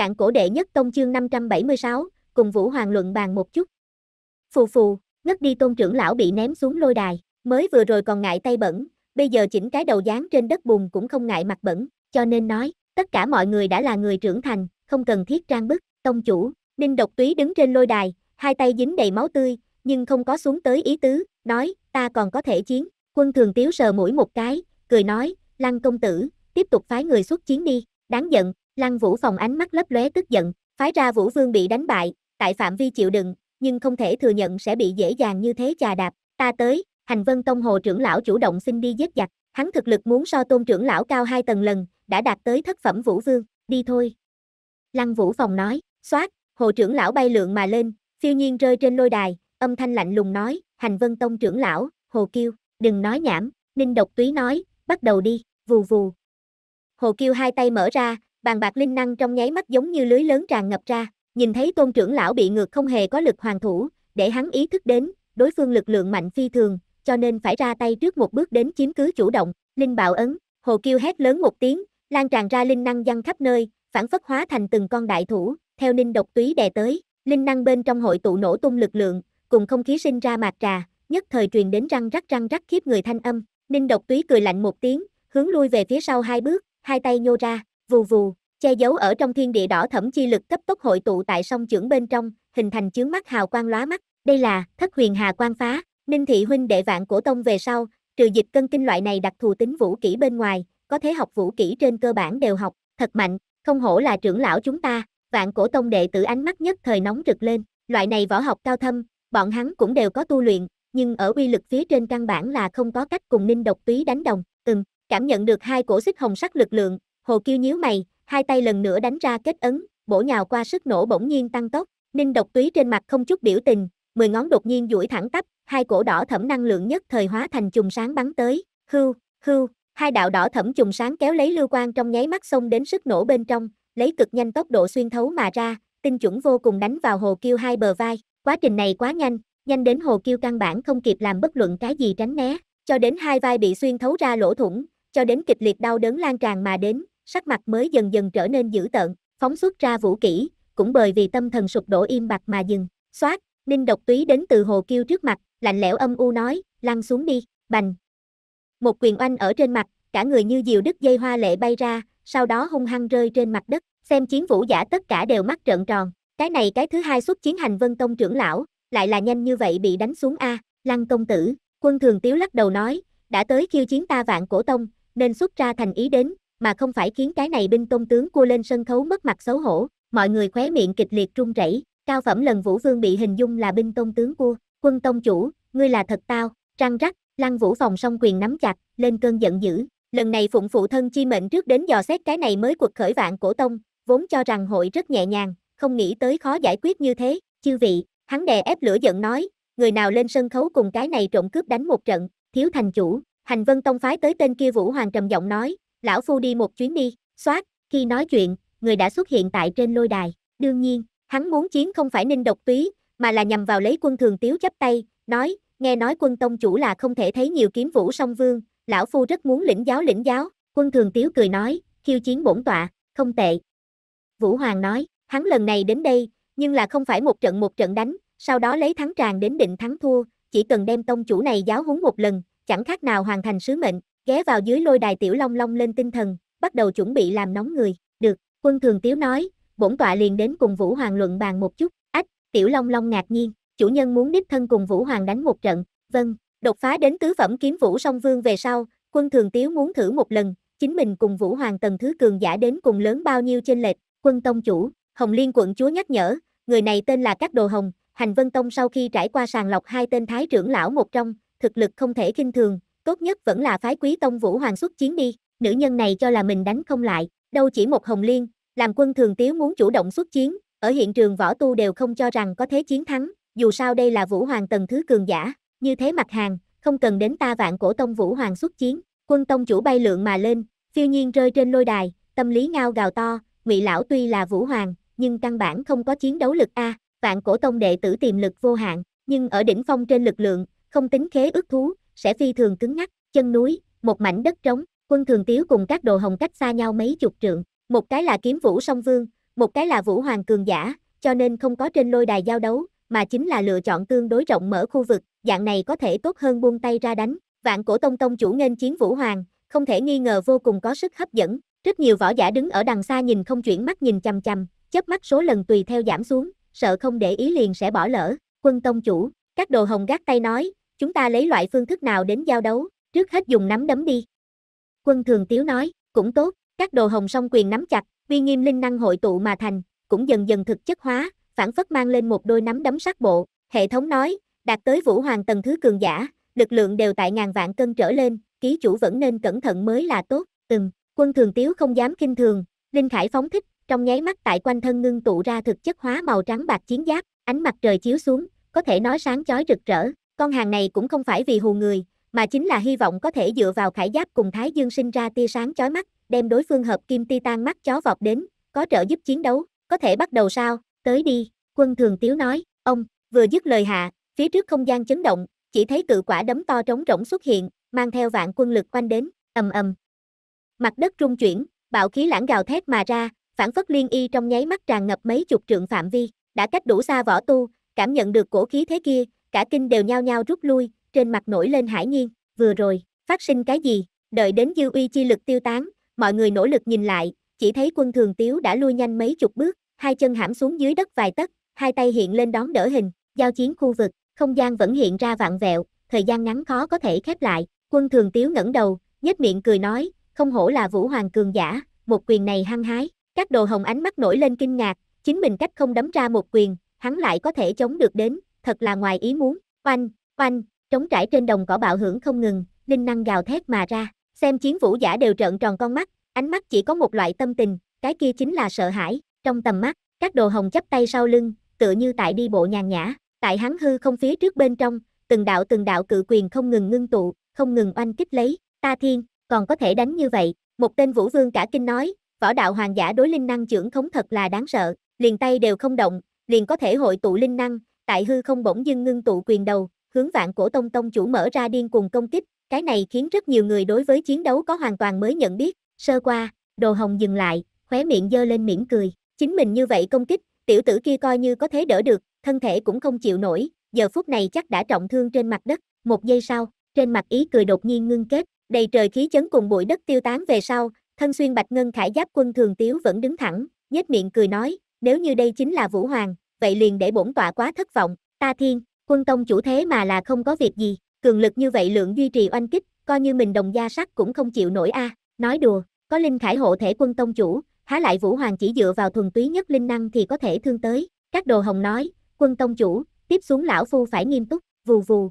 Cạn cổ đệ nhất tông chương 576, cùng Vũ Hoàng luận bàn một chút. Phù phù, ngất đi tôn trưởng lão bị ném xuống lôi đài, mới vừa rồi còn ngại tay bẩn, bây giờ chỉnh cái đầu dáng trên đất bùn cũng không ngại mặt bẩn, cho nên nói, tất cả mọi người đã là người trưởng thành, không cần thiết trang bức, tông chủ, Ninh Độc Túy đứng trên lôi đài, hai tay dính đầy máu tươi, nhưng không có xuống tới ý tứ, nói, ta còn có thể chiến, quân thường tiếu sờ mũi một cái, cười nói, lăng công tử, tiếp tục phái người xuất chiến đi, đáng giận, Lăng Vũ Phòng ánh mắt lấp lóe tức giận, phái ra Vũ Vương bị đánh bại, tại phạm vi chịu đựng, nhưng không thể thừa nhận sẽ bị dễ dàng như thế chà đạp. Ta tới, Hành Vân Tông Hồ trưởng lão chủ động xin đi giết giặc, hắn thực lực muốn so tôn trưởng lão cao hai tầng lần, đã đạt tới thất phẩm Vũ Vương, đi thôi. Lăng Vũ Phòng nói, xoát, Hồ trưởng lão bay lượn mà lên, phiêu nhiên rơi trên lôi đài, âm thanh lạnh lùng nói, Hành Vân Tông trưởng lão, Hồ Kiêu, đừng nói nhảm, Ninh Độc Túy nói, bắt đầu đi, vù vù. Hồ Kiêu hai tay mở ra, bàn bạc linh năng trong nháy mắt giống như lưới lớn tràn ngập ra, nhìn thấy tôn trưởng lão bị ngược không hề có lực hoàn thủ, để hắn ý thức đến, đối phương lực lượng mạnh phi thường, cho nên phải ra tay trước một bước đến chiếm cứ chủ động, linh bạo ấn, hồ kêu hét lớn một tiếng, lan tràn ra linh năng văng khắp nơi, phản phất hóa thành từng con đại thủ, theo ninh độc túy đè tới, linh năng bên trong hội tụ nổ tung lực lượng, cùng không khí sinh ra mạc trà, nhất thời truyền đến răng rắc răng rắc khiếp người thanh âm, ninh độc túy cười lạnh một tiếng, hướng lui về phía sau hai bước, hai tay nhô ra, vù vù, che giấu ở trong thiên địa đỏ thẩm chi lực cấp tốc hội tụ tại sông trưởng bên trong, hình thành chướng mắt hào quang lóa mắt, đây là Thất Huyền Hà Quang Phá, Ninh thị huynh đệ vạn cổ tông về sau, trừ dịch cân kinh loại này đặc thù tính vũ kỹ bên ngoài, có thể học vũ kỹ trên cơ bản đều học, thật mạnh, không hổ là trưởng lão chúng ta, vạn cổ tông đệ tử ánh mắt nhất thời nóng rực lên, loại này võ học cao thâm, bọn hắn cũng đều có tu luyện, nhưng ở uy lực phía trên căn bản là không có cách cùng Ninh độc túy đánh đồng, ừm, cảm nhận được hai cổ xích hồng sắc lực lượng, Hồ Kiêu nhíu mày, hai tay lần nữa đánh ra kết ấn, bổ nhào qua sức nổ bỗng nhiên tăng tốc, Ninh Độc Túy trên mặt không chút biểu tình, mười ngón đột nhiên duỗi thẳng tắp, hai cổ đỏ thẫm năng lượng nhất thời hóa thành chùm sáng bắn tới, hưu, hưu, hai đạo đỏ thẫm chùm sáng kéo lấy lưu quang trong nháy mắt xông đến sức nổ bên trong, lấy cực nhanh tốc độ xuyên thấu mà ra, tinh chuẩn vô cùng đánh vào hồ kiêu hai bờ vai, quá trình này quá nhanh, nhanh đến hồ kiêu căn bản không kịp làm bất luận cái gì tránh né, cho đến hai vai bị xuyên thấu ra lỗ thủng, cho đến kịch liệt đau đớn lan tràn mà đến, sắc mặt mới dần dần trở nên dữ tợn, phóng xuất ra vũ kỹ, cũng bởi vì tâm thần sụp đổ im bặt mà dừng. Xoát, Ninh độc túy đến từ hồ kiêu trước mặt, lạnh lẽo âm u nói, lăn xuống đi, bành. Một quyền oanh ở trên mặt, cả người như diều đứt dây hoa lệ bay ra, sau đó hung hăng rơi trên mặt đất, xem chiến vũ giả tất cả đều mắt trợn tròn. Cái này cái thứ hai xuất chiến hành vân tông trưởng lão, lại là nhanh như vậy bị đánh xuống A, lăng công tử, quân thường tiếu lắc đầu nói, đã tới khiêu chiến ta vạn cổ tông, nên xuất ra thành ý đến, mà không phải khiến cái này binh công tướng cua lên sân khấu mất mặt xấu hổ, mọi người khóe miệng kịch liệt run rẩy, cao phẩm lần Vũ Vương bị hình dung là binh công tướng cua, quân tông chủ, ngươi là thật tao, răng rắc, Lăng Vũ phòng song quyền nắm chặt, lên cơn giận dữ, lần này phụng phụ thân chi mệnh trước đến dò xét cái này mới cuộc khởi vạn cổ tông, vốn cho rằng hội rất nhẹ nhàng, không nghĩ tới khó giải quyết như thế, chư vị, hắn đè ép lửa giận nói, người nào lên sân khấu cùng cái này trộm cướp đánh một trận, thiếu thành chủ, hành vân tông phái tới tên kia Vũ Hoàng trầm giọng nói, lão phu đi một chuyến đi, xoát, khi nói chuyện, người đã xuất hiện tại trên lôi đài, đương nhiên, hắn muốn chiến không phải ninh độc túy, mà là nhằm vào lấy quân thường tiếu chấp tay, nói, nghe nói quân tông chủ là không thể thấy nhiều kiếm vũ song vương, lão phu rất muốn lĩnh giáo lĩnh giáo, quân thường tiếu cười nói, khiêu chiến bổn tọa, không tệ. Vũ Hoàng nói, hắn lần này đến đây, nhưng là không phải một trận một trận đánh, sau đó lấy thắng tràng đến định thắng thua, chỉ cần đem tông chủ này giáo huấn một lần, chẳng khác nào hoàn thành sứ mệnh ghé vào dưới lôi đài tiểu long long lên tinh thần, bắt đầu chuẩn bị làm nóng người, được, quân thường tiếu nói, bổn tọa liền đến cùng Vũ Hoàng luận bàn một chút, ách, tiểu long long ngạc nhiên, chủ nhân muốn đích thân cùng Vũ Hoàng đánh một trận, vâng, đột phá đến tứ phẩm kiếm Vũ song vương về sau, quân thường tiếu muốn thử một lần, chính mình cùng Vũ Hoàng tầng thứ cường giả đến cùng lớn bao nhiêu trên lệch, quân tông chủ, Hồng Liên quận chúa nhắc nhở, người này tên là Các Đồ Hồng, Hành Vân Tông sau khi trải qua sàng lọc hai tên thái trưởng lão một trong, thực lực không thể kinh thường, tốt nhất vẫn là phái quý tông Vũ Hoàng xuất chiến đi, nữ nhân này cho là mình đánh không lại, đâu chỉ một hồng liên, làm quân thường tiếu muốn chủ động xuất chiến, ở hiện trường võ tu đều không cho rằng có thế chiến thắng, dù sao đây là Vũ Hoàng tầng thứ cường giả, như thế mặt hàng, không cần đến ta vạn cổ tông Vũ Hoàng xuất chiến, quân tông chủ bay lượng mà lên, phiêu nhiên rơi trên lôi đài, tâm lý ngao gào to, ngụy lão tuy là Vũ Hoàng, nhưng căn bản không có chiến đấu lực A, vạn cổ tông đệ tử tiềm lực vô hạn, nhưng ở đỉnh phong trên lực lượng, không tính khế ước thú, sẽ phi thường cứng ngắc, chân núi, một mảnh đất trống, quân thường tiếu cùng các đồ hồng cách xa nhau mấy chục trượng, một cái là kiếm vũ song vương, một cái là vũ hoàng cường giả, cho nên không có trên lôi đài giao đấu, mà chính là lựa chọn tương đối rộng mở khu vực, dạng này có thể tốt hơn buông tay ra đánh, vạn cổ tông tông chủ nghênh chiến vũ hoàng, không thể nghi ngờ vô cùng có sức hấp dẫn, rất nhiều võ giả đứng ở đằng xa nhìn không chuyển mắt nhìn chằm chằm, chớp mắt số lần tùy theo giảm xuống, sợ không để ý liền sẽ bỏ lỡ, quân tông chủ, các đồ hồng gác tay nói, chúng ta lấy loại phương thức nào đến giao đấu, trước hết dùng nắm đấm đi. Quân Thường Tiếu nói, cũng tốt, các đồ hồng song quyền nắm chặt, Vi nghiêm linh năng hội tụ mà thành, cũng dần dần thực chất hóa, phản phất mang lên một đôi nắm đấm sắc bộ, hệ thống nói, đạt tới vũ hoàng tầng thứ cường giả, lực lượng đều tại ngàn vạn cân trở lên, ký chủ vẫn nên cẩn thận mới là tốt, từng, quân thường tiếu không dám kinh thường, Linh Khải phóng thích, trong nháy mắt tại quanh thân ngưng tụ ra thực chất hóa màu trắng bạc chiến giáp, ánh mặt trời chiếu xuống, có thể nói sáng chói rực rỡ, con hàng này cũng không phải vì hù người, mà chính là hy vọng có thể dựa vào khải giáp cùng Thái Dương sinh ra tia sáng chói mắt, đem đối phương hợp kim titan mắt chó vọt đến, có trợ giúp chiến đấu, có thể bắt đầu sao, tới đi, quân thường tiếu nói, ông, vừa dứt lời hạ, phía trước không gian chấn động, chỉ thấy cự quả đấm to trống rỗng xuất hiện, mang theo vạn quân lực quanh đến, ầm ầm. Mặt đất rung chuyển, bạo khí lãng gào thét mà ra, phản phất liên y trong nháy mắt tràn ngập mấy chục trượng phạm vi, đã cách đủ xa võ tu, cảm nhận được cổ khí thế kia, cả kinh đều nhao nhao rút lui, trên mặt nổi lên hải nhiên, vừa rồi, phát sinh cái gì, đợi đến dư uy chi lực tiêu tán, mọi người nỗ lực nhìn lại, chỉ thấy quân thường tiếu đã lui nhanh mấy chục bước, hai chân hãm xuống dưới đất vài tấc, hai tay hiện lên đón đỡ hình, giao chiến khu vực, không gian vẫn hiện ra vạn vẹo, thời gian ngắn khó có thể khép lại, quân thường tiếu ngẩng đầu, nhếch miệng cười nói, không hổ là vũ hoàng cường giả, một quyền này hăng hái, các đồ hồng ánh mắt nổi lên kinh ngạc, chính mình cách không đấm ra một quyền, hắn lại có thể chống được đến, thật là ngoài ý muốn, oanh, oanh, trống trải trên đồng cỏ bạo hưởng không ngừng, linh năng gào thét mà ra, xem chiến vũ giả đều trợn tròn con mắt, ánh mắt chỉ có một loại tâm tình, cái kia chính là sợ hãi, trong tầm mắt, các đồ hồng chắp tay sau lưng, tựa như tại đi bộ nhàn nhã, tại hắn hư không phía trước bên trong, từng đạo từng đạo cự quyền không ngừng ngưng tụ, không ngừng oanh kích lấy, ta thiên, còn có thể đánh như vậy, một tên vũ vương cả kinh nói, võ đạo hoàng giả đối linh năng trưởng khống thật là đáng sợ, liền tay đều không động, liền có thể hội tụ linh năng, tại hư không bỗng dưng ngưng tụ quyền đầu, hướng vạn cổ tông tông chủ mở ra điên cùng công kích, cái này khiến rất nhiều người đối với chiến đấu có hoàn toàn mới nhận biết, sơ qua, đồ hồng dừng lại, khóe miệng dơ lên mỉm cười, chính mình như vậy công kích, tiểu tử kia coi như có thể đỡ được, thân thể cũng không chịu nổi, giờ phút này chắc đã trọng thương trên mặt đất, một giây sau, trên mặt ý cười đột nhiên ngưng kết, đầy trời khí chấn cùng bụi đất tiêu tán về sau, thân xuyên bạch ngân khải giáp quân thường tiếu vẫn đứng thẳng, nhếch miệng cười nói, nếu như đây chính là Vũ Hoàng, vậy liền để bổn tọa quá thất vọng, ta thiên, quân tông chủ thế mà là không có việc gì, cường lực như vậy lượng duy trì oanh kích, coi như mình đồng gia sắc cũng không chịu nổi a à. nói đùa, có linh khải hộ thể quân tông chủ, há lại vũ hoàng chỉ dựa vào thuần túy nhất linh năng thì có thể thương tới, các đồ hồng nói, quân tông chủ, tiếp xuống lão phu phải nghiêm túc, vù vù.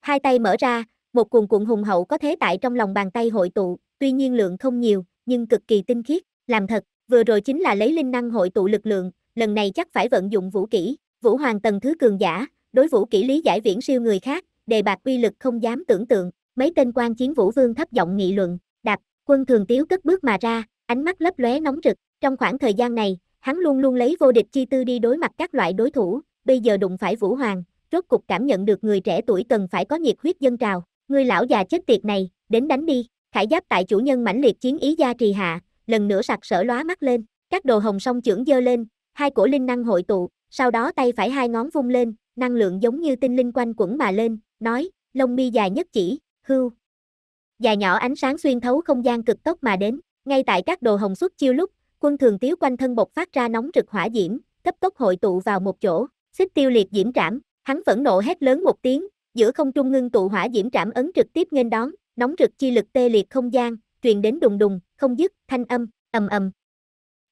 Hai tay mở ra, một cuồng cuộn hùng hậu có thế tại trong lòng bàn tay hội tụ, tuy nhiên lượng không nhiều, nhưng cực kỳ tinh khiết, làm thật, vừa rồi chính là lấy linh năng hội tụ lực lượng, lần này chắc phải vận dụng vũ kỹ, vũ hoàng tầng thứ cường giả, đối vũ kỹ lý giải viễn siêu người khác, đề bạc uy lực không dám tưởng tượng, mấy tên quan chiến vũ vương thấp giọng nghị luận, đạp, quân thường tiếu cất bước mà ra, ánh mắt lấp lóe nóng rực, trong khoảng thời gian này, hắn luôn luôn lấy vô địch chi tư đi đối mặt các loại đối thủ, bây giờ đụng phải vũ hoàng, rốt cục cảm nhận được người trẻ tuổi cần phải có nhiệt huyết dân trào, người lão già chết tiệt này, đến đánh đi, khải giáp tại chủ nhân mãnh liệt chiến ý gia trì hạ, lần nữa sặc sỡ lóa mắt lên, các đồ hồng song trưởng dơ lên, hai cổ linh năng hội tụ, sau đó tay phải hai ngón vung lên, năng lượng giống như tinh linh quanh quẩn mà lên, nói, lông mi dài nhất chỉ, hưu. Dài nhỏ ánh sáng xuyên thấu không gian cực tốc mà đến, ngay tại các đồ hồng xuất chiêu lúc, quân thường tiếu quanh thân bộc phát ra nóng rực hỏa diễm, cấp tốc hội tụ vào một chỗ, xích tiêu liệt diễm trảm, hắn phẫn nộ hét lớn một tiếng, giữa không trung ngưng tụ hỏa diễm trảm ấn trực tiếp nghênh đón, nóng rực chi lực tê liệt không gian, truyền đến đùng đùng, không dứt, thanh âm, ầm ầm,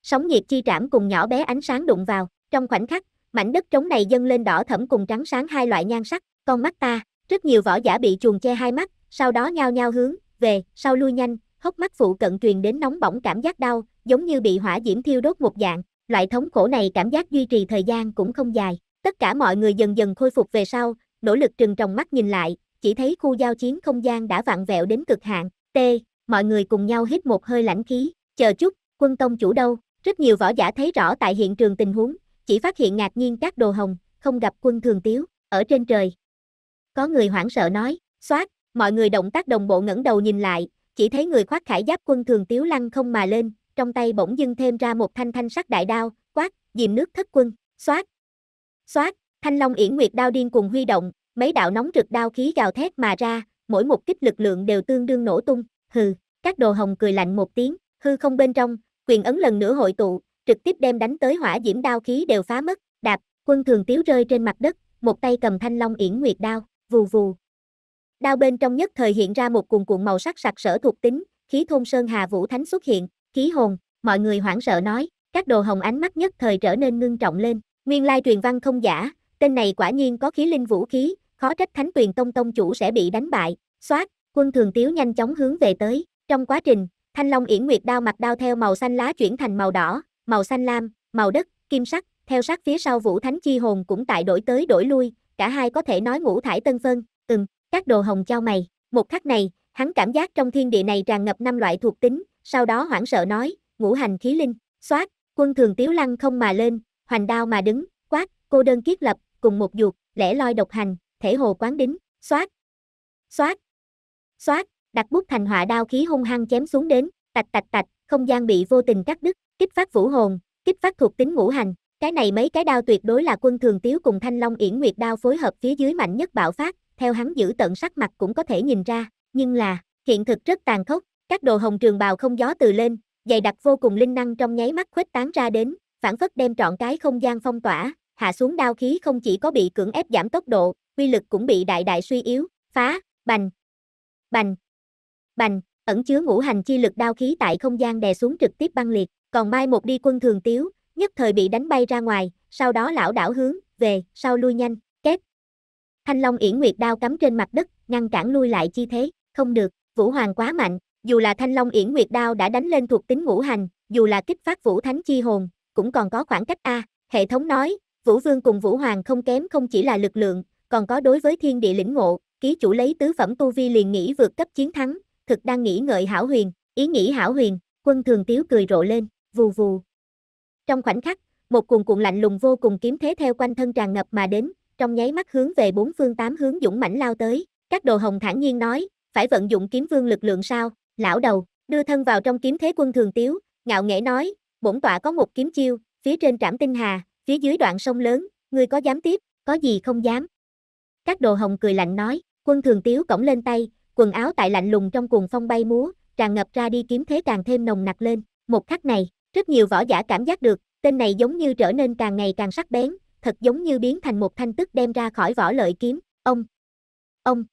sóng nhiệt chi trảm cùng nhỏ bé ánh sáng đụng vào, trong khoảnh khắc, mảnh đất trống này dâng lên đỏ thẫm cùng trắng sáng hai loại nhan sắc, con mắt ta, rất nhiều võ giả bị chuồng che hai mắt, sau đó nhao nhao hướng về sau lui nhanh, hốc mắt phụ cận truyền đến nóng bỏng cảm giác đau, giống như bị hỏa diễm thiêu đốt một dạng, loại thống khổ này cảm giác duy trì thời gian cũng không dài, tất cả mọi người dần dần khôi phục về sau, nỗ lực trừng trồng mắt nhìn lại, chỉ thấy khu giao chiến không gian đã vặn vẹo đến cực hạn, T, mọi người cùng nhau hít một hơi lãnh khí, chờ chút, quân tông chủ đâu, rất nhiều võ giả thấy rõ tại hiện trường tình huống, chỉ phát hiện ngạc nhiên các đồ hồng, không gặp quân thường tiếu, ở trên trời. Có người hoảng sợ nói, xoát, mọi người động tác đồng bộ ngẩng đầu nhìn lại, chỉ thấy người khoác khải giáp quân thường tiếu lăng không mà lên, trong tay bỗng dưng thêm ra một thanh thanh sắc đại đao, quát, dìm nước thất quân, xoát. Xoát, thanh long yển nguyệt đao điên cùng huy động, mấy đạo nóng rực đao khí gào thét mà ra, mỗi một kích lực lượng đều tương đương nổ tung, hừ, các đồ hồng cười lạnh một tiếng, hư không bên trong, quyền ấn lần nữa hội tụ, trực tiếp đem đánh tới hỏa diễm đao khí đều phá mất, đạp, quân thường tiếu rơi trên mặt đất, một tay cầm thanh long yển nguyệt đao, vù vù. Đao bên trong nhất thời hiện ra một cuồn cuộn màu sắc sặc sỡ thuộc tính, khí thôn sơn hà vũ thánh xuất hiện, khí hồn, mọi người hoảng sợ nói, các đồ hồng ánh mắt nhất thời trở nên ngưng trọng lên, nguyên lai truyền văn không giả, tên này quả nhiên có khí linh vũ khí, khó trách thánh tuyền tông tông chủ sẽ bị đánh bại, xoát, quân thường tiếu nhanh chóng hướng về tới, trong quá trình, Thanh Long Yển Nguyệt đao mặt đao theo màu xanh lá chuyển thành màu đỏ, màu xanh lam, màu đất, kim sắc, theo sát phía sau Vũ Thánh Chi Hồn cũng tại đổi tới đổi lui, cả hai có thể nói ngũ thải tân phân, ừm, các đồ hồng cho mày, một khắc này, hắn cảm giác trong thiên địa này tràn ngập năm loại thuộc tính, sau đó hoảng sợ nói, ngũ hành khí linh, xoát, quân thường tiếu lăng không mà lên, hoành đao mà đứng, quát, cô đơn kiết lập, cùng một dục, lẻ loi độc hành, thể hồ quán đính, xoát, xoát, xoát, đặt bút thành họa đao khí hung hăng chém xuống đến, tạch tạch tạch, không gian bị vô tình cắt đứt, kích phát vũ hồn, kích phát thuộc tính ngũ hành, cái này mấy cái đao tuyệt đối là quân thường tiếu cùng thanh long yển nguyệt đao phối hợp phía dưới mạnh nhất bạo phát, theo hắn giữ tận sắc mặt cũng có thể nhìn ra, nhưng là, hiện thực rất tàn khốc, các đồ hồng trường bào không gió từ lên, dày đặc vô cùng linh năng trong nháy mắt khuếch tán ra đến, phản phất đem trọn cái không gian phong tỏa, hạ xuống đao khí không chỉ có bị cưỡng ép giảm tốc độ, uy lực cũng bị đại đại suy yếu, phá, bành, bành, bành, ẩn chứa ngũ hành chi lực đao khí tại không gian đè xuống trực tiếp băng liệt, còn Mai một đi quân thường tiếu, nhất thời bị đánh bay ra ngoài, sau đó lão đảo hướng, về, sau lui nhanh, kép Thanh Long Yển Nguyệt đao cắm trên mặt đất, ngăn cản lui lại chi thế, không được, Vũ Hoàng quá mạnh, dù là Thanh Long Yển Nguyệt đao đã đánh lên thuộc tính ngũ hành, dù là kích phát Vũ Thánh chi hồn, cũng còn có khoảng cách a, hệ thống nói, Vũ Vương cùng Vũ Hoàng không kém không chỉ là lực lượng, còn có đối với thiên địa lĩnh ngộ, ký chủ lấy tứ phẩm tu vi liền nghĩ vượt cấp chiến thắng, thực đang nghĩ ngợi hảo huyền, ý nghĩ hảo huyền, quân thường tiếu cười rộ lên, vù vù. Trong khoảnh khắc, một cuồng cuộn lạnh lùng vô cùng kiếm thế theo quanh thân tràn ngập mà đến, trong nháy mắt hướng về bốn phương tám hướng dũng mãnh lao tới, các đồ hồng thản nhiên nói, phải vận dụng kiếm vương lực lượng sao, lão đầu, đưa thân vào trong kiếm thế quân thường tiếu, ngạo nghễ nói, bổn tọa có một kiếm chiêu, phía trên trảm tinh hà, phía dưới đoạn sông lớn, ngươi có dám tiếp, có gì không dám. Các đồ hồng cười lạnh nói, quân thường tiếu cổng lên tay, quần áo tại lạnh lùng trong cuồng phong bay múa, tràn ngập ra đi kiếm thế càng thêm nồng nặc lên. Một khắc này, rất nhiều võ giả cảm giác được, tên này giống như trở nên càng ngày càng sắc bén, thật giống như biến thành một thanh tức đem ra khỏi vỏ lợi kiếm. Ông, ông,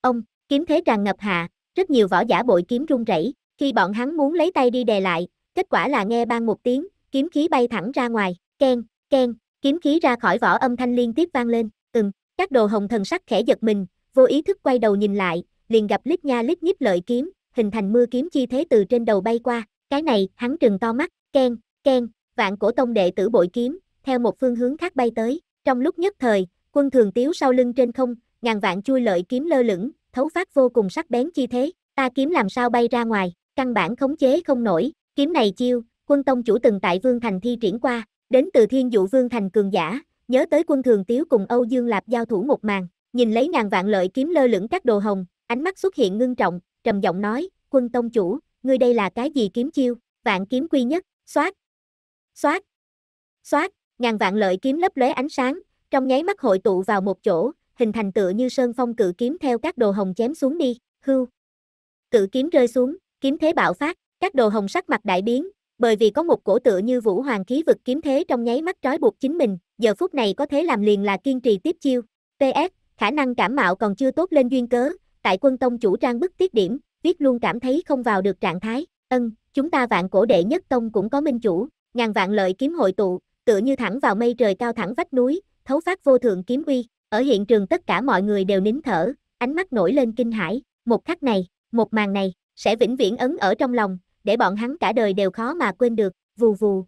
ông, kiếm thế tràn ngập hạ, rất nhiều võ giả bội kiếm run rẩy, khi bọn hắn muốn lấy tay đi đè lại, kết quả là nghe bang một tiếng, kiếm khí bay thẳng ra ngoài, Ken, ken, kiếm khí ra khỏi vỏ âm thanh liên tiếp vang lên, ừm, các đồ hồng thần sắc khẽ giật mình, vô ý thức quay đầu nhìn lại, liền gặp lít nha lít nhíp lợi kiếm, hình thành mưa kiếm chi thế từ trên đầu bay qua, cái này, hắn trừng to mắt, ken ken vạn cổ tông đệ tử bội kiếm, theo một phương hướng khác bay tới, trong lúc nhất thời, quân thường tiếu sau lưng trên không, ngàn vạn chui lợi kiếm lơ lửng, thấu phát vô cùng sắc bén chi thế, ta kiếm làm sao bay ra ngoài, căn bản khống chế không nổi, kiếm này chiêu, quân tông chủ từng tại Vương Thành thi triển qua, đến từ thiên dụ Vương Thành cường giả, nhớ tới quân thường tiếu cùng Âu Dương Lạp giao thủ một màn, nhìn lấy ngàn vạn lợi kiếm lơ lửng các đồ hồng, ánh mắt xuất hiện ngưng trọng, trầm giọng nói, quân tông chủ, ngươi đây là cái gì kiếm chiêu, vạn kiếm quy nhất, xoát, xoát, xoát, ngàn vạn lợi kiếm lấp lóe ánh sáng, trong nháy mắt hội tụ vào một chỗ, hình thành tựa như sơn phong cự kiếm theo các đồ hồng chém xuống đi, hưu. Cự kiếm rơi xuống, kiếm thế bạo phát, các đồ hồng sắc mặt đại biến, bởi vì có một cổ tựa như vũ hoàng khí vực kiếm thế trong nháy mắt trói buộc chính mình, giờ phút này có thế làm liền là kiên trì tiếp chiêu. PS, khả năng cảm mạo còn chưa tốt lên duyên cớ, tại quân tông chủ trang bức tiết điểm, tuyết luôn cảm thấy không vào được trạng thái, ân, chúng ta vạn cổ đệ nhất tông cũng có minh chủ, ngàn vạn lợi kiếm hội tụ, tựa như thẳng vào mây trời cao thẳng vách núi, thấu phát vô thượng kiếm uy, ở hiện trường tất cả mọi người đều nín thở, ánh mắt nổi lên kinh hãi, một khắc này, một màn này, sẽ vĩnh viễn ấn ở trong lòng, để bọn hắn cả đời đều khó mà quên được, vù vù.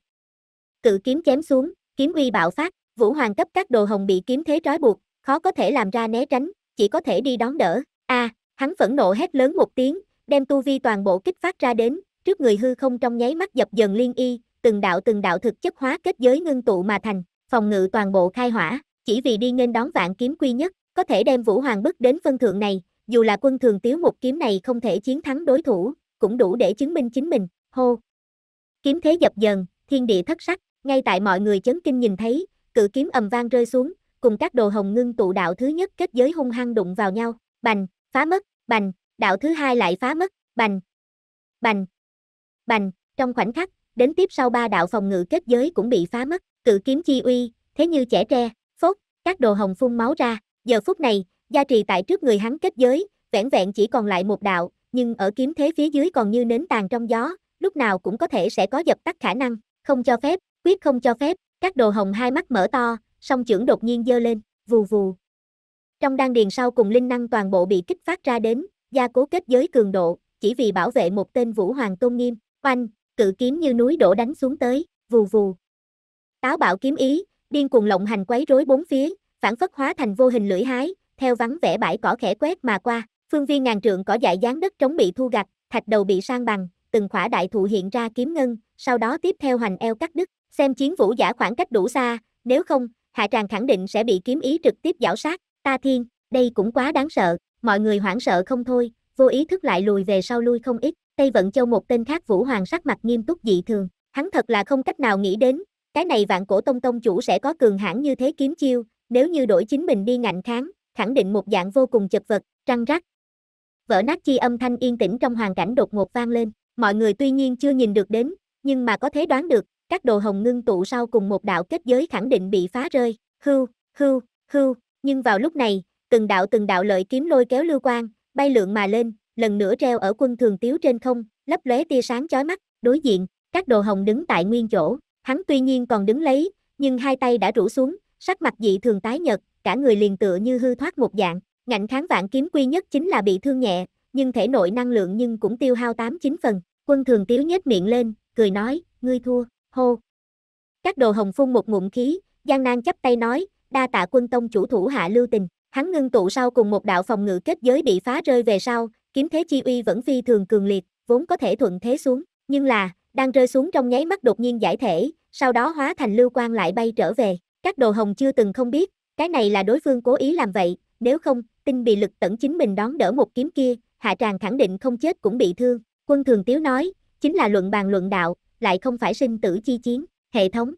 Cự kiếm chém xuống, kiếm uy bạo phát, Vũ Hoàng cấp các đồ hồng bị kiếm thế trói buộc, khó có thể làm ra né tránh, chỉ có thể đi đón đỡ, A, à, hắn phẫn nộ hét lớn một tiếng, đem tu vi toàn bộ kích phát ra đến, trước người hư không trong nháy mắt dập dần liên y, từng đạo từng đạo thực chất hóa kết giới ngưng tụ mà thành, phòng ngự toàn bộ khai hỏa, chỉ vì đi nên đón vạn kiếm quy nhất, có thể đem Vũ Hoàng bức đến phân thượng này, dù là quân thường tiếu một kiếm này không thể chiến thắng đối thủ, cũng đủ để chứng minh chính mình, hô. Kiếm thế dập dần, thiên địa thất sắc, ngay tại mọi người chấn kinh nhìn thấy, cự kiếm ầm vang rơi xuống, cùng các đồ hồng ngưng tụ đạo thứ nhất kết giới hung hăng đụng vào nhau bành, phá mất, bành, đạo thứ hai lại phá mất, bành, bành, bành, trong khoảnh khắc, đến tiếp sau ba đạo phòng ngự kết giới cũng bị phá mất, cự kiếm chi uy, thế như trẻ tre, phốt, các đồ hồng phun máu ra, giờ phút này, gia trì tại trước người hắn kết giới, vẻn vẹn chỉ còn lại một đạo, nhưng ở kiếm thế phía dưới còn như nến tàn trong gió, lúc nào cũng có thể sẽ có dập tắt khả năng, không cho phép, quyết không cho phép, các đồ hồng hai mắt mở to, song trưởng đột nhiên dơ lên, vù vù, trong đan điền sau cùng linh năng toàn bộ bị kích phát ra đến, gia cố kết giới cường độ, chỉ vì bảo vệ một tên vũ hoàng tôn nghiêm, oanh, cự kiếm như núi đổ đánh xuống tới, vù vù. Táo bạo kiếm ý, điên cuồng lộng hành quấy rối bốn phía, phản phất hóa thành vô hình lưỡi hái, theo vắng vẻ bãi cỏ khẽ quét mà qua, phương viên ngàn trượng cỏ dại dán đất trống bị thu gặt, thạch đầu bị sang bằng, từng khỏa đại thụ hiện ra kiếm ngân, sau đó tiếp theo hoành eo cắt đứt, xem chiến vũ giả khoảng cách đủ xa, nếu không, hạ tràng khẳng định sẽ bị kiếm ý trực tiếp giảo sát, Ta thiên, đây cũng quá đáng sợ, mọi người hoảng sợ không thôi, vô ý thức lại lùi về sau lui không ít, Tây Vận Châu một tên khác Vũ Hoàng sắc mặt nghiêm túc dị thường, hắn thật là không cách nào nghĩ đến, cái này vạn cổ tông tông chủ sẽ có cường hãn như thế kiếm chiêu, nếu như đổi chính mình đi ngạnh kháng, khẳng định một dạng vô cùng chật vật, trăng rắc. Vỡ nát chi âm thanh yên tĩnh trong hoàn cảnh đột ngột vang lên, mọi người tuy nhiên chưa nhìn được đến, nhưng mà có thể đoán được, các đồ hồng ngưng tụ sau cùng một đạo kết giới khẳng định bị phá rơi, hưu, hưu, hưu, nhưng vào lúc này, từng đạo từng đạo lợi kiếm lôi kéo lưu quang, bay lượn mà lên, lần nữa treo ở quân thường tiếu trên không, lấp lóe tia sáng chói mắt, đối diện, các đồ hồng đứng tại nguyên chỗ, hắn tuy nhiên còn đứng lấy, nhưng hai tay đã rũ xuống, sắc mặt dị thường tái nhật, cả người liền tựa như hư thoát một dạng, ngạnh kháng vạn kiếm quy nhất chính là bị thương nhẹ, nhưng thể nội năng lượng nhưng cũng tiêu hao tám chín phần, quân thường tiếu nhếch miệng lên, cười nói, ngươi thua, hô. Các đồ hồng phun một ngụm khí, gian nan chắp tay nói, đa tạ quân tông chủ thủ hạ lưu tình, hắn ngưng tụ sau cùng một đạo phòng ngự kết giới bị phá rơi về sau, kiếm thế chi uy vẫn phi thường cường liệt, vốn có thể thuận thế xuống, nhưng là, đang rơi xuống trong nháy mắt đột nhiên giải thể, sau đó hóa thành lưu quang lại bay trở về, các đồ hồng chưa từng không biết, cái này là đối phương cố ý làm vậy, nếu không, tinh bị lực tẩn chính mình đón đỡ một kiếm kia, hạ tràng khẳng định không chết cũng bị thương, quân thường tiếu nói, chính là luận bàn luận đạo, lại không phải sinh tử chi chiến, hệ thống,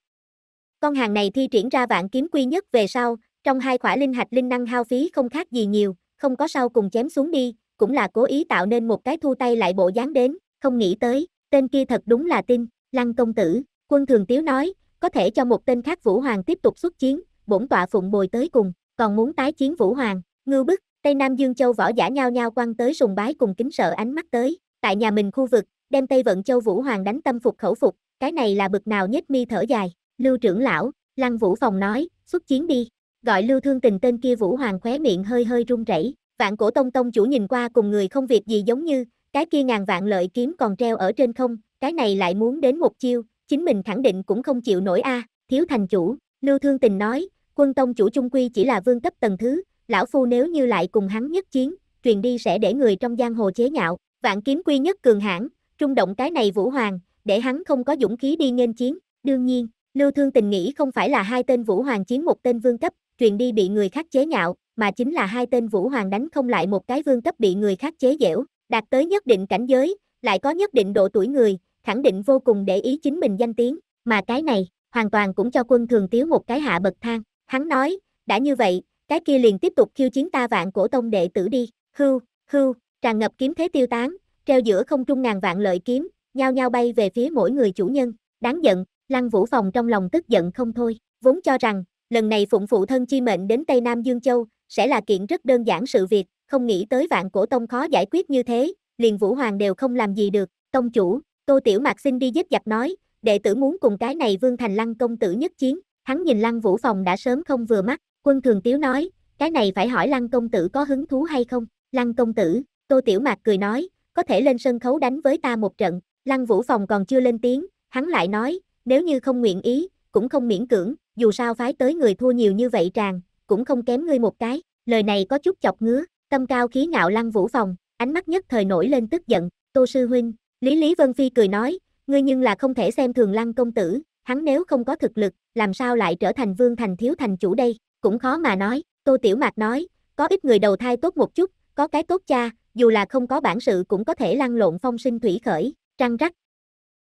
con hàng này thi triển ra vạn kiếm quy nhất về sau, trong hai khỏa linh hạch linh năng hao phí không khác gì nhiều, không có sau cùng chém xuống đi, cũng là cố ý tạo nên một cái thu tay lại bộ dáng đến, không nghĩ tới, tên kia thật đúng là tin, lăng công tử, quân thường tiếu nói, có thể cho một tên khác Vũ Hoàng tiếp tục xuất chiến, bổn tọa phụng bồi tới cùng, còn muốn tái chiến Vũ Hoàng, ngưu bức, Tây Nam Dương Châu võ giả nhao nhau quăng tới sùng bái cùng kính sợ ánh mắt tới, tại nhà mình khu vực, đem Tây Vận Châu Vũ Hoàng đánh tâm phục khẩu phục, cái này là bực nào nhất mi thở dài, Lưu trưởng lão, Lăng Vũ Phòng nói, xuất chiến đi, gọi Lưu Thương Tình tên kia Vũ Hoàng khóe miệng hơi hơi run rẩy, vạn cổ tông tông chủ nhìn qua cùng người không việc gì giống như, cái kia ngàn vạn lợi kiếm còn treo ở trên không, cái này lại muốn đến một chiêu, chính mình khẳng định cũng không chịu nổi a, thiếu thành chủ, Lưu Thương Tình nói, quân tông chủ chung quy chỉ là vương cấp tầng thứ, lão phu nếu như lại cùng hắn nhất chiến, truyền đi sẽ để người trong giang hồ chế nhạo, vạn kiếm quy nhất cường hãn, trung động cái này Vũ Hoàng, để hắn không có dũng khí đi nghênh chiến, đương nhiên, Lưu Thương Tình nghĩ không phải là hai tên Vũ Hoàng chiến một tên vương cấp, truyền đi bị người khác chế nhạo, mà chính là hai tên Vũ Hoàng đánh không lại một cái vương cấp bị người khác chế dẻo, đạt tới nhất định cảnh giới, lại có nhất định độ tuổi người, khẳng định vô cùng để ý chính mình danh tiếng, mà cái này, hoàn toàn cũng cho quân thường tiếu một cái hạ bậc thang, hắn nói, đã như vậy, cái kia liền tiếp tục khiêu chiến ta vạn cổ tông đệ tử đi, Hư, hư, tràn ngập kiếm thế tiêu tán, treo giữa không trung ngàn vạn lợi kiếm, nhau nhau bay về phía mỗi người chủ nhân, đáng giận, Lăng Vũ Phòng trong lòng tức giận không thôi, vốn cho rằng, lần này phụng phụ thân chi mệnh đến Tây Nam Dương Châu, sẽ là kiện rất đơn giản sự việc, không nghĩ tới vạn cổ tông khó giải quyết như thế, liền Vũ Hoàng đều không làm gì được, tông chủ, Tô Tiểu Mạc xin đi giết giặc nói, đệ tử muốn cùng cái này Vương Thành Lăng công tử nhất chiến, hắn nhìn Lăng Vũ Phòng đã sớm không vừa mắt, quân thường tiếu nói, cái này phải hỏi Lăng công tử có hứng thú hay không, Lăng công tử, Tô Tiểu Mạc cười nói, có thể lên sân khấu đánh với ta một trận, Lăng Vũ Phòng còn chưa lên tiếng, hắn lại nói, nếu như không nguyện ý, cũng không miễn cưỡng, dù sao phái tới người thua nhiều như vậy tràng cũng không kém ngươi một cái, lời này có chút chọc ngứa, tâm cao khí ngạo lăng vũ phòng, ánh mắt nhất thời nổi lên tức giận, tô sư huynh, Lý Lý Vân Phi cười nói, ngươi nhưng là không thể xem thường lăng công tử, hắn nếu không có thực lực, làm sao lại trở thành vương thành thiếu thành chủ đây, cũng khó mà nói, tô tiểu mạc nói, có ít người đầu thai tốt một chút, có cái tốt cha, dù là không có bản sự cũng có thể lăn lộn phong sinh thủy khởi, trăng rắc,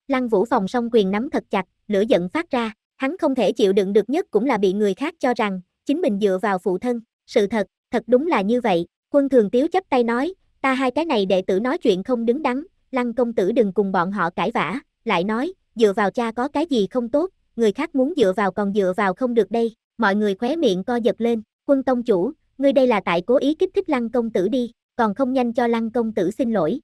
Lăng Vũ phòng song quyền nắm thật chặt, lửa giận phát ra, hắn không thể chịu đựng được nhất cũng là bị người khác cho rằng, chính mình dựa vào phụ thân, sự thật, thật đúng là như vậy, quân thường tiếu chấp tay nói, ta hai cái này đệ tử nói chuyện không đứng đắn, lăng công tử đừng cùng bọn họ cãi vã, lại nói, dựa vào cha có cái gì không tốt, người khác muốn dựa vào còn dựa vào không được đây, mọi người khóe miệng co giật lên, quân tông chủ, ngươi đây là tại cố ý kích thích lăng công tử đi, còn không nhanh cho lăng công tử xin lỗi.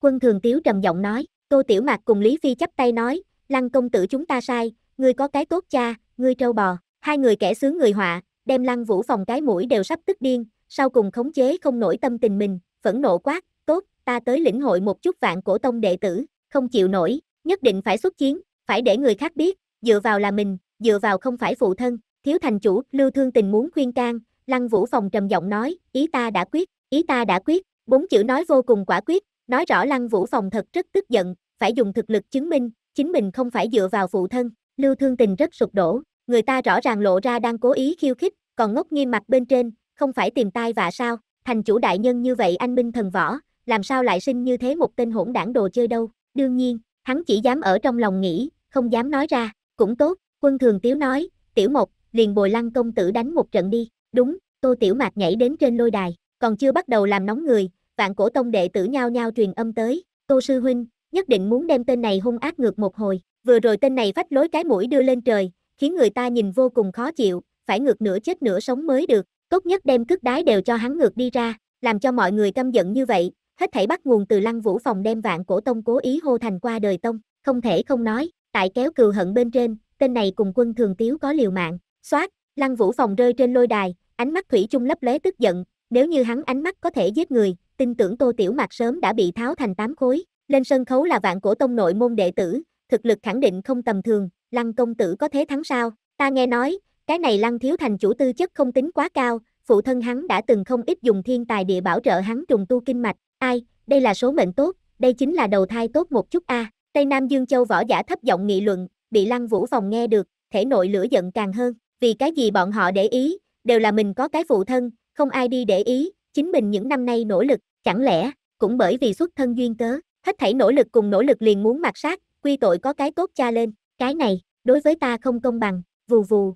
Quân thường tiếu trầm giọng nói, Tô Tiểu Mạc cùng Lý Phi chắp tay nói, Lăng công tử chúng ta sai, ngươi có cái tốt cha, ngươi trâu bò. Hai người kẻ sướng người họa, đem Lăng Vũ phòng cái mũi đều sắp tức điên, sau cùng khống chế không nổi tâm tình mình, phẫn nộ quát, tốt, ta tới lĩnh hội một chút vạn cổ tông đệ tử, không chịu nổi, nhất định phải xuất chiến, phải để người khác biết, dựa vào là mình, dựa vào không phải phụ thân, thiếu thành chủ, lưu thương tình muốn khuyên can, Lăng Vũ phòng trầm giọng nói, ý ta đã quyết, ý ta đã quyết, bốn chữ nói vô cùng quả quyết, Nói rõ Lăng Vũ Phòng thật rất tức giận, phải dùng thực lực chứng minh, chính mình không phải dựa vào phụ thân, Lưu Thương Tình rất sụp đổ, người ta rõ ràng lộ ra đang cố ý khiêu khích, còn ngốc nghiêm mặt bên trên, không phải tìm tai vạ sao, thành chủ đại nhân như vậy anh minh thần võ, làm sao lại sinh như thế một tên hỗn đảng đồ chơi đâu, đương nhiên, hắn chỉ dám ở trong lòng nghĩ, không dám nói ra, cũng tốt, quân thường tiếu nói, tiểu một, liền bồi lăng công tử đánh một trận đi, đúng, tô tiểu mạc nhảy đến trên lôi đài, còn chưa bắt đầu làm nóng người, vạn cổ tông đệ tử nhao nhao truyền âm tới, Tô sư huynh, nhất định muốn đem tên này hung ác ngược một hồi, vừa rồi tên này vách lối cái mũi đưa lên trời, khiến người ta nhìn vô cùng khó chịu, phải ngược nửa chết nửa sống mới được, tốt nhất đem cước đái đều cho hắn ngược đi ra, làm cho mọi người căm giận như vậy, hết thảy bắt nguồn từ Lăng Vũ phòng đem vạn cổ tông cố ý hô thành qua đời tông, không thể không nói, tại kéo cừu hận bên trên, tên này cùng quân thường tiếu có liều mạng, xoát, Lăng Vũ phòng rơi trên lôi đài, ánh mắt thủy chung lấp lóe tức giận, nếu như hắn ánh mắt có thể giết người, tin tưởng Tô Tiểu Mạc sớm đã bị tháo thành tám khối, lên sân khấu là vạn cổ tông nội môn đệ tử, thực lực khẳng định không tầm thường, Lăng công tử có thế thắng sao? Ta nghe nói, cái này Lăng thiếu thành chủ tư chất không tính quá cao, phụ thân hắn đã từng không ít dùng thiên tài địa bảo trợ hắn trùng tu kinh mạch, ai, đây là số mệnh tốt, đây chính là đầu thai tốt một chút a. Tây Nam Dương Châu võ giả thấp giọng nghị luận, bị Lăng Vũ phòng nghe được, thể nội lửa giận càng hơn, vì cái gì bọn họ để ý, đều là mình có cái phụ thân, không ai đi để ý, chính mình những năm nay nỗ lực, chẳng lẽ, cũng bởi vì xuất thân duyên cớ, hết thảy nỗ lực cùng nỗ lực liền muốn mặc sát, quy tội có cái tốt cha lên, cái này, đối với ta không công bằng, vù vù.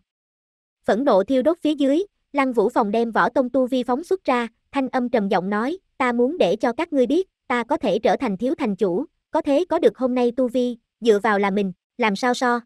Phẫn nộ thiêu đốt phía dưới, Lăng Vũ Phòng đem võ tông tu vi phóng xuất ra, thanh âm trầm giọng nói, ta muốn để cho các ngươi biết, ta có thể trở thành thiếu thành chủ, có thế có được hôm nay tu vi, dựa vào là mình, làm sao so.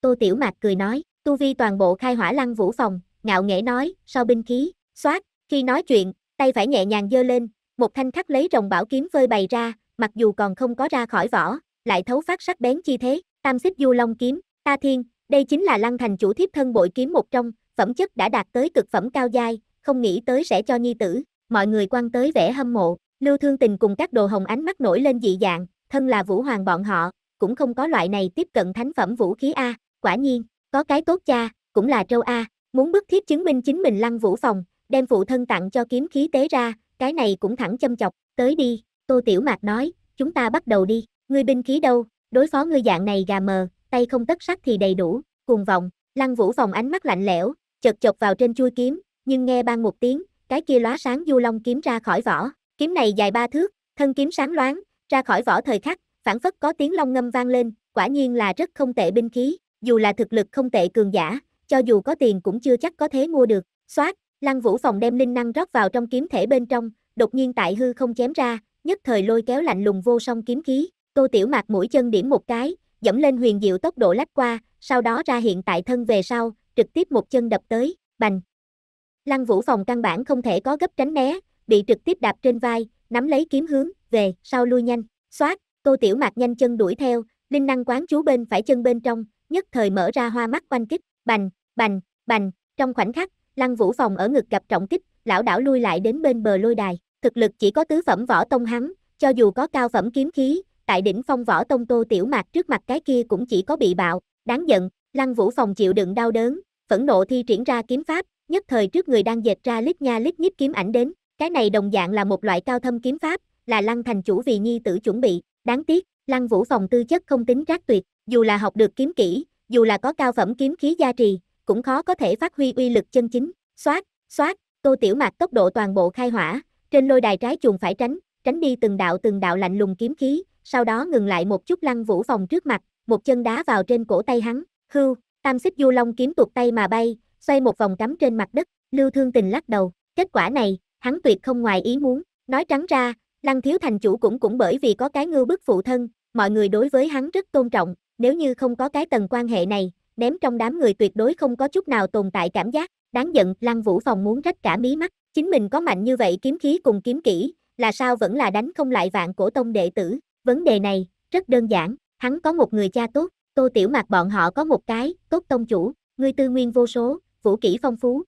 Tô Tiểu Mạc cười nói, tu vi toàn bộ khai hỏa Lăng Vũ Phòng, ngạo nghễ nói, sau binh khí, xoát, khi nói chuyện, tay phải nhẹ nhàng giơ lên, một thanh khắc lấy rồng bảo kiếm vơi bày ra, mặc dù còn không có ra khỏi vỏ, lại thấu phát sắc bén chi thế, tam xích du long kiếm, ta thiên, đây chính là lăng thành chủ thiếp thân bội kiếm một trong, phẩm chất đã đạt tới cực phẩm cao giai, không nghĩ tới sẽ cho nhi tử, mọi người quan tới vẻ hâm mộ, lưu thương tình cùng các đồ hồng ánh mắt nổi lên dị dạng, thân là vũ hoàng bọn họ, cũng không có loại này tiếp cận thánh phẩm vũ khí A, quả nhiên, có cái tốt cha, cũng là trâu A, muốn bức thiếp chứng minh chính mình lăng vũ phòng, đem phụ thân tặng cho kiếm khí tế ra, cái này cũng thẳng châm chọc, tới đi, Tô Tiểu Mạc nói, chúng ta bắt đầu đi, ngươi binh khí đâu, đối phó ngươi dạng này gà mờ, tay không tất sắt thì đầy đủ, cùng vòng, lăng vũ phòng ánh mắt lạnh lẽo, chật chọc vào trên chui kiếm, nhưng nghe ban một tiếng, cái kia lóa sáng du long kiếm ra khỏi vỏ, kiếm này dài ba thước, thân kiếm sáng loáng, ra khỏi vỏ thời khắc, phản phất có tiếng long ngâm vang lên, quả nhiên là rất không tệ binh khí, dù là thực lực không tệ cường giả, cho dù có tiền cũng chưa chắc có thế mua được, xoát, Lăng Vũ Phòng đem linh năng rót vào trong kiếm thể bên trong, đột nhiên tại hư không chém ra, nhất thời lôi kéo lạnh lùng vô song kiếm khí, Tô Tiểu Mạc mũi chân điểm một cái, dẫm lên huyền diệu tốc độ lách qua, sau đó ra hiện tại thân về sau, trực tiếp một chân đập tới, bành. Lăng Vũ Phòng căn bản không thể có gấp tránh né, bị trực tiếp đạp trên vai, nắm lấy kiếm hướng về sau lui nhanh, xoát, Tô Tiểu Mạc nhanh chân đuổi theo, linh năng quán chú bên phải chân bên trong, nhất thời mở ra hoa mắt quanh kích, bành, bành, bành, trong khoảnh khắc, Lăng Vũ Phòng ở ngực gặp trọng kích, lão đảo lui lại đến bên bờ lôi đài, thực lực chỉ có tứ phẩm võ tông hắn, cho dù có cao phẩm kiếm khí, tại đỉnh phong võ tông Tô Tiểu Mạc trước mặt cái kia cũng chỉ có bị bạo, đáng giận, Lăng Vũ Phòng chịu đựng đau đớn, phẫn nộ thi triển ra kiếm pháp, nhất thời trước người đang dệt ra lít nha lít nhít kiếm ảnh đến, cái này đồng dạng là một loại cao thâm kiếm pháp, là Lăng Thành chủ vì nhi tử chuẩn bị, đáng tiếc, Lăng Vũ Phòng tư chất không tính trác tuyệt, dù là học được kiếm kỹ, dù là có cao phẩm kiếm khí gia trì, cũng khó có thể phát huy uy lực chân chính. Xoát, xoát, Tô Tiểu Mạc tốc độ toàn bộ khai hỏa, trên lôi đài trái chuồng phải tránh, tránh đi từng đạo từng đạo lạnh lùng kiếm khí, sau đó ngừng lại một chút lăng vũ phòng trước mặt, một chân đá vào trên cổ tay hắn, hưu, tam xích du long kiếm tuột tay mà bay, xoay một vòng cắm trên mặt đất, lưu thương tình lắc đầu, kết quả này, hắn tuyệt không ngoài ý muốn, nói trắng ra, lăng thiếu thành chủ cũng cũng bởi vì có cái ngưu bức phụ thân, mọi người đối với hắn rất tôn trọng, nếu như không có cái tầng quan hệ này, ném trong đám người tuyệt đối không có chút nào tồn tại cảm giác, đáng giận, Lăng Vũ Phòng muốn rách cả mí mắt, chính mình có mạnh như vậy kiếm khí cùng kiếm kỹ, là sao vẫn là đánh không lại vạn cổ tông đệ tử, vấn đề này, rất đơn giản, hắn có một người cha tốt, Tô Tiểu Mạc bọn họ có một cái, tốt tông chủ, người tư nguyên vô số, vũ kỹ phong phú.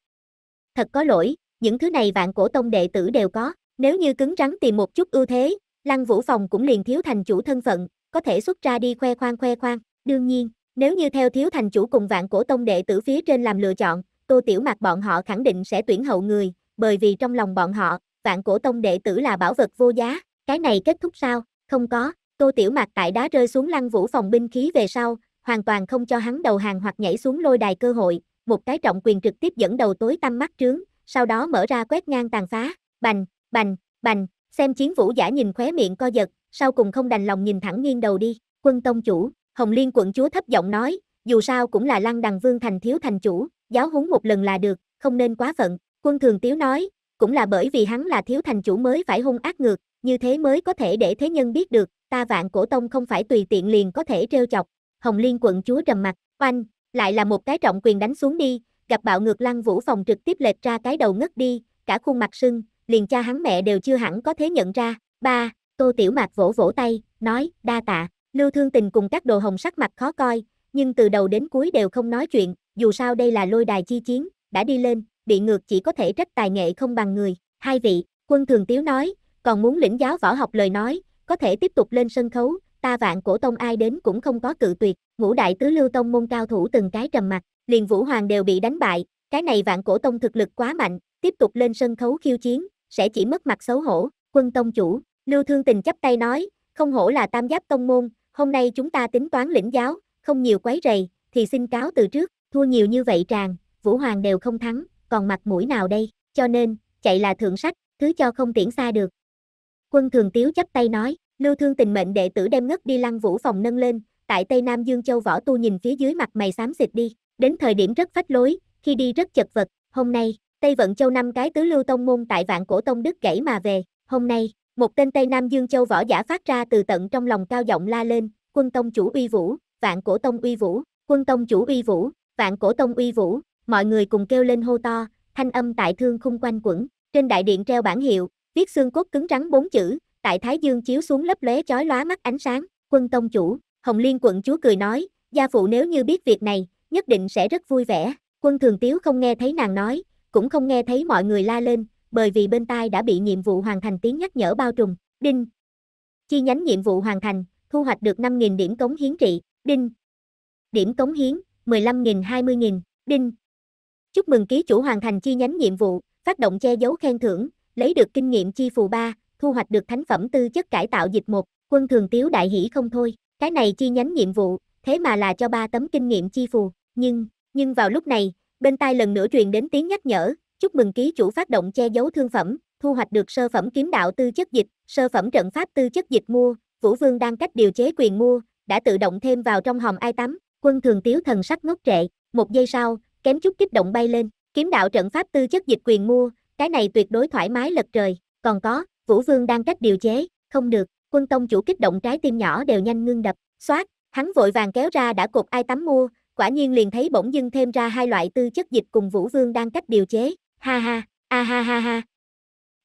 Thật có lỗi, những thứ này vạn cổ tông đệ tử đều có, nếu như cứng rắn tìm một chút ưu thế, Lăng Vũ Phòng cũng liền thiếu thành chủ thân phận, có thể xuất ra đi khoe khoang khoe khoang, đương nhiên, nếu như theo thiếu thành chủ cùng vạn cổ tông đệ tử phía trên làm lựa chọn, Tô Tiểu Mạc bọn họ khẳng định sẽ tuyển hậu người, bởi vì trong lòng bọn họ, vạn cổ tông đệ tử là bảo vật vô giá, cái này kết thúc sao? Không có, Tô Tiểu Mạc tại đá rơi xuống lăng vũ phòng binh khí về sau, hoàn toàn không cho hắn đầu hàng hoặc nhảy xuống lôi đài cơ hội, một cái trọng quyền trực tiếp dẫn đầu tối tăm mắt trướng, sau đó mở ra quét ngang tàn phá, bành, bành, bành, xem chiến vũ giả nhìn khóe miệng co giật, sau cùng không đành lòng nhìn thẳng nghiêng đầu đi, quân tông chủ, Hồng Liên quận chúa thấp giọng nói, dù sao cũng là lăng đằng vương thành thiếu thành chủ, giáo huấn một lần là được, không nên quá phận. Quân thường tiếu nói, cũng là bởi vì hắn là thiếu thành chủ mới phải hung ác ngược, như thế mới có thể để thế nhân biết được, ta vạn cổ tông không phải tùy tiện liền có thể trêu chọc. Hồng Liên quận chúa trầm mặt, oanh, lại là một cái trọng quyền đánh xuống đi, gặp bạo ngược lăng vũ phòng trực tiếp lệch ra cái đầu ngất đi, cả khuôn mặt sưng, liền cha hắn mẹ đều chưa hẳn có thế nhận ra. Ba, Tô Tiểu Mạc vỗ vỗ tay, nói, đa tạ. Lưu Thương Tình cùng các đồ hồng sắc mặt khó coi, nhưng từ đầu đến cuối đều không nói chuyện, dù sao đây là lôi đài chi chiến, đã đi lên, bị ngược chỉ có thể trách tài nghệ không bằng người. Hai vị, quân thường tiếu nói, còn muốn lĩnh giáo võ học lời nói, có thể tiếp tục lên sân khấu, ta vạn cổ tông ai đến cũng không có cự tuyệt, ngũ đại tứ lưu tông môn cao thủ từng cái trầm mặt, liền vũ hoàng đều bị đánh bại, cái này vạn cổ tông thực lực quá mạnh, tiếp tục lên sân khấu khiêu chiến, sẽ chỉ mất mặt xấu hổ, quân tông chủ, lưu thương tình chấp tay nói, không hổ là tam giáp tông môn, hôm nay chúng ta tính toán lĩnh giáo, không nhiều quấy rầy, thì xin cáo từ trước, thua nhiều như vậy tràng, Vũ Hoàng đều không thắng, còn mặt mũi nào đây, cho nên, chạy là thượng sách, thứ cho không tiễn xa được. Quân Thường Tiếu chấp tay nói, Lưu Thương tình mệnh đệ tử đem ngất đi lăng vũ phòng nâng lên, tại Tây Nam Dương Châu võ tu nhìn phía dưới mặt mày xám xịt đi, đến thời điểm rất phách lối, khi đi rất chật vật, hôm nay, Tây Vận Châu năm cái tứ lưu tông môn tại vạn cổ tông đức gãy mà về, hôm nay, một tên Tây Nam Dương Châu võ giả phát ra từ tận trong lòng cao giọng la lên, quân tông chủ uy vũ, vạn cổ tông uy vũ, quân tông chủ uy vũ, vạn cổ tông uy vũ, mọi người cùng kêu lên hô to, thanh âm tại thương khung quanh quẩn, trên đại điện treo bản hiệu, viết xương cốt cứng rắn bốn chữ, tại Thái Dương chiếu xuống lấp lóe chói lóa mắt ánh sáng, quân tông chủ, Hồng Liên quận chúa cười nói, gia phụ nếu như biết việc này, nhất định sẽ rất vui vẻ, quân thường tiếu không nghe thấy nàng nói, cũng không nghe thấy mọi người la lên, bởi vì bên tai đã bị nhiệm vụ hoàn thành tiếng nhắc nhở bao trùm, đinh. Chi nhánh nhiệm vụ hoàn thành, thu hoạch được 5.000 điểm cống hiến trị, đinh. Điểm cống hiến, 15.000 20.000, đinh. Chúc mừng ký chủ hoàn thành chi nhánh nhiệm vụ, phát động che giấu khen thưởng, lấy được kinh nghiệm chi phù 3, thu hoạch được thánh phẩm tư chất cải tạo dịch một quân thường tiếu đại hỷ không thôi, cái này chi nhánh nhiệm vụ, thế mà là cho ba tấm kinh nghiệm chi phù, nhưng, nhưng vào lúc này, bên tai lần nữa truyền đến tiếng nhắc nhở, Chúc mừng ký chủ phát động che giấu thương phẩm, thu hoạch được sơ phẩm kiếm đạo tư chất dịch, sơ phẩm trận pháp tư chất dịch mua, Vũ Vương đang cách điều chế quyền mua, đã tự động thêm vào trong hòm ai tắm, quân thường tiếu thần sắc ngốc trệ, một giây sau, kém chút kích động bay lên, kiếm đạo trận pháp tư chất dịch quyền mua, cái này tuyệt đối thoải mái lật trời, còn có, Vũ Vương đang cách điều chế, không được, quân tông chủ kích động trái tim nhỏ đều nhanh ngưng đập, xoát, hắn vội vàng kéo ra đã cột ai tắm mua, quả nhiên liền thấy bỗng dưng thêm ra hai loại tư chất dịch cùng Vũ Vương đang cách điều chế, ha ha, a ha ha ha.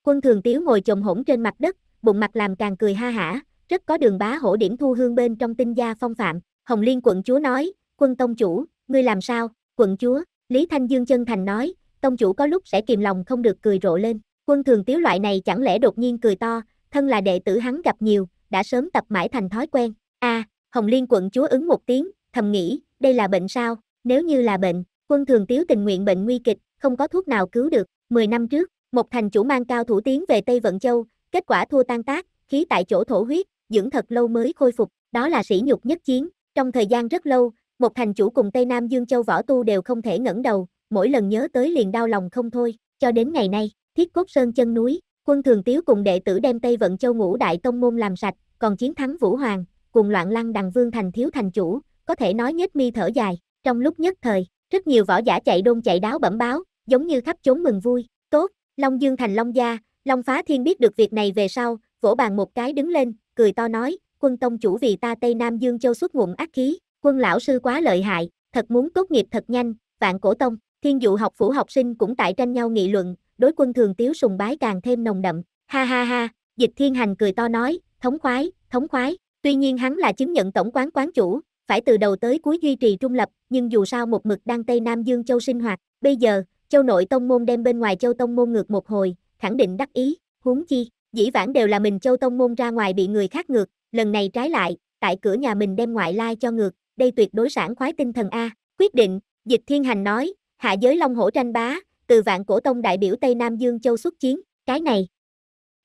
Quân thường tiếu ngồi chồng hổn trên mặt đất, bụng mặt làm càng cười ha hả, rất có đường bá hổ điểm thu hương bên trong tinh gia phong phạm, Hồng Liên quận chúa nói, quân tông chủ, ngươi làm sao, quận chúa, Lý Thanh Dương chân thành nói, tông chủ có lúc sẽ kìm lòng không được cười rộ lên, quân thường tiếu loại này chẳng lẽ đột nhiên cười to, thân là đệ tử hắn gặp nhiều, đã sớm tập mãi thành thói quen, a à, Hồng Liên quận chúa ứng một tiếng, thầm nghĩ, đây là bệnh sao, nếu như là bệnh, quân thường tiếu tình nguyện bệnh nguy kịch, không có thuốc nào cứu được. 10 năm trước, một thành chủ mang cao thủ tiến về Tây Vận Châu, kết quả thua tan tác, khí tại chỗ thổ huyết, dưỡng thật lâu mới khôi phục, đó là sỉ nhục nhất chiến. Trong thời gian rất lâu, một thành chủ cùng Tây Nam Dương Châu võ tu đều không thể ngẩng đầu, mỗi lần nhớ tới liền đau lòng không thôi, cho đến ngày nay, thiết cốt sơn chân núi, quân thường tiếu cùng đệ tử đem Tây Vận Châu ngũ đại tông môn làm sạch, còn chiến thắng Vũ Hoàng, cùng loạn lăng đằng vương thành thiếu thành chủ, có thể nói nhất mi thở dài, trong lúc nhất thời, rất nhiều võ giả chạy đôn chạy đáo bẩm báo, giống như khắp chốn mừng vui, tốt, Long Dương thành Long gia, Long Phá Thiên biết được việc này về sau, vỗ bàn một cái đứng lên, cười to nói, quân tông chủ vì ta Tây Nam Dương Châu xuất ngụm ác khí, quân lão sư quá lợi hại, thật muốn tốt nghiệp thật nhanh, vạn cổ tông, thiên dụ học phủ học sinh cũng tại tranh nhau nghị luận, đối quân thường tiếu sùng bái càng thêm nồng đậm, ha ha ha, dịch thiên hành cười to nói, thống khoái, thống khoái, tuy nhiên hắn là chứng nhận tổng quán quán chủ, phải từ đầu tới cuối duy trì trung lập, nhưng dù sao một mực đang Tây Nam Dương Châu sinh hoạt, bây giờ, Châu nội tông môn đem bên ngoài châu tông môn ngược một hồi, khẳng định đắc ý, huống chi, dĩ vãng đều là mình châu tông môn ra ngoài bị người khác ngược, lần này trái lại, tại cửa nhà mình đem ngoại lai cho ngược, đây tuyệt đối sản khoái tinh thần A, quyết định, dịch thiên hành nói, hạ giới long hổ tranh bá, từ vạn cổ tông đại biểu Tây Nam Dương Châu xuất chiến, cái này.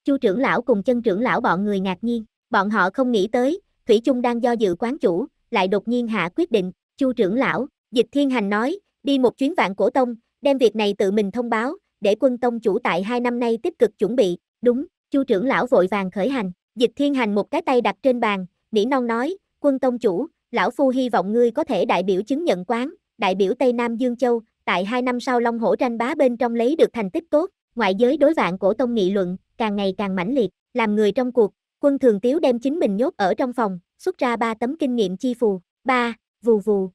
Chu trưởng lão cùng chân trưởng lão bọn người ngạc nhiên, bọn họ không nghĩ tới, Thủy chung đang do dự quán chủ, lại đột nhiên hạ quyết định, Chu trưởng lão, dịch thiên hành nói, đi một chuyến vạn cổ tông, đem việc này tự mình thông báo, để quân tông chủ tại hai năm nay tích cực chuẩn bị, đúng, chu trưởng lão vội vàng khởi hành, dịch thiên hành một cái tay đặt trên bàn, nỉ non nói, quân tông chủ, lão phu hy vọng ngươi có thể đại biểu chứng nhận quán, đại biểu Tây Nam Dương Châu, tại hai năm sau Long Hổ tranh bá bên trong lấy được thành tích tốt, ngoại giới đối vạn cổ tông nghị luận, càng ngày càng mãnh liệt, làm người trong cuộc, quân thường tiếu đem chính mình nhốt ở trong phòng, xuất ra ba tấm kinh nghiệm chi phù, ba, vù vù,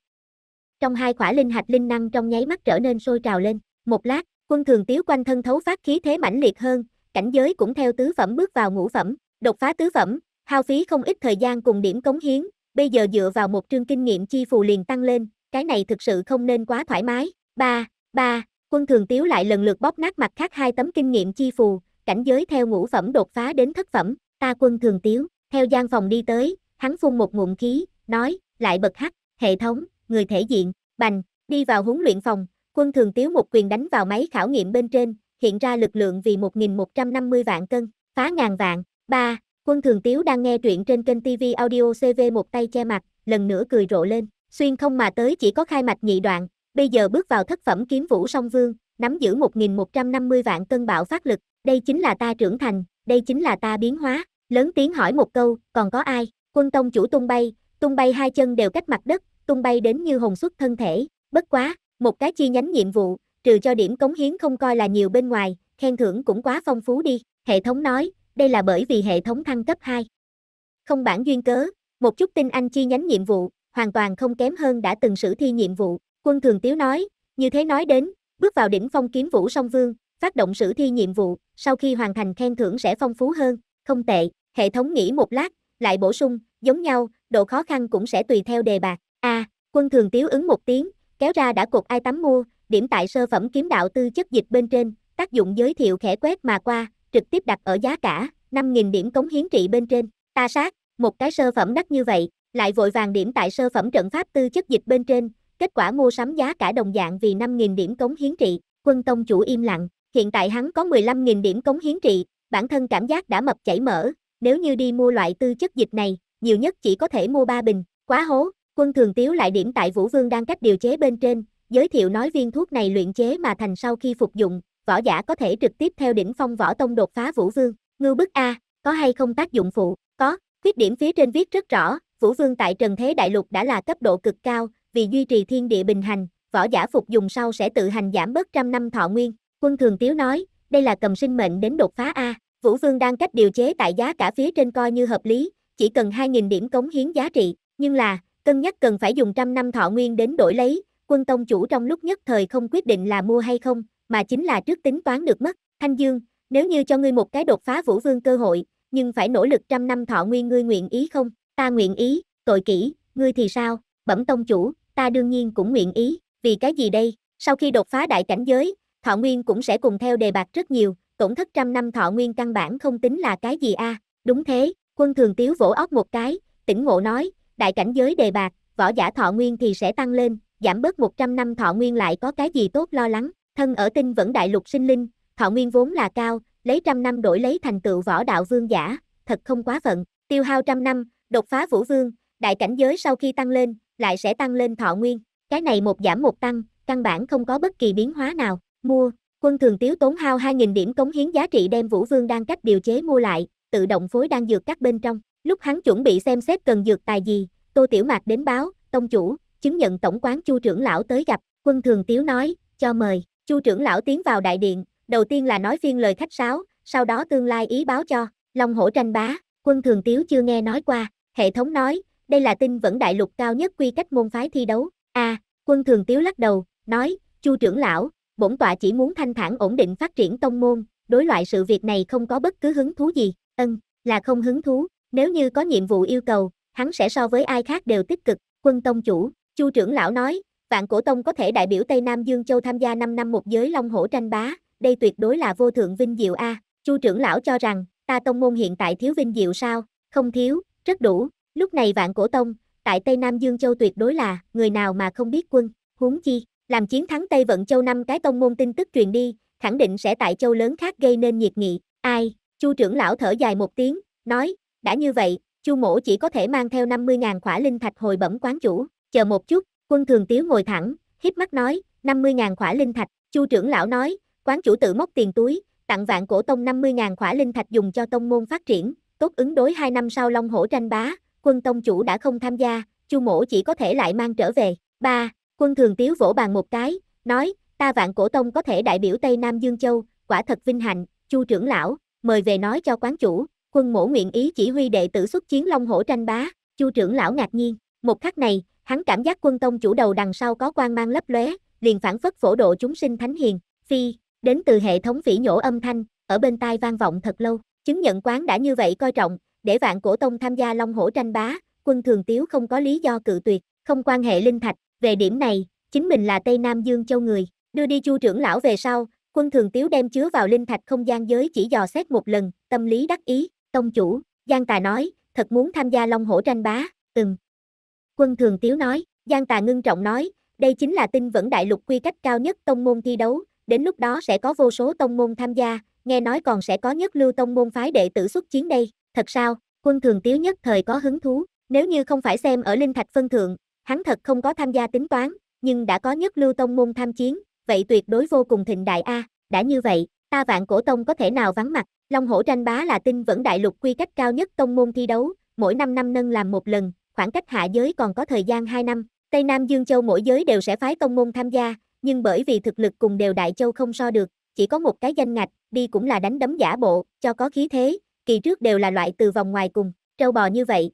trong hai khỏa linh hạch linh năng trong nháy mắt trở nên sôi trào lên. Một lát, quân thường tiếu quanh thân thấu phát khí thế mãnh liệt hơn, cảnh giới cũng theo tứ phẩm bước vào ngũ phẩm, đột phá tứ phẩm, hao phí không ít thời gian cùng điểm cống hiến, bây giờ dựa vào một trương kinh nghiệm chi phù liền tăng lên, cái này thực sự không nên quá thoải mái. Ba, ba, quân thường tiếu lại lần lượt bóp nát mặt khác hai tấm kinh nghiệm chi phù, cảnh giới theo ngũ phẩm đột phá đến thất phẩm, ta quân thường tiếu, theo gian phòng đi tới, hắn phun một ngụm khí, nói, lại bật hắt hệ thống, người thể diện, bành, đi vào huấn luyện phòng, quân thường tiếu một quyền đánh vào máy khảo nghiệm bên trên, hiện ra lực lượng vì 1.150 vạn cân, phá ngàn vạn, ba, quân thường tiếu đang nghe truyện trên kênh TV Audio CV một tay che mặt, lần nữa cười rộ lên, xuyên không mà tới chỉ có khai mạch nhị đoạn, bây giờ bước vào thất phẩm kiếm vũ song vương, nắm giữ 1.150 vạn cân bạo phát lực, đây chính là ta trưởng thành, đây chính là ta biến hóa, lớn tiếng hỏi một câu, còn có ai, quân tông chủ tung bay, tung bay hai chân đều cách mặt đất, tung bay đến như hồn xuất thân thể, bất quá, một cái chi nhánh nhiệm vụ, trừ cho điểm cống hiến không coi là nhiều bên ngoài, khen thưởng cũng quá phong phú đi, hệ thống nói, đây là bởi vì hệ thống thăng cấp 2. Không bản duyên cớ, một chút tin anh chi nhánh nhiệm vụ, hoàn toàn không kém hơn đã từng sử thi nhiệm vụ, quân thường tiếu nói, như thế nói đến, bước vào đỉnh phong kiếm vũ song vương, phát động sử thi nhiệm vụ, sau khi hoàn thành khen thưởng sẽ phong phú hơn, không tệ, hệ thống nghĩ một lát, lại bổ sung, giống nhau, độ khó khăn cũng sẽ tùy theo đề bạc a à, quân thường tiếu ứng một tiếng, kéo ra đã cột ai tắm mua, điểm tại sơ phẩm kiếm đạo tư chất dịch bên trên, tác dụng giới thiệu khẽ quét mà qua, trực tiếp đặt ở giá cả, 5.000 điểm cống hiến trị bên trên, ta sát, một cái sơ phẩm đắt như vậy, lại vội vàng điểm tại sơ phẩm trận pháp tư chất dịch bên trên, kết quả mua sắm giá cả đồng dạng vì 5.000 điểm cống hiến trị, quân tông chủ im lặng, hiện tại hắn có 15.000 điểm cống hiến trị, bản thân cảm giác đã mập chảy mỡ, nếu như đi mua loại tư chất dịch này, nhiều nhất chỉ có thể mua 3 bình, quá hố, Quân thường tiếu lại điểm tại Vũ Vương đang cách điều chế bên trên, giới thiệu nói viên thuốc này luyện chế mà thành sau khi phục dụng, võ giả có thể trực tiếp theo đỉnh phong võ tông đột phá Vũ Vương. Ngưu bức A, có hay không tác dụng phụ? Có, khuyết điểm phía trên viết rất rõ, Vũ Vương tại Trần Thế Đại Lục đã là cấp độ cực cao, vì duy trì thiên địa bình hành, võ giả phục dùng sau sẽ tự hành giảm bớt trăm năm thọ nguyên. Quân Thường Tiếu nói, đây là cầm sinh mệnh đến đột phá A, Vũ Vương đang cách điều chế tại giá cả phía trên coi như hợp lý, chỉ cần 2.000 điểm cống hiến giá trị, nhưng là, cân nhắc cần phải dùng trăm năm thọ nguyên đến đổi lấy, quân tông chủ trong lúc nhất thời không quyết định là mua hay không, mà chính là trước tính toán được mất. Thanh Dương, nếu như cho ngươi một cái đột phá vũ vương cơ hội, nhưng phải nỗ lực trăm năm thọ nguyên ngươi nguyện ý không? Ta nguyện ý, tội kỹ, ngươi thì sao? Bẩm tông chủ, ta đương nhiên cũng nguyện ý, vì cái gì đây? Sau khi đột phá đại cảnh giới, thọ nguyên cũng sẽ cùng theo đề bạc rất nhiều, tổn thất trăm năm thọ nguyên căn bản không tính là cái gì a à? Đúng thế, quân thường tiếu vỗ óc một cái, tỉnh ngộ nói, đại cảnh giới đề bạc, võ giả thọ nguyên thì sẽ tăng lên, giảm bớt 100 năm thọ nguyên lại có cái gì tốt lo lắng, thân ở tinh vẫn đại lục sinh linh, thọ nguyên vốn là cao, lấy trăm năm đổi lấy thành tựu võ đạo vương giả, thật không quá phận, tiêu hao trăm năm, đột phá vũ vương, đại cảnh giới sau khi tăng lên, lại sẽ tăng lên thọ nguyên, cái này một giảm một tăng, căn bản không có bất kỳ biến hóa nào, mua, quân thường tiếu tốn hao 2.000 điểm cống hiến giá trị đem vũ vương đang cách điều chế mua lại, tự động phối đang dược các bên trong, Lúc hắn chuẩn bị xem xét cần dược tài gì, Tô Tiểu Mạc đến báo, tông chủ, chứng nhận tổng quán Chu trưởng lão tới gặp, quân thường tiếu nói, cho mời, Chu trưởng lão tiến vào đại điện, đầu tiên là nói phiên lời khách sáo, sau đó tương lai ý báo cho, Long hổ tranh bá, quân thường tiếu chưa nghe nói qua, hệ thống nói, đây là tin vẫn đại lục cao nhất quy cách môn phái thi đấu, a à, quân thường tiếu lắc đầu, nói, Chu trưởng lão, bổn tọa chỉ muốn thanh thản ổn định phát triển tông môn, đối loại sự việc này không có bất cứ hứng thú gì, ân, là không hứng thú, nếu như có nhiệm vụ yêu cầu, hắn sẽ so với ai khác đều tích cực, quân tông chủ, chu trưởng lão nói, vạn cổ tông có thể đại biểu Tây Nam Dương Châu tham gia 5 năm một giới long hổ tranh bá, đây tuyệt đối là vô thượng vinh diệu a. Chu trưởng lão cho rằng, ta tông môn hiện tại thiếu vinh diệu sao? Không thiếu, rất đủ. Lúc này Vạn Cổ Tông, tại Tây Nam Dương Châu tuyệt đối là người nào mà không biết quân, huống chi, làm chiến thắng Tây Vận Châu năm cái tông môn tin tức truyền đi, khẳng định sẽ tại châu lớn khác gây nên nhiệt nghị. Ai? Chu trưởng lão thở dài một tiếng, nói, đã như vậy, Chu Mỗ chỉ có thể mang theo 50.000 khỏa linh thạch hồi bẩm quán chủ. Chờ một chút, quân thường tiếu ngồi thẳng, híp mắt nói, 50.000 khỏa linh thạch. Chu trưởng lão nói, quán chủ tự móc tiền túi, tặng vạn cổ tông 50.000 khỏa linh thạch dùng cho tông môn phát triển, tốt ứng đối 2 năm sau Long Hổ tranh bá, quân tông chủ đã không tham gia, Chu Mỗ chỉ có thể lại mang trở về. 3. Quân thường tiếu vỗ bàn một cái, nói, ta vạn cổ tông có thể đại biểu Tây Nam Dương Châu, quả thật vinh hạnh, Chu trưởng lão, mời về nói cho quán chủ, quân mổ nguyện ý chỉ huy đệ tử xuất chiến Long Hổ tranh bá, Chu trưởng lão ngạc nhiên, một khắc này, hắn cảm giác quân tông chủ đầu đằng sau có quan mang lấp lóe, liền phản phất phổ độ chúng sinh thánh hiền, phi, đến từ hệ thống phỉ nhổ âm thanh, ở bên tai vang vọng thật lâu, chứng nhận quán đã như vậy coi trọng, để vạn cổ tông tham gia Long Hổ tranh bá, quân thường tiếu không có lý do cự tuyệt, không quan hệ linh thạch, về điểm này, chính mình là Tây Nam Dương Châu người, đưa đi Chu trưởng lão về sau, quân thường tiếu đem chứa vào linh thạch không gian giới chỉ dò xét một lần, tâm lý đắc ý, Tông chủ, Giang Tà nói, thật muốn tham gia Long Hổ tranh bá, ừm. Quân Thường Tiếu nói, Giang Tà ngưng trọng nói, đây chính là tinh vẫn đại lục quy cách cao nhất tông môn thi đấu, đến lúc đó sẽ có vô số tông môn tham gia, nghe nói còn sẽ có nhất lưu tông môn phái đệ tử xuất chiến đây, thật sao, quân thường tiếu nhất thời có hứng thú, nếu như không phải xem ở Linh Thạch Phân Thượng, hắn thật không có tham gia tính toán, nhưng đã có nhất lưu tông môn tham chiến, vậy tuyệt đối vô cùng thịnh đại A, đã như vậy, ta vạn cổ tông có thể nào vắng mặt, Long hổ tranh bá là tinh vẫn đại lục quy cách cao nhất tông môn thi đấu, mỗi 5 năm nâng làm một lần, khoảng cách hạ giới còn có thời gian 2 năm. Tây Nam Dương Châu mỗi giới đều sẽ phái tông môn tham gia, nhưng bởi vì thực lực cùng đều Đại Châu không so được, chỉ có một cái danh ngạch, đi cũng là đánh đấm giả bộ, cho có khí thế, kỳ trước đều là loại từ vòng ngoài cùng, trâu bò như vậy.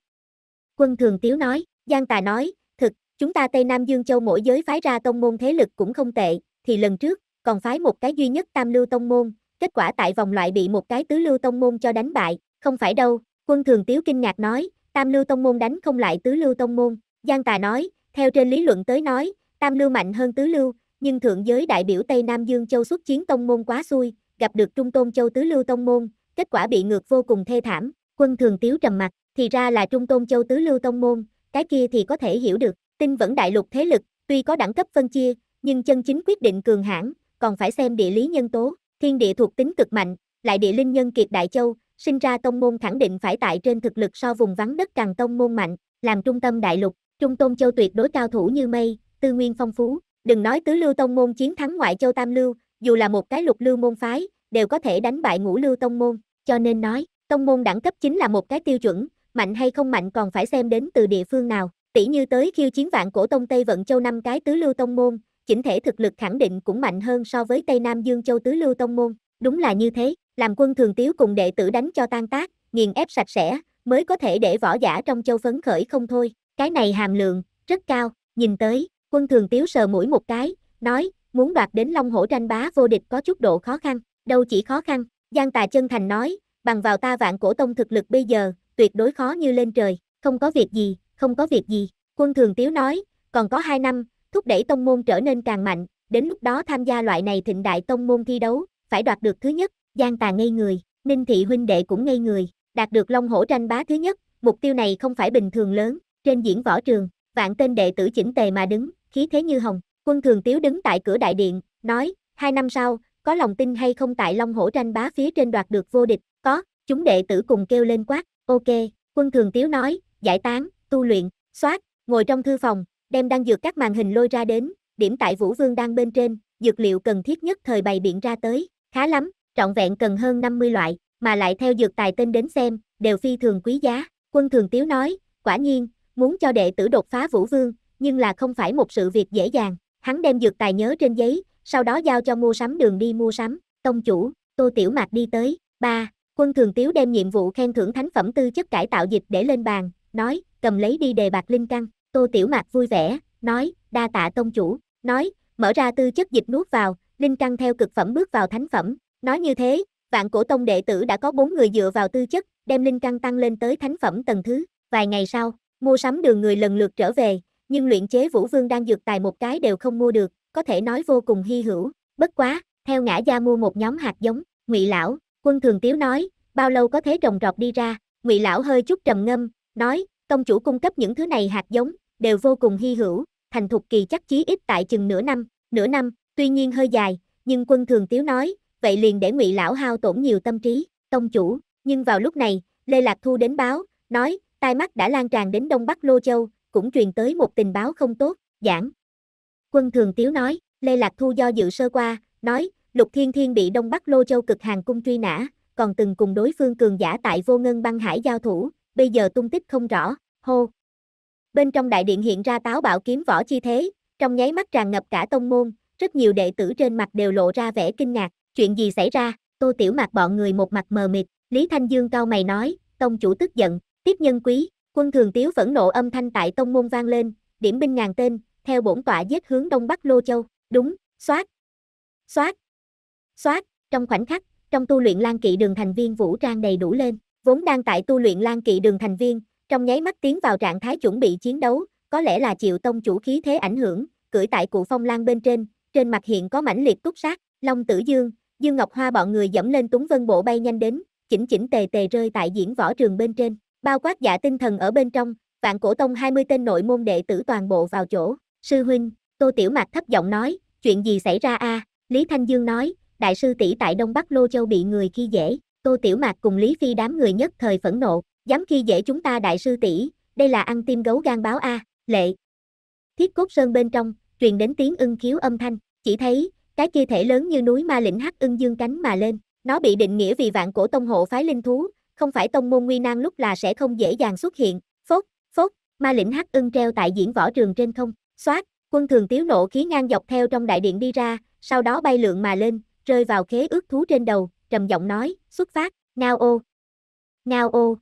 Quân Thường Tiếu nói, Giang Tà nói, thực, chúng ta Tây Nam Dương Châu mỗi giới phái ra tông môn thế lực cũng không tệ, thì lần trước, còn phái một cái duy nhất tam lưu tông môn, kết quả tại vòng loại bị một cái tứ lưu tông môn cho đánh bại, không phải đâu, quân thường tiếu kinh ngạc nói, tam lưu tông môn đánh không lại tứ lưu tông môn, Giang Tà nói, theo trên lý luận tới nói, tam lưu mạnh hơn tứ lưu, nhưng thượng giới đại biểu Tây Nam Dương Châu xuất chiến tông môn quá xui, gặp được Trung Tôn Châu tứ lưu tông môn, kết quả bị ngược vô cùng thê thảm, quân thường tiếu trầm mặt, thì ra là Trung Tôn Châu tứ lưu tông môn, cái kia thì có thể hiểu được, tin vẫn đại lục thế lực, tuy có đẳng cấp phân chia, nhưng chân chính quyết định cường hãn, còn phải xem địa lý nhân tố, thiên địa thuộc tính cực mạnh, lại địa linh nhân kiệt Đại Châu, sinh ra tông môn khẳng định phải tại trên thực lực so vùng vắng đất càng tông môn mạnh, làm trung tâm đại lục, trung tôn châu tuyệt đối cao thủ như mây, tư nguyên phong phú, đừng nói tứ lưu tông môn chiến thắng ngoại châu tam lưu, dù là một cái lục lưu môn phái, đều có thể đánh bại ngũ lưu tông môn, cho nên nói, tông môn đẳng cấp chính là một cái tiêu chuẩn, mạnh hay không mạnh còn phải xem đến từ địa phương nào, tỷ như tới khiêu chiến vạn cổ tông Tây Vận Châu năm cái tứ lưu tông môn, chỉnh thể thực lực khẳng định cũng mạnh hơn so với Tây Nam Dương Châu Tứ Lưu Tông Môn. Đúng là như thế, làm quân thường tiếu cùng đệ tử đánh cho tan tác, nghiền ép sạch sẽ, mới có thể để võ giả trong châu phấn khởi không thôi. Cái này hàm lượng, rất cao, nhìn tới, quân thường tiếu sờ mũi một cái, nói, muốn đoạt đến Long Hổ tranh bá vô địch có chút độ khó khăn, đâu chỉ khó khăn, Giang Tà chân thành nói, bằng vào ta vạn cổ tông thực lực bây giờ, tuyệt đối khó như lên trời, không có việc gì, không có việc gì. Quân thường tiếu nói, còn có hai năm, thúc đẩy tông môn trở nên càng mạnh, đến lúc đó tham gia loại này thịnh đại tông môn thi đấu, phải đoạt được thứ nhất, Giang Tà ngây người, Ninh Thị huynh đệ cũng ngây người, đạt được Long Hổ tranh bá thứ nhất, mục tiêu này không phải bình thường lớn, trên diễn võ trường, vạn tên đệ tử chỉnh tề mà đứng, khí thế như hồng, quân thường tiếu đứng tại cửa đại điện, nói, hai năm sau, có lòng tin hay không tại Long Hổ tranh bá phía trên đoạt được vô địch, có, chúng đệ tử cùng kêu lên quát, ok, quân thường tiếu nói, giải tán, tu luyện, soát, ngồi trong thư phòng, đem đang dược các màn hình lôi ra đến, điểm tại Vũ Vương đang bên trên, dược liệu cần thiết nhất thời bày biện ra tới, khá lắm, trọn vẹn cần hơn 50 loại, mà lại theo dược tài tên đến xem, đều phi thường quý giá. Quân Thường Tiếu nói, quả nhiên, muốn cho đệ tử đột phá Vũ Vương, nhưng là không phải một sự việc dễ dàng. Hắn đem dược tài nhớ trên giấy, sau đó giao cho mua sắm đường đi mua sắm. Tông chủ, Tô Tiểu Mạc đi tới. ba Quân Thường Tiếu đem nhiệm vụ khen thưởng thánh phẩm tư chất cải tạo dịch để lên bàn, nói, cầm lấy đi đề bạc linh căn. Tô Tiểu Mạc vui vẻ, nói, đa tạ tông chủ, nói, mở ra tư chất dịch nuốt vào, linh căn theo cực phẩm bước vào thánh phẩm, nói như thế, vạn cổ tông đệ tử đã có bốn người dựa vào tư chất, đem linh căn tăng lên tới thánh phẩm tầng thứ, vài ngày sau, mua sắm đường người lần lượt trở về, nhưng luyện chế Vũ Vương đang dược tài một cái đều không mua được, có thể nói vô cùng hy hữu, bất quá, theo ngã gia mua một nhóm hạt giống, Ngụy lão, Quân Thường Tiếu nói, bao lâu có thế trồng trọt đi ra, Ngụy lão hơi chút trầm ngâm, nói, công chủ cung cấp những thứ này hạt giống, đều vô cùng hy hữu, thành thục kỳ chắc chí ít tại chừng nửa năm, nửa năm, tuy nhiên hơi dài, nhưng quân thường tiếu nói, vậy liền để ngụy lão hao tổn nhiều tâm trí, tông chủ, nhưng vào lúc này, Lê Lạc Thu đến báo, nói, tai mắt đã lan tràn đến Đông Bắc Lô Châu, cũng truyền tới một tình báo không tốt, giảng. Quân thường tiếu nói, Lê Lạc Thu do dự sơ qua, nói, Lục Thiên Thiên bị Đông Bắc Lô Châu cực hàng cung truy nã, còn từng cùng đối phương cường giả tại vô ngân băng hải giao thủ, bây giờ tung tích không rõ, hô, bên trong đại điện hiện ra táo bạo kiếm võ chi thế, trong nháy mắt tràn ngập cả tông môn, rất nhiều đệ tử trên mặt đều lộ ra vẻ kinh ngạc, chuyện gì xảy ra, tô tiểu mạc bọn người một mặt mờ mịt, Lý Thanh Dương cao mày nói, tông chủ tức giận, tiếp nhân quý, quân thường tiếu vẫn nộ âm thanh tại tông môn vang lên, điểm binh ngàn tên, theo bổn tọa giết hướng đông bắc Lô Châu, đúng, xoát, xoát, xoát, trong khoảnh khắc, trong tu luyện lan kỵ đường thành viên vũ trang đầy đủ lên, vốn đang tại tu luyện lan kỵ đường thành viên, trong nháy mắt tiến vào trạng thái chuẩn bị chiến đấu, có lẽ là chịu tông chủ khí thế ảnh hưởng, cưỡi tại cụ phong lan bên trên, trên mặt hiện có mảnh liệt túc sát, Long Tử Dương, Dương Ngọc Hoa bọn người dẫm lên túng vân bộ bay nhanh đến, chỉnh chỉnh tề tề rơi tại diễn võ trường bên trên, bao quát dạ tinh thần ở bên trong, vạn cổ tông 20 tên nội môn đệ tử toàn bộ vào chỗ, sư huynh, Tô Tiểu Mạc thấp giọng nói, chuyện gì xảy ra a? Lý Thanh Dương nói, đại sư tỷ tại Đông Bắc Lô Châu bị người khi dễ, Tô Tiểu Mạc cùng Lý Phi đám người nhất thời phẫn nộ, dám khi dễ chúng ta đại sư tỷ, đây là ăn tim gấu gan báo a, lệ. Thiết cốt sơn bên trong, truyền đến tiếng ưng khiếu âm thanh, chỉ thấy, cái kia thể lớn như núi ma lĩnh hắc ưng dương cánh mà lên, nó bị định nghĩa vì vạn cổ tông hộ phái linh thú, không phải tông môn nguy nan lúc là sẽ không dễ dàng xuất hiện, phốt, phốt, ma lĩnh hắc ưng treo tại diễn võ trường trên không, xoát, quân thường tiếu nộ khí ngang dọc theo trong đại điện đi ra, sau đó bay lượn mà lên, rơi vào khế ước thú trên đầu, trầm giọng nói, xuất phát, ngao ô, ngao ô.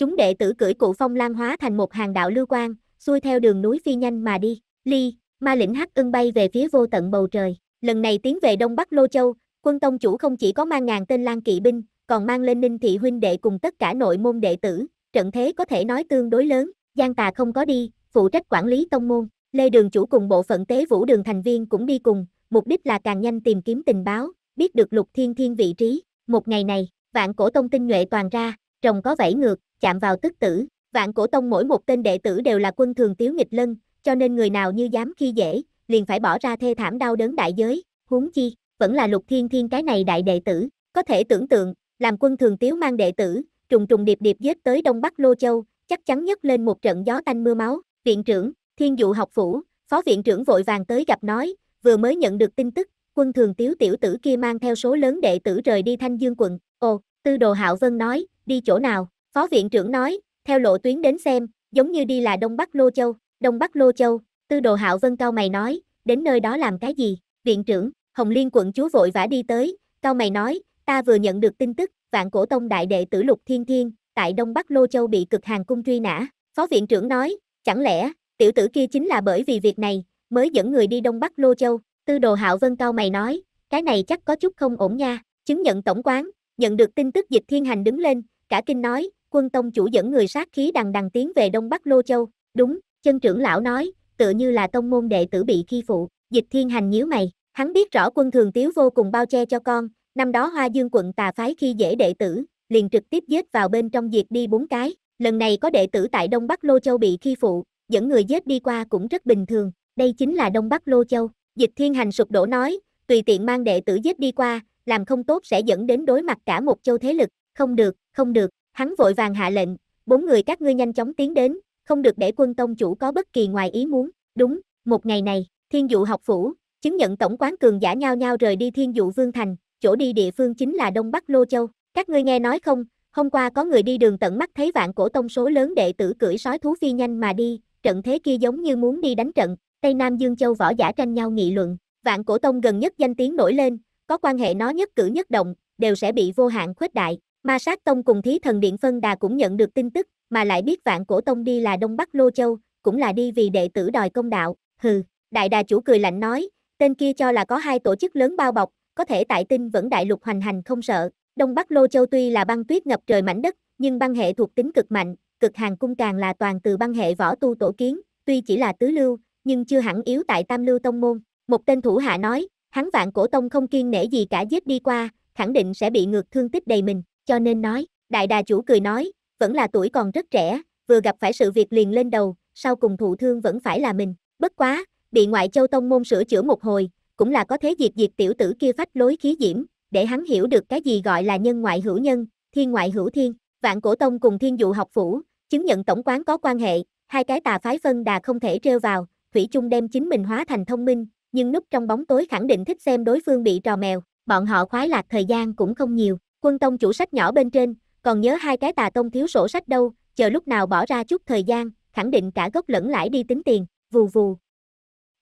Chúng đệ tử cưỡi cụ phong lan hóa thành một hàng đạo lưu quang, xuôi theo đường núi phi nhanh mà đi. Ly, ma lĩnh hắc ưng bay về phía vô tận bầu trời. Lần này tiến về Đông Bắc Lô Châu, quân tông chủ không chỉ có mang ngàn tên lang kỵ binh, còn mang lên ninh thị huynh đệ cùng tất cả nội môn đệ tử. Trận thế có thể nói tương đối lớn, Giang Tà không có đi, phụ trách quản lý tông môn. Lê Đường Chủ cùng bộ phận tế vũ đường thành viên cũng đi cùng, mục đích là càng nhanh tìm kiếm tình báo, biết được lục thiên thiên vị trí. Một ngày này, vạn cổ tông tinh nhuệ toàn ra, rồng có vẫy ngược, chạm vào tức tử, vạn cổ tông mỗi một tên đệ tử đều là quân thường tiếu nghịch lân, cho nên người nào như dám khi dễ, liền phải bỏ ra thê thảm đau đớn đại giới, huống chi, vẫn là lục thiên thiên cái này đại đệ tử, có thể tưởng tượng, làm quân thường tiếu mang đệ tử, trùng trùng điệp điệp giết tới Đông Bắc Lô Châu, chắc chắn nhất lên một trận gió tanh mưa máu, viện trưởng, thiên dụ học phủ, phó viện trưởng vội vàng tới gặp nói, vừa mới nhận được tin tức, quân thường tiếu tiểu tử kia mang theo số lớn đệ tử rời đi Thanh Dương quận, ồ, tư đồ hạo vân nói, đi chỗ nào? Phó viện trưởng nói, theo lộ tuyến đến xem, giống như đi là Đông Bắc Lô Châu, Đông Bắc Lô Châu, tư đồ hạo vân cao mày nói, đến nơi đó làm cái gì? Viện trưởng, Hồng Liên quận chúa vội vã đi tới, cao mày nói, ta vừa nhận được tin tức, vạn cổ tông đại đệ tử lục thiên thiên, tại Đông Bắc Lô Châu bị cực hàng cung truy nã. Phó viện trưởng nói, chẳng lẽ, tiểu tử kia chính là bởi vì việc này, mới dẫn người đi Đông Bắc Lô Châu, tư đồ hạo vân cao mày nói, cái này chắc có chút không ổn nha, chứng nhận tổng quán, nhận được tin tức dịch thiên hành đứng lên, cả kinh nói, quân tông chủ dẫn người sát khí đằng đằng tiến về Đông Bắc Lô Châu, đúng, chân trưởng lão nói, tựa như là tông môn đệ tử bị khi phụ, dịch thiên hành nhíu mày, hắn biết rõ quân thường tiếu vô cùng bao che cho con, năm đó hoa dương quận tà phái khi dễ đệ tử, liền trực tiếp giết vào bên trong diệt đi bốn cái, lần này có đệ tử tại Đông Bắc Lô Châu bị khi phụ, dẫn người giết đi qua cũng rất bình thường, đây chính là Đông Bắc Lô Châu, dịch thiên hành sụp đổ nói, tùy tiện mang đệ tử giết đi qua, làm không tốt sẽ dẫn đến đối mặt cả một châu thế lực, không được, không được, hắn vội vàng hạ lệnh, bốn người các ngươi nhanh chóng tiến đến, không được để quân tông chủ có bất kỳ ngoài ý muốn, đúng, một ngày này, thiên dụ học phủ, chứng nhận tổng quán cường giả nhau nhau rời đi thiên dụ vương thành, chỗ đi địa phương chính là Đông Bắc Lô Châu, các ngươi nghe nói không, hôm qua có người đi đường tận mắt thấy vạn cổ tông số lớn đệ tử cưỡi sói thú phi nhanh mà đi, trận thế kia giống như muốn đi đánh trận, Tây Nam Dương Châu võ giả tranh nhau nghị luận, vạn cổ tông gần nhất danh tiếng nổi lên, có quan hệ nó nhất cử nhất động, đều sẽ bị vô hạn khuếch đại, Ma sát tông cùng thí thần điện phân đà cũng nhận được tin tức, mà lại biết vạn cổ tông đi là Đông Bắc Lô Châu, cũng là đi vì đệ tử đòi công đạo, hừ, đại đà chủ cười lạnh nói, tên kia cho là có hai tổ chức lớn bao bọc, có thể tại tinh vẫn đại lục hoành hành không sợ, Đông Bắc Lô Châu tuy là băng tuyết ngập trời mảnh đất, nhưng băng hệ thuộc tính cực mạnh, cực hàng cung càng là toàn từ băng hệ võ tu tổ kiến, tuy chỉ là tứ lưu, nhưng chưa hẳn yếu tại tam lưu tông môn, một tên thủ hạ nói, hắn vạn cổ tông không kiên nể gì cả giết đi qua, khẳng định sẽ bị ngược thương tích đầy mình cho nên nói, đại đà chủ cười nói, vẫn là tuổi còn rất trẻ, vừa gặp phải sự việc liền lên đầu, sau cùng thụ thương vẫn phải là mình, bất quá, bị ngoại châu tông môn sửa chữa một hồi, cũng là có thế diệt diệt tiểu tử kia phách lối khí diễm, để hắn hiểu được cái gì gọi là nhân ngoại hữu nhân, thiên ngoại hữu thiên, vạn cổ tông cùng thiên dụ học phủ, chứng nhận tổng quán có quan hệ, hai cái tà phái phân đà không thể treo vào, Thủy chung đem chính mình hóa thành thông minh, nhưng núp trong bóng tối khẳng định thích xem đối phương bị trò mèo, bọn họ khoái lạc thời gian cũng không nhiều, Quân tông chủ sách nhỏ bên trên, còn nhớ hai cái tà tông thiếu sổ sách đâu, chờ lúc nào bỏ ra chút thời gian, khẳng định cả gốc lẫn lãi đi tính tiền, vù vù.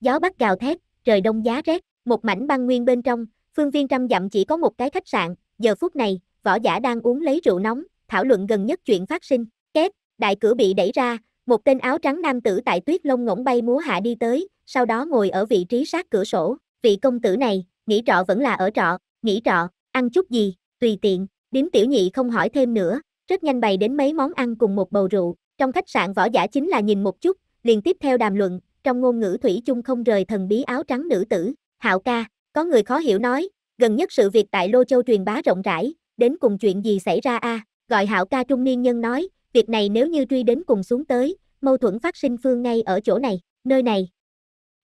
Gió bắt gào thét, trời đông giá rét, một mảnh băng nguyên bên trong, phương viên trăm dặm chỉ có một cái khách sạn, giờ phút này, võ giả đang uống lấy rượu nóng, thảo luận gần nhất chuyện phát sinh, Kép đại cửa bị đẩy ra, một tên áo trắng nam tử tại tuyết lông ngỗng bay múa hạ đi tới, sau đó ngồi ở vị trí sát cửa sổ, vị công tử này, nghỉ trọ vẫn là ở trọ, nghỉ trọ, ăn chút gì, Tùy tiện, điếm tiểu nhị không hỏi thêm nữa, rất nhanh bày đến mấy món ăn cùng một bầu rượu, trong khách sạn võ giả chính là nhìn một chút, liền tiếp theo đàm luận, trong ngôn ngữ thủy chung không rời thần bí áo trắng nữ tử, hạo ca, có người khó hiểu nói, gần nhất sự việc tại Lô Châu truyền bá rộng rãi, đến cùng chuyện gì xảy ra a gọi hạo ca trung niên nhân nói, việc này nếu như truy đến cùng xuống tới, mâu thuẫn phát sinh phương ngay ở chỗ này, nơi này.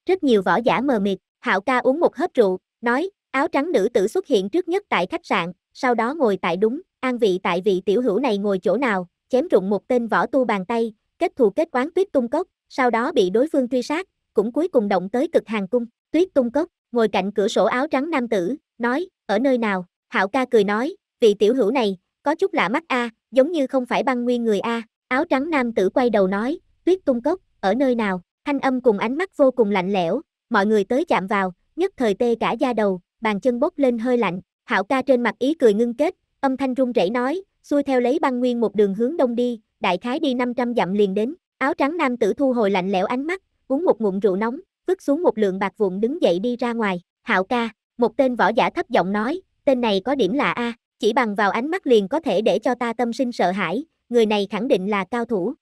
Rất nhiều võ giả mờ mịt, hạo ca uống một hớp rượu, nói, áo trắng nữ tử xuất hiện trước nhất tại khách sạn, sau đó ngồi tại đúng, an vị tại vị tiểu hữu này ngồi chỗ nào, chém rụng một tên võ tu bàn tay, kết thù kết quán tuyết tung cốc, sau đó bị đối phương truy sát, cũng cuối cùng động tới cực hàng cung, tuyết tung cốc, ngồi cạnh cửa sổ áo trắng nam tử, nói, ở nơi nào, hạo ca cười nói, vị tiểu hữu này, có chút lạ mắt a, giống như không phải băng nguyên người a, áo trắng nam tử quay đầu nói, tuyết tung cốc, ở nơi nào, thanh âm cùng ánh mắt vô cùng lạnh lẽo, mọi người tới chạm vào, nhất thời tê cả da đầu, bàn chân bốc lên hơi lạnh, Hạo ca trên mặt ý cười ngưng kết, âm thanh run rẩy nói, xuôi theo lấy băng nguyên một đường hướng đông đi, đại khái đi 500 dặm liền đến, áo trắng nam tử thu hồi lạnh lẽo ánh mắt, uống một ngụm rượu nóng, vứt xuống một lượng bạc vụn đứng dậy đi ra ngoài, hạo ca, một tên võ giả thấp giọng nói, tên này có điểm lạ a, chỉ bằng vào ánh mắt liền có thể để cho ta tâm sinh sợ hãi, người này khẳng định là cao thủ.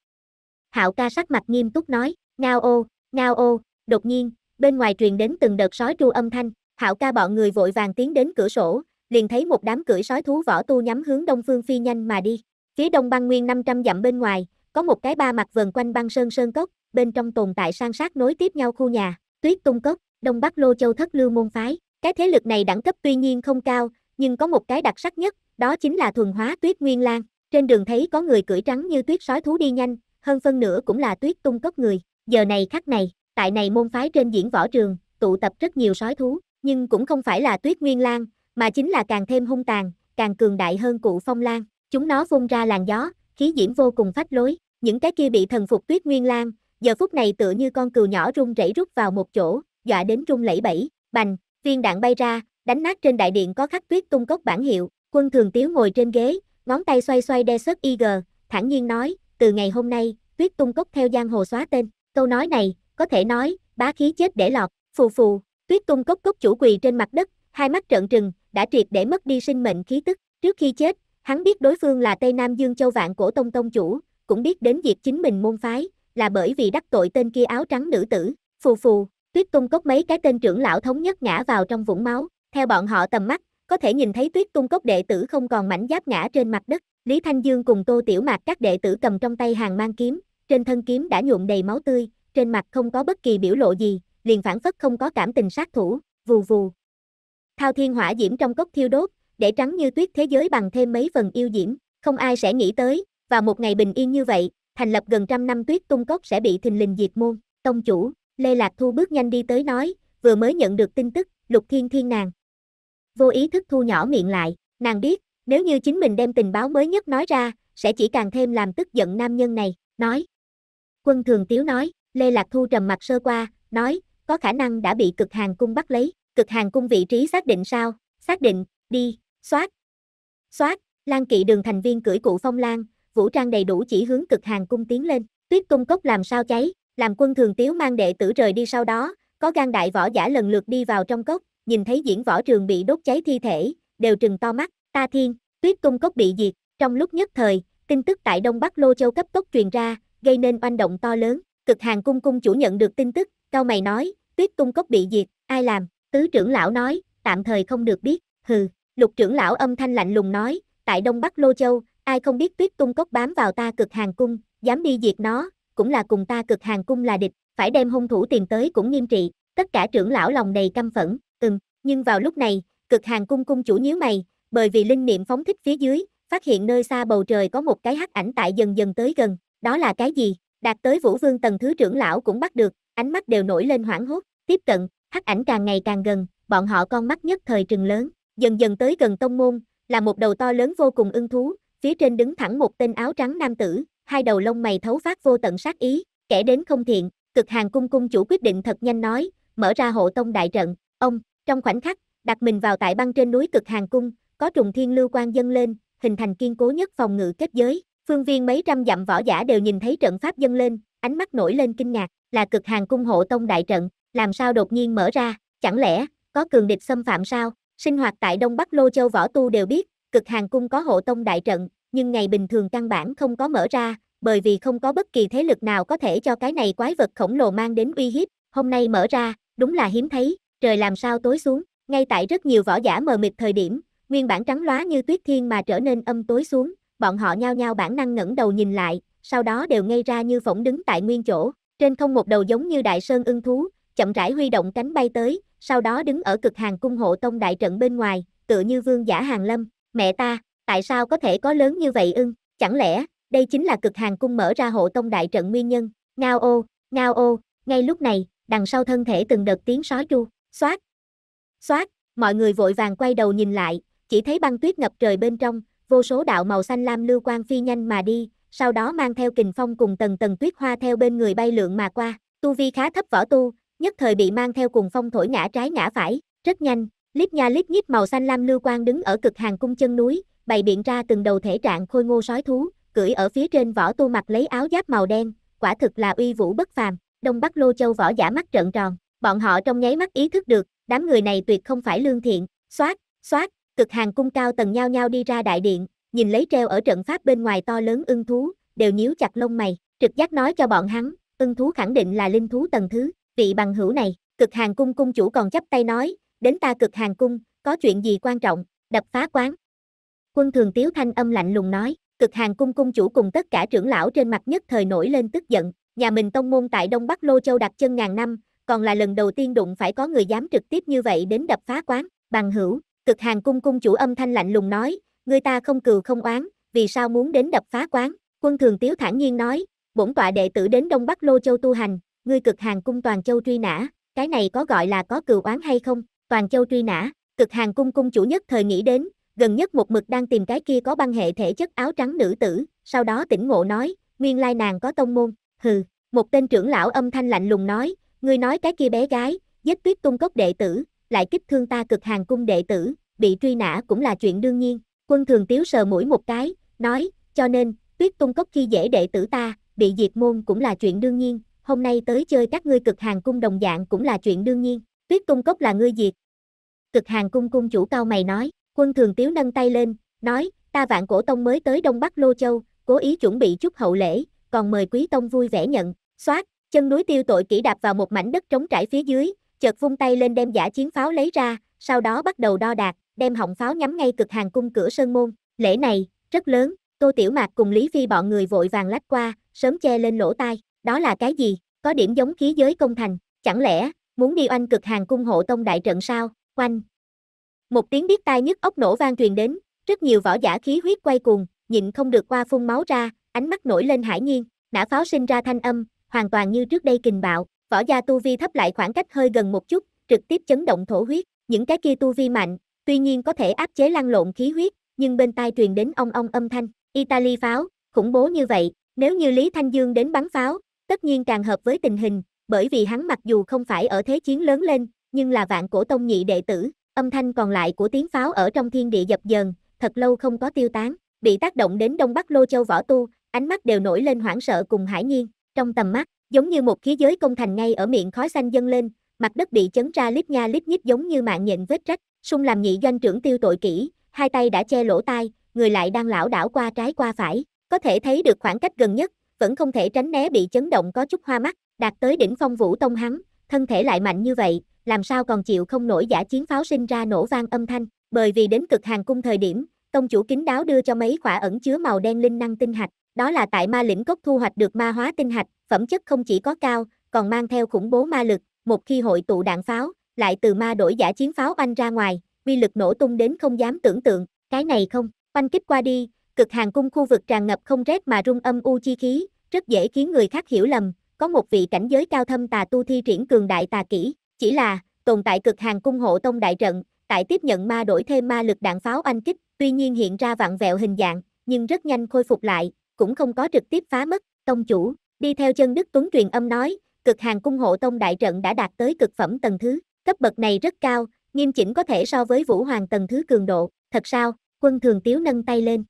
Hạo ca sắc mặt nghiêm túc nói, ngao ô, ngao ô, đột nhiên, bên ngoài truyền đến từng đợt sói tru âm thanh, hạo ca bọn người vội vàng tiến đến cửa sổ, liền thấy một đám cưỡi sói thú võ tu nhắm hướng đông phương phi nhanh mà đi. Phía đông băng nguyên 500 dặm bên ngoài, có một cái ba mặt vần quanh băng sơn sơn cốc, bên trong tồn tại san sát nối tiếp nhau khu nhà, tuyết tung cốc, đông bắc lô châu thất lưu môn phái. Cái thế lực này đẳng cấp tuy nhiên không cao, nhưng có một cái đặc sắc nhất, đó chính là thuần hóa tuyết nguyên lan. Trên đường thấy có người cưỡi trắng như tuyết sói thú đi nhanh, hơn phân nửa cũng là tuyết tung cốc người. Giờ này khắc này, tại này môn phái trên diễn võ trường, tụ tập rất nhiều sói thú, nhưng cũng không phải là tuyết nguyên lan, mà chính là càng thêm hung tàn, càng cường đại hơn cụ phong lan. Chúng nó phun ra làn gió, khí diễm vô cùng phách lối, những cái kia bị thần phục tuyết nguyên lan, giờ phút này tựa như con cừu nhỏ rung rẩy rút vào một chỗ, dọa đến rung lẩy bẩy, bành, viên đạn bay ra, đánh nát trên đại điện có khắc tuyết tung cốc bản hiệu, quân thường tiếu ngồi trên ghế, ngón tay xoay xoay đe xuất IG, thản nhiên nói, từ ngày hôm nay, tuyết tung cốc theo giang hồ xóa tên, câu nói này, có thể nói, bá khí chết để lọt, phù phù, tuyết tung cốc cốc chủ quỳ trên mặt đất, hai mắt trợn trừng, đã triệt để mất đi sinh mệnh khí tức. Trước khi chết, hắn biết đối phương là Tây Nam Dương Châu Vạn Cổ Tông Tông chủ, cũng biết đến việc chính mình môn phái, là bởi vì đắc tội tên kia áo trắng nữ tử. Phù phù, tuyết tung cốc mấy cái tên trưởng lão thống nhất ngã vào trong vũng máu. Theo bọn họ tầm mắt, có thể nhìn thấy tuyết tung cốc đệ tử không còn mảnh giáp ngã trên mặt đất. Lý Thanh Dương cùng Tô Tiểu Mạc các đệ tử cầm trong tay hàng mang kiếm, trên thân kiếm đã nhuộm đầy máu tươi, trên mặt không có bất kỳ biểu lộ gì, liền phản phất không có cảm tình sát thủ, vù vù, Thao thiên hỏa diễm trong cốc thiêu đốt, để trắng như tuyết thế giới bằng thêm mấy phần yêu diễm, không ai sẽ nghĩ tới, và một ngày bình yên như vậy, thành lập gần trăm năm tuyết tung cốc sẽ bị thình lình diệt môn. Tông chủ, Lê Lạc Thu bước nhanh đi tới nói, vừa mới nhận được tin tức, lục thiên thiên nàng. Vô ý thức thu nhỏ miệng lại, nàng biết, nếu như chính mình đem tình báo mới nhất nói ra, sẽ chỉ càng thêm làm tức giận nam nhân này, nói. Quân thường tiếu nói, Lê Lạc Thu trầm mặt sơ qua, nói, có khả năng đã bị cực hàng cung bắt lấy cực hàng cung vị trí xác định sao, xác định, đi, xoát. Xoát, Lan Kỵ đường thành viên cưỡi cụ phong lan, vũ trang đầy đủ chỉ hướng cực hàng cung tiến lên, tuyết cung cốc làm sao cháy, làm quân thường tiếu mang đệ tử rời đi sau đó, có gan đại võ giả lần lượt đi vào trong cốc, nhìn thấy diễn võ trường bị đốt cháy thi thể, đều trừng to mắt, ta thiên, tuyết cung cốc bị diệt, trong lúc nhất thời, tin tức tại Đông Bắc Lô Châu cấp tốc truyền ra, gây nên oanh động to lớn, cực hàng cung cung chủ nhận được tin tức, cao mày nói, tuyết cung cốc bị diệt, ai làm, Tứ trưởng lão nói, tạm thời không được biết, hừ, lục trưởng lão âm thanh lạnh lùng nói, tại Đông Bắc Lô Châu, ai không biết tuyết tung cốc bám vào ta cực hàng cung, dám đi diệt nó, cũng là cùng ta cực hàng cung là địch, phải đem hung thủ tìm tới cũng nghiêm trị, tất cả trưởng lão lòng đầy căm phẫn, ừm, nhưng vào lúc này, cực hàng cung cung chủ nhíu mày, bởi vì linh niệm phóng thích phía dưới, phát hiện nơi xa bầu trời có một cái hắc ảnh tại dần dần tới gần, đó là cái gì? Đạt tới Vũ Vương tầng thứ trưởng lão cũng bắt được, ánh mắt đều nổi lên hoảng hốt, tiếp cận, hắc ảnh càng ngày càng gần, bọn họ con mắt nhất thời trừng lớn, dần dần tới gần tông môn, là một đầu to lớn vô cùng ưng thú, phía trên đứng thẳng một tên áo trắng nam tử, hai đầu lông mày thấu phát vô tận sát ý, kẻ đến không thiện, cực hàng cung cung chủ quyết định thật nhanh nói, mở ra hộ tông đại trận, ông, trong khoảnh khắc, đặt mình vào tại băng trên núi cực hàng cung, có trùng thiên lưu quan dâng lên, hình thành kiên cố nhất phòng ngự kết giới, phương viên mấy trăm dặm võ giả đều nhìn thấy trận pháp dâng lên, ánh mắt nổi lên kinh ngạc, là cực hàng cung hộ tông đại trận, làm sao đột nhiên mở ra, chẳng lẽ có cường địch xâm phạm sao? Sinh hoạt tại Đông Bắc Lô Châu võ tu đều biết, cực hàng cung có hộ tông đại trận, nhưng ngày bình thường căn bản không có mở ra, bởi vì không có bất kỳ thế lực nào có thể cho cái này quái vật khổng lồ mang đến uy hiếp, hôm nay mở ra, đúng là hiếm thấy, trời làm sao tối xuống, ngay tại rất nhiều võ giả mờ mịt thời điểm, nguyên bản trắng lóa như tuyết thiên mà trở nên âm tối xuống, bọn họ nhao nhao bản năng ngẩng đầu nhìn lại, sau đó đều ngây ra như phỏng đứng tại nguyên chỗ, trên không một đầu giống như đại sơn ưng thú, chậm rãi huy động cánh bay tới, sau đó đứng ở cực hàng cung hộ tông đại trận bên ngoài, tựa như vương giả hàng lâm, mẹ ta, tại sao có thể có lớn như vậy ưng, chẳng lẽ, đây chính là cực hàng cung mở ra hộ tông đại trận nguyên nhân, ngao ô, ngao ô, ngay lúc này, đằng sau thân thể từng đợt tiếng sói tru, xoát, xoát, mọi người vội vàng quay đầu nhìn lại, chỉ thấy băng tuyết ngập trời bên trong, vô số đạo màu xanh lam lưu quang phi nhanh mà đi, sau đó mang theo kình phong cùng tầng tầng tuyết hoa theo bên người bay lượn mà qua, tu vi khá thấp võ tu, nhất thời bị mang theo cùng phong thổi ngã trái ngã phải, rất nhanh, líp nha líp nhíp màu xanh lam lưu quang đứng ở cực hàng cung chân núi, bày biện ra từng đầu thể trạng khôi ngô sói thú, cưỡi ở phía trên võ tu mặc lấy áo giáp màu đen, quả thực là uy vũ bất phàm, Đông Bắc Lô Châu võ giả mắt trợn tròn, bọn họ trong nháy mắt ý thức được, đám người này tuyệt không phải lương thiện, xoát, xoát, cực hàng cung cao tầng nhau nhau đi ra đại điện, nhìn lấy treo ở trận pháp bên ngoài to lớn ưng thú, đều nhíu chặt lông mày, trực giác nói cho bọn hắn, ưng thú khẳng định là linh thú tầng thứ, Vị bằng hữu này, cực hàng cung cung chủ còn chấp tay nói, đến ta cực hàng cung, có chuyện gì quan trọng, đập phá quán. Quân thường tiếu thanh âm lạnh lùng nói, cực hàng cung cung chủ cùng tất cả trưởng lão trên mặt nhất thời nổi lên tức giận, nhà mình tông môn tại Đông Bắc Lô Châu đặt chân ngàn năm, còn là lần đầu tiên đụng phải có người dám trực tiếp như vậy đến đập phá quán, bằng hữu, cực hàng cung cung chủ âm thanh lạnh lùng nói, người ta không cừu không oán, vì sao muốn đến đập phá quán, quân thường tiếu thản nhiên nói, bổn tọa đệ tử đến Đông Bắc Lô Châu tu hành, ngươi cực hàng cung toàn châu truy nã, cái này có gọi là có cựu oán hay không? Toàn châu truy nã, cực hàng cung cung chủ nhất thời nghĩ đến, gần nhất một mực đang tìm cái kia có băng hệ thể chất áo trắng nữ tử, sau đó tỉnh ngộ nói, nguyên lai nàng có tông môn, hừ, một tên trưởng lão âm thanh lạnh lùng nói, ngươi nói cái kia bé gái, giết tuyết tung cốc đệ tử, lại kích thương ta cực hàng cung đệ tử, bị truy nã cũng là chuyện đương nhiên, quân thường tiếu sờ mũi một cái, nói, cho nên, tuyết tung cốc khi dễ đệ tử ta, bị diệt môn cũng là chuyện đương nhiên, hôm nay tới chơi các ngươi cực hàng cung đồng dạng cũng là chuyện đương nhiên, tuyết cung cốc là ngươi diệt. Cực hàng cung cung chủ cao mày nói, quân thường tiếu nâng tay lên, nói, ta vạn cổ tông mới tới Đông Bắc Lô Châu, cố ý chuẩn bị chút hậu lễ, còn mời quý tông vui vẻ nhận, xoát, chân núi tiêu tội kỹ đạp vào một mảnh đất trống trải phía dưới, chợt vung tay lên đem giả chiến pháo lấy ra, sau đó bắt đầu đo đạc, đem họng pháo nhắm ngay cực hàng cung cửa sơn môn, lễ này, rất lớn, Tô Tiểu Mạc cùng Lý Phi bọn người vội vàng lách qua, sớm che lên lỗ tai, đó là cái gì? Có điểm giống khí giới công thành, chẳng lẽ, muốn đi oanh cực hàng cung hộ tông đại trận sao? Oanh! Một tiếng biết tai nhức ốc nổ vang truyền đến, rất nhiều võ giả khí huyết quay cuồng, nhịn không được qua phun máu ra, ánh mắt nổi lên hải nhiên, nã pháo sinh ra thanh âm, hoàn toàn như trước đây kình bạo, võ gia tu vi thấp lại khoảng cách hơi gần một chút, trực tiếp chấn động thổ huyết, những cái kia tu vi mạnh, tuy nhiên có thể áp chế lăn lộn khí huyết, nhưng bên tai truyền đến ong ong âm thanh, Italy pháo, khủng bố như vậy, nếu như Lý Thanh Dương đến bắn pháo, Tất nhiên càng hợp với tình hình, bởi vì hắn mặc dù không phải ở thế chiến lớn lên, nhưng là vạn cổ tông nhị đệ tử, âm thanh còn lại của tiếng pháo ở trong thiên địa dập dờn, thật lâu không có tiêu tán, bị tác động đến Đông Bắc Lô Châu võ tu, ánh mắt đều nổi lên hoảng sợ cùng hải nhiên, trong tầm mắt, giống như một khí giới công thành ngay ở miệng khói xanh dâng lên, mặt đất bị chấn ra lít nha lít nhít giống như mạng nhện vết rách, sung làm nhị doanh trưởng tiêu tội kỹ, hai tay đã che lỗ tai, người lại đang lảo đảo qua trái qua phải, có thể thấy được khoảng cách gần nhất, vẫn không thể tránh né bị chấn động có chút hoa mắt, đạt tới đỉnh phong vũ tông hắn, thân thể lại mạnh như vậy, làm sao còn chịu không nổi giả chiến pháo sinh ra nổ vang âm thanh, bởi vì đến cực hàng cung thời điểm, tông chủ kính đáo đưa cho mấy quả ẩn chứa màu đen linh năng tinh hạch, đó là tại ma lĩnh cốc thu hoạch được ma hóa tinh hạch, phẩm chất không chỉ có cao, còn mang theo khủng bố ma lực, một khi hội tụ đạn pháo, lại từ ma đổi giả chiến pháo oanh ra ngoài, uy lực nổ tung đến không dám tưởng tượng, cái này không, oanh kích qua đi, cực hàng cung khu vực tràn ngập không rét mà rung âm u chi khí, rất dễ khiến người khác hiểu lầm, có một vị cảnh giới cao thâm tà tu thi triển cường đại tà kỹ, chỉ là tồn tại cực hàng cung hộ tông đại trận, tại tiếp nhận ma đổi thêm ma lực đạn pháo anh kích, tuy nhiên hiện ra vặn vẹo hình dạng, nhưng rất nhanh khôi phục lại, cũng không có trực tiếp phá mất, tông chủ, đi theo chân Đức Tuấn truyền âm nói, cực hàng cung hộ tông đại trận đã đạt tới cực phẩm tầng thứ, cấp bậc này rất cao, nghiêm chỉnh có thể so với vũ hoàng tầng thứ cường độ, thật sao, quân thường tiếu nâng tay lên,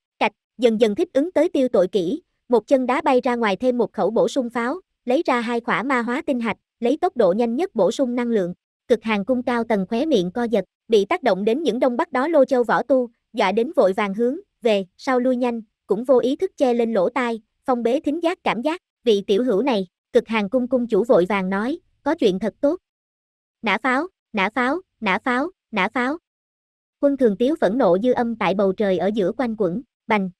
dần dần thích ứng tới tiêu tội kỹ, một chân đá bay ra ngoài thêm một khẩu bổ sung pháo, lấy ra hai khỏa ma hóa tinh hạch, lấy tốc độ nhanh nhất bổ sung năng lượng. Cực hàng cung cao tầng khóe miệng co giật, bị tác động đến những đông bắc đó lô châu võ tu, dọa đến vội vàng hướng, về, sau lui nhanh, cũng vô ý thức che lên lỗ tai, phong bế thính giác cảm giác, vị tiểu hữu này, cực hàng cung cung chủ vội vàng nói, có chuyện thật tốt. Nã pháo, nã pháo, nã pháo, nã pháo. Quân thường tiếu phẫn nộ dư âm tại bầu trời ở giữa quanh quẩn, bành,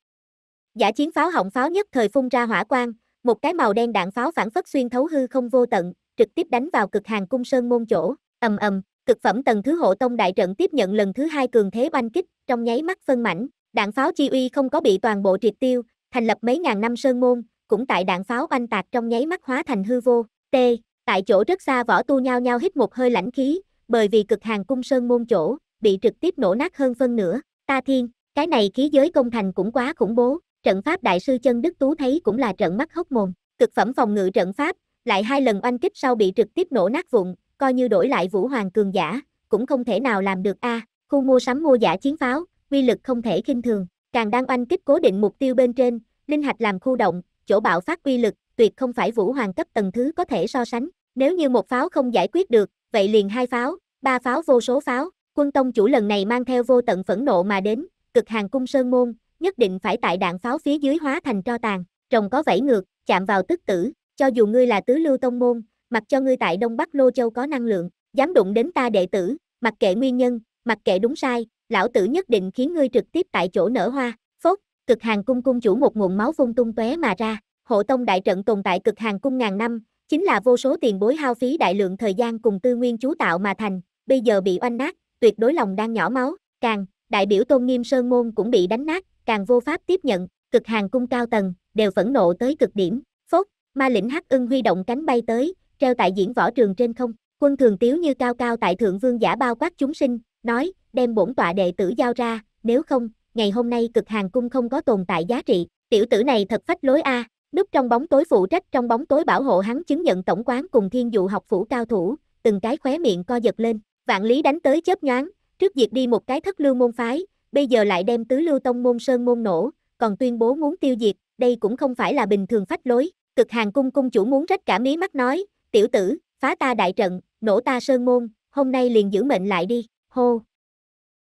Giả chiến pháo họng pháo nhất thời phun ra hỏa quang, một cái màu đen đạn pháo phản phất xuyên thấu hư không vô tận, trực tiếp đánh vào cực hàng cung sơn môn chỗ, ầm ầm, cực phẩm tầng thứ hộ tông đại trận tiếp nhận lần thứ hai cường thế oanh kích, trong nháy mắt phân mảnh, đạn pháo chi uy không có bị toàn bộ triệt tiêu, thành lập mấy ngàn năm sơn môn, cũng tại đạn pháo oanh tạc trong nháy mắt hóa thành hư vô, t, tại chỗ rất xa võ tu nhao nhau hít một hơi lãnh khí, bởi vì cực hàng cung sơn môn chỗ, bị trực tiếp nổ nát hơn phân nữa ta thiên, cái này khí giới công thành cũng quá khủng bố, trận pháp đại sư chân Đức Tú thấy cũng là trận mắt hốc mồm, cực phẩm phòng ngự trận pháp, lại hai lần oanh kích sau bị trực tiếp nổ nát vụn, coi như đổi lại Vũ Hoàng cường giả, cũng không thể nào làm được a. À, khu mua sắm mua giả chiến pháo, uy lực không thể khinh thường, càng đang oanh kích cố định mục tiêu bên trên, linh hạch làm khu động, chỗ bạo phát uy lực, tuyệt không phải Vũ Hoàng cấp tầng thứ có thể so sánh, nếu như một pháo không giải quyết được, vậy liền hai pháo, ba pháo vô số pháo, quân tông chủ lần này mang theo vô tận phẫn nộ mà đến, cực hàng cung sơn môn, nhất định phải tại đạn pháo phía dưới hóa thành tro tàn, trồng có vẫy ngược, chạm vào tức tử, cho dù ngươi là tứ lưu tông môn, mặc cho ngươi tại Đông Bắc Lô Châu có năng lượng, dám đụng đến ta đệ tử, mặc kệ nguyên nhân, mặc kệ đúng sai, lão tử nhất định khiến ngươi trực tiếp tại chỗ nở hoa, phốt, cực hàng cung cung chủ một nguồn máu phun tung tóe mà ra, hộ tông đại trận tồn tại cực hàng cung ngàn năm, chính là vô số tiền bối hao phí đại lượng thời gian cùng tư nguyên chú tạo mà thành, bây giờ bị oanh nát, tuyệt đối lòng đang nhỏ máu, càng, đại biểu tôn nghiêm sơn môn cũng bị đánh nát, càng vô pháp tiếp nhận, cực hàng cung cao tầng, đều phẫn nộ tới cực điểm, phốt, ma lĩnh hắc ưng huy động cánh bay tới, treo tại diễn võ trường trên không, quân thường tiếu như cao cao tại thượng vương giả bao quát chúng sinh, nói, đem bổn tọa đệ tử giao ra, nếu không, ngày hôm nay cực hàng cung không có tồn tại giá trị, tiểu tử này thật phách lối a. À, núp trong bóng tối phụ trách trong bóng tối bảo hộ hắn chứng nhận tổng quán cùng thiên dụ học phủ cao thủ, từng cái khóe miệng co giật lên, vạn lý đánh tới chớp nhoáng, trước diệt đi một cái thất lưu môn phái, bây giờ lại đem tứ lưu tông môn sơn môn nổ, còn tuyên bố muốn tiêu diệt, đây cũng không phải là bình thường phách lối, cực hàng cung cung chủ muốn rách cả mí mắt nói, tiểu tử, phá ta đại trận, nổ ta sơn môn, hôm nay liền giữ mệnh lại đi, hô.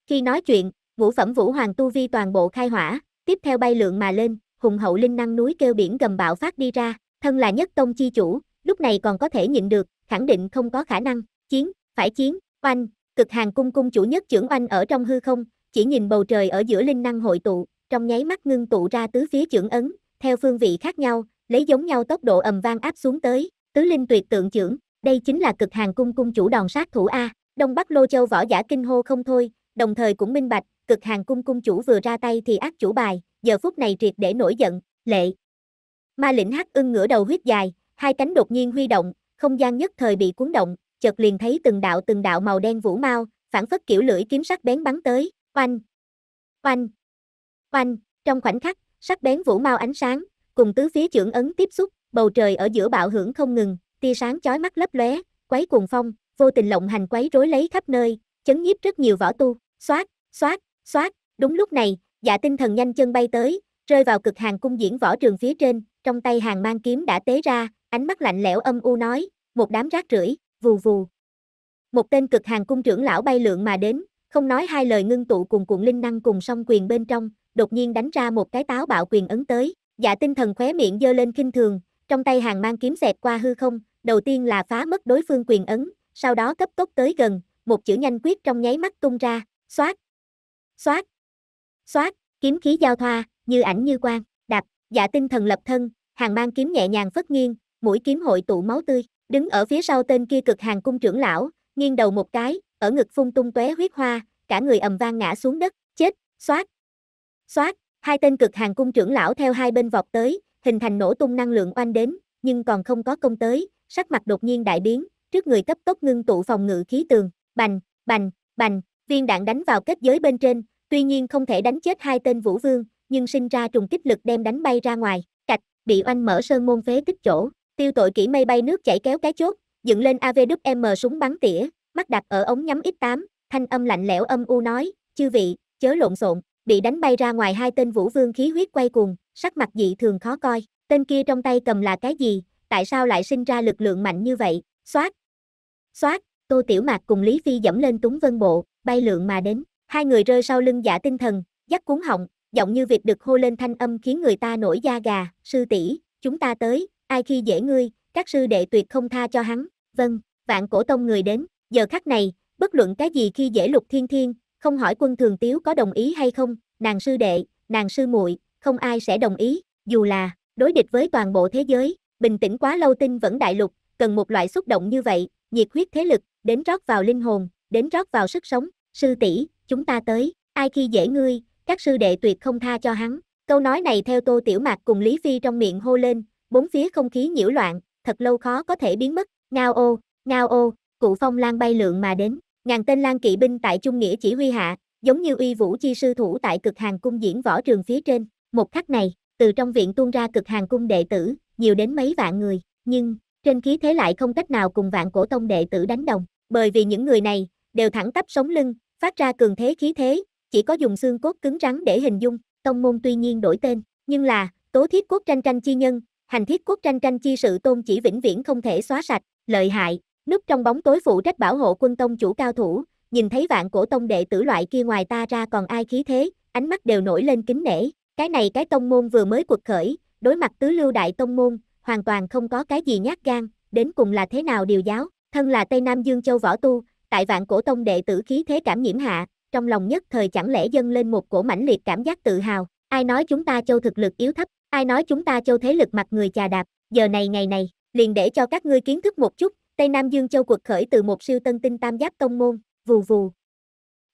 Khi nói chuyện, ngũ phẩm vũ hoàng tu vi toàn bộ khai hỏa, tiếp theo bay lượng mà lên, hùng hậu linh năng núi kêu biển gầm bạo phát đi ra, thân là nhất tông chi chủ, lúc này còn có thể nhịn được, khẳng định không có khả năng, chiến, phải chiến, oanh, cực hàng cung cung chủ nhất trưởng oanh ở trong hư không, chỉ nhìn bầu trời ở giữa linh năng hội tụ, trong nháy mắt ngưng tụ ra tứ phía trưởng ấn, theo phương vị khác nhau, lấy giống nhau tốc độ ầm vang áp xuống tới, tứ linh tuyệt tượng trưởng, đây chính là cực hàng cung cung chủ đòn sát thủ a. Đông Bắc Lô Châu võ giả kinh hô không thôi, đồng thời cũng minh bạch, cực hàng cung cung chủ vừa ra tay thì ác chủ bài, giờ phút này triệt để nổi giận, lệ. Ma lĩnh hắc ưng ngửa đầu huyết dài, hai cánh đột nhiên huy động, không gian nhất thời bị cuốn động, chợt liền thấy từng đạo từng đạo màu đen vũ mau, phản phất kiểu lưỡi kiếm sắc bén bắn tới, Oanh! Oanh! Oanh! Trong khoảnh khắc, sắc bén vũ mau ánh sáng, cùng tứ phía trưởng ấn tiếp xúc, bầu trời ở giữa bạo hưởng không ngừng, tia sáng chói mắt lấp lóe, quấy cuồng phong, vô tình lộng hành quấy rối lấy khắp nơi, chấn nhiếp rất nhiều võ tu, xoát, xoát, xoát, đúng lúc này, dạ tinh thần nhanh chân bay tới, rơi vào cực hàng cung diễn võ trường phía trên, trong tay hàng mang kiếm đã tế ra, ánh mắt lạnh lẽo âm u nói, một đám rác rưởi, vù vù. Một tên cực hàng cung trưởng lão bay lượn mà đến, không nói hai lời ngưng tụ cùng cuộn linh năng cùng song quyền bên trong, đột nhiên đánh ra một cái táo bạo quyền ấn tới, dạ tinh thần khóe miệng giơ lên kinh thường, trong tay hàng mang kiếm xẹt qua hư không, đầu tiên là phá mất đối phương quyền ấn, sau đó cấp tốc tới gần, một chữ nhanh quyết trong nháy mắt tung ra, xoát, xoát, xoát, kiếm khí giao thoa, như ảnh như quang, đạp, dạ tinh thần lập thân, hàng mang kiếm nhẹ nhàng phất nghiêng, mũi kiếm hội tụ máu tươi, đứng ở phía sau tên kia cực hàng cung trưởng lão, nghiêng đầu một cái, ở ngực phun tung tóe huyết hoa, cả người ầm vang ngã xuống đất, chết, xoát. Xoát, hai tên cực hàng cung trưởng lão theo hai bên vọt tới, hình thành nổ tung năng lượng oanh đến, nhưng còn không có công tới, sắc mặt đột nhiên đại biến, trước người cấp tốc ngưng tụ phòng ngự khí tường, bành, bành, bành, viên đạn đánh vào kết giới bên trên, tuy nhiên không thể đánh chết hai tên vũ vương, nhưng sinh ra trùng kích lực đem đánh bay ra ngoài, cạch, bị oanh mở sơn môn phế tích chỗ, tiêu tội kỹ mây bay nước chảy kéo cái chốt, dựng lên AVM súng bắn tỉa, mắt đặt ở ống nhắm X8, thanh âm lạnh lẽo âm u nói, chư vị, chớ lộn xộn, bị đánh bay ra ngoài hai tên vũ vương khí huyết quay cuồng, sắc mặt dị thường khó coi, tên kia trong tay cầm là cái gì, tại sao lại sinh ra lực lượng mạnh như vậy, xoát, xoát, tô tiểu mạc cùng Lý Phi dẫm lên túng vân bộ, bay lượng mà đến, hai người rơi sau lưng giả tinh thần, dắt cuốn họng, giọng như việc được hô lên thanh âm khiến người ta nổi da gà, sư tỷ, chúng ta tới, ai khi dễ ngươi, các sư đệ tuyệt không tha cho hắn, vâng, vạn cổ tông người đến, Giờ khắc này, bất luận cái gì khi dễ lục thiên thiên, không hỏi quân thường tiếu có đồng ý hay không, nàng sư đệ, nàng sư muội, không ai sẽ đồng ý, dù là đối địch với toàn bộ thế giới, bình tĩnh quá lâu tinh vẫn đại lục, cần một loại xúc động như vậy, nhiệt huyết thế lực, đến rót vào linh hồn, đến rót vào sức sống, sư tỷ, chúng ta tới, ai khi dễ ngươi, các sư đệ tuyệt không tha cho hắn. Câu nói này theo Tô Tiểu Mạc cùng Lý Phi trong miệng hô lên, bốn phía không khí nhiễu loạn, thật lâu khó có thể biến mất, ngao ô, ngao ô, cụ phong lan bay lượn mà đến, ngàn tên lan kỵ binh tại Trung Nghĩa chỉ huy hạ, giống như uy vũ chi sư thủ tại cực hàng cung diễn võ trường phía trên, một khắc này, từ trong viện tuôn ra cực hàng cung đệ tử, nhiều đến mấy vạn người, nhưng, trên khí thế lại không cách nào cùng vạn cổ tông đệ tử đánh đồng, bởi vì những người này, đều thẳng tắp sống lưng, phát ra cường thế khí thế, chỉ có dùng xương cốt cứng rắn để hình dung, tông môn tuy nhiên đổi tên, nhưng là, tố thiết quốc tranh tranh chi nhân, hành thiết quốc tranh tranh chi sự tôn chỉ vĩnh viễn không thể xóa sạch, lợi hại, Núp trong bóng tối phụ trách bảo hộ quân tông chủ cao thủ, nhìn thấy vạn cổ tông đệ tử loại kia ngoài ta ra còn ai khí thế, ánh mắt đều nổi lên kính nể. Cái này cái tông môn vừa mới cuộc khởi, đối mặt tứ lưu đại tông môn, hoàn toàn không có cái gì nhát gan, đến cùng là thế nào điều giáo, thân là Tây Nam Dương Châu võ tu, tại vạn cổ tông đệ tử khí thế cảm nhiễm hạ, trong lòng nhất thời chẳng lẽ dâng lên một cổ mãnh liệt cảm giác tự hào, ai nói chúng ta châu thực lực yếu thấp, ai nói chúng ta châu thế lực mặt người chà đạp, giờ này ngày này, liền để cho các ngươi kiến thức một chút, Tây Nam Dương Châu quật khởi từ một siêu tân tinh tam giác tông môn, vù vù.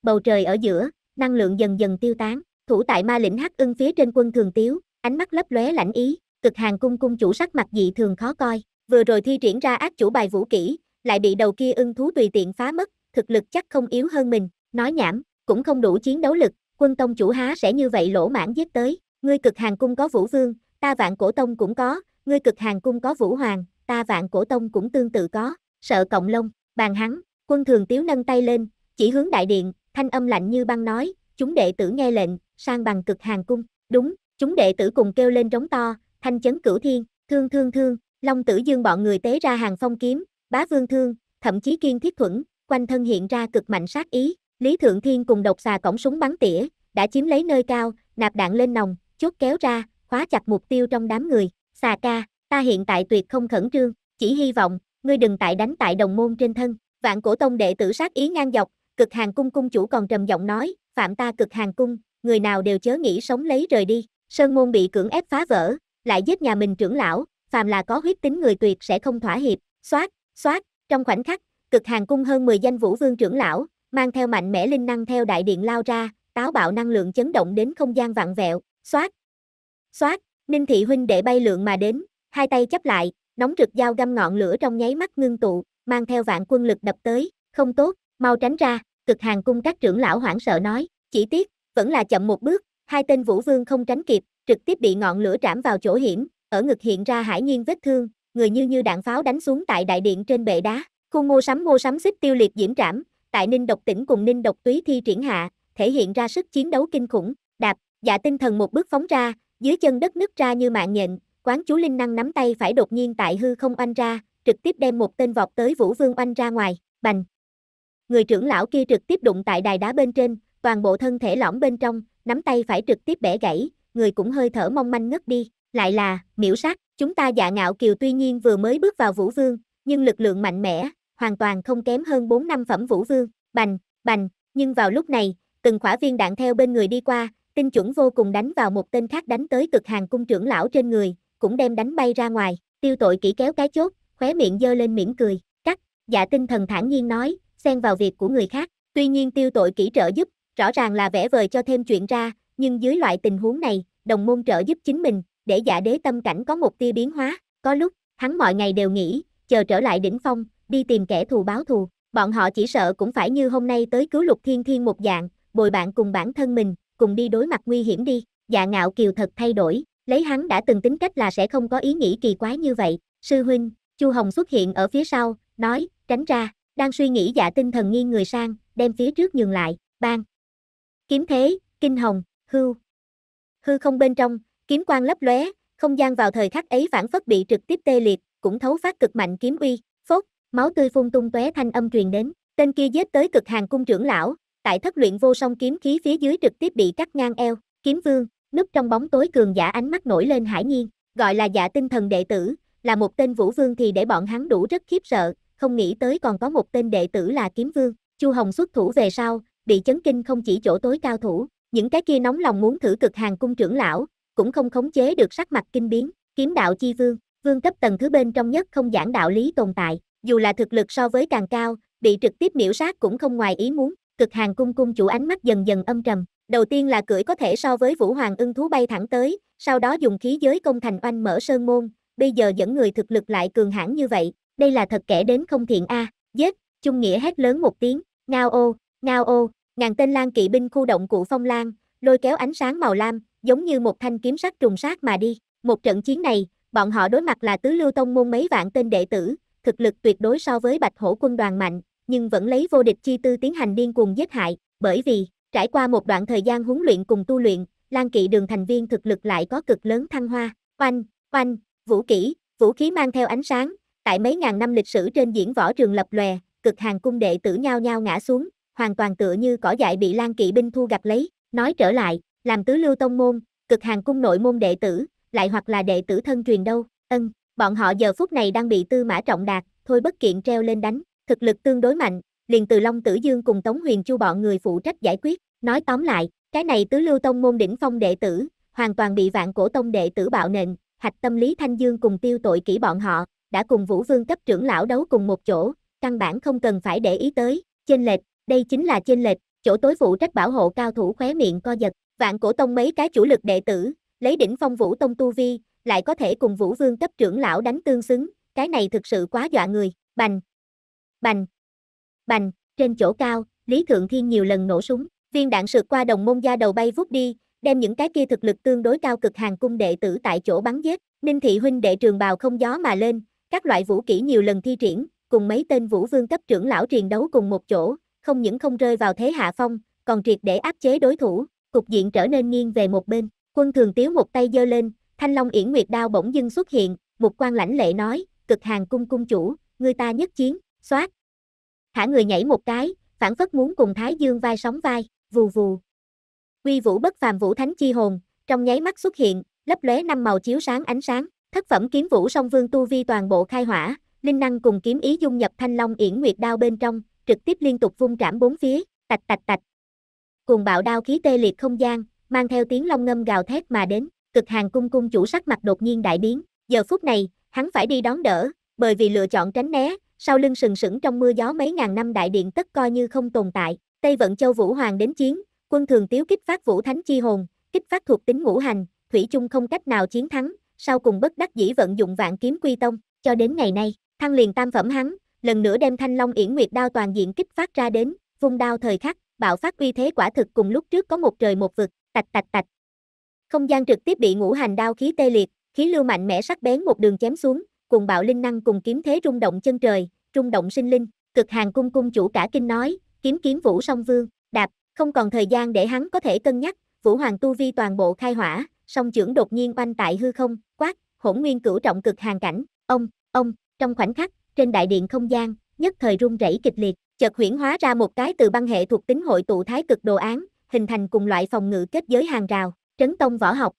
Bầu trời ở giữa, năng lượng dần dần tiêu tán, thủ tại ma lĩnh hắc ưng phía trên quân thường tiếu, ánh mắt lấp lóe lãnh ý, cực hàng cung cung chủ sắc mặt dị thường khó coi, vừa rồi thi triển ra ác chủ bài vũ kỹ, lại bị đầu kia ưng thú tùy tiện phá mất, thực lực chắc không yếu hơn mình, nói nhảm, cũng không đủ chiến đấu lực, quân tông chủ há sẽ như vậy lỗ mãn giết tới, ngươi cực hàng cung có vũ vương, ta vạn cổ tông cũng có, ngươi cực hàng cung có vũ hoàng, ta vạn cổ tông cũng tương tự có, sợ cộng lông, bàn hắn, quân thường tiếu nâng tay lên, chỉ hướng đại điện, thanh âm lạnh như băng nói, chúng đệ tử nghe lệnh, sang bằng cực hàng cung, đúng, chúng đệ tử cùng kêu lên trống to, thanh chấn cửu thiên, thương thương thương, long tử dương bọn người tế ra hàng phong kiếm, bá vương thương, thậm chí kiên thiết thuẫn, quanh thân hiện ra cực mạnh sát ý, Lý Thượng Thiên cùng độc xà cổng súng bắn tỉa, đã chiếm lấy nơi cao, nạp đạn lên nòng, chốt kéo ra, khóa chặt mục tiêu trong đám người, xà ca, ta hiện tại tuyệt không khẩn trương, chỉ hy vọng, ngươi đừng tại đánh tại đồng môn trên thân, vạn cổ tông đệ tử sát ý ngang dọc, cực hàng cung cung chủ còn trầm giọng nói, phạm ta cực hàng cung, người nào đều chớ nghĩ sống lấy rời đi, sơn môn bị cưỡng ép phá vỡ, lại giết nhà mình trưởng lão, phàm là có huyết tính người tuyệt sẽ không thỏa hiệp, xoát, xoát, trong khoảnh khắc, cực hàng cung hơn 10 danh vũ vương trưởng lão, mang theo mạnh mẽ linh năng theo đại điện lao ra, táo bạo năng lượng chấn động đến không gian vặn vẹo, xoát, xoát, ninh thị huynh đệ bay lượng mà đến, Hai tay chấp lại, nóng rực dao găm ngọn lửa trong nháy mắt ngưng tụ, mang theo vạn quân lực đập tới, không tốt, mau tránh ra, cực hàng cung các trưởng lão hoảng sợ nói, chỉ tiếc, vẫn là chậm một bước, hai tên vũ vương không tránh kịp, trực tiếp bị ngọn lửa trảm vào chỗ hiểm, ở ngực hiện ra hải nhiên vết thương, người như như đạn pháo đánh xuống tại đại điện trên bệ đá, khu mua sắm mua sắm xích tiêu liệt diễm trảm, tại ninh độc tỉnh cùng ninh độc túy thi triển hạ, thể hiện ra sức chiến đấu kinh khủng, đạp, dạ tinh thần một bước phóng ra, dưới chân đất nứt ra như mạng nhện, Quán chú Linh năng nắm tay phải đột nhiên tại hư không oanh ra, trực tiếp đem một tên vọt tới Vũ Vương oanh ra ngoài, bành. Người trưởng lão kia trực tiếp đụng tại đài đá bên trên, toàn bộ thân thể lõm bên trong, nắm tay phải trực tiếp bẻ gãy, người cũng hơi thở mong manh ngất đi, lại là, miễu sát, chúng ta dạ ngạo kiều tuy nhiên vừa mới bước vào Vũ Vương, nhưng lực lượng mạnh mẽ, hoàn toàn không kém hơn 4 năm phẩm Vũ Vương, bành, bành, nhưng vào lúc này, từng khỏa viên đạn theo bên người đi qua, tinh chuẩn vô cùng đánh vào một tên khác đánh tới cực hàng cung trưởng lão trên người, cũng đem đánh bay ra ngoài, tiêu tội kỹ kéo cái chốt, khóe miệng dơ lên mỉm cười, cắt, dạ tinh thần thản nhiên nói, xen vào việc của người khác, tuy nhiên tiêu tội kỹ trợ giúp, rõ ràng là vẽ vời cho thêm chuyện ra, nhưng dưới loại tình huống này, đồng môn trợ giúp chính mình, để giả dạ đế tâm cảnh có một tia biến hóa, có lúc, hắn mọi ngày đều nghĩ, chờ trở lại đỉnh phong, đi tìm kẻ thù báo thù, bọn họ chỉ sợ cũng phải như hôm nay tới cứu lục thiên thiên một dạng, bồi bạn cùng bản thân mình, cùng đi đối mặt nguy hiểm đi, dạ ngạo kiều thật thay đổi, lấy hắn đã từng tính cách là sẽ không có ý nghĩ kỳ quái như vậy, sư huynh, Chu Hồng xuất hiện ở phía sau, nói, tránh ra, đang suy nghĩ dạ tinh thần nghiêng người sang, đem phía trước nhường lại, bang. Kiếm thế, kinh hồng, hưu. Hư không bên trong, kiếm quang lấp lóe, không gian vào thời khắc ấy phản phất bị trực tiếp tê liệt, cũng thấu phát cực mạnh kiếm uy, phốt, máu tươi phun tung tóe thanh âm truyền đến, tên kia giết tới cực hàng cung trưởng lão, tại thất luyện vô song kiếm khí phía dưới trực tiếp bị cắt ngang eo, kiếm vương, núp trong bóng tối cường giả ánh mắt nổi lên hải nhiên, gọi là giả dạ tinh thần đệ tử, là một tên vũ vương thì để bọn hắn đủ rất khiếp sợ, không nghĩ tới còn có một tên đệ tử là kiếm vương, Chu Hồng xuất thủ về sau, bị chấn kinh không chỉ chỗ tối cao thủ, những cái kia nóng lòng muốn thử cực hàng cung trưởng lão, cũng không khống chế được sắc mặt kinh biến, kiếm đạo chi vương, vương cấp tầng thứ bên trong nhất không giảng đạo lý tồn tại, dù là thực lực so với càng cao, bị trực tiếp miễu sát cũng không ngoài ý muốn, cực hàng cung cung chủ ánh mắt dần dần âm trầm, Đầu tiên là cưỡi có thể so với Vũ Hoàng ưng thú bay thẳng tới, sau đó dùng khí giới công thành oanh mở sơn môn, bây giờ dẫn người thực lực lại cường hãn như vậy, đây là thật kẻ đến không thiện a. À. Giết, Chung Nghĩa hét lớn một tiếng, ngao ô, ngao ô, ngàn tên lang kỵ binh khu động cụ phong lan, lôi kéo ánh sáng màu lam, giống như một thanh kiếm sắt trùng sát mà đi. Một trận chiến này, bọn họ đối mặt là tứ lưu tông môn mấy vạn tên đệ tử, thực lực tuyệt đối so với Bạch Hổ quân đoàn mạnh, nhưng vẫn lấy vô địch chi tư tiến hành điên cuồng giết hại, bởi vì Trải qua một đoạn thời gian huấn luyện cùng tu luyện, Lan Kỵ Đường thành viên thực lực lại có cực lớn thăng hoa. Oanh, oanh, vũ kỹ, vũ khí mang theo ánh sáng, tại mấy ngàn năm lịch sử trên diễn võ trường lập lòe, cực hàng cung đệ tử nhao nhao ngã xuống, hoàn toàn tựa như cỏ dại bị Lan Kỵ binh thu gặt lấy. Nói trở lại, làm tứ lưu tông môn, cực hàng cung nội môn đệ tử, lại hoặc là đệ tử thân truyền đâu. Ân, bọn họ giờ phút này đang bị Tư Mã Trọng Đạt, thôi bất kiện treo lên đánh, thực lực tương đối mạnh, liền từ Long Tử Dương cùng Tống Huyền Chu bọn người phụ trách giải quyết, nói tóm lại, cái này tứ lưu tông môn đỉnh phong đệ tử, hoàn toàn bị vạn cổ tông đệ tử bạo nền, hạch tâm lý Thanh Dương cùng tiêu tội kỹ bọn họ, đã cùng Vũ Vương cấp trưởng lão đấu cùng một chỗ, căn bản không cần phải để ý tới, trên lệch, đây chính là trên lệch, chỗ tối phụ trách bảo hộ cao thủ khóe miệng co giật, vạn cổ tông mấy cái chủ lực đệ tử, lấy đỉnh phong Vũ Tông Tu Vi, lại có thể cùng Vũ Vương cấp trưởng lão đánh tương xứng, cái này thực sự quá dọa người, bành, bành, Bành, trên chỗ cao, Lý Thượng Thiên nhiều lần nổ súng, viên đạn sượt qua đồng môn gia đầu bay vút đi, đem những cái kia thực lực tương đối cao cực hàng cung đệ tử tại chỗ bắn giết, Ninh Thị huynh đệ trường bào không gió mà lên, các loại vũ kỹ nhiều lần thi triển, cùng mấy tên vũ vương cấp trưởng lão triền đấu cùng một chỗ, không những không rơi vào thế hạ phong, còn triệt để áp chế đối thủ, cục diện trở nên nghiêng về một bên. Quân Thường Tiếu một tay giơ lên, Thanh Long Yển Nguyệt đao bỗng dưng xuất hiện, một quan lãnh lệ nói, "Cực Hàng cung cung chủ, người ta nhất chiến." Soát, thả người nhảy một cái, phản phất muốn cùng Thái Dương vai sóng vai, vù vù. Quy vũ bất phàm vũ thánh chi hồn, trong nháy mắt xuất hiện, lấp lóe năm màu chiếu sáng ánh sáng, thất phẩm kiếm vũ song vương tu vi toàn bộ khai hỏa, linh năng cùng kiếm ý dung nhập thanh long yển nguyệt đao bên trong, trực tiếp liên tục vung trảm bốn phía, tạch tạch tạch. Cùng bạo đao khí tê liệt không gian, mang theo tiếng long ngâm gào thét mà đến, cực hàng cung cung chủ sắc mặt đột nhiên đại biến, giờ phút này, hắn phải đi đón đỡ, bởi vì lựa chọn tránh né, sau lưng sừng sững trong mưa gió mấy ngàn năm đại điện tất coi như không tồn tại. Tây vận châu Vũ Hoàng đến chiến, quân thường tiếu kích phát Vũ Thánh Chi Hồn, kích phát thuộc tính ngũ hành, Thủy chung không cách nào chiến thắng, sau cùng bất đắc dĩ vận dụng vạn kiếm quy tông, cho đến ngày nay, thăng liền tam phẩm hắn, lần nữa đem thanh long yển nguyệt đao toàn diện kích phát ra đến, vung đao thời khắc, bạo phát uy thế quả thực cùng lúc trước có một trời một vực, tạch tạch tạch. Không gian trực tiếp bị ngũ hành đao khí tê liệt, khí lưu mạnh mẽ sắc bén một đường chém xuống, cùng bạo linh năng cùng kiếm thế rung động chân trời, rung động sinh linh, cực hàng cung cung chủ cả kinh nói, kiếm kiếm vũ song vương, đạp, không còn thời gian để hắn có thể cân nhắc, vũ hoàng tu vi toàn bộ khai hỏa, song trưởng đột nhiên oanh tại hư không, quát, hỗn nguyên cửu trọng cực hàng cảnh, ông, ông, trong khoảnh khắc, trên đại điện không gian, nhất thời rung rẩy kịch liệt, chợt huyễn hóa ra một cái từ băng hệ thuộc tính hội tụ thái cực đồ án, hình thành cùng loại phòng ngự kết giới hàng rào, trấn tông võ học.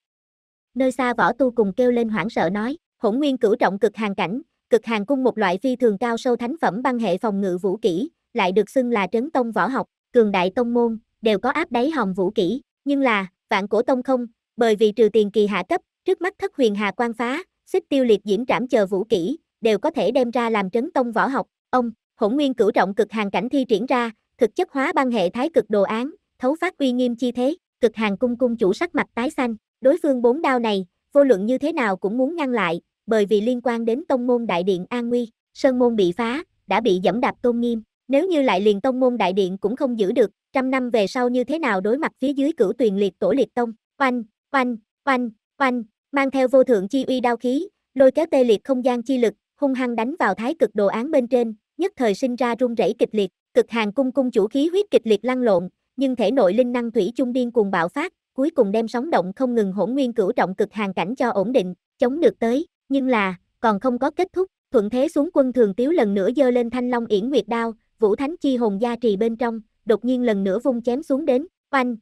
Nơi xa võ tu cùng kêu lên hoảng sợ nói, Hỗn Nguyên Cửu Trọng Cực Hàng Cảnh, Cực Hàng Cung một loại phi thường cao sâu thánh phẩm băng hệ phòng ngự vũ kỹ, lại được xưng là trấn tông võ học, cường đại tông môn, đều có áp đáy hòm vũ kỹ, nhưng là, vạn cổ tông không, bởi vì trừ tiền kỳ hạ cấp, trước mắt thất huyền hà quan phá, xích tiêu liệt diễn trảm chờ vũ kỹ, đều có thể đem ra làm trấn tông võ học, ông, hỗn nguyên cửu trọng cực hàng cảnh thi triển ra, thực chất hóa băng hệ thái cực đồ án, thấu phát uy nghiêm chi thế, cực hàng cung cung chủ sắc mặt tái xanh, đối phương bốn đao này, vô luận như thế nào cũng muốn ngăn lại, bởi vì liên quan đến tông môn đại điện an nguy, sơn môn bị phá, đã bị dẫm đạp tôn nghiêm, nếu như lại liền tông môn đại điện cũng không giữ được, trăm năm về sau như thế nào đối mặt phía dưới cửu tuyền liệt tổ liệt tông, oanh, oanh, oanh, oanh, mang theo vô thượng chi uy đao khí, lôi kéo tê liệt không gian chi lực, hung hăng đánh vào thái cực đồ án bên trên, nhất thời sinh ra rung rẩy kịch liệt, cực hàng cung cung chủ khí huyết kịch liệt lăn lộn, nhưng thể nội linh năng thủy trung điên cuồng bạo phát, cuối cùng đem sóng động không ngừng hỗn nguyên cửu trọng cực hàng cảnh cho ổn định, chống được tới, nhưng là, còn không có kết thúc, thuận thế xuống quân thường tiếu lần nữa dơ lên thanh long yển nguyệt đao, vũ thánh chi hồn gia trì bên trong, đột nhiên lần nữa vung chém xuống đến, oanh,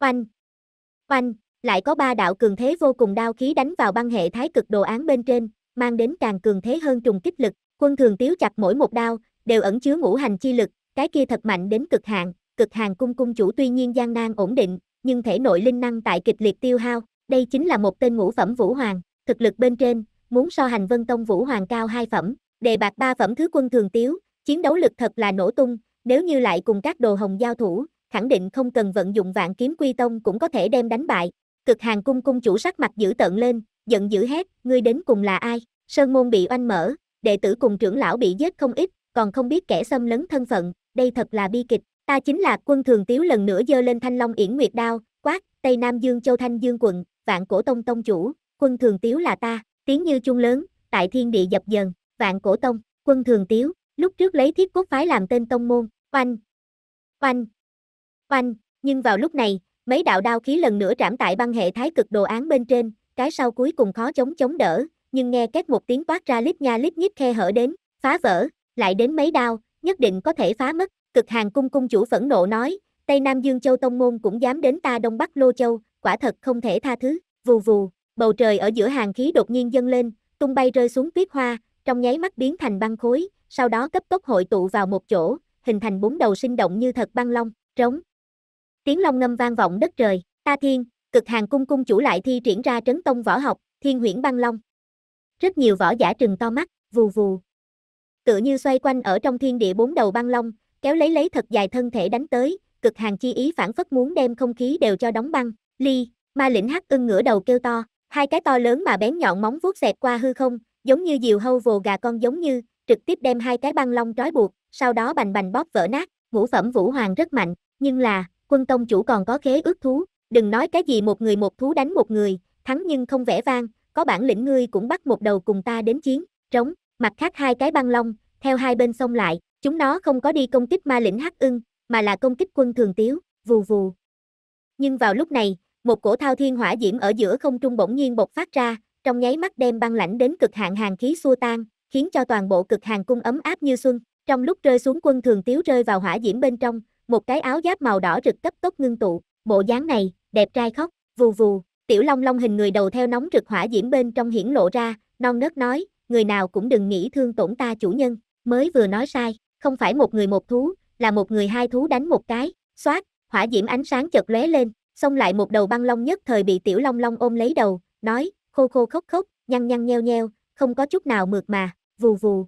oanh, oanh, lại có ba đạo cường thế vô cùng đao khí đánh vào băng hệ thái cực đồ án bên trên, mang đến càng cường thế hơn trùng kích lực, quân thường tiếu chặt mỗi một đao, đều ẩn chứa ngũ hành chi lực, cái kia thật mạnh đến cực hạn, cực hàng cung cung chủ tuy nhiên gian nan ổn định, nhưng thể nội linh năng tại kịch liệt tiêu hao, đây chính là một tên ngũ phẩm vũ hoàng thực lực bên trên, muốn so hành vân tông vũ hoàng cao hai phẩm, đề bạc ba phẩm thứ quân thường tiếu, chiến đấu lực thật là nổ tung, nếu như lại cùng các đồ hồng giao thủ, khẳng định không cần vận dụng vạn kiếm quy tông cũng có thể đem đánh bại. Cực hàng cung cung chủ sắc mặt dữ tận lên, giận dữ hét, ngươi đến cùng là ai? Sơn môn bị oanh mở, đệ tử cùng trưởng lão bị giết không ít, còn không biết kẻ xâm lấn thân phận, đây thật là bi kịch. Ta chính là quân thường tiếu lần nữa giơ lên thanh long yển nguyệt đao, quát, Tây Nam Dương Châu Thanh Dương quận, vạn cổ tông tông chủ, quân thường tiếu là ta, tiếng như chuông lớn, tại thiên địa dập dần, vạn cổ tông, quân thường tiếu, lúc trước lấy thiết cốt phái làm tên tông môn, oanh, oanh, oanh, nhưng vào lúc này, mấy đạo đao khí lần nữa trảm tại băng hệ thái cực đồ án bên trên, cái sau cuối cùng khó chống chống đỡ, nhưng nghe két một tiếng toát ra lít nha lít nhít khe hở đến, phá vỡ, lại đến mấy đao, nhất định có thể phá mất, cực hàng cung cung chủ phẫn nộ nói, Tây Nam Dương Châu Tông Môn cũng dám đến ta Đông Bắc Lô Châu, quả thật không thể tha thứ, vù vù, bầu trời ở giữa hàng khí đột nhiên dâng lên, tung bay rơi xuống tuyết hoa, trong nháy mắt biến thành băng khối, sau đó cấp tốc hội tụ vào một chỗ, hình thành bốn đầu sinh động như thật băng long, trống. Tiếng long ngâm vang vọng đất trời, ta thiên, cực hàng cung cung chủ lại thi triển ra trấn tông võ học, thiên huyễn băng long. Rất nhiều võ giả trừng to mắt, vù vù. tự như xoay quanh ở trong thiên địa bốn đầu băng long, kéo lấy lấy thật dài thân thể đánh tới, cực hàng chi ý phản phất muốn đem không khí đều cho đóng băng, ly, ma lĩnh hắc ưng ngửa đầu kêu to, Hai cái to lớn mà bén nhọn móng vuốt xẹt qua hư không, giống như diều hâu vồ gà con giống như, trực tiếp đem hai cái băng long trói buộc, sau đó bành bành bóp vỡ nát, ngũ phẩm vũ hoàng rất mạnh, nhưng là, quân tông chủ còn có khế ước thú, đừng nói cái gì một người một thú đánh một người, thắng nhưng không vẻ vang, có bản lĩnh ngươi cũng bắt một đầu cùng ta đến chiến, trống, mặt khác hai cái băng long, theo hai bên sông lại, chúng nó không có đi công kích ma lĩnh hắc ưng, mà là công kích quân thường tiếu, vù vù. Nhưng vào lúc này, một cổ thao thiên hỏa diễm ở giữa không trung bỗng nhiên bộc phát ra, trong nháy mắt đem băng lãnh đến cực hạn hàng khí xua tan, khiến cho toàn bộ cực hàng cung ấm áp như xuân. Trong lúc rơi xuống quân thường tiếu rơi vào hỏa diễm bên trong, một cái áo giáp màu đỏ rực cấp tốc ngưng tụ, bộ dáng này, đẹp trai khóc, vù vù, tiểu long long hình người đầu theo nóng rực hỏa diễm bên trong hiển lộ ra, non nớt nói, người nào cũng đừng nghĩ thương tổn ta chủ nhân, mới vừa nói sai, không phải một người một thú, là một người hai thú đánh một cái, xoát, hỏa diễm ánh sáng chợt lóe lên, xông lại một đầu băng long nhất thời bị tiểu long long ôm lấy đầu, nói, khô khô khốc khốc, nhăn nhăn nheo nheo, không có chút nào mượt mà, vù vù.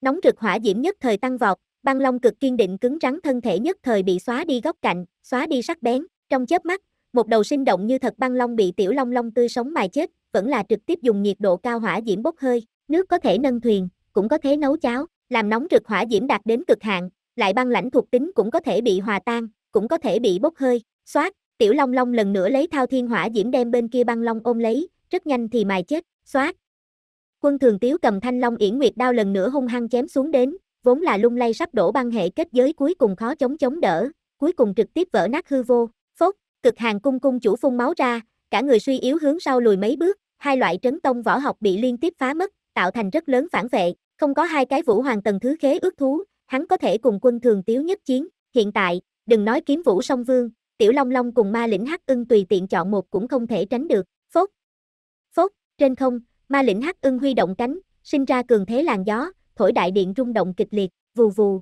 Nóng rực hỏa diễm nhất thời tăng vọt, băng long cực kiên định cứng rắn thân thể nhất thời bị xóa đi góc cạnh, xóa đi sắc bén, trong chớp mắt, một đầu sinh động như thật băng long bị tiểu long long tươi sống mài chết, vẫn là trực tiếp dùng nhiệt độ cao hỏa diễm bốc hơi, nước có thể nâng thuyền, cũng có thể nấu cháo, làm nóng rực hỏa diễm đạt đến cực hạn, lại băng lãnh thuộc tính cũng có thể bị hòa tan, cũng có thể bị bốc hơi, xoát, Tiểu Long Long lần nữa lấy thao thiên hỏa diễm đem bên kia băng long ôm lấy, rất nhanh thì mài chết, xoát. Quân Thường Tiếu cầm thanh long yển nguyệt đao lần nữa hung hăng chém xuống đến, vốn là lung lay sắp đổ băng hệ kết giới cuối cùng khó chống chống đỡ, cuối cùng trực tiếp vỡ nát hư vô, phốt, cực hàng cung cung chủ phun máu ra, cả người suy yếu hướng sau lùi mấy bước, hai loại trấn tông võ học bị liên tiếp phá mất, tạo thành rất lớn phản vệ, không có hai cái vũ hoàng tầng thứ khế ước thú, hắn có thể cùng quân Thường Tiếu nhất chiến, hiện tại, đừng nói kiếm vũ song vương, tiểu long long cùng ma lĩnh hắc ưng tùy tiện chọn một cũng không thể tránh được, phốt. Phốt, trên không, ma lĩnh hắc ưng huy động cánh, sinh ra cường thế làn gió, thổi đại điện rung động kịch liệt, vù vù.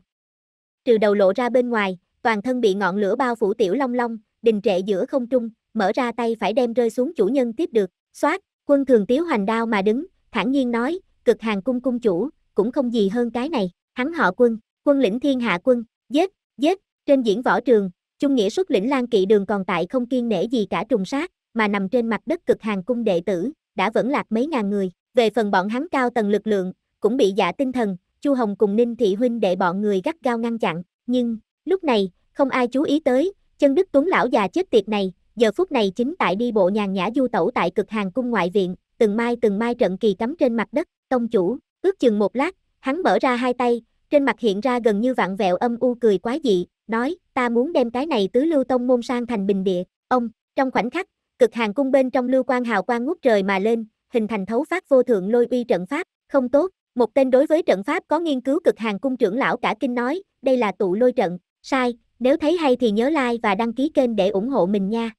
Trừ đầu lộ ra bên ngoài, toàn thân bị ngọn lửa bao phủ tiểu long long, đình trệ giữa không trung, mở ra tay phải đem rơi xuống chủ nhân tiếp được, xoát, quân thường tiếu hoành đao mà đứng, thản nhiên nói, cực hàng cung cung chủ, cũng không gì hơn cái này, hắn họ quân, quân lĩnh thiên hạ quân, giết, giết, trên diễn võ trường, Trung Nghĩa xuất lĩnh Lan Kỵ Đường còn tại không kiên nể gì cả trùng sát, mà nằm trên mặt đất cực hàng cung đệ tử, đã vẫn lạc mấy ngàn người. Về phần bọn hắn cao tầng lực lượng, cũng bị giả tinh thần, Chu Hồng cùng Ninh Thị Huynh đệ bọn người gắt gao ngăn chặn. Nhưng, lúc này, không ai chú ý tới, chân đức tuấn lão già chết tiệt này, giờ phút này chính tại đi bộ nhàn nhã du tẩu tại cực hàng cung ngoại viện, từng mai từng mai trận kỳ cắm trên mặt đất, tông chủ, ước chừng một lát, hắn mở ra hai tay, trên mặt hiện ra gần như vạn vẹo âm u cười quá dị, nói, ta muốn đem cái này tứ lưu tông môn sang thành bình địa, ông, trong khoảnh khắc, cực hàng cung bên trong lưu quan hào quang ngút trời mà lên, hình thành thấu phát vô thượng lôi uy trận pháp, không tốt, một tên đối với trận pháp có nghiên cứu cực hàng cung trưởng lão cả kinh nói, đây là tụ lôi trận, sai, nếu thấy hay thì nhớ like và đăng ký kênh để ủng hộ mình nha.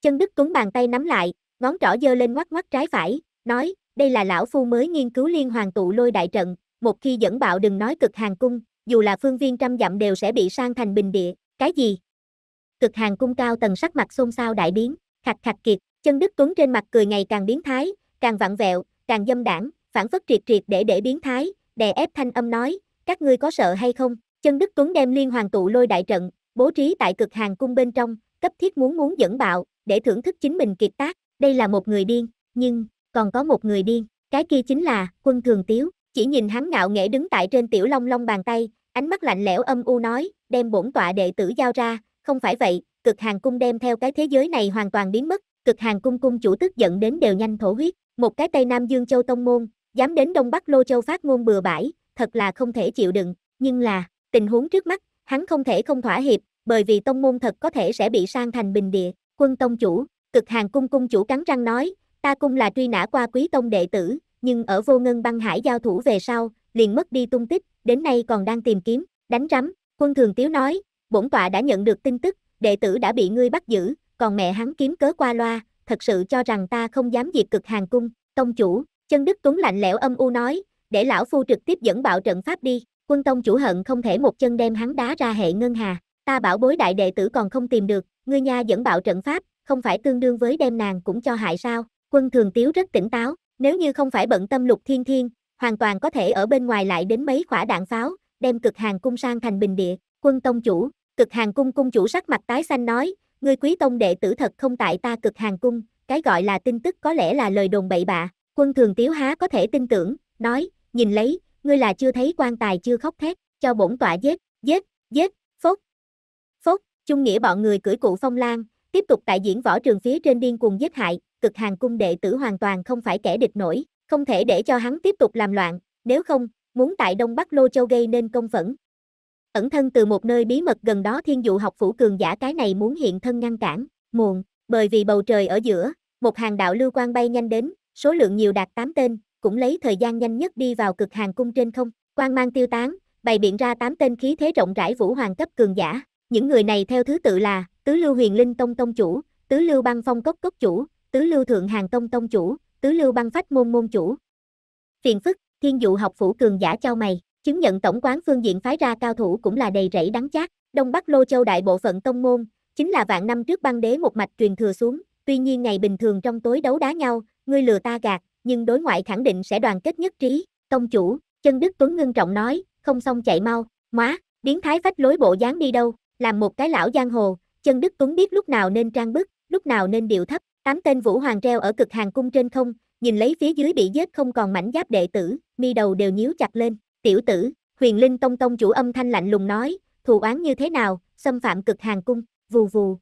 Chân Đức Tuấn bàn tay nắm lại, ngón trỏ dơ lên ngoắc ngoắc trái phải, nói, đây là lão phu mới nghiên cứu liên hoàng tụ lôi đại trận, một khi dẫn bạo đừng nói cực hàng cung, dù là phương viên trăm dặm đều sẽ bị sang thành bình địa, cái gì? Cực hàng cung cao tầng sắc mặt xôn xao đại biến, khạch khạch kiệt, chân Đức Tuấn trên mặt cười ngày càng biến thái, càng vặn vẹo, càng dâm đảng, phản phất triệt triệt để để biến thái, đè ép thanh âm nói, các ngươi có sợ hay không? Chân Đức Tuấn đem liên hoàng tụ lôi đại trận, bố trí tại cực hàng cung bên trong, cấp thiết muốn muốn dẫn bạo, để thưởng thức chính mình kiệt tác, đây là một người điên, nhưng, còn có một người điên, cái kia chính là, quân thường tiếu, chỉ nhìn hắn ngạo nghễ đứng tại trên tiểu long long bàn tay, ánh mắt lạnh lẽo âm u nói, đem bổn tọa đệ tử giao ra, không phải vậy, cực hàng cung đem theo cái thế giới này hoàn toàn biến mất, cực hàng cung cung chủ tức giận đến đều nhanh thổ huyết, một cái Tây Nam Dương Châu Tông Môn, dám đến Đông Bắc Lô Châu phát ngôn bừa bãi, thật là không thể chịu đựng, nhưng là, tình huống trước mắt, hắn không thể không thỏa hiệp, bởi vì Tông Môn thật có thể sẽ bị sang thành bình địa, quân Tông Chủ, cực hàng cung cung chủ cắn răng nói, ta cung là truy nã qua quý Tông đệ tử, nhưng ở vô ngân băng hải giao thủ về sau, liền mất đi tung tích, đến nay còn đang tìm kiếm, đánh rắm, quân thường tiếu nói, bổn tọa đã nhận được tin tức, đệ tử đã bị ngươi bắt giữ, còn mẹ hắn kiếm cớ qua loa, thật sự cho rằng ta không dám diệt cực hàng cung, tông chủ, chân đức tuấn lạnh lẽo âm u nói, để lão phu trực tiếp dẫn bạo trận pháp đi, quân tông chủ hận không thể một chân đem hắn đá ra hệ ngân hà, ta bảo bối đại đệ tử còn không tìm được, ngươi nha dẫn bạo trận pháp, không phải tương đương với đem nàng cũng cho hại sao, quân thường tiếu rất tỉnh táo, nếu như không phải bận tâm lục thiên thiên, hoàn toàn có thể ở bên ngoài lại đến mấy quả đạn pháo, đem cực hàng cung sang thành bình địa, quân tông chủ, cực hàng cung cung chủ sắc mặt tái xanh nói, ngươi quý tông đệ tử thật không tại ta cực hàng cung, cái gọi là tin tức có lẽ là lời đồn bậy bạ, quân thường tiếu há có thể tin tưởng, nói, nhìn lấy, ngươi là chưa thấy quan tài chưa khóc thét, cho bổn tọa giết, giết, giết, phốt, phốt, chung nghĩa bọn người cưỡi cụ phong lan, tiếp tục tại diễn võ trường phía trên điên cuồng giết hại, cực hàng cung đệ tử hoàn toàn không phải kẻ địch nổi, không thể để cho hắn tiếp tục làm loạn, nếu không, muốn tại Đông Bắc Lô Châu gây nên công phẫn. Ẩn thân từ một nơi bí mật gần đó thiên dụ học phủ cường giả cái này muốn hiện thân ngăn cản, muộn, bởi vì bầu trời ở giữa, một hàng đạo lưu quan bay nhanh đến, số lượng nhiều đạt 8 tên, cũng lấy thời gian nhanh nhất đi vào cực hàng cung trên không, quan mang tiêu tán, bày biện ra 8 tên khí thế rộng rãi vũ hoàng cấp cường giả, những người này theo thứ tự là Tứ Lưu Huyền Linh Tông Tông Chủ, Tứ Lưu Băng Phong Cốc Cốc Chủ, tứ lưu thượng hàng tông tông chủ, tứ lưu băng phách môn môn chủ. Phiền phức, thiên dụ học phủ cường giả trao mày, chứng nhận tổng quán phương diện phái ra cao thủ cũng là đầy rẫy đắng chát, Đông Bắc Lô Châu đại bộ phận tông môn, chính là vạn năm trước băng đế một mạch truyền thừa xuống, tuy nhiên ngày bình thường trong tối đấu đá nhau, ngươi lừa ta gạt, nhưng đối ngoại khẳng định sẽ đoàn kết nhất trí, tông chủ, chân Đức Tuấn ngưng trọng nói, không xong chạy mau, má, biến thái phách lối bộ dáng đi đâu, làm một cái lão giang hồ, chân Đức Tuấn biết lúc nào nên trang bức, lúc nào nên điệu thấp, Tám tên vũ hoàng treo ở cực hàng cung trên không, nhìn lấy phía dưới bị giết không còn mảnh giáp đệ tử, mi đầu đều nhíu chặt lên, tiểu tử, huyền linh tông tông chủ âm thanh lạnh lùng nói, thù oán như thế nào, xâm phạm cực hàng cung, vù vù.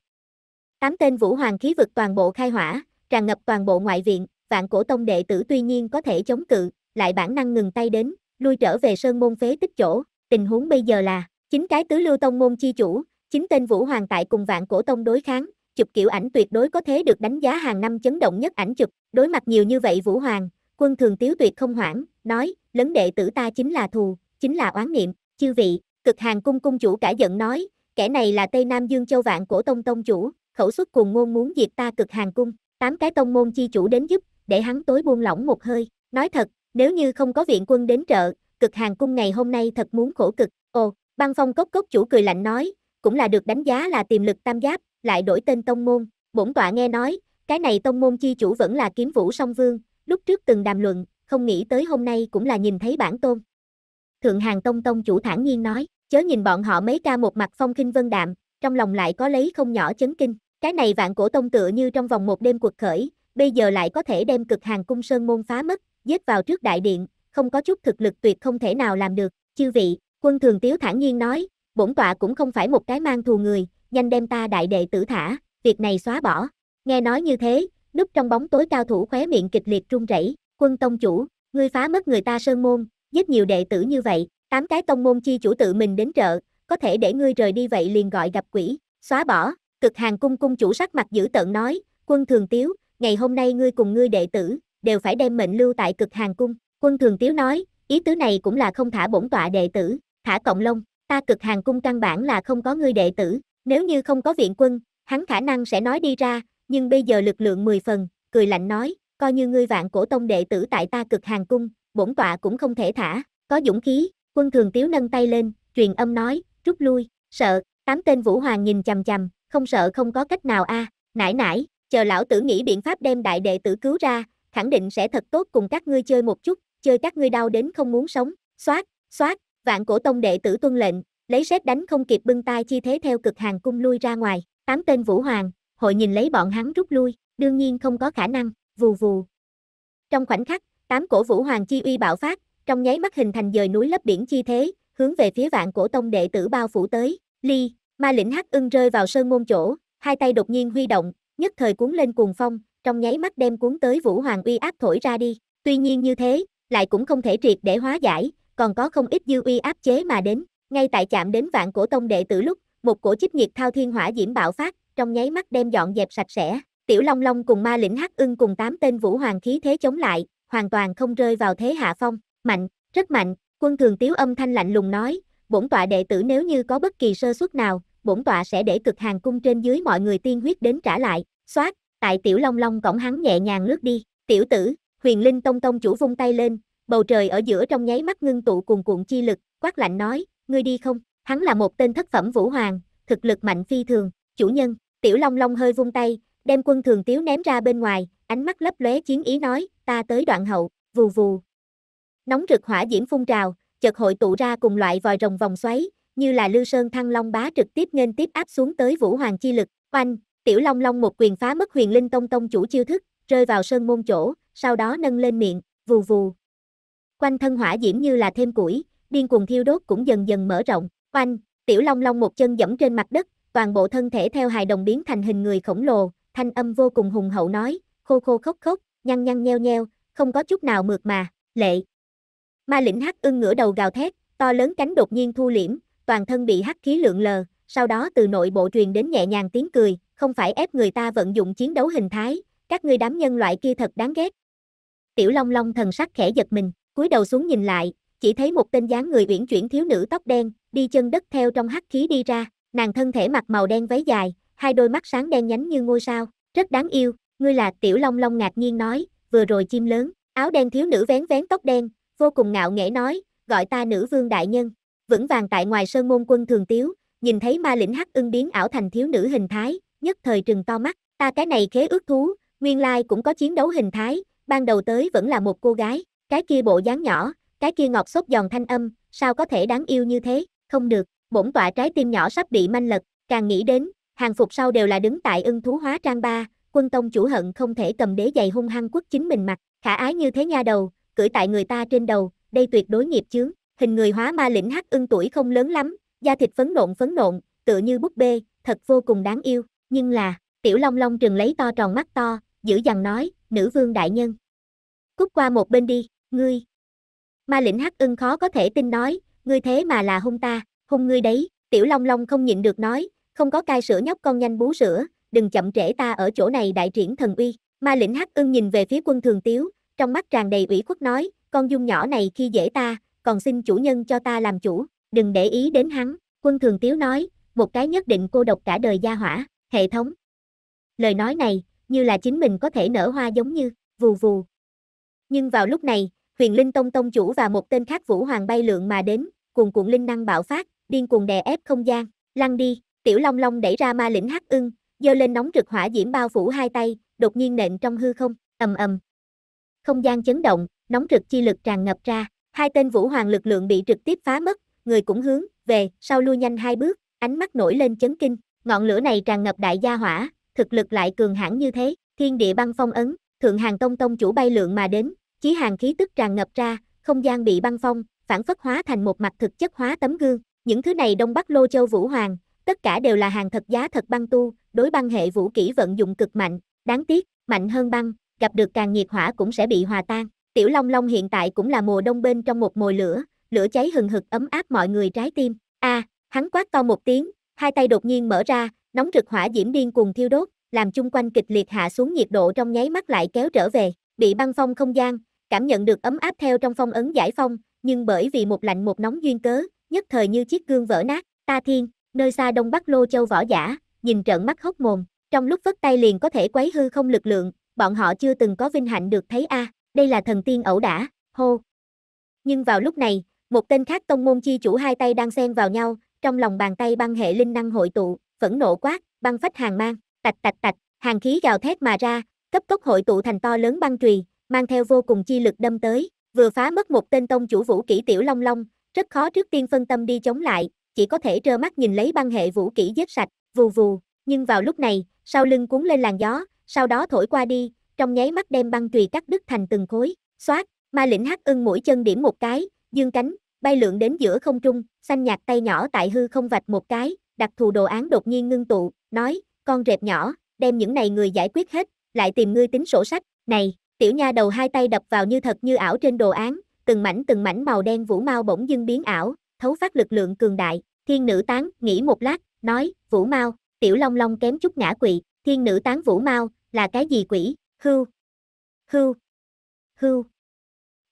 Tám tên vũ hoàng khí vực toàn bộ khai hỏa, tràn ngập toàn bộ ngoại viện, vạn cổ tông đệ tử tuy nhiên có thể chống cự, lại bản năng ngừng tay đến, lui trở về sơn môn phế tích chỗ, tình huống bây giờ là, chính cái tứ lưu tông môn chi chủ, chính tên vũ hoàng tại cùng vạn cổ tông đối kháng, chụp kiểu ảnh tuyệt đối có thế được đánh giá hàng năm chấn động nhất ảnh chụp, đối mặt nhiều như vậy Vũ Hoàng, quân thường tiếu tuyệt không hoảng, nói, lấn đệ tử ta chính là thù, chính là oán niệm, chư vị, cực hàng cung cung chủ cả giận nói, kẻ này là Tây Nam Dương Châu Vạn của Tông Tông chủ, khẩu xuất cùng ngôn muốn diệt ta cực hàng cung, tám cái tông môn chi chủ đến giúp, để hắn tối buông lỏng một hơi, nói thật, nếu như không có viện quân đến trợ, cực hàng cung ngày hôm nay thật muốn khổ cực, ồ, băng phong cốc cốc chủ cười lạnh nói, cũng là được đánh giá là tiềm lực tam giáp, lại đổi tên tông môn, bổn tọa nghe nói, cái này tông môn chi chủ vẫn là kiếm vũ song vương, lúc trước từng đàm luận, không nghĩ tới hôm nay cũng là nhìn thấy bản tôn. Thượng hàng tông tông chủ thản nhiên nói, chớ nhìn bọn họ mấy ca một mặt phong kinh vân đạm, trong lòng lại có lấy không nhỏ chấn kinh, cái này vạn cổ tông tựa như trong vòng một đêm cuộc khởi, bây giờ lại có thể đem cực hàng cung sơn môn phá mất, giết vào trước đại điện, không có chút thực lực tuyệt không thể nào làm được, chư vị, quân thường tiếu thản nhiên nói, bổn tọa cũng không phải một cái mang thù người, nhanh đem ta đại đệ tử thả, việc này xóa bỏ. Nghe nói như thế, núp trong bóng tối cao thủ khóe miệng kịch liệt run rẩy, quân tông chủ, ngươi phá mất người ta sơn môn, giết nhiều đệ tử như vậy, tám cái tông môn chi chủ tự mình đến trợ, có thể để ngươi rời đi vậy liền gọi gặp quỷ, xóa bỏ, cực hàng cung cung chủ sắc mặt dữ tợn nói, quân thường tiếu, ngày hôm nay ngươi cùng ngươi đệ tử, đều phải đem mệnh lưu tại cực hàng cung, quân thường tiếu nói, ý tứ này cũng là không thả bổn tọa đệ tử, thả cộng lông, ta cực hàng cung căn bản là không có ngươi đệ tử, nếu như không có viện quân, hắn khả năng sẽ nói đi ra, nhưng bây giờ lực lượng 10 phần, cười lạnh nói, coi như ngươi vạn cổ tông đệ tử tại ta cực hàng cung, bổn tọa cũng không thể thả, có dũng khí, quân thường tiếu nâng tay lên, truyền âm nói, rút lui, sợ, tám tên vũ hoàng nhìn chằm chằm, không sợ không có cách nào a à, nải nải, chờ lão tử nghĩ biện pháp đem đại đệ tử cứu ra, khẳng định sẽ thật tốt cùng các ngươi chơi một chút, chơi các ngươi đau đến không muốn sống, xoát, xoát, vạn cổ tông đệ tử tuân lệnh, lấy sét đánh không kịp bưng tay chi thế theo cực hàng cung lui ra ngoài, tám tên vũ hoàng, hội nhìn lấy bọn hắn rút lui, đương nhiên không có khả năng, vù vù. Trong khoảnh khắc, tám cổ vũ hoàng chi uy bạo phát, trong nháy mắt hình thành dời núi lấp biển chi thế, hướng về phía vạn cổ tông đệ tử bao phủ tới, ly, ma lĩnh hắc ưng rơi vào sơn môn chỗ, hai tay đột nhiên huy động, nhất thời cuốn lên cuồng phong, trong nháy mắt đem cuốn tới vũ hoàng uy áp thổi ra đi, tuy nhiên như thế, lại cũng không thể triệt để hóa giải, còn có không ít dư uy áp chế mà đến, ngay tại chạm đến vạn cổ tông đệ tử lúc, một cổ chích nhiệt thao thiên hỏa diễm bạo phát, trong nháy mắt đem dọn dẹp sạch sẽ. Tiểu Long Long cùng Ma Lĩnh Hắc Ưng cùng tám tên vũ hoàng khí thế chống lại, hoàn toàn không rơi vào thế hạ phong, mạnh, rất mạnh, Quân Thường Tiếu âm thanh lạnh lùng nói, bổn tọa đệ tử nếu như có bất kỳ sơ suất nào, bổn tọa sẽ để cực hàng cung trên dưới mọi người tiên huyết đến trả lại, xoát, tại Tiểu Long Long cổng hắn nhẹ nhàng lướt đi, tiểu tử, huyền linh tông tông chủ vung tay lên, bầu trời ở giữa trong nháy mắt ngưng tụ cùng cuộn chi lực, quát lạnh nói, ngươi đi không? Hắn là một tên thất phẩm vũ hoàng, thực lực mạnh phi thường, chủ nhân, tiểu long long hơi vung tay, đem quân thường tiếu ném ra bên ngoài, ánh mắt lấp lóe chiến ý nói, ta tới đoạn hậu, vù vù. Nóng rực hỏa diễm phun trào, chợt hội tụ ra cùng loại vòi rồng vòng xoáy, như là lưu sơn thăng long bá trực tiếp nên tiếp áp xuống tới vũ hoàng chi lực, oanh, tiểu long long một quyền phá mất huyền linh tông tông chủ chiêu thức, rơi vào sơn môn chỗ, sau đó nâng lên miệng, vù vù. Quanh thân hỏa diễm như là thêm củi, điên cuồng thiêu đốt cũng dần dần mở rộng, oanh, tiểu long long một chân dẫm trên mặt đất, toàn bộ thân thể theo hài đồng biến thành hình người khổng lồ, thanh âm vô cùng hùng hậu nói, khô khô khốc khốc, nhăn nhăn nheo nheo, không có chút nào mượt mà, lệ. Ma lĩnh hắc ưng ngửa đầu gào thét, to lớn cánh đột nhiên thu liễm, toàn thân bị hắc khí lượn lờ, sau đó từ nội bộ truyền đến nhẹ nhàng tiếng cười, không phải ép người ta vận dụng chiến đấu hình thái, các ngươi đám nhân loại kia thật đáng ghét. Tiểu Long Long thần sắc khẽ giật mình, cúi đầu xuống nhìn lại, chỉ thấy một tên dáng người uyển chuyển thiếu nữ tóc đen, đi chân đất theo trong hắc khí đi ra, nàng thân thể mặc màu đen váy dài, hai đôi mắt sáng đen nhánh như ngôi sao, rất đáng yêu, ngươi là Tiểu Long Long ngạc nhiên nói, vừa rồi chim lớn, áo đen thiếu nữ vén vén tóc đen, vô cùng ngạo nghễ nói, gọi ta nữ vương đại nhân, vững vàng tại ngoài sơn môn quân thường tiếu, nhìn thấy ma lĩnh hắc ưng biến ảo thành thiếu nữ hình thái, nhất thời trừng to mắt, ta cái này khế ước thú, nguyên lai cũng có chiến đấu hình thái, ban đầu tới vẫn là một cô gái, cái kia bộ dáng nhỏ, cái kia ngọt sốt giòn thanh âm, sao có thể đáng yêu như thế, không được, bổn tọa trái tim nhỏ sắp bị manh lật, càng nghĩ đến, hàng phục sau đều là đứng tại ưng thú hóa trang ba, quân tông chủ hận không thể cầm đế giày hung hăng quất chính mình mặt, khả ái như thế nha đầu, cưỡi tại người ta trên đầu, đây tuyệt đối nghiệp chướng, hình người hóa ma lĩnh hắc ưng tuổi không lớn lắm, da thịt phấn nộn phấn nộn, tựa như búp bê, thật vô cùng đáng yêu, nhưng là, tiểu long long trừng lấy to tròn mắt to, giữ dằn nói, nữ vương đại nhân. Cút qua một bên đi, ngươi, Ma lĩnh hắc ưng khó có thể tin nói, ngươi thế mà là hung ta, hung ngươi đấy, tiểu long long không nhịn được nói, không có cai sữa nhóc con nhanh bú sữa, đừng chậm trễ ta ở chỗ này đại triển thần uy. Ma lĩnh hắc ưng nhìn về phía quân thường tiếu, trong mắt tràn đầy ủy khuất nói, con dung nhỏ này khi dễ ta, còn xin chủ nhân cho ta làm chủ, đừng để ý đến hắn. Quân thường tiếu nói, một cái nhất định cô độc cả đời gia hỏa, hệ thống. Lời nói này, như là chính mình có thể nở hoa giống như, vù vù. Nhưng vào lúc này, huyền linh tông tông chủ và một tên khác vũ hoàng bay lượn mà đến, cuồn cuộn linh năng bạo phát, điên cuồng đè ép không gian, lăn đi, tiểu long long đẩy ra ma lĩnh hắc ưng, giơ lên nóng rực hỏa diễm bao phủ hai tay, đột nhiên nện trong hư không, ầm ầm. Không gian chấn động, nóng rực chi lực tràn ngập ra, hai tên vũ hoàng lực lượng bị trực tiếp phá mất, người cũng hướng về sau lui nhanh hai bước, ánh mắt nổi lên chấn kinh, ngọn lửa này tràn ngập đại gia hỏa, thực lực lại cường hãn như thế, thiên địa băng phong ấn, thượng hàng tông tông chủ bay lượn mà đến, Chí hàng khí tức tràn ngập ra, không gian bị băng phong, phản phất hóa thành một mặt thực chất hóa tấm gương. Những thứ này Đông Bắc Lô Châu Vũ Hoàng, tất cả đều là hàng thật giá thật băng tu, đối băng hệ vũ kỹ vận dụng cực mạnh, đáng tiếc, mạnh hơn băng, gặp được càng nhiệt hỏa cũng sẽ bị hòa tan. Tiểu Long Long hiện tại cũng là mùa đông bên trong một mồi lửa, lửa cháy hừng hực ấm áp mọi người trái tim. A, à, hắn quát to một tiếng, hai tay đột nhiên mở ra, nóng rực hỏa diễm điên cuồng thiêu đốt, làm chung quanh kịch liệt hạ xuống nhiệt độ trong nháy mắt lại kéo trở về, bị băng phong không gian, Cảm nhận được ấm áp theo trong phong ấn giải phong, nhưng bởi vì một lạnh một nóng duyên cớ, nhất thời như chiếc gương vỡ nát, ta thiên, nơi xa đông bắc lô châu võ giả, nhìn trợn mắt hốc mồm, trong lúc vất tay liền có thể quấy hư không lực lượng, bọn họ chưa từng có vinh hạnh được thấy a, à, đây là thần tiên ẩu đả, hô. Nhưng vào lúc này, một tên khác tông môn chi chủ hai tay đang xen vào nhau, trong lòng bàn tay băng hệ linh năng hội tụ, phẫn nộ quát, băng phách hàng mang, tạch tạch tạch, hàng khí gào thét mà ra, cấp tốc hội tụ thành to lớn băng trùy, mang theo vô cùng chi lực đâm tới, vừa phá mất một tên tông chủ vũ kỹ tiểu long long, rất khó trước tiên phân tâm đi chống lại, chỉ có thể trơ mắt nhìn lấy băng hệ vũ kỹ giết sạch, vù vù, nhưng vào lúc này, sau lưng cuốn lên làn gió, sau đó thổi qua đi, trong nháy mắt đem băng chùy cắt đứt thành từng khối, xoát, ma lĩnh hắc ưng mũi chân điểm một cái, dương cánh, bay lượn đến giữa không trung, xanh nhạt tay nhỏ tại hư không vạch một cái, đặc thù đồ án đột nhiên ngưng tụ, nói, con rệp nhỏ, đem những này người giải quyết hết, lại tìm ngươi tính sổ sách, này, Tiểu nha đầu hai tay đập vào như thật như ảo trên đồ án, từng mảnh từng mảnh màu đen vũ mau bỗng dưng biến ảo, thấu phát lực lượng cường đại, thiên nữ tán, nghĩ một lát, nói, vũ mau, tiểu long long kém chút ngã quỵ, thiên nữ tán vũ mau, là cái gì quỷ, hưu, hưu, hưu.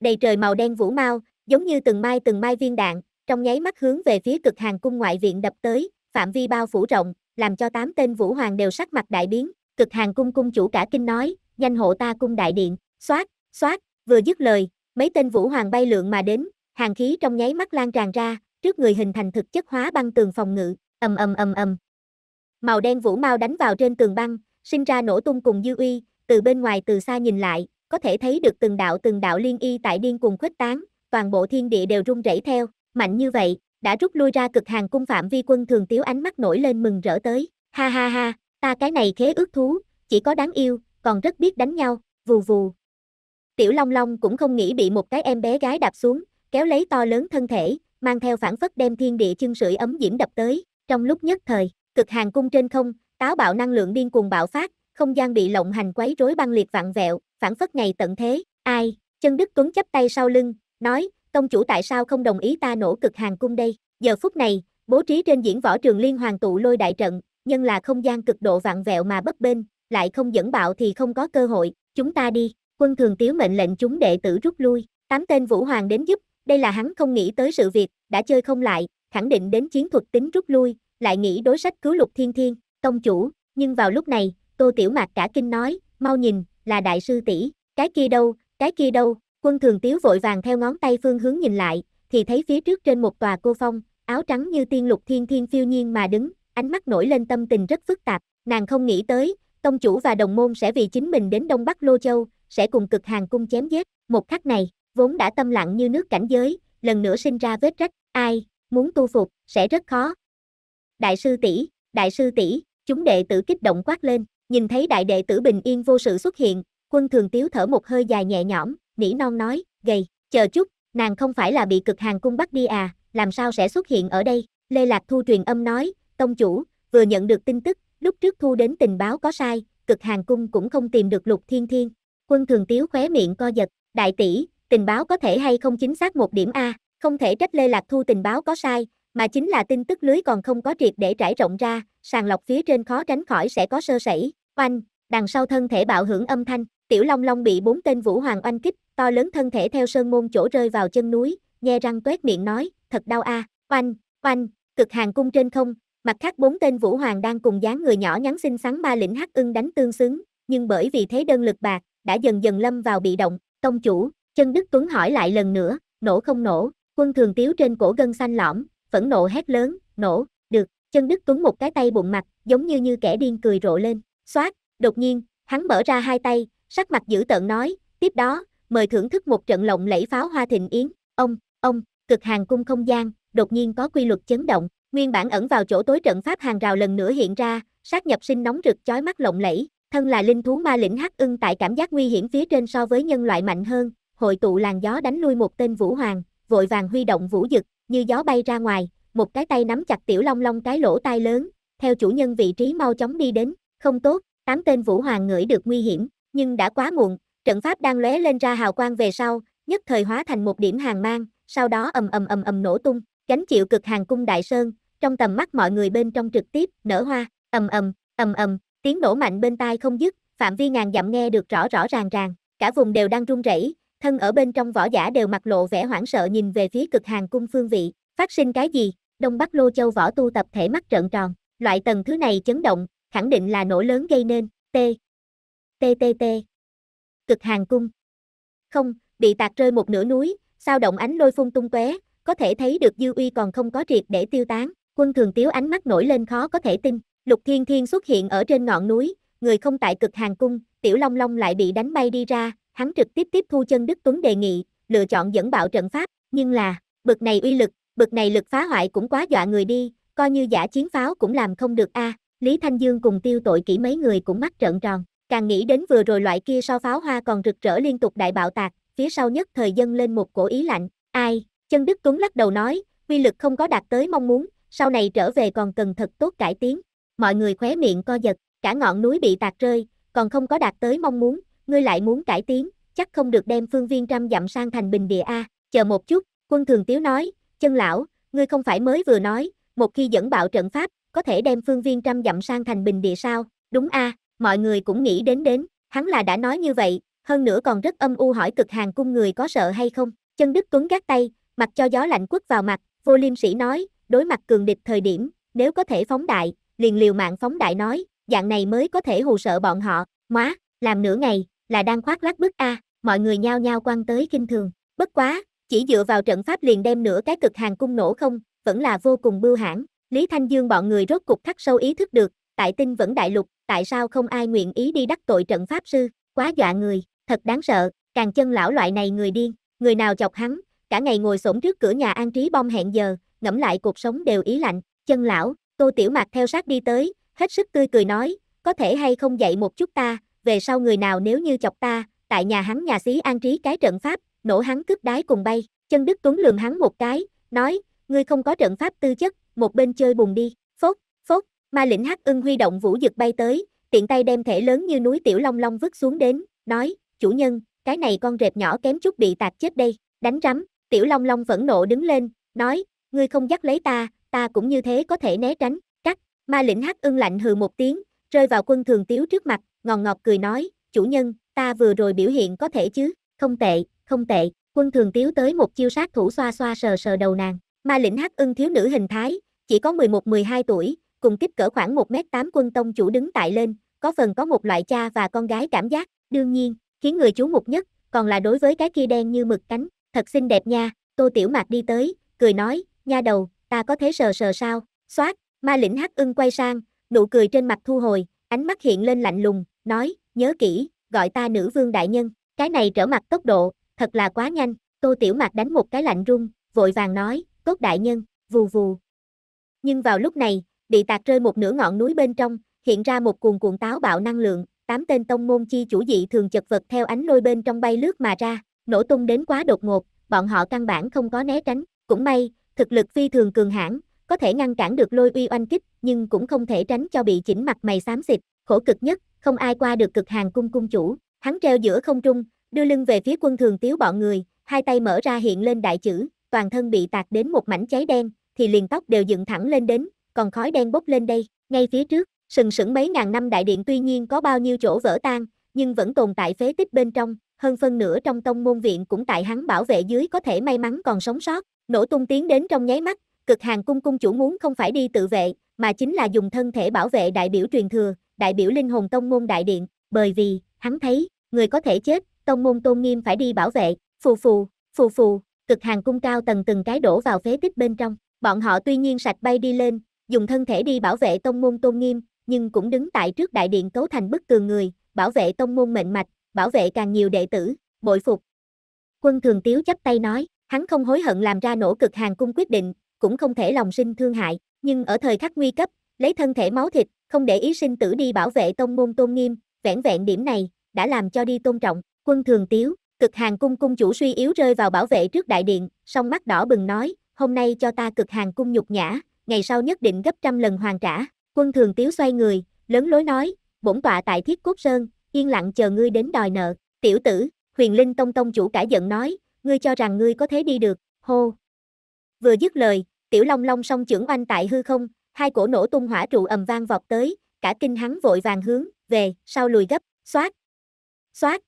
Đầy trời màu đen vũ mau, giống như từng mai từng mai viên đạn, trong nháy mắt hướng về phía cực hàng cung ngoại viện đập tới, phạm vi bao phủ rộng, làm cho tám tên vũ hoàng đều sắc mặt đại biến, cực hàng cung cung chủ cả kinh nói, danh hộ ta cung đại điện, xoát, xoát, vừa dứt lời, mấy tên vũ hoàng bay lượn mà đến, hàng khí trong nháy mắt lan tràn ra, trước người hình thành thực chất hóa băng tường phòng ngự, ầm ầm ầm ầm. Màu đen vũ mau đánh vào trên tường băng, sinh ra nổ tung cùng dư uy, từ bên ngoài từ xa nhìn lại, có thể thấy được từng đạo từng đạo liên y tại điên cùng khuếch tán, toàn bộ thiên địa đều rung rẩy theo, mạnh như vậy, đã rút lui ra cực hàng cung phạm vi quân thường tiếu ánh mắt nổi lên mừng rỡ tới, ha ha ha, ta cái này khế ước thú, chỉ có đáng yêu, còn rất biết đánh nhau, vù vù. Tiểu Long Long cũng không nghĩ bị một cái em bé gái đạp xuống, kéo lấy to lớn thân thể, mang theo phản phất đem thiên địa chân sưởi ấm diễm đập tới, trong lúc nhất thời, cực hàng cung trên không, táo bạo năng lượng điên cuồng bạo phát, không gian bị lộng hành quấy rối băng liệt vặn vẹo, phản phất ngày tận thế, ai, chân Đức Tuấn chấp tay sau lưng, nói, công chủ tại sao không đồng ý ta nổ cực hàng cung đây, giờ phút này, bố trí trên diễn võ trường liên hoàng tụ lôi đại trận, nhân là không gian cực độ vặn vẹo mà bất bên, lại không dẫn bạo thì không có cơ hội, chúng ta đi, quân thường tiếu mệnh lệnh chúng đệ tử rút lui, tám tên vũ hoàng đến giúp, đây là hắn không nghĩ tới sự việc, đã chơi không lại, khẳng định đến chiến thuật tính rút lui, lại nghĩ đối sách cứu lục thiên thiên, tông chủ, nhưng vào lúc này, tô tiểu mạc cả kinh nói, mau nhìn, là đại sư tỷ cái kia đâu, cái kia đâu, quân thường tiếu vội vàng theo ngón tay phương hướng nhìn lại, thì thấy phía trước trên một tòa cô phong, áo trắng như tiên lục thiên thiên phiêu nhiên mà đứng, ánh mắt nổi lên tâm tình rất phức tạp, nàng không nghĩ tới, tông chủ và đồng môn sẽ vì chính mình đến Đông Bắc Lô Châu, sẽ cùng cực hàng cung chém giết, một khắc này, vốn đã tâm lặng như nước cảnh giới, lần nữa sinh ra vết rách, ai, muốn tu phục, sẽ rất khó. Đại sư tỷ, đại sư tỷ, chúng đệ tử kích động quát lên, nhìn thấy đại đệ tử bình yên vô sự xuất hiện, quân thường tiếu thở một hơi dài nhẹ nhõm, nỉ non nói, gầy, chờ chút, nàng không phải là bị cực hàng cung bắt đi à, làm sao sẽ xuất hiện ở đây, Lê Lạc Thu truyền âm nói, tông chủ, vừa nhận được tin tức, lúc trước thu đến tình báo có sai, cực hàng cung cũng không tìm được lục thiên thiên. Quân thường tiếu khóe miệng co giật, đại tỷ, tình báo có thể hay không chính xác một điểm A, không thể trách Lê Lạc Thu tình báo có sai, mà chính là tin tức lưới còn không có triệt để trải rộng ra, sàng lọc phía trên khó tránh khỏi sẽ có sơ sẩy. Oanh, đằng sau thân thể bạo hưởng âm thanh, Tiểu Long Long bị bốn tên vũ hoàng oanh kích, to lớn thân thể theo sơn môn chỗ rơi vào chân núi, nghe răng tuét miệng nói, thật đau a. À. Oanh, oanh, cực hàng cung trên không, Mặt khác bốn tên Vũ Hoàng đang cùng dáng người nhỏ nhắn xinh xắn ba lĩnh hắc ưng đánh tương xứng, nhưng bởi vì thế đơn lực bạc, đã dần dần lâm vào bị động, công chủ, chân Đức Tuấn hỏi lại lần nữa, nổ không nổ, quân thường tiếu trên cổ gân xanh lõm, phẫn nộ hét lớn, nổ, được, chân Đức Tuấn một cái tay bụng mặt, giống như như kẻ điên cười rộ lên, xoát, đột nhiên, hắn mở ra hai tay, sắc mặt dữ tợn nói, tiếp đó, mời thưởng thức một trận lộng lẫy pháo hoa thịnh yến, ông, ông, cực hàng cung không gian, đột nhiên có quy luật chấn động, Nguyên bản ẩn vào chỗ tối trận pháp hàng rào lần nữa hiện ra, sát nhập sinh nóng rực chói mắt lộng lẫy, thân là linh thú ma lĩnh hắc ưng tại cảm giác nguy hiểm phía trên so với nhân loại mạnh hơn, hội tụ làn gió đánh lui một tên vũ hoàng, vội vàng huy động vũ dực, như gió bay ra ngoài, một cái tay nắm chặt tiểu long long cái lỗ tai lớn, theo chủ nhân vị trí mau chóng đi đến, không tốt, tám tên vũ hoàng ngửi được nguy hiểm, nhưng đã quá muộn, trận pháp đang lóe lên ra hào quang về sau, nhất thời hóa thành một điểm hàng mang, sau đó ầm ầm ầm ầm nổ tung, gánh chịu cực hàng cung đại sơn, trong tầm mắt mọi người bên trong trực tiếp, nở hoa, ầm ầm, ầm ầm, tiếng nổ mạnh bên tai không dứt, phạm vi ngàn dặm nghe được rõ rõ ràng ràng, cả vùng đều đang rung rẩy, thân ở bên trong võ giả đều mặt lộ vẻ hoảng sợ nhìn về phía cực hàng cung phương vị, phát sinh cái gì? Đông Bắc Lô Châu võ tu tập thể mắt trợn tròn, loại tầng thứ này chấn động, khẳng định là nổ lớn gây nên, T. T T T. Cực hàng cung. Không, bị tạc rơi một nửa núi, sao động ánh lôi phun tung tóe, có thể thấy được dư uy còn không có triệt để tiêu tán, quân thường tiếu ánh mắt nổi lên khó có thể tin, lục thiên thiên xuất hiện ở trên ngọn núi, người không tại cực hàng cung, tiểu long long lại bị đánh bay đi ra, hắn trực tiếp tiếp thu chân Đức Tuấn đề nghị, lựa chọn dẫn bạo trận pháp, nhưng là, bực này uy lực, bực này lực phá hoại cũng quá dọa người đi, coi như giả chiến pháo cũng làm không được a. À. Lý Thanh Dương cùng tiêu tội kỹ mấy người cũng mắt trợn tròn, càng nghĩ đến vừa rồi loại kia so pháo hoa còn rực rỡ liên tục đại bạo tạc, phía sau nhất thời dân lên một cổ ý lạnh, ai, Chân Đức Tuấn lắc đầu nói, quy lực không có đạt tới mong muốn, sau này trở về còn cần thật tốt cải tiến. Mọi người khóe miệng co giật, cả ngọn núi bị tạc rơi, còn không có đạt tới mong muốn, ngươi lại muốn cải tiến, chắc không được đem phương viên trăm dặm sang thành bình địa A, chờ một chút, quân thường tiếu nói, chân lão, ngươi không phải mới vừa nói, một khi dẫn bạo trận pháp, có thể đem phương viên trăm dặm sang thành bình địa sao, đúng A, mọi người cũng nghĩ đến đến, hắn là đã nói như vậy, hơn nữa còn rất âm u hỏi cực hàng cung người có sợ hay không, chân đức tuấn gác tay, mặc cho gió lạnh quất vào mặt, vô liêm sĩ nói, đối mặt cường địch thời điểm, nếu có thể phóng đại, liền liều mạng phóng đại nói, dạng này mới có thể hù sợ bọn họ, móa, làm nửa ngày, là đang khoác lác bức a, mọi người nhao nhao quan tới kinh thường, bất quá, chỉ dựa vào trận pháp liền đem nửa cái cực hàng cung nổ không, vẫn là vô cùng bưu hãn, Lý Thanh Dương bọn người rốt cục thắt sâu ý thức được, tại tinh vẫn đại lục, tại sao không ai nguyện ý đi đắc tội trận pháp sư, quá dọa người, thật đáng sợ, càng chân lão loại này người điên, người nào chọc hắn, cả ngày ngồi xổm trước cửa nhà an trí bom hẹn giờ, ngẫm lại cuộc sống đều ý lạnh, chân lão, tô tiểu mạc theo sát đi tới, hết sức tươi cười nói, có thể hay không dạy một chút ta, về sau người nào nếu như chọc ta, tại nhà hắn nhà xí an trí cái trận pháp, nổ hắn cướp đái cùng bay, chân Đức Tuấn lườm hắn một cái, nói, ngươi không có trận pháp tư chất, một bên chơi bùng đi, phốt, phốt, ma lĩnh hắc ưng huy động vũ dực bay tới, tiện tay đem thể lớn như núi tiểu long long vứt xuống đến, nói, chủ nhân, cái này con rệp nhỏ kém chút bị tạt chết đây, đánh rắm, Tiểu Long Long vẫn nộ đứng lên, nói, ngươi không dắt lấy ta, ta cũng như thế có thể né tránh, cắt, ma lĩnh hắc ưng lạnh hừ một tiếng, rơi vào quân thường tiếu trước mặt, ngòn ngọt cười nói, chủ nhân, ta vừa rồi biểu hiện có thể chứ, không tệ, không tệ, quân thường tiếu tới một chiêu sát thủ xoa xoa sờ sờ đầu nàng, ma lĩnh hắc ưng thiếu nữ hình thái, chỉ có 11-12 tuổi, cùng kích cỡ khoảng 1m8 quân tông chủ đứng tại lên, có phần có một loại cha và con gái cảm giác, đương nhiên, khiến người chú mục nhất, còn là đối với cái kia đen như mực cánh, thật xinh đẹp nha, Tô Tiểu Mạc đi tới, cười nói, nha đầu, ta có thể sờ sờ sao, xoát, ma lĩnh hắc ưng quay sang, nụ cười trên mặt thu hồi, ánh mắt hiện lên lạnh lùng, nói, nhớ kỹ, gọi ta nữ vương đại nhân, cái này trở mặt tốc độ, thật là quá nhanh, Tô Tiểu Mạc đánh một cái lạnh rung, vội vàng nói, tốt đại nhân, vù vù. Nhưng vào lúc này, bị tạc rơi một nửa ngọn núi bên trong, hiện ra một cuồng cuồng táo bạo năng lượng, tám tên tông môn chi chủ dị thường chật vật theo ánh lôi bên trong bay lướt mà ra, nổ tung đến quá đột ngột, bọn họ căn bản không có né tránh, cũng may, thực lực phi thường cường hãn, có thể ngăn cản được lôi uy oanh kích, nhưng cũng không thể tránh cho bị chỉnh mặt mày xám xịt, khổ cực nhất, không ai qua được cực hàng cung cung chủ, hắn treo giữa không trung, đưa lưng về phía quân thường tiếu bọn người, hai tay mở ra hiện lên đại chữ, toàn thân bị tạc đến một mảnh cháy đen, thì liền tóc đều dựng thẳng lên đến, còn khói đen bốc lên đây, ngay phía trước, sừng sững mấy ngàn năm đại điện tuy nhiên có bao nhiêu chỗ vỡ tan, nhưng vẫn tồn tại phế tích bên trong, hơn phân nửa trong tông môn viện cũng tại hắn bảo vệ dưới có thể may mắn còn sống sót, nổ tung tiến đến trong nháy mắt, cực hàng cung cung chủ muốn không phải đi tự vệ, mà chính là dùng thân thể bảo vệ đại biểu truyền thừa, đại biểu linh hồn tông môn đại điện, bởi vì, hắn thấy, người có thể chết, tông môn tôn nghiêm phải đi bảo vệ, phù phù, phù phù, cực hàng cung cao tầng từng cái đổ vào phế tích bên trong, bọn họ tuy nhiên sạch bay đi lên, dùng thân thể đi bảo vệ tông môn tôn nghiêm, nhưng cũng đứng tại trước đại điện cấu thành bức tường người, bảo vệ tông môn mệnh mạch, bảo vệ càng nhiều đệ tử, bội phục. Quân Thường Tiếu chắp tay nói, hắn không hối hận làm ra nổ cực hàng cung quyết định, cũng không thể lòng sinh thương hại, nhưng ở thời khắc nguy cấp, lấy thân thể máu thịt, không để ý sinh tử đi bảo vệ tông môn tôn nghiêm, vẹn vẹn điểm này, đã làm cho đi tôn trọng, quân Thường Tiếu, cực hàng cung cung chủ suy yếu rơi vào bảo vệ trước đại điện, song mắt đỏ bừng nói, hôm nay cho ta cực hàng cung nhục nhã, ngày sau nhất định gấp trăm lần hoàn trả, quân Thường Tiếu xoay người, lớn lối nói, bổn tọa tại thiết cốt sơn, yên lặng chờ ngươi đến đòi nợ, tiểu tử, huyền linh tông tông chủ cả giận nói, ngươi cho rằng ngươi có thế đi được, hô. Vừa dứt lời, tiểu long long song trưởng oanh tại hư không, hai cổ nổ tung hỏa trụ ầm vang vọt tới, cả kinh hắn vội vàng hướng, về, sau lùi gấp, xoát, xoát,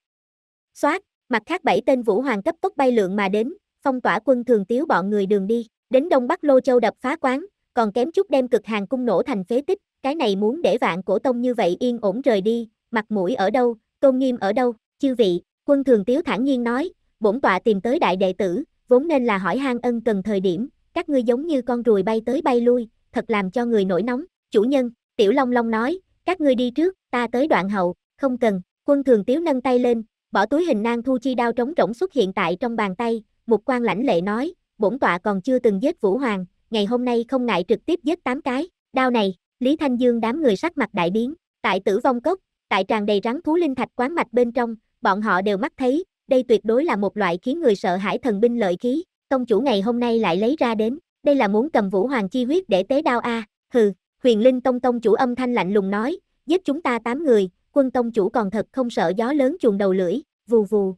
xoát, mặt khác bảy tên vũ hoàng cấp tốc bay lượng mà đến, phong tỏa quân thường tiếu bọn người đường đi, đến đông bắc lô châu đập phá quán, còn kém chút đem cực hàng cung nổ thành phế tích, cái này muốn để vạn cổ tông như vậy yên ổn rời đi, mặt mũi ở đâu, tôn nghiêm ở đâu, chư vị, quân thường tiếu thản nhiên nói, bổn tọa tìm tới đại đệ tử, vốn nên là hỏi hang ân cần thời điểm, các ngươi giống như con ruồi bay tới bay lui, thật làm cho người nổi nóng, chủ nhân, tiểu long long nói, các ngươi đi trước, ta tới đoạn hậu, không cần, quân thường tiếu nâng tay lên, bỏ túi hình nang thu chi đao trống rỗng xuất hiện tại trong bàn tay, một quan lãnh lệ nói, bổn tọa còn chưa từng giết vũ hoàng, ngày hôm nay không ngại trực tiếp giết tám cái, đao này, Lý Thanh Dương đám người sắc mặt đại biến, tại tử vong cốc, Tại tràn đầy rắn thú linh thạch quán mạch bên trong, bọn họ đều mắt thấy, đây tuyệt đối là một loại khiến người sợ hãi thần binh lợi khí, tông chủ ngày hôm nay lại lấy ra đến, đây là muốn cầm vũ hoàng chi huyết để tế đao a hừ, huyền linh tông tông chủ âm thanh lạnh lùng nói, giết chúng ta tám người, quân tông chủ còn thật không sợ gió lớn chuồng đầu lưỡi, vù vù.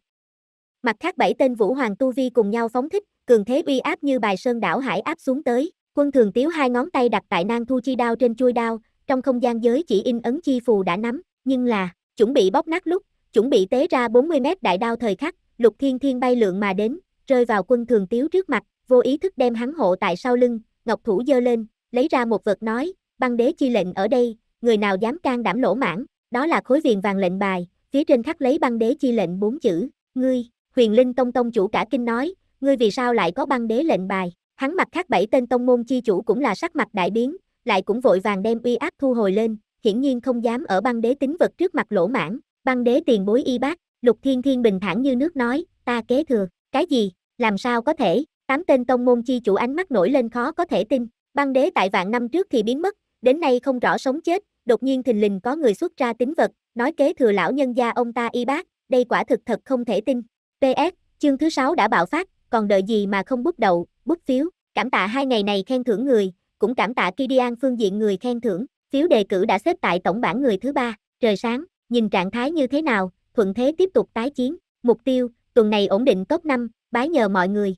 Mặt khác bảy tên vũ hoàng tu vi cùng nhau phóng thích, cường thế uy áp như bài sơn đảo hải áp xuống tới, quân thường tiếu hai ngón tay đặt tại nang thu chi đao trên chui đao, trong không gian giới chỉ in ấn chi phù đã nắm, nhưng là, chuẩn bị bóp nát lúc, chuẩn bị tế ra 40 mét đại đao thời khắc, lục thiên thiên bay lượng mà đến, rơi vào quân thường tiếu trước mặt, vô ý thức đem hắn hộ tại sau lưng, ngọc thủ dơ lên, lấy ra một vật nói, băng đế chi lệnh ở đây, người nào dám can đảm lỗ mãn, đó là khối viền vàng lệnh bài, phía trên khắc lấy băng đế chi lệnh bốn chữ, ngươi, huyền linh tông tông chủ cả kinh nói, ngươi vì sao lại có băng đế lệnh bài, hắn mặt khác bảy tên tông môn chi chủ cũng là sắc mặt đại biến, lại cũng vội vàng đem uy áp thu hồi lên, hiển nhiên không dám ở băng đế tính vật trước mặt lỗ mãn, băng đế tiền bối y bác, lục thiên thiên bình thản như nước nói, ta kế thừa, cái gì, làm sao có thể, tám tên tông môn chi chủ ánh mắt nổi lên khó có thể tin, băng đế tại vạn năm trước thì biến mất, đến nay không rõ sống chết, đột nhiên thình lình có người xuất ra tính vật, nói kế thừa lão nhân gia ông ta y bác, đây quả thực thật không thể tin. PS, chương thứ 6 đã bạo phát, còn đợi gì mà không bút đầu, bút phiếu, cảm tạ hai ngày này khen thưởng người, cũng cảm tạ Kidian phương diện người khen thưởng, phiếu đề cử đã xếp tại tổng bảng người thứ ba, trời sáng, nhìn trạng thái như thế nào, thuận thế tiếp tục tái chiến, mục tiêu, tuần này ổn định top 5, bái nhờ mọi người.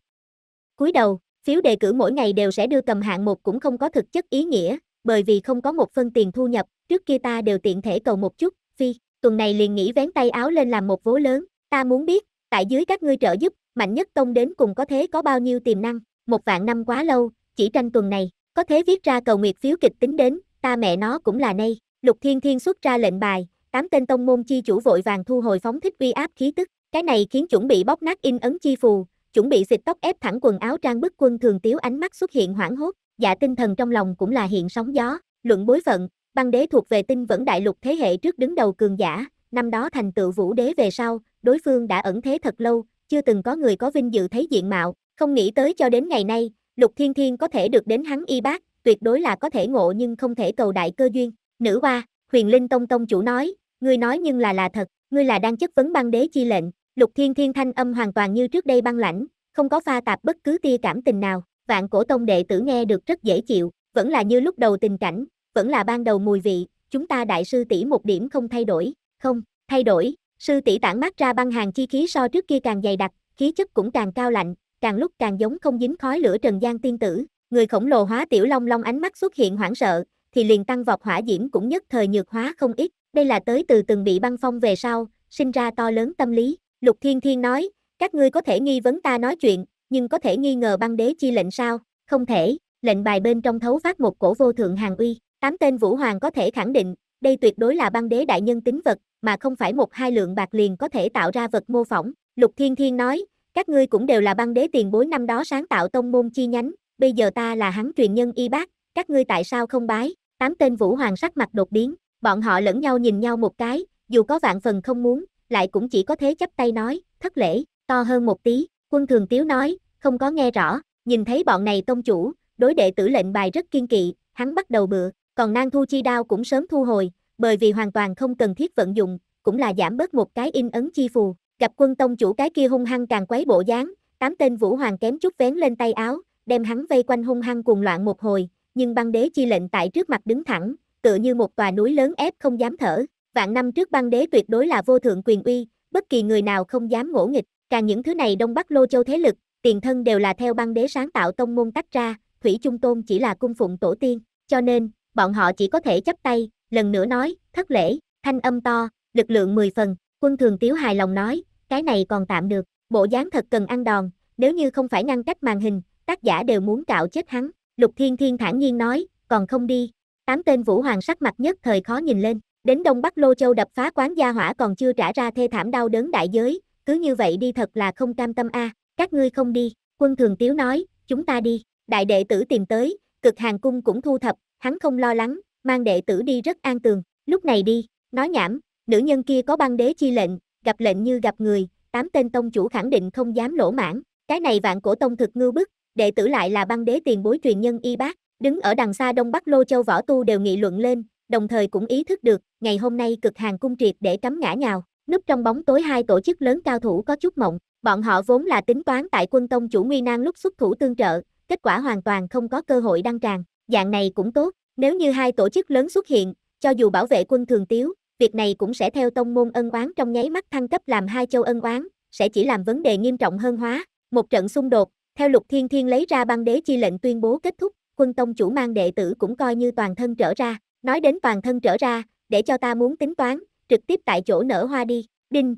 Cuối đầu, phiếu đề cử mỗi ngày đều sẽ đưa cầm hạng một cũng không có thực chất ý nghĩa, bởi vì không có một phân tiền thu nhập, trước kia ta đều tiện thể cầu một chút, phi, tuần này liền nghĩ vén tay áo lên làm một vố lớn, ta muốn biết, tại dưới các ngươi trợ giúp, mạnh nhất tông đến cùng có thế có bao nhiêu tiềm năng, một vạn năm quá lâu, chỉ tranh tuần này, có thế viết ra cầu nguyệt phiếu kịch tính đến, ta mẹ nó cũng là nay, lục thiên thiên xuất ra lệnh bài, tám tên tông môn chi chủ vội vàng thu hồi phóng thích uy áp khí tức, cái này khiến chuẩn bị bóc nát in ấn chi phù, chuẩn bị xịt tóc ép thẳng quần áo trang bức quân thường tiếu ánh mắt xuất hiện hoảng hốt, dạ tinh thần trong lòng cũng là hiện sóng gió, luận bối phận, băng đế thuộc về tinh vẫn đại lục thế hệ trước đứng đầu cường giả, năm đó thành tựu vũ đế về sau, đối phương đã ẩn thế thật lâu, chưa từng có người có vinh dự thấy diện mạo, không nghĩ tới cho đến ngày nay, Lục Thiên Thiên có thể được đến hắn y bác, tuyệt đối là có thể ngộ nhưng không thể cầu đại cơ duyên. Nữ hoa, huyền linh tông tông chủ nói, ngươi nói nhưng là là thật, ngươi là đang chất vấn băng đế chi lệnh, lục thiên thiên thanh âm hoàn toàn như trước đây băng lãnh, không có pha tạp bất cứ tia cảm tình nào, vạn cổ tông đệ tử nghe được rất dễ chịu, vẫn là như lúc đầu tình cảnh, vẫn là ban đầu mùi vị, chúng ta đại sư tỷ một điểm không thay đổi, không, thay đổi, sư tỷ tản mát ra băng hàng chi khí so trước kia càng dày đặc, khí chất cũng càng cao lạnh, càng lúc càng giống không dính khói lửa trần gian tiên tử, người khổng lồ hóa tiểu long long ánh mắt xuất hiện hoảng sợ, thì liền tăng vọt hỏa diễm cũng nhất thời nhược hóa không ít, đây là tới từ từng bị băng phong về sau, sinh ra to lớn tâm lý, Lục Thiên Thiên nói, các ngươi có thể nghi vấn ta nói chuyện, nhưng có thể nghi ngờ băng đế chi lệnh sao, không thể, lệnh bài bên trong thấu phát một cổ vô thượng hàng uy, tám tên vũ hoàng có thể khẳng định, đây tuyệt đối là băng đế đại nhân tính vật, mà không phải một hai lượng bạc liền có thể tạo ra vật mô phỏng, Lục Thiên Thiên nói, các ngươi cũng đều là băng đế tiền bối năm đó sáng tạo tông môn chi nhánh, bây giờ ta là hắn truyền nhân y bác, các ngươi tại sao không bái? Tám tên vũ hoàng sắc mặt đột biến, bọn họ lẫn nhau nhìn nhau một cái, dù có vạn phần không muốn, lại cũng chỉ có thế chấp tay nói, thất lễ, to hơn một tí, quân thường tiếu nói, không có nghe rõ, nhìn thấy bọn này tông chủ, đối đệ tử lệnh bài rất kiên kỵ, hắn bắt đầu bựa, còn nang thu chi đao cũng sớm thu hồi, bởi vì hoàn toàn không cần thiết vận dụng, cũng là giảm bớt một cái in ấn chi phù, gặp quân tông chủ cái kia hung hăng càng quấy bộ dáng, tám tên vũ hoàng kém chút vén lên tay áo, đem hắn vây quanh hung hăng cuồng loạn một hồi, nhưng băng đế chi lệnh tại trước mặt đứng thẳng, tựa như một tòa núi lớn ép không dám thở. Vạn năm trước băng đế tuyệt đối là vô thượng quyền uy, bất kỳ người nào không dám ngỗ nghịch, càng những thứ này Đông Bắc Lô Châu thế lực, tiền thân đều là theo băng đế sáng tạo tông môn tách ra, Thủy Trung Tôn chỉ là cung phụng tổ tiên, cho nên, bọn họ chỉ có thể chấp tay, lần nữa nói, thất lễ, thanh âm to, lực lượng 10 phần, quân thường tiếu hài lòng nói, cái này còn tạm được, bộ dáng thật cần ăn đòn, nếu như không phải ngăn cách màn hình, tác giả đều muốn cạo chết hắn. Lục Thiên Thiên thản nhiên nói, còn không đi. Tám tên Vũ Hoàng sắc mặt nhất thời khó nhìn lên, đến Đông Bắc Lô Châu đập phá quán gia hỏa còn chưa trả ra thê thảm đau đớn đại giới, cứ như vậy đi thật là không cam tâm a, các ngươi không đi, quân thường tiếu nói, chúng ta đi, đại đệ tử tìm tới, cực hàng cung cũng thu thập, hắn không lo lắng, mang đệ tử đi rất an tường, lúc này đi, nói nhảm, nữ nhân kia có băng đế chi lệnh, gặp lệnh như gặp người, tám tên tông chủ khẳng định không dám lỗ mãn, cái này vạn cổ tông thực ngưu bức, đệ tử lại là băng đế tiền bối truyền nhân y bác, đứng ở đằng xa Đông Bắc Lô Châu võ tu đều nghị luận lên, đồng thời cũng ý thức được, ngày hôm nay cực hàng cung triệt để cắm ngã nhào, núp trong bóng tối hai tổ chức lớn cao thủ có chút mộng, bọn họ vốn là tính toán tại quân tông chủ nguy nan lúc xuất thủ tương trợ, kết quả hoàn toàn không có cơ hội đăng tràng, dạng này cũng tốt, nếu như hai tổ chức lớn xuất hiện, cho dù bảo vệ quân thường tiếu, việc này cũng sẽ theo tông môn ân oán trong nháy mắt thăng cấp làm hai châu ân oán, sẽ chỉ làm vấn đề nghiêm trọng hơn hóa, một trận xung đột, theo Lục Thiên Thiên lấy ra băng đế chi lệnh tuyên bố kết thúc, quân tông chủ mang đệ tử cũng coi như toàn thân trở ra, nói đến toàn thân trở ra, để cho ta muốn tính toán, trực tiếp tại chỗ nở hoa đi, đinh.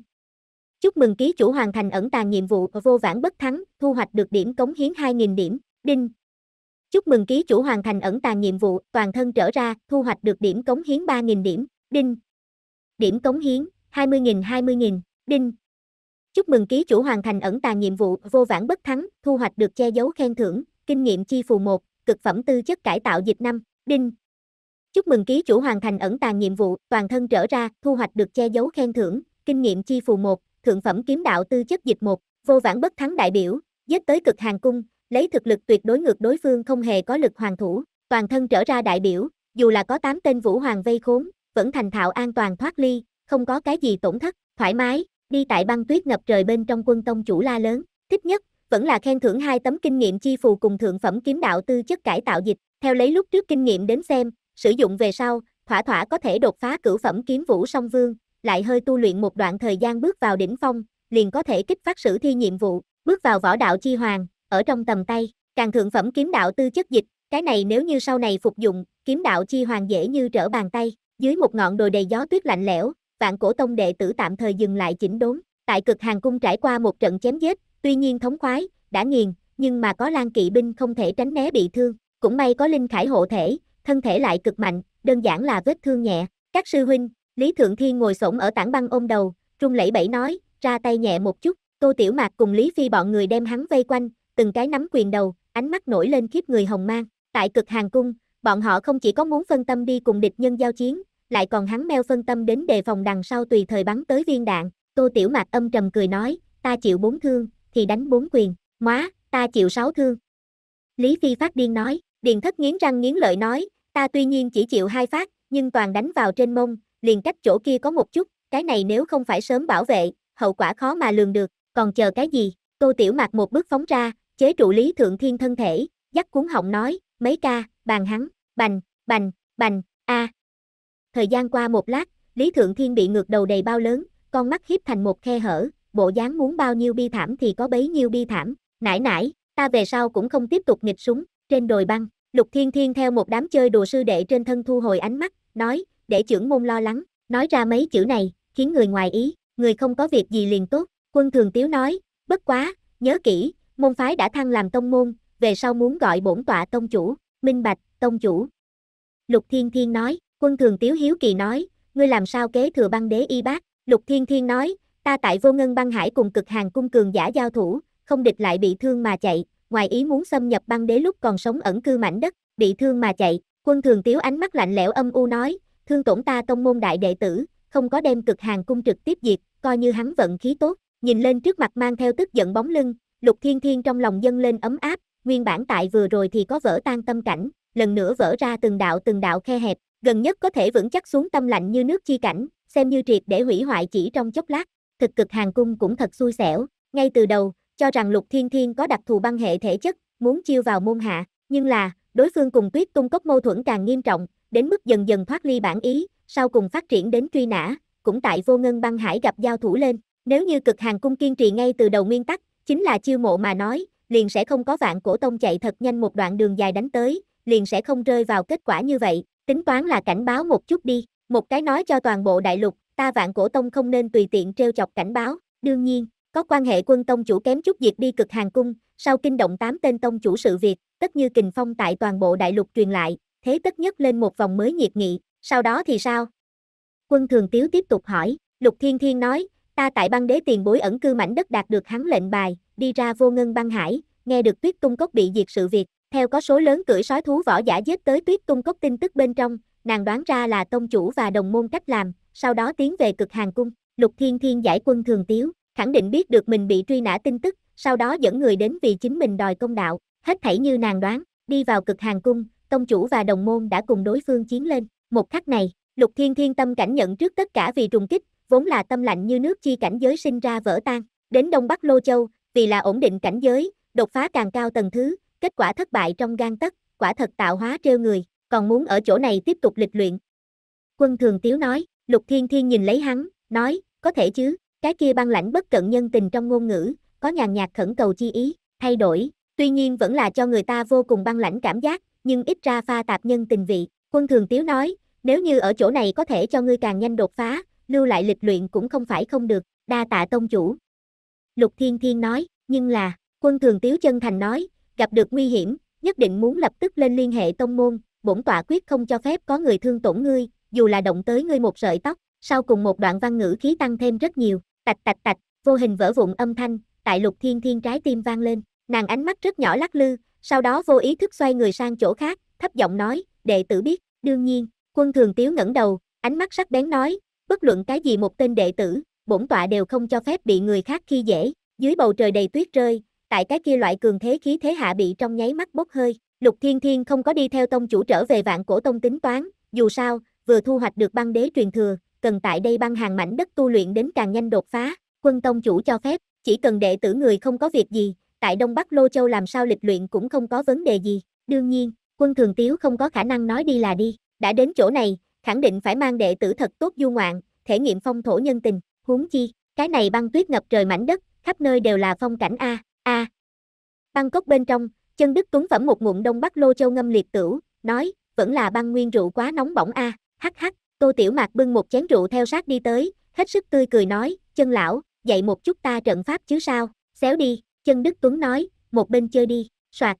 Chúc mừng ký chủ hoàn thành ẩn tàng nhiệm vụ vô vãng bất thắng, thu hoạch được điểm cống hiến 2.000 điểm, đinh. Chúc mừng ký chủ hoàn thành ẩn tàng nhiệm vụ, toàn thân trở ra, thu hoạch được điểm cống hiến 3.000 điểm, đinh. Điểm cống hiến, 20.000 20.000, đinh. Chúc mừng ký chủ hoàn thành ẩn tàng nhiệm vụ vô vãng bất thắng, thu hoạch được che giấu khen thưởng, kinh nghiệm chi phù 1, cực phẩm tư chất cải tạo dịch năm, đinh. Chúc mừng ký chủ hoàn thành ẩn tàng nhiệm vụ, toàn thân trở ra, thu hoạch được che giấu khen thưởng, kinh nghiệm chi phù 1, thượng phẩm kiếm đạo tư chất dịch 1, vô vãng bất thắng đại biểu, giết tới cực hàng cung, lấy thực lực tuyệt đối ngược đối phương không hề có lực hoàng thủ, toàn thân trở ra đại biểu, dù là có 8 tên vũ hoàng vây khốn, vẫn thành thạo an toàn thoát ly, không có cái gì tổn thất, thoải mái, Đi tại băng tuyết ngập trời bên trong quân tông chủ la lớn, thích nhất, vẫn là khen thưởng hai tấm kinh nghiệm chi phù cùng thượng phẩm kiếm đạo tư chất cải tạo dịch, theo lấy lúc trước kinh nghiệm đến xem, sử dụng về sau, thỏa thỏa có thể đột phá cửu phẩm kiếm vũ song vương, lại hơi tu luyện một đoạn thời gian bước vào đỉnh phong, liền có thể kích phát sử thi nhiệm vụ, bước vào võ đạo chi hoàng, ở trong tầm tay, càng thượng phẩm kiếm đạo tư chất dịch, cái này nếu như sau này phục dụng, kiếm đạo chi hoàng dễ như trở bàn tay, dưới một ngọn đồi đầy gió tuyết lạnh lẽo, vạn cổ tông đệ tử tạm thời dừng lại chỉnh đốn, tại cực hàng cung trải qua một trận chém giết, tuy nhiên thống khoái, đã nghiền, nhưng mà có lan kỵ binh không thể tránh né bị thương, cũng may có linh khải hộ thể, thân thể lại cực mạnh, đơn giản là vết thương nhẹ. Các sư huynh, Lý Thượng Thiên ngồi xổm ở tảng băng ôm đầu, trung lẫy bẩy nói, ra tay nhẹ một chút, Tô Tiểu Mạc cùng Lý Phi bọn người đem hắn vây quanh, từng cái nắm quyền đầu, ánh mắt nổi lên khiếp người hồng mang. Tại cực hàng cung, bọn họ không chỉ có muốn phân tâm đi cùng địch nhân giao chiến, lại còn hắn meo phân tâm đến đề phòng đằng sau tùy thời bắn tới viên đạn, Tô Tiểu Mạc âm trầm cười nói, ta chịu bốn thương, thì đánh bốn quyền, móa, ta chịu sáu thương. Lý Phi phát điên nói, Điền Thất nghiến răng nghiến lợi nói, ta tuy nhiên chỉ chịu hai phát, nhưng toàn đánh vào trên mông, liền cách chỗ kia có một chút, cái này nếu không phải sớm bảo vệ, hậu quả khó mà lường được, còn chờ cái gì, Tô Tiểu Mạc một bước phóng ra, chế trụ Lý Thượng Thiên thân thể, dắt cuốn họng nói, mấy ca, bàn hắn, bành, bành, bành, a, à, Thời gian qua một lát, Lý Thượng Thiên bị ngược đầu đầy bao lớn, con mắt hiếp thành một khe hở, bộ dáng muốn bao nhiêu bi thảm thì có bấy nhiêu bi thảm, nải nải, ta về sau cũng không tiếp tục nghịch súng, trên đồi băng, Lục Thiên Thiên theo một đám chơi đồ sư đệ trên thân thu hồi ánh mắt, nói, để trưởng môn lo lắng, nói ra mấy chữ này, khiến người ngoài ý, người không có việc gì liền tốt, quân thường tiếu nói, bất quá, nhớ kỹ, môn phái đã thăng làm tông môn, về sau muốn gọi bổn tọa tông chủ, minh bạch, tông chủ. Lục Thiên Thiên nói, Quân thường tiếu hiếu kỳ nói, ngươi làm sao kế thừa băng đế y bác, lục thiên thiên nói, ta tại vô ngân băng hải cùng cực hàng cung cường giả giao thủ, không địch lại bị thương mà chạy, ngoài ý muốn xâm nhập băng đế lúc còn sống ẩn cư mảnh đất, bị thương mà chạy, quân thường tiếu ánh mắt lạnh lẽo âm u nói, thương tổn ta tông môn đại đệ tử, không có đem cực hàng cung trực tiếp diệt, coi như hắn vận khí tốt, nhìn lên trước mặt mang theo tức giận bóng lưng, lục thiên thiên trong lòng dâng lên ấm áp, nguyên bản tại vừa rồi thì có vỡ tan tâm cảnh, lần nữa vỡ ra từng đạo từng đạo khe hẹp, gần nhất có thể vững chắc xuống tâm lạnh như nước chi cảnh, xem như triệt để hủy hoại chỉ trong chốc lát, thực cực hàng cung cũng thật xui xẻo, ngay từ đầu, cho rằng lục thiên thiên có đặc thù băng hệ thể chất, muốn chiêu vào môn hạ, nhưng là, đối phương cùng tuyết tung cốc mâu thuẫn càng nghiêm trọng, đến mức dần dần thoát ly bản ý, sau cùng phát triển đến truy nã, cũng tại vô ngân băng hải gặp giao thủ lên, nếu như cực hàng cung kiên trì ngay từ đầu nguyên tắc, chính là chiêu mộ mà nói, liền sẽ không có vạn cổ tông chạy thật nhanh một đoạn đường dài đánh tới, liền sẽ không rơi vào kết quả như vậy, Tính toán là cảnh báo một chút đi, một cái nói cho toàn bộ đại lục, ta vạn cổ tông không nên tùy tiện treo chọc cảnh báo, đương nhiên, có quan hệ quân tông chủ kém chút diệt đi cực hàng cung, sau kinh động tám tên tông chủ sự việc, tất như kình phong tại toàn bộ đại lục truyền lại, thế tất nhất lên một vòng mới nhiệt nghị, sau đó thì sao? Quân thường tiếu tiếp tục hỏi, Lục Thiên Thiên nói, ta tại băng đế tiền bối ẩn cư mảnh đất đạt được hắn lệnh bài, đi ra vô ngân băng hải, nghe được tuyết tung cốc bị diệt sự việc, theo có số lớn cưỡi sói thú võ giả giết tới tuyết tung cốc tin tức bên trong, nàng đoán ra là tông chủ và đồng môn cách làm, sau đó tiến về cực hàng cung, lục thiên thiên giải quân thường tiếu, khẳng định biết được mình bị truy nã tin tức, sau đó dẫn người đến vì chính mình đòi công đạo, hết thảy như nàng đoán, đi vào cực hàng cung, tông chủ và đồng môn đã cùng đối phương chiến lên, một khắc này, lục thiên thiên tâm cảnh nhận trước tất cả vì trùng kích, vốn là tâm lạnh như nước chi cảnh giới sinh ra vỡ tan, đến Đông Bắc Lô Châu, vì là ổn định cảnh giới, đột phá càng cao tầng thứ, kết quả thất bại trong gan tất quả thật tạo hóa trêu người, còn muốn ở chỗ này tiếp tục lịch luyện. Quân Thường Tiếu nói, Lục Thiên Thiên nhìn lấy hắn, nói, có thể chứ, cái kia băng lãnh bất cận nhân tình trong ngôn ngữ, có nhàn nhạt khẩn cầu chi ý, thay đổi, tuy nhiên vẫn là cho người ta vô cùng băng lãnh cảm giác, nhưng ít ra pha tạp nhân tình vị. Quân Thường Tiếu nói, nếu như ở chỗ này có thể cho ngươi càng nhanh đột phá, lưu lại lịch luyện cũng không phải không được, đa tạ tông chủ. Lục Thiên Thiên nói, nhưng là, quân Thường Tiếu chân thành nói, gặp được nguy hiểm, nhất định muốn lập tức lên liên hệ tông môn, bổn tọa quyết không cho phép có người thương tổn ngươi, dù là động tới ngươi một sợi tóc, sau cùng một đoạn văn ngữ khí tăng thêm rất nhiều, tạch tạch tạch, vô hình vỡ vụn âm thanh, tại lục thiên thiên trái tim vang lên, nàng ánh mắt rất nhỏ lắc lư, sau đó vô ý thức xoay người sang chỗ khác, thấp giọng nói, đệ tử biết, đương nhiên, quân thường tiếu ngẩng đầu, ánh mắt sắc bén nói, bất luận cái gì một tên đệ tử, bổn tọa đều không cho phép bị người khác khi dễ, dưới bầu trời đầy tuyết rơi, tại cái kia loại cường thế khí thế hạ bị trong nháy mắt bốc hơi, Lục Thiên Thiên không có đi theo tông chủ trở về vạn cổ tông tính toán, dù sao, vừa thu hoạch được băng đế truyền thừa, cần tại đây băng hàng mảnh đất tu luyện đến càng nhanh đột phá, quân tông chủ cho phép, chỉ cần đệ tử người không có việc gì, tại Đông Bắc Lô Châu làm sao lịch luyện cũng không có vấn đề gì, đương nhiên, quân thường tiếu không có khả năng nói đi là đi, đã đến chỗ này, khẳng định phải mang đệ tử thật tốt du ngoạn, thể nghiệm phong thổ nhân tình, huống chi, cái này băng tuyết ngập trời mảnh đất, khắp nơi đều là phong cảnh A, a à. Băng cốc bên trong, chân Đức Tuấn phẩm một ngụm đông bắc lô châu ngâm liệt tửu, nói, vẫn là băng nguyên rượu quá nóng bỏng a à. hắc hắc, tô tiểu mạc bưng một chén rượu theo sát đi tới, hết sức tươi cười nói, chân lão, dạy một chút ta trận pháp chứ sao, xéo đi, chân Đức Tuấn nói, một bên chơi đi, soạt.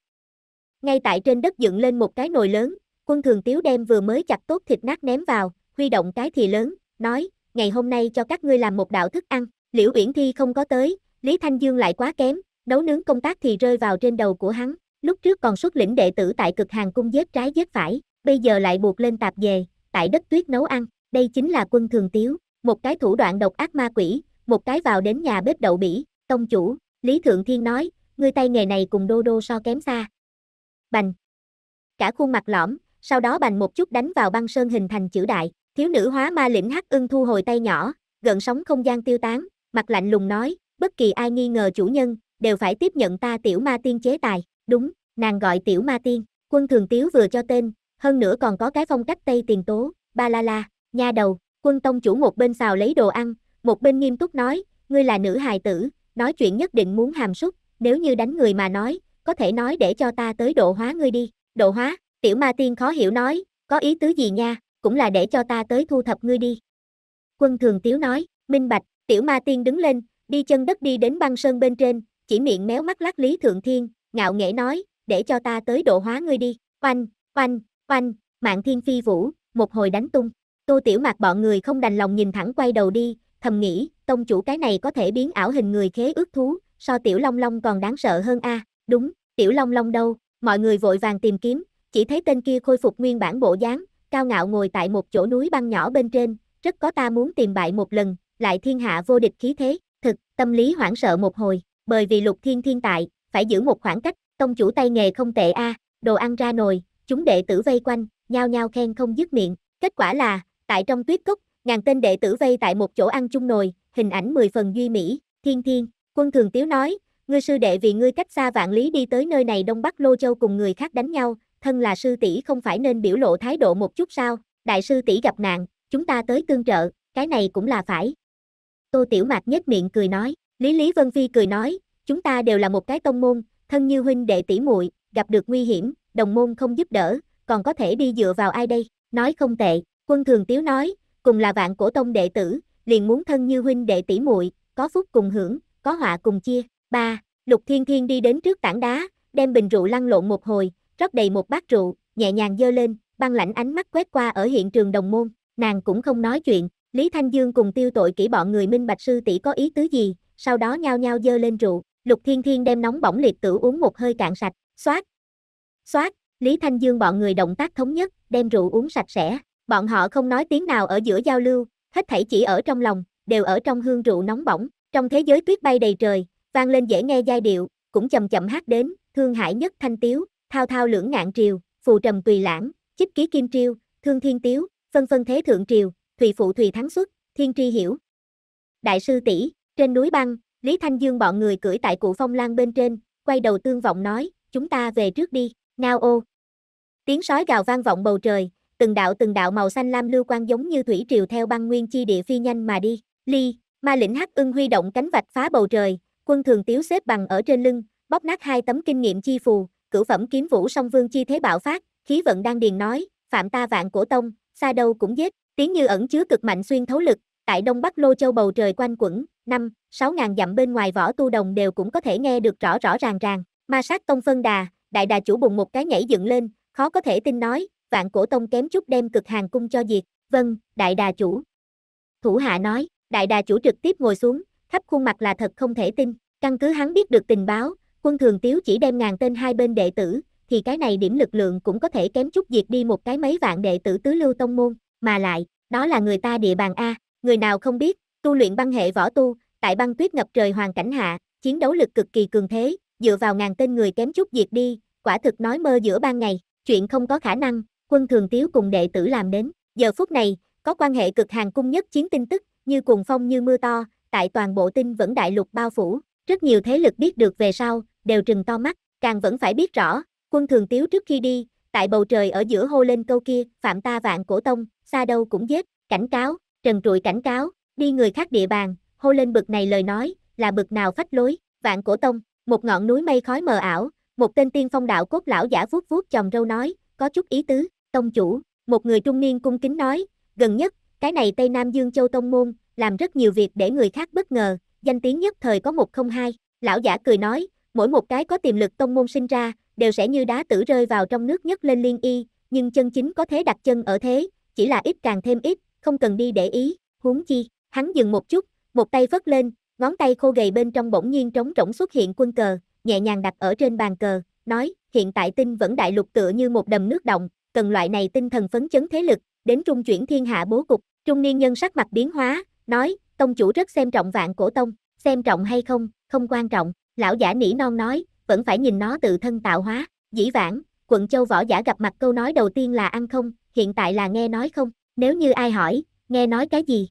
Ngay tại trên đất dựng lên một cái nồi lớn, quân thường tiếu đem vừa mới chặt tốt thịt nát ném vào, huy động cái thì lớn, nói, ngày hôm nay cho các ngươi làm một đạo thức ăn, liễu uyển thi không có tới, Lý Thanh Dương lại quá kém, Nấu nướng công tác thì rơi vào trên đầu của hắn, lúc trước còn xuất lĩnh đệ tử tại cực hàng cung dếp trái dếp phải, bây giờ lại buộc lên tạp về, tại đất tuyết nấu ăn, đây chính là quân thường tiếu, một cái thủ đoạn độc ác ma quỷ, một cái vào đến nhà bếp đậu bỉ, tông chủ, Lý Thượng Thiên nói, người tay nghề này cùng đô đô so kém xa. Bành. Cả khuôn mặt lõm, sau đó bành một chút đánh vào băng sơn hình thành chữ đại, thiếu nữ hóa ma lĩnh hắc ưng thu hồi tay nhỏ, gần sóng không gian tiêu tán, mặt lạnh lùng nói, bất kỳ ai nghi ngờ chủ nhân, đều phải tiếp nhận ta tiểu ma tiên chế tài, đúng, nàng gọi tiểu ma tiên, quân thường tiếu vừa cho tên, hơn nữa còn có cái phong cách Tây tiền tố, ba la la, nha đầu, quân tông chủ một bên xào lấy đồ ăn, một bên nghiêm túc nói, ngươi là nữ hài tử, nói chuyện nhất định muốn hàm súc, nếu như đánh người mà nói, có thể nói để cho ta tới độ hóa ngươi đi, độ hóa, tiểu ma tiên khó hiểu nói, có ý tứ gì nha, cũng là để cho ta tới thu thập ngươi đi. Quân thường tiếu nói, minh bạch, tiểu ma tiên đứng lên, đi chân đất đi đến băng sơn bên trên, chỉ miệng méo mắt lắc Lý Thượng Thiên, ngạo nghễ nói, để cho ta tới độ hóa ngươi đi, oanh, oanh, oanh, mạng thiên phi vũ, một hồi đánh tung. Tô Tiểu Mạc bọn người không đành lòng nhìn thẳng quay đầu đi, thầm nghĩ, tông chủ cái này có thể biến ảo hình người khế ước thú, so Tiểu Long Long còn đáng sợ hơn a. À, đúng, Tiểu Long Long đâu? Mọi người vội vàng tìm kiếm, chỉ thấy tên kia khôi phục nguyên bản bộ dáng, cao ngạo ngồi tại một chỗ núi băng nhỏ bên trên, rất có ta muốn tìm bại một lần, lại thiên hạ vô địch khí thế, thực, tâm lý hoảng sợ một hồi, bởi vì lục thiên thiên tại, phải giữ một khoảng cách, tông chủ tay nghề không tệ a, đồ ăn ra nồi, chúng đệ tử vây quanh, nhao nhao khen không dứt miệng, kết quả là, tại trong tuyết cốc, ngàn tên đệ tử vây tại một chỗ ăn chung nồi, hình ảnh mười phần duy mỹ, thiên thiên, quân thường tiếu nói, ngươi sư đệ vì ngươi cách xa vạn lý đi tới nơi này Đông Bắc Lô Châu cùng người khác đánh nhau, thân là sư tỷ không phải nên biểu lộ thái độ một chút sao, đại sư tỷ gặp nạn, chúng ta tới tương trợ, cái này cũng là phải. Tô Tiểu Mạc nhếch miệng cười nói, Lý Lý Vân Phi cười nói, chúng ta đều là một cái tông môn, thân như huynh đệ tỷ muội, gặp được nguy hiểm, đồng môn không giúp đỡ, còn có thể đi dựa vào ai đây? Nói không tệ, Quân Thường Tiếu nói, cùng là vạn cổ tông đệ tử, liền muốn thân như huynh đệ tỷ muội, có phúc cùng hưởng, có họa cùng chia. Ba, Lục Thiên Thiên đi đến trước tảng đá, đem bình rượu lăn lộn một hồi, rót đầy một bát rượu, nhẹ nhàng dơ lên, băng lãnh ánh mắt quét qua ở hiện trường đồng môn, nàng cũng không nói chuyện, Lý Thanh Dương cùng Tiêu Tội kỹ bọn người minh bạch sư tỷ có ý tứ gì, sau đó nhao nhao dơ lên rượu, Lục Thiên Thiên đem nóng bỏng liệt tử uống một hơi cạn sạch, xoát. Xoát, Lý Thanh Dương bọn người động tác thống nhất, đem rượu uống sạch sẽ, bọn họ không nói tiếng nào ở giữa giao lưu, hết thảy chỉ ở trong lòng, đều ở trong hương rượu nóng bỏng, trong thế giới tuyết bay đầy trời, vang lên dễ nghe giai điệu, cũng chậm chậm hát đến, thương hải nhất thanh tiếu, thao thao lưỡng ngạn triều, phù trầm tùy lãng, chích ký kim triều, thương thiên tiếu, phân phân thế thượng triều, thủy phụ thủy thắng xuất, thiên tri hiểu. Đại sư tỷ trên núi băng, Lý Thanh Dương bọn người cưỡi tại cụ phong lan bên trên, quay đầu tương vọng nói, chúng ta về trước đi, nào ô. Tiếng sói gào vang vọng bầu trời, từng đạo từng đạo màu xanh lam lưu quang giống như thủy triều theo băng nguyên chi địa phi nhanh mà đi. Ly, ma lĩnh hắc ưng huy động cánh vạch phá bầu trời, quân thường tiếu xếp bằng ở trên lưng, bóp nát hai tấm kinh nghiệm chi phù, cửu phẩm kiếm vũ song vương chi thế bạo phát, khí vận đang điền nói, phạm ta vạn cổ tông, xa đâu cũng giết, tiếng như ẩn chứa cực mạnh xuyên thấu lực, tại đông bắc lô châu bầu trời quanh quẩn, năm, sáu ngàn dặm bên ngoài võ tu đồng đều cũng có thể nghe được rõ rõ ràng ràng. Ma sát tông phân đà, đại đà chủ bùng một cái nhảy dựng lên, khó có thể tin nói, vạn cổ tông kém chút đem cực hàng cung cho diệt. Vâng, đại đà chủ. Thủ hạ nói, đại đà chủ trực tiếp ngồi xuống, khắp khuôn mặt là thật không thể tin. Căn cứ hắn biết được tình báo, quân thường tiếu chỉ đem ngàn tên hai bên đệ tử, thì cái này điểm lực lượng cũng có thể kém chút diệt đi một cái mấy vạn đệ tử tứ lưu tông môn, mà lại, đó là người ta địa bàn A, người nào không biết, Tu luyện băng hệ võ tu, tại băng tuyết ngập trời hoàn cảnh hạ, chiến đấu lực cực kỳ cường thế, dựa vào ngàn tên người kém chút diệt đi, quả thực nói mơ giữa ban ngày, chuyện không có khả năng, quân thường tiếu cùng đệ tử làm đến. Giờ phút này, có quan hệ cực hàng cung nhất chiến tin tức, như cuồng phong như mưa to, tại toàn bộ tinh vẫn đại lục bao phủ, rất nhiều thế lực biết được về sau, đều trừng to mắt, càng vẫn phải biết rõ, quân thường tiếu trước khi đi, tại bầu trời ở giữa hô lên câu kia, phạm ta vạn cổ tông, xa đâu cũng giết, cảnh cáo, trần trụi cảnh cáo, đi người khác địa bàn, hô lên bực này lời nói, là bực nào phách lối, vạn cổ tông, một ngọn núi mây khói mờ ảo, một tên tiên phong đạo cốt lão giả vuốt vuốt chồng râu nói, có chút ý tứ, tông chủ, một người trung niên cung kính nói, gần nhất, cái này Tây Nam Dương Châu Tông Môn, làm rất nhiều việc để người khác bất ngờ, danh tiếng nhất thời có một không hai, lão giả cười nói, mỗi một cái có tiềm lực tông môn sinh ra, đều sẽ như đá tử rơi vào trong nước nhất lên liên y, nhưng chân chính có thế đặt chân ở thế, chỉ là ít càng thêm ít, không cần đi để ý, huống chi, Hắn dừng một chút, một tay vất lên, ngón tay khô gầy bên trong bỗng nhiên trống rỗng xuất hiện quân cờ, nhẹ nhàng đặt ở trên bàn cờ, nói, hiện tại tinh vẫn đại lục tựa như một đầm nước động, cần loại này tinh thần phấn chấn thế lực, đến trung chuyển thiên hạ bố cục, trung niên nhân sắc mặt biến hóa, nói, tông chủ rất xem trọng vạn cổ tông, xem trọng hay không, không quan trọng, lão giả nỉ non nói, vẫn phải nhìn nó tự thân tạo hóa, dĩ vãng, quận châu võ giả gặp mặt câu nói đầu tiên là ăn không, hiện tại là nghe nói không, nếu như ai hỏi, nghe nói cái gì,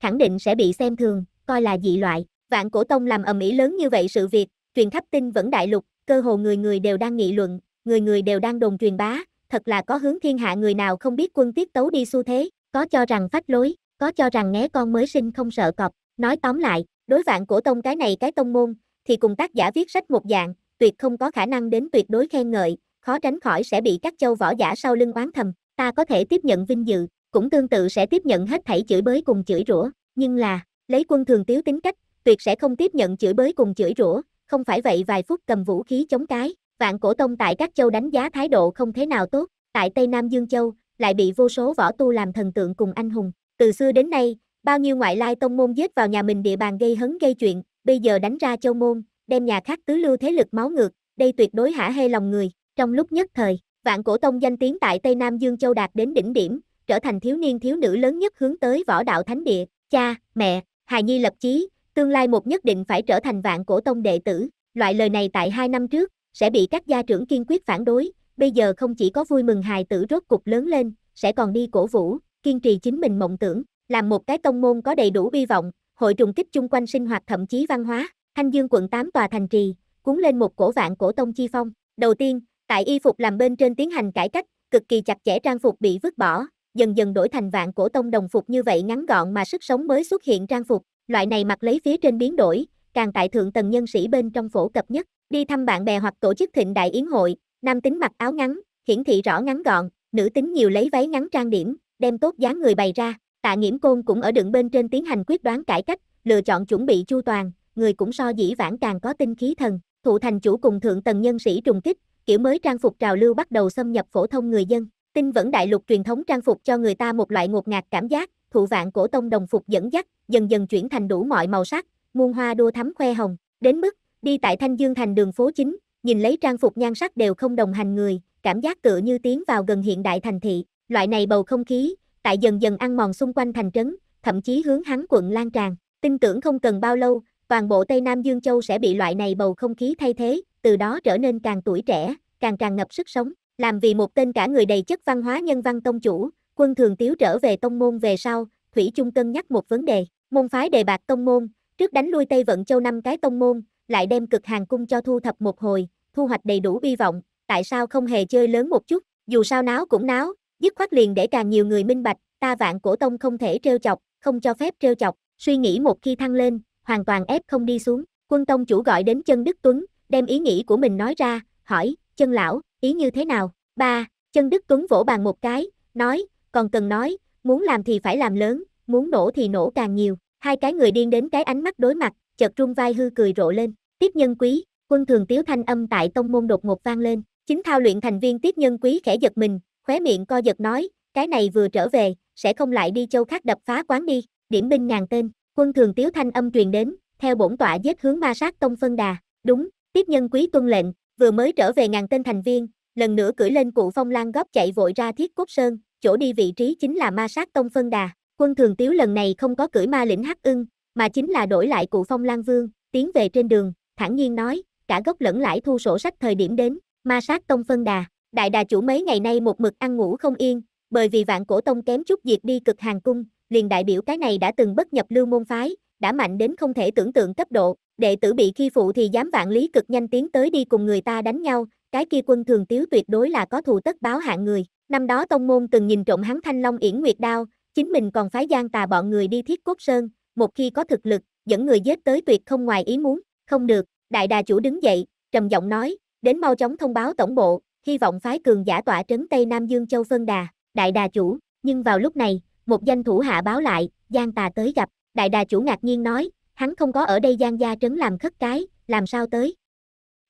khẳng định sẽ bị xem thường, coi là dị loại. Vạn cổ tông làm ầm ĩ lớn như vậy sự việc, truyền khắp tin vẫn đại lục, cơ hồ người người đều đang nghị luận, người người đều đang đồn truyền bá, thật là có hướng thiên hạ người nào không biết quân tiết tấu đi xu thế, có cho rằng phách lối, có cho rằng né con mới sinh không sợ cọp. Nói tóm lại, đối vạn cổ tông cái này cái tông môn, thì cùng tác giả viết sách một dạng, tuyệt không có khả năng đến tuyệt đối khen ngợi, khó tránh khỏi sẽ bị các châu võ giả sau lưng oán thầm, ta có thể tiếp nhận vinh dự, cũng tương tự sẽ tiếp nhận hết thảy chửi bới cùng chửi rủa, nhưng là, lấy quân thường tiếu tính cách, tuyệt sẽ không tiếp nhận chửi bới cùng chửi rủa, không phải vậy vài phút cầm vũ khí chống cái, vạn cổ tông tại các châu đánh giá thái độ không thế nào tốt, tại Tây Nam Dương Châu, lại bị vô số võ tu làm thần tượng cùng anh hùng, từ xưa đến nay, bao nhiêu ngoại lai tông môn giết vào nhà mình địa bàn gây hấn gây chuyện, bây giờ đánh ra châu môn, đem nhà khác tứ lưu thế lực máu ngược, đây tuyệt đối hả hê lòng người, trong lúc nhất thời, vạn cổ tông danh tiếng tại Tây Nam Dương Châu đạt đến đỉnh điểm, trở thành thiếu niên thiếu nữ lớn nhất hướng tới võ đạo thánh địa, cha, mẹ, hài nhi lập chí, tương lai một nhất định phải trở thành vạn cổ tông đệ tử, loại lời này tại hai năm trước, sẽ bị các gia trưởng kiên quyết phản đối, bây giờ không chỉ có vui mừng hài tử rốt cục lớn lên, sẽ còn đi cổ vũ, kiên trì chính mình mộng tưởng, làm một cái tông môn có đầy đủ hy vọng, hội trùng kích chung quanh sinh hoạt thậm chí văn hóa, Thanh Dương quận 8 tòa thành trì, cuốn lên một cổ vạn cổ tông chi phong. Đầu tiên, tại y phục làm bên trên tiến hành cải cách, cực kỳ chặt chẽ trang phục bị vứt bỏ, dần dần đổi thành vạn cổ tông đồng phục như vậy ngắn gọn mà sức sống mới xuất hiện trang phục, loại này mặc lấy phía trên biến đổi, càng tại thượng tầng nhân sĩ bên trong phổ cập nhất, đi thăm bạn bè hoặc tổ chức thịnh đại yến hội, nam tính mặc áo ngắn, hiển thị rõ ngắn gọn, nữ tính nhiều lấy váy ngắn trang điểm, đem tốt dáng người bày ra, tạ nghiễm côn cũng ở đường bên trên tiến hành quyết đoán cải cách, lựa chọn chuẩn bị chu toàn, người cũng so dĩ vãng càng có tinh khí thần, thụ thành chủ cùng thượng tầng nhân sĩ trùng kích, kiểu mới trang phục trào lưu bắt đầu xâm nhập phổ thông người dân. Tinh vẫn đại lục truyền thống trang phục cho người ta một loại ngột ngạt cảm giác, thụ vạn cổ tông đồng phục dẫn dắt, dần dần chuyển thành đủ mọi màu sắc, muôn hoa đua thắm khoe hồng, đến mức đi tại Thanh Dương thành đường phố chính, nhìn lấy trang phục nhan sắc đều không đồng hành người, cảm giác tựa như tiến vào gần hiện đại thành thị, loại này bầu không khí, tại dần dần ăn mòn xung quanh thành trấn, thậm chí hướng hắn quận lan tràn, tin tưởng không cần bao lâu, toàn bộ Tây Nam Dương Châu sẽ bị loại này bầu không khí thay thế, từ đó trở nên càng tuổi trẻ, càng tràn ngập sức sống. Làm vì một tên cả người đầy chất văn hóa nhân văn tông chủ, quân thường tiếu trở về tông môn về sau, Thủy trung cân nhắc một vấn đề, môn phái đề bạc tông môn, trước đánh lui Tây Vận Châu năm cái tông môn, lại đem cực hàng cung cho thu thập một hồi, thu hoạch đầy đủ bi vọng, tại sao không hề chơi lớn một chút, dù sao náo cũng náo, dứt khoát liền để càng nhiều người minh bạch, ta vạn cổ tông không thể trêu chọc, không cho phép trêu chọc, suy nghĩ một khi thăng lên, hoàn toàn ép không đi xuống, quân tông chủ gọi đến chân Đức Tuấn, đem ý nghĩ của mình nói ra, hỏi, chân lão, ý như thế nào? Ba, chân Đức Tuấn vỗ bàn một cái, nói, còn cần nói, muốn làm thì phải làm lớn, muốn nổ thì nổ càng nhiều. Hai cái người điên đến cái ánh mắt đối mặt, chợt rung vai hư cười rộ lên. Tiếp nhân quý, quân thường tiếu thanh âm tại tông môn đột ngột vang lên. Chính thao luyện thành viên tiếp nhân quý khẽ giật mình, khóe miệng co giật nói, cái này vừa trở về, sẽ không lại đi châu khác đập phá quán đi. Điểm binh ngàn tên, quân thường tiếu thanh âm truyền đến, theo bổn tọa giết hướng ma sát tông phân đà. Đúng, tiếp nhân quý tuân lệnh, vừa mới trở về ngàn tên thành viên, lần nữa cưỡi lên cụ phong lan góp chạy vội ra thiết cốt sơn, chỗ đi vị trí chính là ma sát tông phân đà. Quân thường tiếu lần này không có cưỡi ma lĩnh hắc ưng, mà chính là đổi lại cụ phong lan vương, tiến về trên đường, thản nhiên nói, cả gốc lẫn lãi thu sổ sách thời điểm đến, ma sát tông phân đà. Đại đà chủ mấy ngày nay một mực ăn ngủ không yên, bởi vì vạn cổ tông kém chút diệt đi cực hàng cung, liền đại biểu cái này đã từng bất nhập lưu môn phái, đã mạnh đến không thể tưởng tượng cấp độ, đệ tử bị khi phụ thì dám vạn lý cực nhanh tiến tới đi cùng người ta đánh nhau, cái kia quân thường tiếu tuyệt đối là có thù tất báo hạng người. Năm đó tông môn từng nhìn trộm hắn thanh long yển nguyệt đao, chính mình còn phái gian tà bọn người đi thiết cốt sơn, một khi có thực lực, dẫn người giết tới tuyệt không ngoài ý muốn, không được, đại đà chủ đứng dậy, trầm giọng nói, đến mau chóng thông báo tổng bộ, hy vọng phái cường giả tỏa trấn Tây Nam Dương Châu Phân Đà, đại đà chủ, nhưng vào lúc này, một danh thủ hạ báo lại, gian tà tới gặp, đại đà chủ ngạc nhiên nói, hắn không có ở đây gian gia trấn làm khất cái, làm sao tới?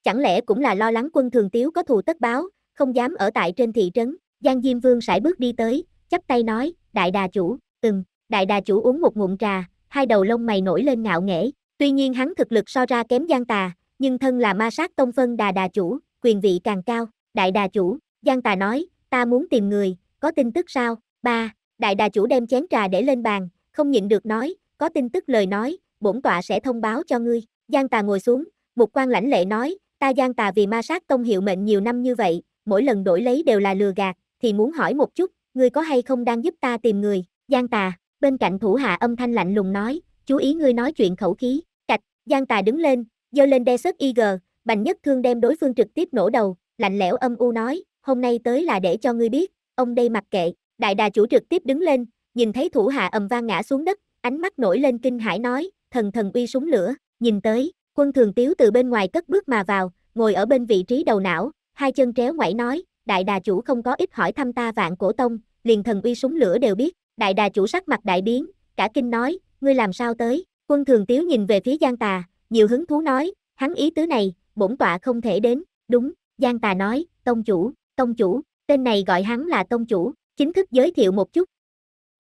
Chẳng lẽ cũng là lo lắng quân thường tiếu có thù tất báo, không dám ở tại trên thị trấn, Giang Diêm Vương sải bước đi tới, chắp tay nói, đại đà chủ, từng, đại đà chủ uống một ngụm trà, hai đầu lông mày nổi lên ngạo nghễ, tuy nhiên hắn thực lực so ra kém Giang Tà, nhưng thân là ma sát tông phân đà đà chủ, quyền vị càng cao, đại đà chủ, Giang Tà nói, ta muốn tìm người, có tin tức sao, ba, đại đà chủ đem chén trà để lên bàn, không nhịn được nói, có tin tức lời nói, bổn tọa sẽ thông báo cho ngươi. Giang Tà ngồi xuống, một quan lãnh lệ nói, ta Giang Tà vì ma sát tông hiệu mệnh nhiều năm như vậy, mỗi lần đổi lấy đều là lừa gạt, thì muốn hỏi một chút, ngươi có hay không đang giúp ta tìm người? Giang Tà, bên cạnh thủ hạ âm thanh lạnh lùng nói, chú ý ngươi nói chuyện khẩu khí. Cạch, Giang Tà đứng lên, giơ lên đe y gờ, bành nhất thương đem đối phương trực tiếp nổ đầu, lạnh lẽo âm u nói, hôm nay tới là để cho ngươi biết, ông đây mặc kệ. Đại đà chủ trực tiếp đứng lên, nhìn thấy thủ hạ ầm vang ngã xuống đất, ánh mắt nổi lên kinh hãi nói, thần thần uy súng lửa, nhìn tới, quân thường tiếu từ bên ngoài cất bước mà vào, ngồi ở bên vị trí đầu não, hai chân tréo ngoảy nói, đại đà chủ không có ít hỏi thăm ta vạn cổ tông, liền thần uy súng lửa đều biết, đại đà chủ sắc mặt đại biến, cả kinh nói, ngươi làm sao tới, quân thường tiếu nhìn về phía Giang Tà, nhiều hứng thú nói, hắn ý tứ này, bổn tọa không thể đến, đúng, Giang Tà nói, tông chủ, tông chủ, tên này gọi hắn là tông chủ, chính thức giới thiệu một chút.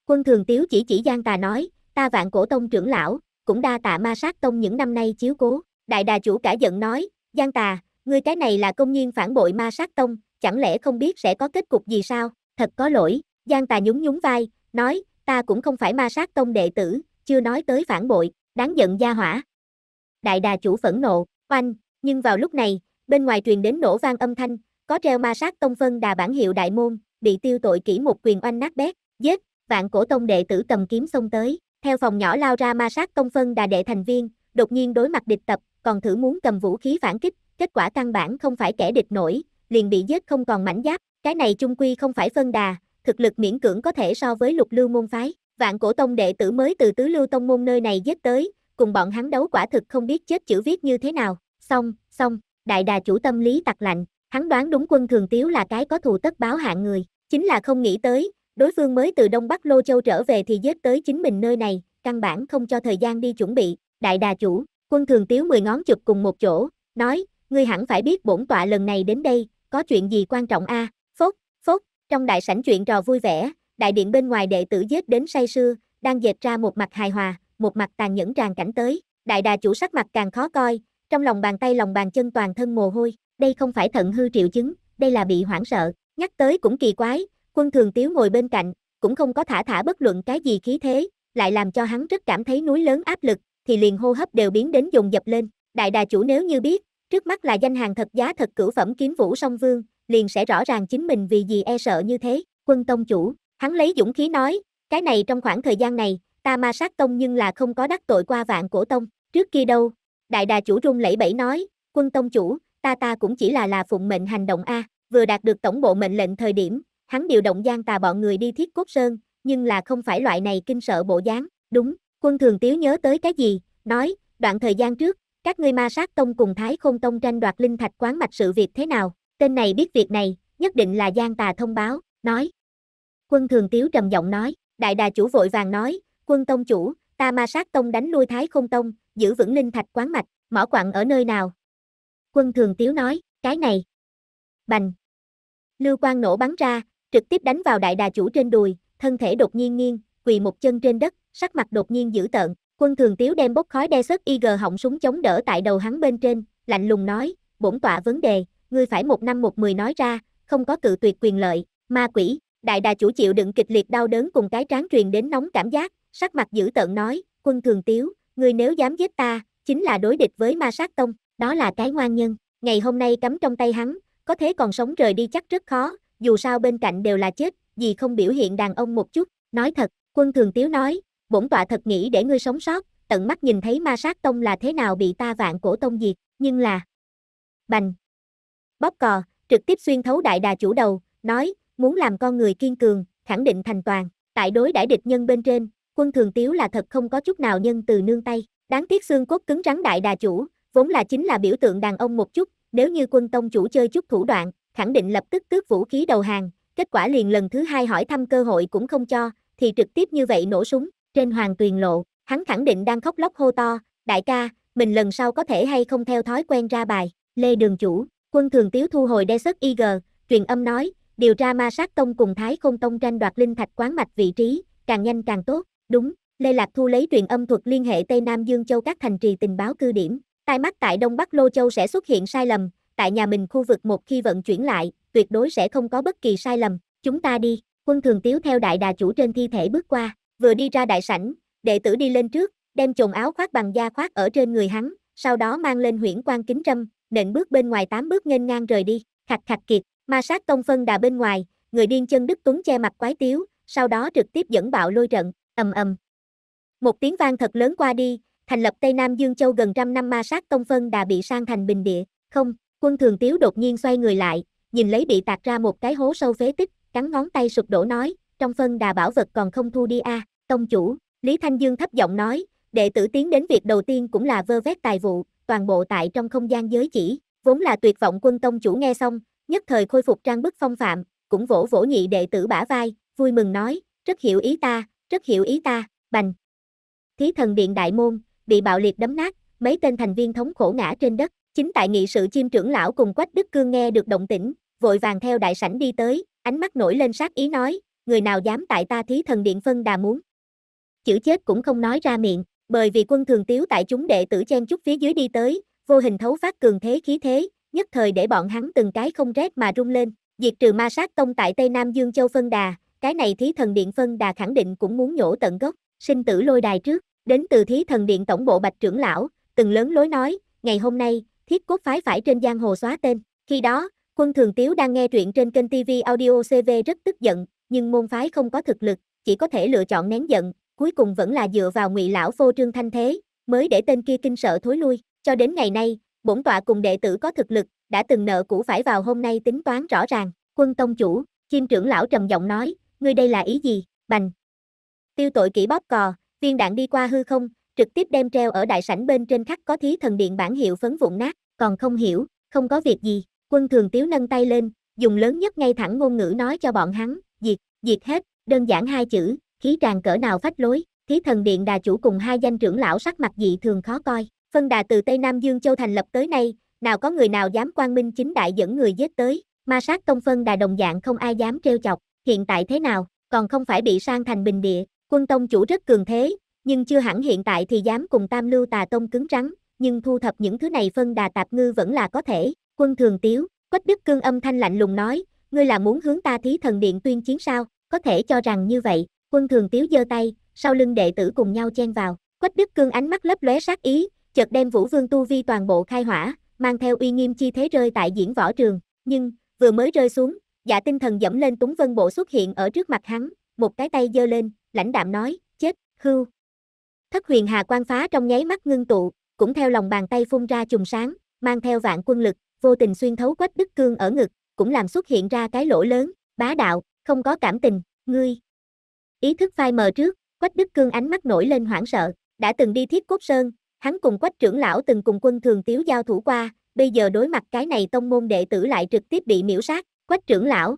Quân thường tiếu chỉ chỉ Giang Tà nói, ta vạn cổ tông trưởng lão, cũng đa tạ ma sát tông những năm nay chiếu cố. Đại đà chủ cả giận nói, Giang Tà, ngươi cái này là công nhiên phản bội ma sát tông, chẳng lẽ không biết sẽ có kết cục gì sao? Thật có lỗi, Giang Tà nhún nhún vai, nói, ta cũng không phải ma sát tông đệ tử, chưa nói tới phản bội, đáng giận gia hỏa. Đại đà chủ phẫn nộ, oanh, nhưng vào lúc này, bên ngoài truyền đến nổ vang âm thanh, có treo ma sát tông phân đà bản hiệu đại môn, bị tiêu tội kỹ một quyền oanh nát bét, giết, vạn cổ tông đệ tử cầm kiếm xông tới, theo phòng nhỏ lao ra ma sát công phân đà đệ thành viên, đột nhiên đối mặt địch tập, còn thử muốn cầm vũ khí phản kích, kết quả căn bản không phải kẻ địch nổi, liền bị giết không còn mảnh giáp, cái này chung quy không phải phân đà, thực lực miễn cưỡng có thể so với lục lưu môn phái, vạn cổ tông đệ tử mới từ tứ lưu tông môn nơi này giết tới, cùng bọn hắn đấu quả thực không biết chết chữ viết như thế nào, xong, xong, đại đà chủ tâm lý tặc lạnh, hắn đoán đúng quân thường tiếu là cái có thù tất báo hạng người, chính là không nghĩ tới, Đối phương mới từ Đông Bắc Lô Châu trở về thì giết tới chính mình nơi này, căn bản không cho thời gian đi chuẩn bị. Đại đà chủ, quân thường tiếu mười ngón chụp cùng một chỗ, nói, ngươi hẳn phải biết bổn tọa lần này đến đây, có chuyện gì quan trọng a? À? Phốt, phốt, trong đại sảnh chuyện trò vui vẻ, đại điện bên ngoài đệ tử giết đến say sưa, đang dệt ra một mặt hài hòa, một mặt tàn nhẫn tràn cảnh tới, đại đà chủ sắc mặt càng khó coi, trong lòng bàn tay lòng bàn chân toàn thân mồ hôi, đây không phải thận hư triệu chứng, đây là bị hoảng sợ, nhắc tới cũng kỳ quái, Quân thường tiếu ngồi bên cạnh, cũng không có thả thả bất luận cái gì khí thế, lại làm cho hắn rất cảm thấy núi lớn áp lực, thì liền hô hấp đều biến đến dồn dập lên. Đại đà chủ nếu như biết, trước mắt là danh hàng thật giá thật cửu phẩm kiếm vũ song vương, liền sẽ rõ ràng chính mình vì gì e sợ như thế. Quân tông chủ, hắn lấy dũng khí nói, cái này trong khoảng thời gian này, ta ma sát tông nhưng là không có đắc tội qua vạn cổ tông, trước kia đâu. Đại đà chủ rung lẩy bẩy nói, quân tông chủ, ta ta cũng chỉ là là phụng mệnh hành động A, vừa đạt được tổng bộ mệnh lệnh thời điểm, hắn điều động gian tà bọn người đi thiết cốt sơn, nhưng là không phải loại này kinh sợ bộ dáng, đúng, quân thường tiếu nhớ tới cái gì, nói, đoạn thời gian trước, các ngươi ma sát tông cùng thái không tông tranh đoạt linh thạch quán mạch sự việc thế nào, tên này biết việc này, nhất định là gian tà thông báo, nói. Quân thường tiếu trầm giọng nói, đại đà chủ vội vàng nói, quân tông chủ, ta ma sát tông đánh lui thái không tông, giữ vững linh thạch quán mạch, mỏ quặng ở nơi nào. Quân thường tiếu nói, cái này. Bành. Lưu quan nổ bắn ra, trực tiếp đánh vào đại đà chủ trên đùi, thân thể đột nhiên nghiêng, quỳ một chân trên đất, sắc mặt đột nhiên dữ tợn. Quân thường tiếu đem bốc khói đe sớt IG họng súng chống đỡ tại đầu hắn bên trên, lạnh lùng nói, bổn tọa vấn đề, ngươi phải một năm một mười nói ra, không có cự tuyệt quyền lợi, ma quỷ, đại đà chủ chịu đựng kịch liệt đau đớn cùng cái tráng truyền đến nóng cảm giác, sắc mặt dữ tợn nói, quân thường tiếu, ngươi nếu dám giết ta, chính là đối địch với ma sát tông, đó là cái ngoan nhân, ngày hôm nay cắm trong tay hắn, có thế còn sống rời đi chắc rất khó, dù sao bên cạnh đều là chết, gì không biểu hiện đàn ông một chút, nói thật, quân thường tiếu nói, bổn tọa thật nghĩ để ngươi sống sót, tận mắt nhìn thấy ma sát tông là thế nào bị ta vạn cổ tông diệt, nhưng là... Bành! Bóp cò, trực tiếp xuyên thấu đại đà chủ đầu, nói, muốn làm con người kiên cường, khẳng định thành toàn, tại đối đãi địch nhân bên trên, quân thường tiếu là thật không có chút nào nhân từ nương tay, đáng tiếc xương cốt cứng rắn đại đà chủ, vốn là chính là biểu tượng đàn ông một chút, nếu như quân tông chủ chơi chút thủ đoạn, khẳng định lập tức cướp vũ khí đầu hàng, kết quả liền lần thứ hai hỏi thăm cơ hội cũng không cho, thì trực tiếp như vậy nổ súng, trên hoàng tuyền lộ, hắn khẳng định đang khóc lóc hô to, đại ca, mình lần sau có thể hay không theo thói quen ra bài, Lê Đường Chủ, quân thường tiếu thu hồi đe sức IG, truyền âm nói, điều tra ma sát tông cùng Thái Không Tông tranh đoạt linh thạch quán mạch vị trí, càng nhanh càng tốt, đúng, Lê Lạc Thu lấy truyền âm thuật liên hệ Tây Nam Dương Châu các thành trì tình báo cư điểm, tai mắt tại Đông Bắc Lô Châu sẽ xuất hiện sai lầm, tại nhà mình khu vực một khi vận chuyển lại, tuyệt đối sẽ không có bất kỳ sai lầm, chúng ta đi, quân thường tiếu theo đại đà chủ trên thi thể bước qua, vừa đi ra đại sảnh, đệ tử đi lên trước, đem chồng áo khoác bằng da khoác ở trên người hắn, sau đó mang lên huyễn quan kính trâm, nện bước bên ngoài tám bước nghênh ngang rời đi, khạch khạch kiệt, ma sát tông phân đà bên ngoài, người điên chân Đức Tuấn che mặt quái tiếu, sau đó trực tiếp dẫn bạo lôi trận, ầm ầm. Một tiếng vang thật lớn qua đi, thành lập Tây Nam Dương Châu gần trăm năm ma sát tông phân đà bị sang thành bình địa, không, Quân thường tiếu đột nhiên xoay người lại, nhìn lấy bị tạc ra một cái hố sâu phế tích, cắn ngón tay sụp đổ nói, trong phân đà bảo vật còn không thu đi a, à. tông chủ, Lý Thanh Dương thấp giọng nói, đệ tử tiến đến việc đầu tiên cũng là vơ vét tài vụ, toàn bộ tại trong không gian giới chỉ, vốn là tuyệt vọng quân tông chủ nghe xong, nhất thời khôi phục trang bức phong phạm, cũng vỗ vỗ nhị đệ tử bả vai, vui mừng nói, rất hiểu ý ta, rất hiểu ý ta, bành. Thí thần điện đại môn, bị bạo liệt đấm nát, mấy tên thành viên thống khổ ngã trên đất, Chính tại nghị sự chim trưởng lão cùng Quách Đức Cương nghe được động tĩnh, vội vàng theo đại sảnh đi tới, ánh mắt nổi lên sát ý nói, người nào dám tại ta thí thần điện phân đà muốn. Chữ chết cũng không nói ra miệng, bởi vì quân thường tiếu tại chúng đệ tử chen chút phía dưới đi tới, vô hình thấu phát cường thế khí thế, nhất thời để bọn hắn từng cái không rét mà rung lên, diệt trừ ma sát tông tại Tây Nam Dương Châu phân đà, cái này thí thần điện phân đà khẳng định cũng muốn nhổ tận gốc, sinh tử lôi đài trước, đến từ thí thần điện tổng bộ bạch trưởng lão, từng lớn lối nói, ngày hôm nay, thiết cốt phái phải trên giang hồ xóa tên. Khi đó, quân thường tiếu đang nghe truyện trên kênh TV Audio CV rất tức giận, nhưng môn phái không có thực lực, chỉ có thể lựa chọn nén giận, cuối cùng vẫn là dựa vào ngụy lão phô trương thanh thế, mới để tên kia kinh sợ thối lui. Cho đến ngày nay, bổn tọa cùng đệ tử có thực lực, đã từng nợ cũ phải vào hôm nay tính toán rõ ràng. Quân tông chủ, chim trưởng lão trầm giọng nói, ngươi đây là ý gì? Bành. Tiêu tội kỹ bóp cò, viên đạn đi qua hư không, trực tiếp đem treo ở đại sảnh bên trên khắc có thí thần điện bản hiệu phấn vụn nát còn không hiểu, không có việc gì, quân thường tiếu nâng tay lên, dùng lớn nhất ngay thẳng ngôn ngữ nói cho bọn hắn, diệt, diệt hết, đơn giản hai chữ, khí tràn cỡ nào phách lối, khí thần điện đà chủ cùng hai danh trưởng lão sắc mặt dị thường khó coi, phân đà từ Tây Nam Dương Châu thành lập tới nay, nào có người nào dám quan minh chính đại dẫn người giết tới, ma sát công phân đà đồng dạng không ai dám trêu chọc, hiện tại thế nào, còn không phải bị sang thành bình địa, quân tông chủ rất cường thế, nhưng chưa hẳn hiện tại thì dám cùng tam lưu tà tông cứng rắn, nhưng thu thập những thứ này phân đà tạp ngư vẫn là có thể, quân thường tiếu, quách đức cương âm thanh lạnh lùng nói, ngươi là muốn hướng ta thí thần điện tuyên chiến sao, có thể cho rằng như vậy, quân thường tiếu giơ tay, sau lưng đệ tử cùng nhau chen vào, quách đức cương ánh mắt lấp lóe sát ý, chợt đem vũ vương tu vi toàn bộ khai hỏa, mang theo uy nghiêm chi thế rơi tại diễn võ trường, nhưng, vừa mới rơi xuống, dạ tinh thần dẫm lên túng vân bộ xuất hiện ở trước mặt hắn, một cái tay giơ lên, lãnh đạm nói, chết, hưu. Thất huyền hà quan phá trong nháy mắt ngưng tụ, cũng theo lòng bàn tay phun ra trùng sáng, mang theo vạn quân lực, vô tình xuyên thấu quách đức cương ở ngực, cũng làm xuất hiện ra cái lỗ lớn, bá đạo, không có cảm tình, ngươi. Ý thức phai mờ trước, quách đức cương ánh mắt nổi lên hoảng sợ, đã từng đi thiết cốt sơn, hắn cùng quách trưởng lão từng cùng quân thường tiếu giao thủ qua, bây giờ đối mặt cái này tông môn đệ tử lại trực tiếp bị miễu sát, quách trưởng lão.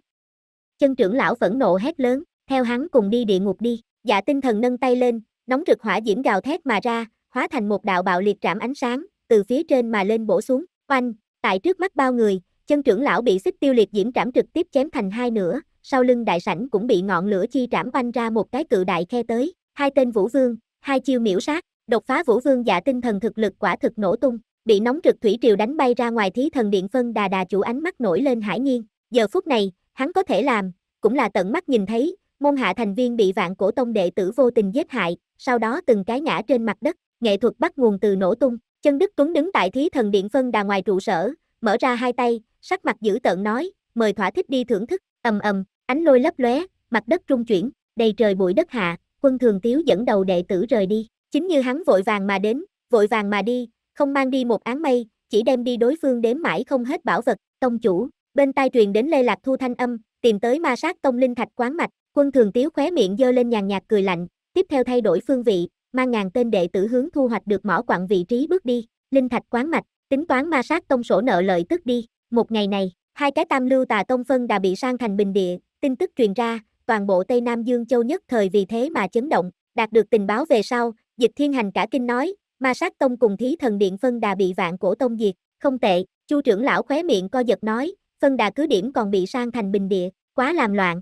Chân trưởng lão phẫn nộ hét lớn, theo hắn cùng đi địa ngục đi, dạ tinh thần nâng tay lên, nóng rực hỏa diễm gào thét mà ra, hóa thành một đạo bạo liệt trảm ánh sáng, từ phía trên mà lên bổ xuống, oanh, tại trước mắt bao người, chân trưởng lão bị xích tiêu liệt diễm trảm trực tiếp chém thành hai nửa, sau lưng đại sảnh cũng bị ngọn lửa chi trảm oanh ra một cái cự đại khe tới, hai tên vũ vương, hai chiêu miểu sát, đột phá vũ vương giả tinh thần thực lực quả thực nổ tung, bị nóng trực thủy triều đánh bay ra ngoài thí thần điện phân đà đà chủ ánh mắt nổi lên hải nhiên, giờ phút này, hắn có thể làm, cũng là tận mắt nhìn thấy, môn hạ thành viên bị vạn cổ tông đệ tử vô tình giết hại, sau đó từng cái ngã trên mặt đất, nghệ thuật bắt nguồn từ nổ tung. Chân Đức Tuấn đứng tại Thí Thần Điện phân đà ngoài trụ sở, mở ra hai tay, sắc mặt dữ tợn nói, mời thỏa thích đi thưởng thức, ầm ầm, ánh lôi lấp lóe, mặt đất trung chuyển, đầy trời bụi đất hạ, quân thường tiếu dẫn đầu đệ tử rời đi, chính như hắn vội vàng mà đến, vội vàng mà đi, không mang đi một áng mây, chỉ đem đi đối phương đếm mãi không hết bảo vật, tông chủ, bên tai truyền đến Lê Lạc Thu thanh âm, tìm tới ma sát tông linh thạch quán mạch, quân thường tiếu khóe miệng dơ lên nhàn nhạt cười lạnh, tiếp theo thay đổi phương vị, mang ngàn tên đệ tử hướng thu hoạch được mỏ quặng vị trí bước đi, linh thạch quán mạch, tính toán ma sát tông sổ nợ lợi tức đi. Một ngày này, hai cái tam lưu tà tông phân đã bị sang thành bình địa, tin tức truyền ra, toàn bộ Tây Nam Dương Châu nhất thời vì thế mà chấn động, đạt được tình báo về sau, dịch thiên hành cả kinh nói, ma sát tông cùng thí thần điện phân đà bị vạn cổ tông diệt, không tệ, chu trưởng lão khóe miệng co giật nói, phân đà cứ điểm còn bị sang thành bình địa, quá làm loạn.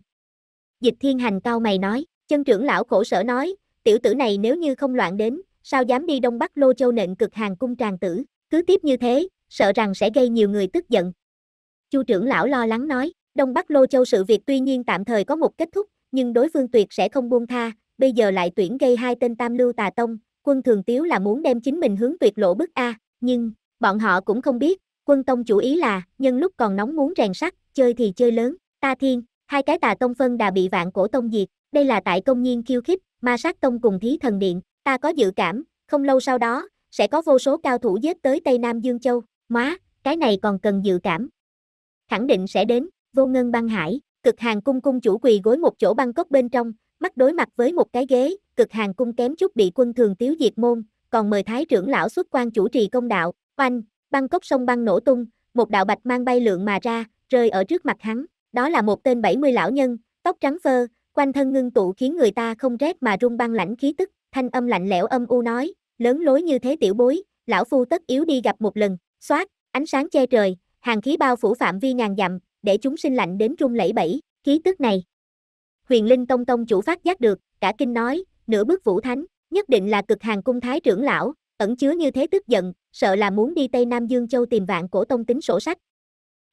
Dịch thiên hành cao mày nói, chân trưởng lão khổ sở nói, tiểu tử này nếu như không loạn đến, sao dám đi Đông Bắc Lô Châu nện cực hàng cung tràng tử, cứ tiếp như thế, sợ rằng sẽ gây nhiều người tức giận. Chu trưởng lão lo lắng nói, Đông Bắc Lô Châu sự việc tuy nhiên tạm thời có một kết thúc, nhưng đối phương tuyệt sẽ không buông tha, bây giờ lại tuyển gây hai tên Tam Lưu Tà Tông, quân thường tiếu là muốn đem chính mình hướng tuyệt lộ bức A, nhưng, bọn họ cũng không biết, quân tông chủ ý là, nhân lúc còn nóng muốn rèn sắt, chơi thì chơi lớn, ta thiên, Hai cái tà tông phân đà bị vạn cổ tông diệt, đây là tại công nhiên khiêu khích, ma sát tông cùng thí thần điện, ta có dự cảm, không lâu sau đó, sẽ có vô số cao thủ giết tới Tây Nam Dương Châu, má, cái này còn cần dự cảm. Khẳng định sẽ đến, vô ngân băng hải, cực hàng cung cung chủ quỳ gối một chỗ băng cốc bên trong, mắt đối mặt với một cái ghế, cực hàng cung kém chút bị quân thường tiếu diệt môn, còn mời thái trưởng lão xuất quan chủ trì công đạo, oanh, băng cốc sông băng nổ tung, một đạo bạch mang bay lượng mà ra, rơi ở trước mặt hắn, đó là một tên 70 lão nhân, tóc trắng phơ, quanh thân ngưng tụ khiến người ta không rét mà run băng lãnh khí tức, thanh âm lạnh lẽo âm u nói, lớn lối như thế tiểu bối, lão phu tất yếu đi gặp một lần, xoát, ánh sáng che trời, hàng khí bao phủ phạm vi ngàn dặm, để chúng sinh lạnh đến run lẩy bẩy, khí tức này. Huyền Linh Tông Tông chủ phát giác được, cả kinh nói, nửa bước vũ thánh, nhất định là cực hàng cung thái trưởng lão, ẩn chứa như thế tức giận, sợ là muốn đi Tây Nam Dương Châu tìm vạn cổ tông tính sổ sách.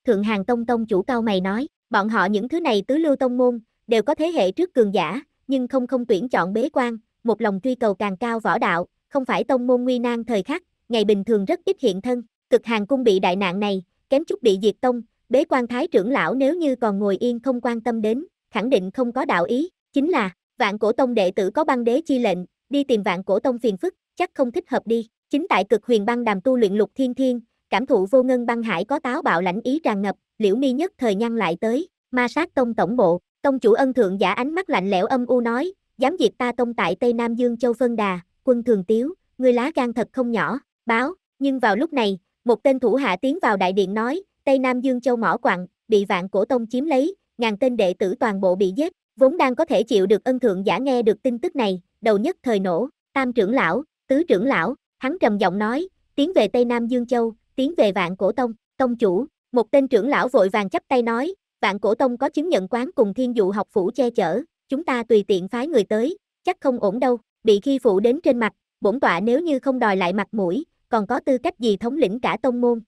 Thượng Hàng Tông Tông chủ cao mày nói, Bọn họ những thứ này tứ lưu tông môn, đều có thế hệ trước cường giả, nhưng không không tuyển chọn bế quan, một lòng truy cầu càng cao võ đạo, không phải tông môn nguy nan thời khắc, ngày bình thường rất ít hiện thân, cực hàng cung bị đại nạn này, kém chút bị diệt tông, bế quan thái trưởng lão nếu như còn ngồi yên không quan tâm đến, khẳng định không có đạo ý, chính là, vạn cổ tông đệ tử có băng đế chi lệnh, đi tìm vạn cổ tông phiền phức, chắc không thích hợp đi, chính tại cực huyền băng đàm tu luyện lục thiên thiên, cảm thụ vô ngân băng hải có táo bạo lãnh ý tràn ngập, liễu mi nhất thời nhăn lại tới, ma sát tông tổng bộ, tông chủ ân thượng giả ánh mắt lạnh lẽo âm u nói, dám diệt ta tông tại Tây Nam Dương Châu Phân Đà, quân thường tiếu, người lá gan thật không nhỏ, báo, nhưng vào lúc này, một tên thủ hạ tiến vào đại điện nói, Tây Nam Dương Châu mỏ quặng, bị vạn cổ tông chiếm lấy, ngàn tên đệ tử toàn bộ bị giết, vốn đang có thể chịu được ân thượng giả nghe được tin tức này, đầu nhất thời nổ, tam trưởng lão, tứ trưởng lão, hắn trầm giọng nói, tiến về Tây Nam Dương Châu, tiến về vạn cổ tông, tông chủ, một tên trưởng lão vội vàng chắp tay nói, vạn cổ tông có chứng nhận quán cùng thiên dụ học phủ che chở, chúng ta tùy tiện phái người tới, chắc không ổn đâu, bị khi phụ đến trên mặt, bổn tọa nếu như không đòi lại mặt mũi, còn có tư cách gì thống lĩnh cả tông môn.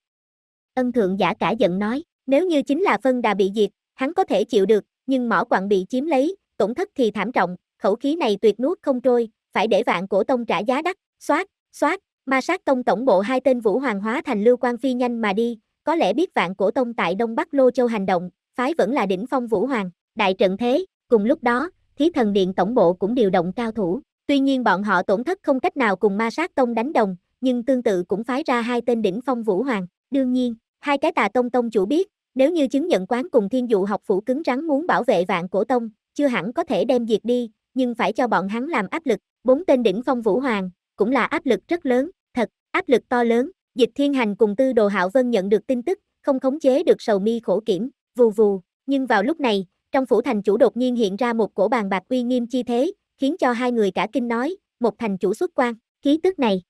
Ân thượng giả cả giận nói, nếu như chính là phân đà bị diệt, hắn có thể chịu được, nhưng mỏ quặng bị chiếm lấy, tổn thất thì thảm trọng, khẩu khí này tuyệt nuốt không trôi, phải để vạn cổ tông trả giá đắt, xoát, xoát, ma sát tông tổng bộ hai tên vũ hoàng hóa thành lưu quan phi nhanh mà đi, có lẽ biết vạn cổ tông tại Đông Bắc Lô Châu hành động, phái vẫn là đỉnh phong Vũ Hoàng, đại trận thế, cùng lúc đó, thí thần điện tổng bộ cũng điều động cao thủ. Tuy nhiên bọn họ tổn thất không cách nào cùng ma sát tông đánh đồng, nhưng tương tự cũng phái ra hai tên đỉnh phong Vũ Hoàng. Đương nhiên, hai cái tà tông tông chủ biết, nếu như chứng nhận quán cùng thiên dụ học phủ cứng rắn muốn bảo vệ vạn cổ tông, chưa hẳn có thể đem diệt đi, nhưng phải cho bọn hắn làm áp lực. Bốn tên đỉnh phong Vũ Hoàng, cũng là áp lực rất lớn, thật, áp lực to lớn, Dịch Thiên Hành cùng Tư Đồ Hạo Vân nhận được tin tức, không khống chế được sầu mi khổ kiểm, vù vù, nhưng vào lúc này, trong phủ thành chủ đột nhiên hiện ra một cổ bàn bạc uy nghiêm chi thế, khiến cho hai người cả kinh nói, một thành chủ xuất quan, khí tức này.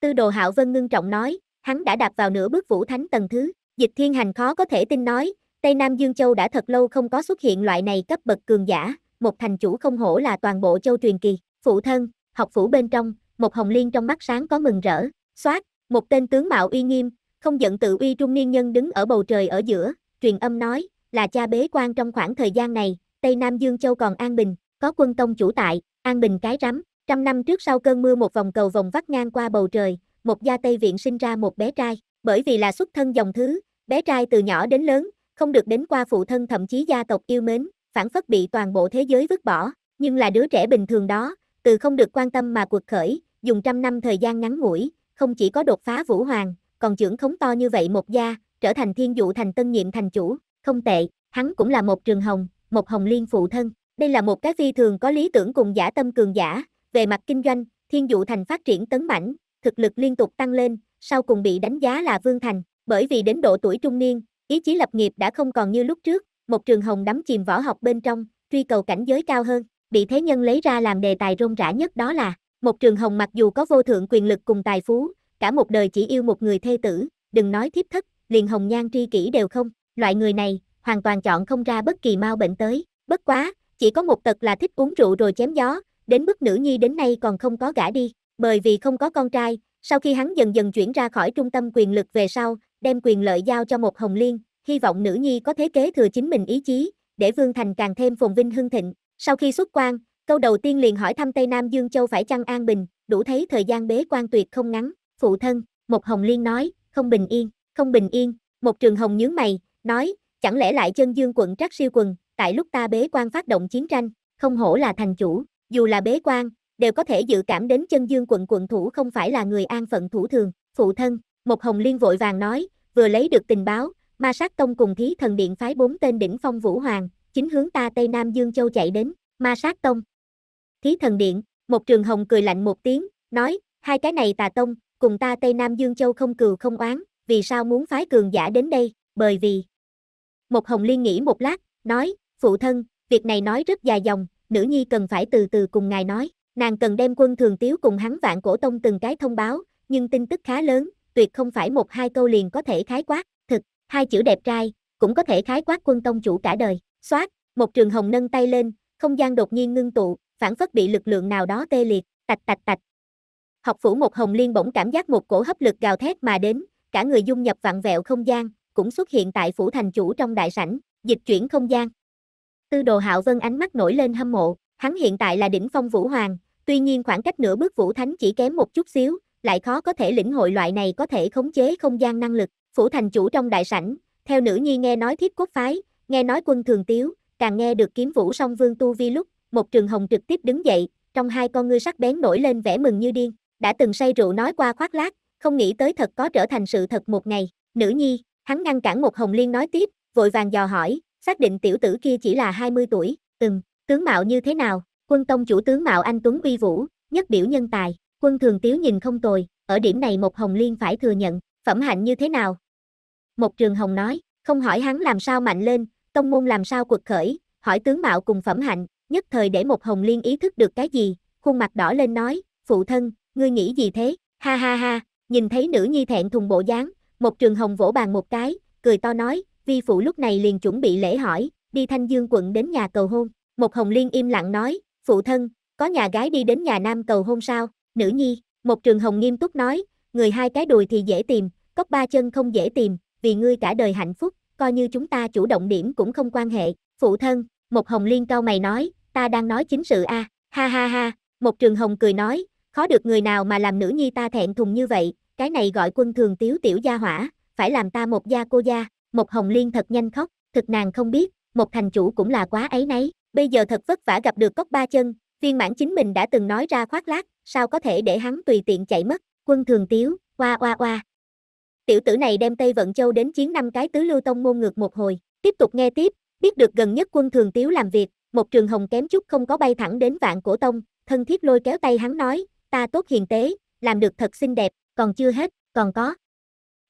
Tư Đồ Hạo Vân ngưng trọng nói, hắn đã đạp vào nửa bước vũ thánh tầng thứ, Dịch Thiên Hành khó có thể tin nói, Tây Nam Dương Châu đã thật lâu không có xuất hiện loại này cấp bậc cường giả, một thành chủ không hổ là toàn bộ châu truyền kỳ, phụ thân, học phủ bên trong, một hồng liên trong mắt sáng có mừng rỡ, xoát, một tên tướng mạo uy nghiêm, không giận tự uy trung niên nhân đứng ở bầu trời ở giữa, truyền âm nói, là cha bế quan trong khoảng thời gian này, Tây Nam Dương Châu còn an bình, có quân tông chủ tại, an bình cái rắm, trăm năm trước sau cơn mưa một vòng cầu vòng vắt ngang qua bầu trời, một gia Tây Viện sinh ra một bé trai, bởi vì là xuất thân dòng thứ, bé trai từ nhỏ đến lớn, không được đến qua phụ thân thậm chí gia tộc yêu mến, phản phất bị toàn bộ thế giới vứt bỏ, nhưng là đứa trẻ bình thường đó, từ không được quan tâm mà cuộc khởi, dùng trăm năm thời gian ngắn ngủi, không chỉ có đột phá vũ hoàng, còn trưởng khống to như vậy một gia, trở thành thiên dụ thành tân nhiệm thành chủ, không tệ, hắn cũng là một trường hồng, một hồng liên phụ thân. Đây là một cái phi thường có lý tưởng cùng giả tâm cường giả, về mặt kinh doanh, thiên dụ thành phát triển tấn mãnh, thực lực liên tục tăng lên, sau cùng bị đánh giá là vương thành, bởi vì đến độ tuổi trung niên, ý chí lập nghiệp đã không còn như lúc trước, một trường hồng đắm chìm võ học bên trong, truy cầu cảnh giới cao hơn, bị thế nhân lấy ra làm đề tài rôm rã nhất đó là một trường hồng mặc dù có vô thượng quyền lực cùng tài phú, cả một đời chỉ yêu một người thê tử, đừng nói thiếp thất, liền hồng nhan tri kỷ đều không, loại người này, hoàn toàn chọn không ra bất kỳ mau bệnh tới, bất quá, chỉ có một tật là thích uống rượu rồi chém gió, đến mức nữ nhi đến nay còn không có gã đi, bởi vì không có con trai, sau khi hắn dần dần chuyển ra khỏi trung tâm quyền lực về sau, đem quyền lợi giao cho một hồng liên, hy vọng nữ nhi có thế kế thừa chính mình ý chí, để Vương Thành càng thêm phồn vinh hưng thịnh. Sau khi xuất quan, Câu đầu tiên liền hỏi thăm Tây Nam Dương Châu phải chăng an bình, đủ thấy thời gian bế quan tuyệt không ngắn, phụ thân, một hồng liên nói, không bình yên, không bình yên, một trường hồng nhướng mày, nói, chẳng lẽ lại chân dương quận trắc siêu quần, tại lúc ta bế quan phát động chiến tranh, không hổ là thành chủ, dù là bế quan, đều có thể dự cảm đến chân dương quận quận thủ không phải là người an phận thủ thường, phụ thân, một hồng liên vội vàng nói, vừa lấy được tình báo, ma sát tông cùng thí thần điện phái bốn tên đỉnh phong vũ hoàng, chính hướng ta Tây Nam Dương Châu chạy đến, ma sát tông, ký thần điện, một trường hồng cười lạnh một tiếng, nói, hai cái này tà tông, cùng ta Tây Nam Dương Châu không cừu không oán, vì sao muốn phái cường giả đến đây, bởi vì... Một hồng liên nghĩ một lát, nói, phụ thân, việc này nói rất dài dòng, nữ nhi cần phải từ từ cùng ngài nói, nàng cần đem quân thường tiếu cùng hắn vạn cổ tông từng cái thông báo, nhưng tin tức khá lớn, tuyệt không phải một hai câu liền có thể khái quát, thực, hai chữ đẹp trai, cũng có thể khái quát quân tông chủ cả đời, xoát, một trường hồng nâng tay lên, không gian đột nhiên ngưng tụ, phản phất bị lực lượng nào đó tê liệt, tạch tạch tạch. Học phủ một hồng liên bỗng cảm giác một cổ hấp lực gào thét mà đến, cả người dung nhập vạn vẹo không gian, cũng xuất hiện tại phủ thành chủ trong đại sảnh, dịch chuyển không gian. Tư đồ hạo vân ánh mắt nổi lên hâm mộ, hắn hiện tại là đỉnh phong vũ hoàng, tuy nhiên khoảng cách nửa bước vũ thánh chỉ kém một chút xíu, lại khó có thể lĩnh hội loại này có thể khống chế không gian năng lực, phủ thành chủ trong đại sảnh, theo nữ nhi nghe nói thiết quốc phái, nghe nói quân thường tiếu, càng nghe được kiếm vũ song vương tu vi lúc, một trường hồng trực tiếp đứng dậy, trong hai con ngươi sắc bén nổi lên vẻ mừng như điên, đã từng say rượu nói qua khoác lác, không nghĩ tới thật có trở thành sự thật một ngày, nữ nhi, hắn ngăn cản một hồng liên nói tiếp, vội vàng dò hỏi, xác định tiểu tử kia chỉ là 20 tuổi, từng, tướng mạo như thế nào, quân tông chủ tướng mạo anh Tuấn uy Vũ, nhất biểu nhân tài, quân thường tiếu nhìn không tồi, ở điểm này một hồng liên phải thừa nhận, phẩm hạnh như thế nào. Một trường hồng nói, không hỏi hắn làm sao mạnh lên, tông môn làm sao quật khởi, hỏi tướng mạo cùng phẩm hạnh, nhất thời để một hồng liên ý thức được cái gì, khuôn mặt đỏ lên nói, phụ thân, ngươi nghĩ gì thế, ha ha ha, nhìn thấy nữ nhi thẹn thùng bộ dáng, một trường hồng vỗ bàn một cái, cười to nói, vi phụ lúc này liền chuẩn bị lễ hỏi, đi thanh dương quận đến nhà cầu hôn, một hồng liên im lặng nói, phụ thân, có nhà gái đi đến nhà nam cầu hôn sao, nữ nhi, một trường hồng nghiêm túc nói, người hai cái đùi thì dễ tìm, cóc ba chân không dễ tìm, vì ngươi cả đời hạnh phúc, coi như chúng ta chủ động điểm cũng không quan hệ, phụ thân, một hồng liên cao mày nói, ta đang nói chính sự a à. ha ha ha một trường hồng cười nói khó được người nào mà làm nữ nhi ta thẹn thùng như vậy cái này gọi quân thường tiếu tiểu gia hỏa phải làm ta một gia cô gia một hồng liên thật nhanh khóc thực nàng không biết một thành chủ cũng là quá ấy nấy bây giờ thật vất vả gặp được cốc ba chân viên mãn chính mình đã từng nói ra khoác lác sao có thể để hắn tùy tiện chạy mất quân thường tiếu qua qua qua tiểu tử này đem tây vận châu đến chiến năm cái tứ lưu tông môn ngược một hồi tiếp tục nghe tiếp biết được gần nhất quân thường tiếu làm việc một trường hồng kém chút không có bay thẳng đến vạn cổ tông, thân thiết lôi kéo tay hắn nói, ta tốt hiền tế, làm được thật xinh đẹp, còn chưa hết, còn có.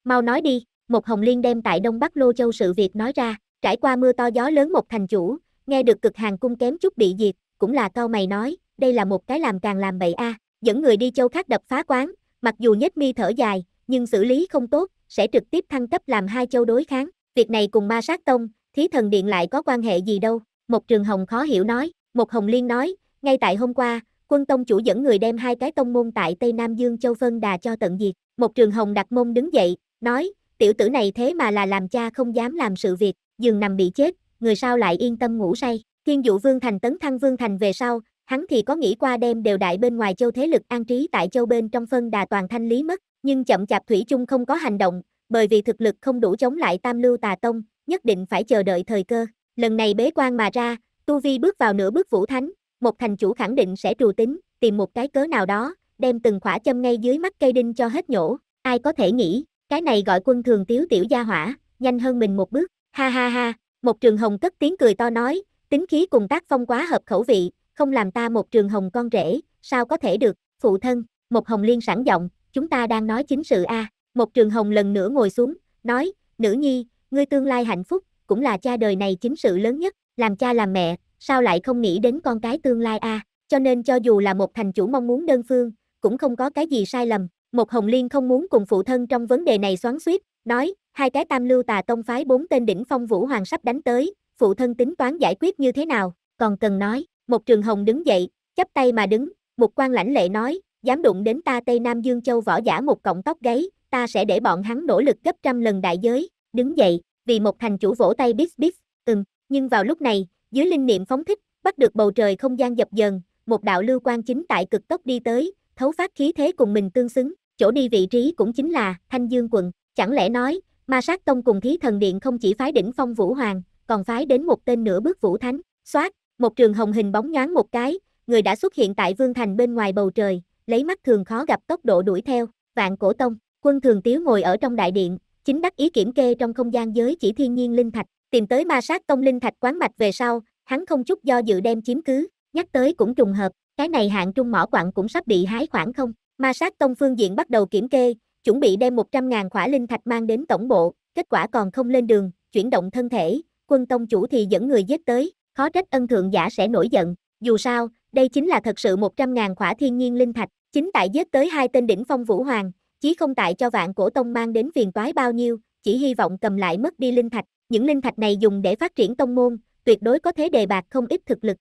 Mau nói đi, một hồng liên đem tại Đông Bắc Lô Châu sự việc nói ra, trải qua mưa to gió lớn một thành chủ, nghe được cực hàng cung kém chút bị diệt, cũng là câu mày nói, đây là một cái làm càng làm bậy a, dẫn người đi châu khác đập phá quán, mặc dù nhếch mi thở dài, nhưng xử lý không tốt, sẽ trực tiếp thăng cấp làm hai châu đối kháng, việc này cùng ma sát tông, thí thần điện lại có quan hệ gì đâu, một trường hồng khó hiểu nói, một hồng liên nói, ngay tại hôm qua, quân tông chủ dẫn người đem hai cái tông môn tại Tây Nam Dương Châu Phân Đà cho tận diệt, một trường hồng đặt môn đứng dậy, nói, tiểu tử này thế mà là làm cha không dám làm sự việc, giường nằm bị chết, người sao lại yên tâm ngủ say, thiên dụ vương thành tấn thăng vương thành về sau, hắn thì có nghĩ qua đem đều đại bên ngoài châu thế lực an trí tại châu bên trong phân đà toàn thanh lý mất, nhưng chậm chạp thủy chung không có hành động, bởi vì thực lực không đủ chống lại tam lưu tà tông, nhất định phải chờ đợi thời cơ, lần này bế quan mà ra, Tu Vi bước vào nửa bước vũ thánh, một thành chủ khẳng định sẽ trù tính, tìm một cái cớ nào đó, đem từng khỏa châm ngay dưới mắt cây đinh cho hết nhổ, ai có thể nghĩ, cái này gọi quân thường tiếu tiểu gia hỏa, nhanh hơn mình một bước, ha ha ha, một trường hồng cất tiếng cười to nói, tính khí cùng tác phong quá hợp khẩu vị, không làm ta một trường hồng con rể, sao có thể được, phụ thân, một hồng liên sẵn giọng, chúng ta đang nói chính sự a một trường hồng lần nữa ngồi xuống, nói, nữ nhi, ngươi tương lai hạnh phúc, cũng là cha đời này chính sự lớn nhất, làm cha làm mẹ, sao lại không nghĩ đến con cái tương lai a? À? Cho nên cho dù là một thành chủ mong muốn đơn phương, cũng không có cái gì sai lầm. Một Hồng Liên không muốn cùng phụ thân trong vấn đề này xoắn xuýt, nói, hai cái Tam Lưu Tà tông phái bốn tên đỉnh phong vũ hoàng sắp đánh tới, phụ thân tính toán giải quyết như thế nào, còn cần nói, một Trường Hồng đứng dậy, chắp tay mà đứng, một quan lãnh lệ nói, dám đụng đến ta Tây Nam Dương Châu võ giả một cọng tóc gáy, ta sẽ để bọn hắn nỗ lực gấp trăm lần đại giới, đứng dậy, vì một thành chủ vỗ tay bíp bíp, ừm, nhưng vào lúc này, dưới linh niệm phóng thích, bắt được bầu trời không gian dập dần, một đạo lưu quan chính tại cực tốc đi tới, thấu phát khí thế cùng mình tương xứng, chỗ đi vị trí cũng chính là Thanh Dương quận, chẳng lẽ nói, Ma Sát Tông cùng Thí Thần Điện không chỉ phái đỉnh phong Vũ Hoàng, còn phái đến một tên nửa bước Vũ Thánh, xoát, một trường hồng hình bóng nhoáng một cái, người đã xuất hiện tại Vương Thành bên ngoài bầu trời, lấy mắt thường khó gặp tốc độ đuổi theo, Vạn Cổ Tông, quân thường tiếu ngồi ở trong đại điện, chính đắc ý kiểm kê trong không gian giới chỉ thiên nhiên linh thạch, tìm tới ma sát công linh thạch quán mạch về sau, hắn không chút do dự đem chiếm cứ, nhắc tới cũng trùng hợp, cái này hạng trung mỏ quặng cũng sắp bị hái khoảng không, ma sát tông phương diện bắt đầu kiểm kê, chuẩn bị đem 100.000 khỏa linh thạch mang đến tổng bộ, kết quả còn không lên đường, chuyển động thân thể, quân tông chủ thì dẫn người giết tới, khó trách ân thượng giả sẽ nổi giận, dù sao, đây chính là thật sự 100.000 khỏa thiên nhiên linh thạch, chính tại giết tới hai tên đỉnh phong vũ hoàng, chí không tại cho vạn cổ tông mang đến phiền toái bao nhiêu, chỉ hy vọng cầm lại mất đi linh thạch, những linh thạch này dùng để phát triển tông môn, tuyệt đối có thế đề bạc không ít thực lực.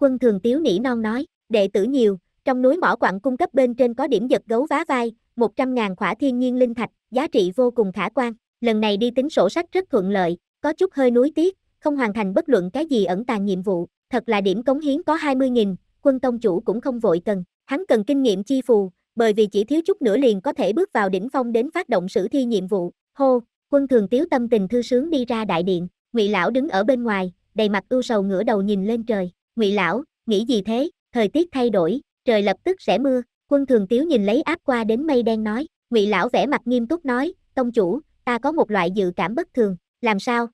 Quân thường tiếu nỉ non nói, đệ tử nhiều, trong núi mỏ quặng cung cấp bên trên có điểm giật gấu vá vai, 100.000 khỏa thiên nhiên linh thạch, giá trị vô cùng khả quan, lần này đi tính sổ sách rất thuận lợi, có chút hơi nuối tiếc, không hoàn thành bất luận cái gì ẩn tàng nhiệm vụ, thật là điểm cống hiến có 20.000, quân tông chủ cũng không vội cần, hắn cần kinh nghiệm chi phù, bởi vì chỉ thiếu chút nữa liền có thể bước vào đỉnh phong đến phát động sử thi nhiệm vụ. Hô, quân thường tiếu tâm tình thư sướng đi ra đại điện, Ngụy lão đứng ở bên ngoài, đầy mặt ưu sầu ngửa đầu nhìn lên trời. Ngụy lão, nghĩ gì thế? Thời tiết thay đổi, trời lập tức sẽ mưa. Quân thường tiếu nhìn lấy áp qua đến mây đen nói. Ngụy lão vẻ mặt nghiêm túc nói, tông chủ, ta có một loại dự cảm bất thường. Làm sao?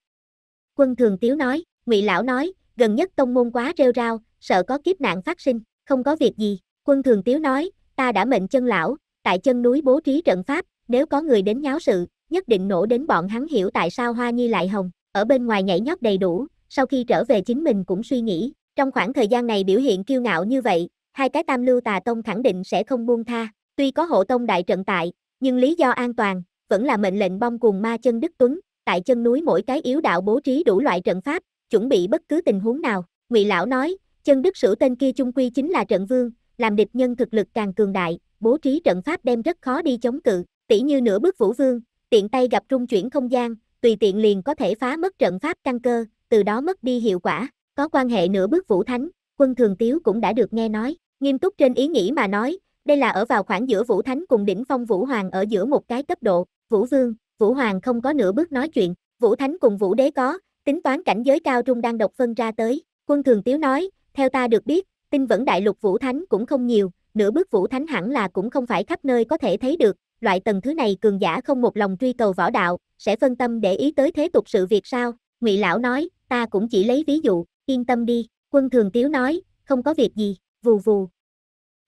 Quân thường tiếu nói, Ngụy lão nói, gần nhất tông môn quá rêu rao, sợ có kiếp nạn phát sinh, không có việc gì. Quân thường tiếu nói, ta đã mệnh chân lão, tại chân núi bố trí trận pháp, nếu có người đến nháo sự, nhất định nổ đến bọn hắn hiểu tại sao Hoa Nhi lại hồng, ở bên ngoài nhảy nhót đầy đủ, sau khi trở về chính mình cũng suy nghĩ, trong khoảng thời gian này biểu hiện kiêu ngạo như vậy, hai cái tam lưu tà tông khẳng định sẽ không buông tha, tuy có hộ tông đại trận tại, nhưng lý do an toàn, vẫn là mệnh lệnh bong cùng ma chân Đức Tuấn, tại chân núi mỗi cái yếu đạo bố trí đủ loại trận pháp, chuẩn bị bất cứ tình huống nào, Ngụy Lão nói, chân Đức Sử tên kia chung quy chính là trận vương, làm địch nhân thực lực càng cường đại, bố trí trận pháp đem rất khó đi chống cự, tỉ như nửa bước vũ vương, tiện tay gặp trung chuyển không gian, tùy tiện liền có thể phá mất trận pháp căn cơ, từ đó mất đi hiệu quả, có quan hệ nửa bước vũ thánh, quân thường tiếu cũng đã được nghe nói, nghiêm túc trên ý nghĩ mà nói, đây là ở vào khoảng giữa vũ thánh cùng đỉnh phong vũ hoàng ở giữa một cái cấp độ, vũ vương, vũ hoàng không có nửa bước nói chuyện, vũ thánh cùng vũ đế có, tính toán cảnh giới cao trung đang độc phân ra tới, quân thường tiếu nói, theo ta được biết, Tin vẫn đại lục Vũ Thánh cũng không nhiều, nửa bước Vũ Thánh hẳn là cũng không phải khắp nơi có thể thấy được, loại tầng thứ này cường giả không một lòng truy cầu võ đạo, sẽ phân tâm để ý tới thế tục sự việc sao? Ngụy lão nói, ta cũng chỉ lấy ví dụ, yên tâm đi, Quân Thường Tiếu nói, không có việc gì, vù vù.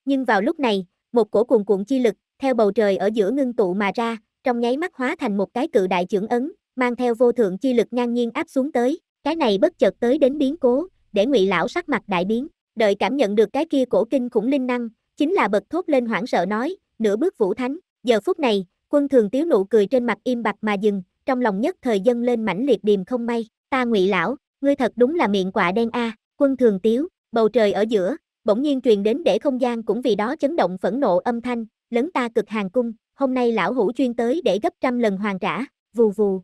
Nhưng vào lúc này, một cổ cuồng cuộn chi lực, theo bầu trời ở giữa ngưng tụ mà ra, trong nháy mắt hóa thành một cái cự đại trưởng ấn, mang theo vô thượng chi lực ngang nhiên áp xuống tới, cái này bất chợt tới đến biến cố, để Ngụy lão sắc mặt đại biến đợi cảm nhận được cái kia cổ kinh khủng linh năng, chính là bật thốt lên hoảng sợ nói, nửa bước vũ thánh, giờ phút này, quân thường tiếu nụ cười trên mặt im bặt mà dừng, trong lòng nhất thời dâng lên mãnh liệt điềm không may, ta ngụy lão, ngươi thật đúng là miệng quạ đen a, quân thường tiếu, bầu trời ở giữa, bỗng nhiên truyền đến để không gian cũng vì đó chấn động phẫn nộ âm thanh, lớn ta cực hàng cung, hôm nay lão hữu chuyên tới để gấp trăm lần hoàn trả, vù vù.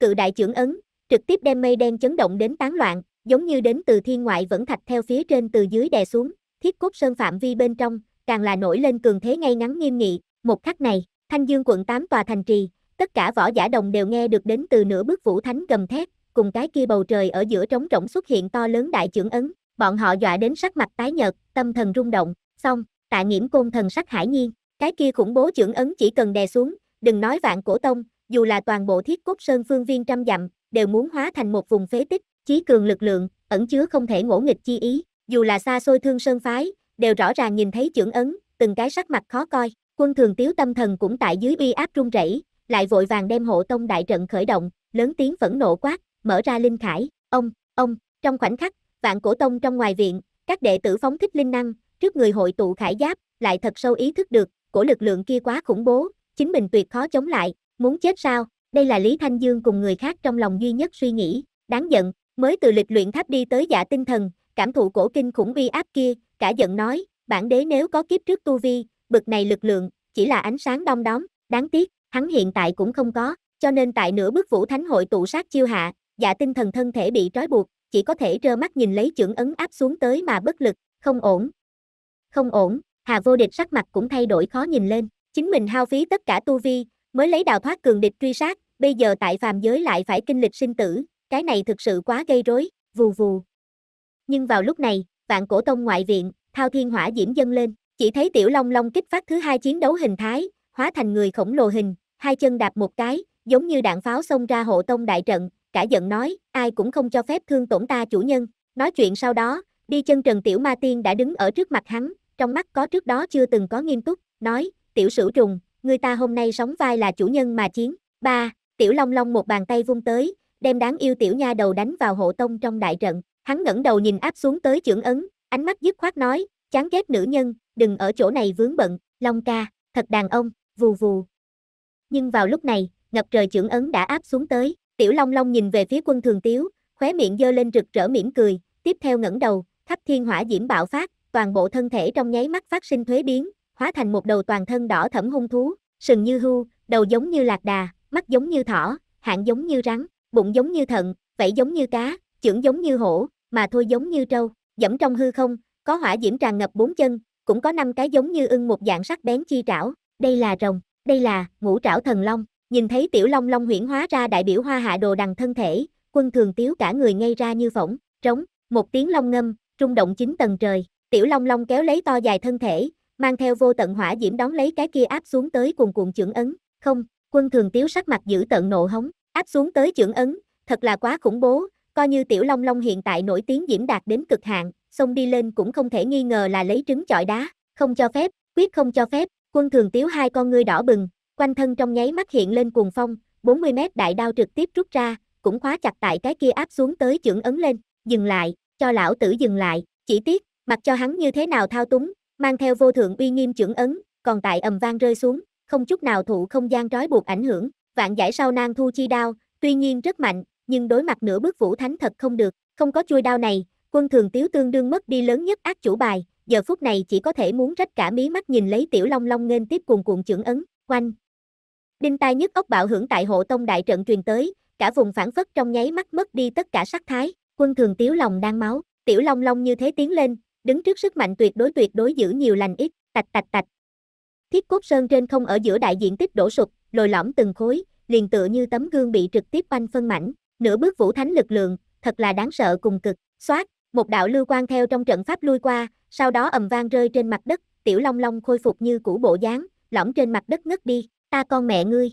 Cự đại trưởng ấn, trực tiếp đem mây đen chấn động đến tán loạn, giống như đến từ thiên ngoại vẫn thạch theo phía trên từ dưới đè xuống, thiết cốt sơn phạm vi bên trong, càng là nổi lên cường thế ngay ngắn nghiêm nghị, một khắc này, Thanh Dương quận 8 tòa thành trì, tất cả võ giả đồng đều nghe được đến từ nửa bước vũ thánh gầm thét, cùng cái kia bầu trời ở giữa trống rỗng xuất hiện to lớn đại trưởng ấn, bọn họ dọa đến sắc mặt tái nhợt, tâm thần rung động, xong, tạ nghiễm côn thần sắc hải nhiên, cái kia khủng bố trưởng ấn chỉ cần đè xuống, đừng nói vạn cổ tông, dù là toàn bộ thiết cốt sơn phương viên trăm dặm, đều muốn hóa thành một vùng phế tích, chí cường lực lượng, ẩn chứa không thể ngỗ nghịch chi ý, dù là xa xôi thương sơn phái, đều rõ ràng nhìn thấy trưởng ấn, từng cái sắc mặt khó coi, quân thường tiếu tâm thần cũng tại dưới uy áp run rẩy, lại vội vàng đem hộ tông đại trận khởi động, lớn tiếng phẫn nộ quát, mở ra linh khải, ông, ông, trong khoảnh khắc, vạn cổ tông trong ngoài viện, các đệ tử phóng thích linh năng, trước người hội tụ khải giáp, lại thật sâu ý thức được, cổ lực lượng kia quá khủng bố, chính mình tuyệt khó chống lại, muốn chết sao, đây là Lý Thanh Dương cùng người khác trong lòng duy nhất suy nghĩ, đáng giận, mới từ lịch luyện tháp đi tới giả tinh thần, cảm thụ cổ kinh khủng uy áp kia, cả giận nói, bản đế nếu có kiếp trước tu vi, bực này lực lượng, chỉ là ánh sáng đom đóm, đáng tiếc, hắn hiện tại cũng không có, cho nên tại nửa bước vũ thánh hội tụ sát chiêu hạ, giả tinh thần thân thể bị trói buộc, chỉ có thể trơ mắt nhìn lấy trưởng ấn áp xuống tới mà bất lực, không ổn. Không ổn, Hà Vô Địch sắc mặt cũng thay đổi khó nhìn lên, chính mình hao phí tất cả tu vi, mới lấy đào thoát cường địch truy sát, bây giờ tại phàm giới lại phải kinh lịch sinh tử, cái này thực sự quá gây rối, vù vù. Nhưng vào lúc này, vạn cổ tông ngoại viện, thao thiên hỏa diễm dâng lên, chỉ thấy tiểu long long kích phát thứ hai chiến đấu hình thái, hóa thành người khổng lồ hình, hai chân đạp một cái, giống như đạn pháo xông ra hộ tông đại trận, cả giận nói, ai cũng không cho phép thương tổn ta chủ nhân. Nói chuyện sau đó, đi chân trần tiểu ma tiên đã đứng ở trước mặt hắn, trong mắt có trước đó chưa từng có nghiêm túc, nói, tiểu sử trùng, người ta hôm nay sống vai là chủ nhân mà chiến. Ba, tiểu long long một bàn tay vung tới, đem đáng yêu tiểu nha đầu đánh vào hộ tông trong đại trận, hắn ngẩng đầu nhìn áp xuống tới chưởng ấn, ánh mắt dứt khoát nói, chán ghét nữ nhân, đừng ở chỗ này vướng bận, Long ca, thật đàn ông, vù vù. Nhưng vào lúc này, ngập trời chưởng ấn đã áp xuống tới, tiểu Long Long nhìn về phía quân thường tiếu, khóe miệng dơ lên rực rỡ mỉm cười, tiếp theo ngẩng đầu, thắp thiên hỏa diễm bạo phát, toàn bộ thân thể trong nháy mắt phát sinh thuế biến, hóa thành một đầu toàn thân đỏ thẫm hung thú, sừng như hưu, đầu giống như lạc đà, mắt giống như thỏ, hạng giống như rắn bụng giống như thận, vảy giống như cá, chưởng giống như hổ, mà thôi giống như trâu, dẫm trong hư không, có hỏa diễm tràn ngập bốn chân, cũng có năm cái giống như ưng một dạng sắc bén chi trảo, đây là rồng, đây là ngũ trảo thần long, nhìn thấy tiểu long long huyễn hóa ra đại biểu hoa hạ đồ đằng thân thể, quân thường tiếu cả người ngay ra như phỏng, trống, một tiếng long ngâm, trung động chính tầng trời, tiểu long long kéo lấy to dài thân thể, mang theo vô tận hỏa diễm đón lấy cái kia áp xuống tới cuồn cuộn chưởng ấn, không, quân thường tiếu sắc mặt giữ tận nộ hống, áp xuống tới trưởng ấn, thật là quá khủng bố, coi như Tiểu Long Long hiện tại nổi tiếng diễm đạt đến cực hạn, xông đi lên cũng không thể nghi ngờ là lấy trứng chọi đá, không cho phép, quyết không cho phép, quân thường Tiếu hai con ngươi đỏ bừng, quanh thân trong nháy mắt hiện lên cuồng phong, 40 mét đại đao trực tiếp rút ra, cũng khóa chặt tại cái kia áp xuống tới trưởng ấn lên, dừng lại, cho lão tử dừng lại, chỉ tiếc, mặc cho hắn như thế nào thao túng, mang theo vô thượng uy nghiêm trưởng ấn, còn tại ầm vang rơi xuống, không chút nào thụ không gian trói buộc ảnh hưởng, vạn giải sau nang thu chi đao, tuy nhiên rất mạnh, nhưng đối mặt nửa bước vũ thánh thật không được, không có chui đao này, quân thường tiếu tương đương mất đi lớn nhất ác chủ bài, giờ phút này chỉ có thể muốn rách cả mí mắt nhìn lấy tiểu long long nên tiếp cùng cuộn trưởng ấn, quanh. Đinh tai nhất ốc bạo hưởng tại hộ tông đại trận truyền tới, cả vùng phản phất trong nháy mắt mất đi tất cả sắc thái, quân thường tiếu lòng đang máu, tiểu long long như thế tiến lên, đứng trước sức mạnh tuyệt đối tuyệt đối giữ nhiều lành ít, tạch tạch tạch, Thiết cốt sơn trên không ở giữa đại diện tích đổ sụp, lồi lõm từng khối, liền tựa như tấm gương bị trực tiếp banh phân mảnh, nửa bước vũ thánh lực lượng, thật là đáng sợ cùng cực. Xoát, một đạo lưu quang theo trong trận pháp lui qua, sau đó ầm vang rơi trên mặt đất, Tiểu Long Long khôi phục như cũ bộ dáng, lõm trên mặt đất ngất đi, ta con mẹ ngươi.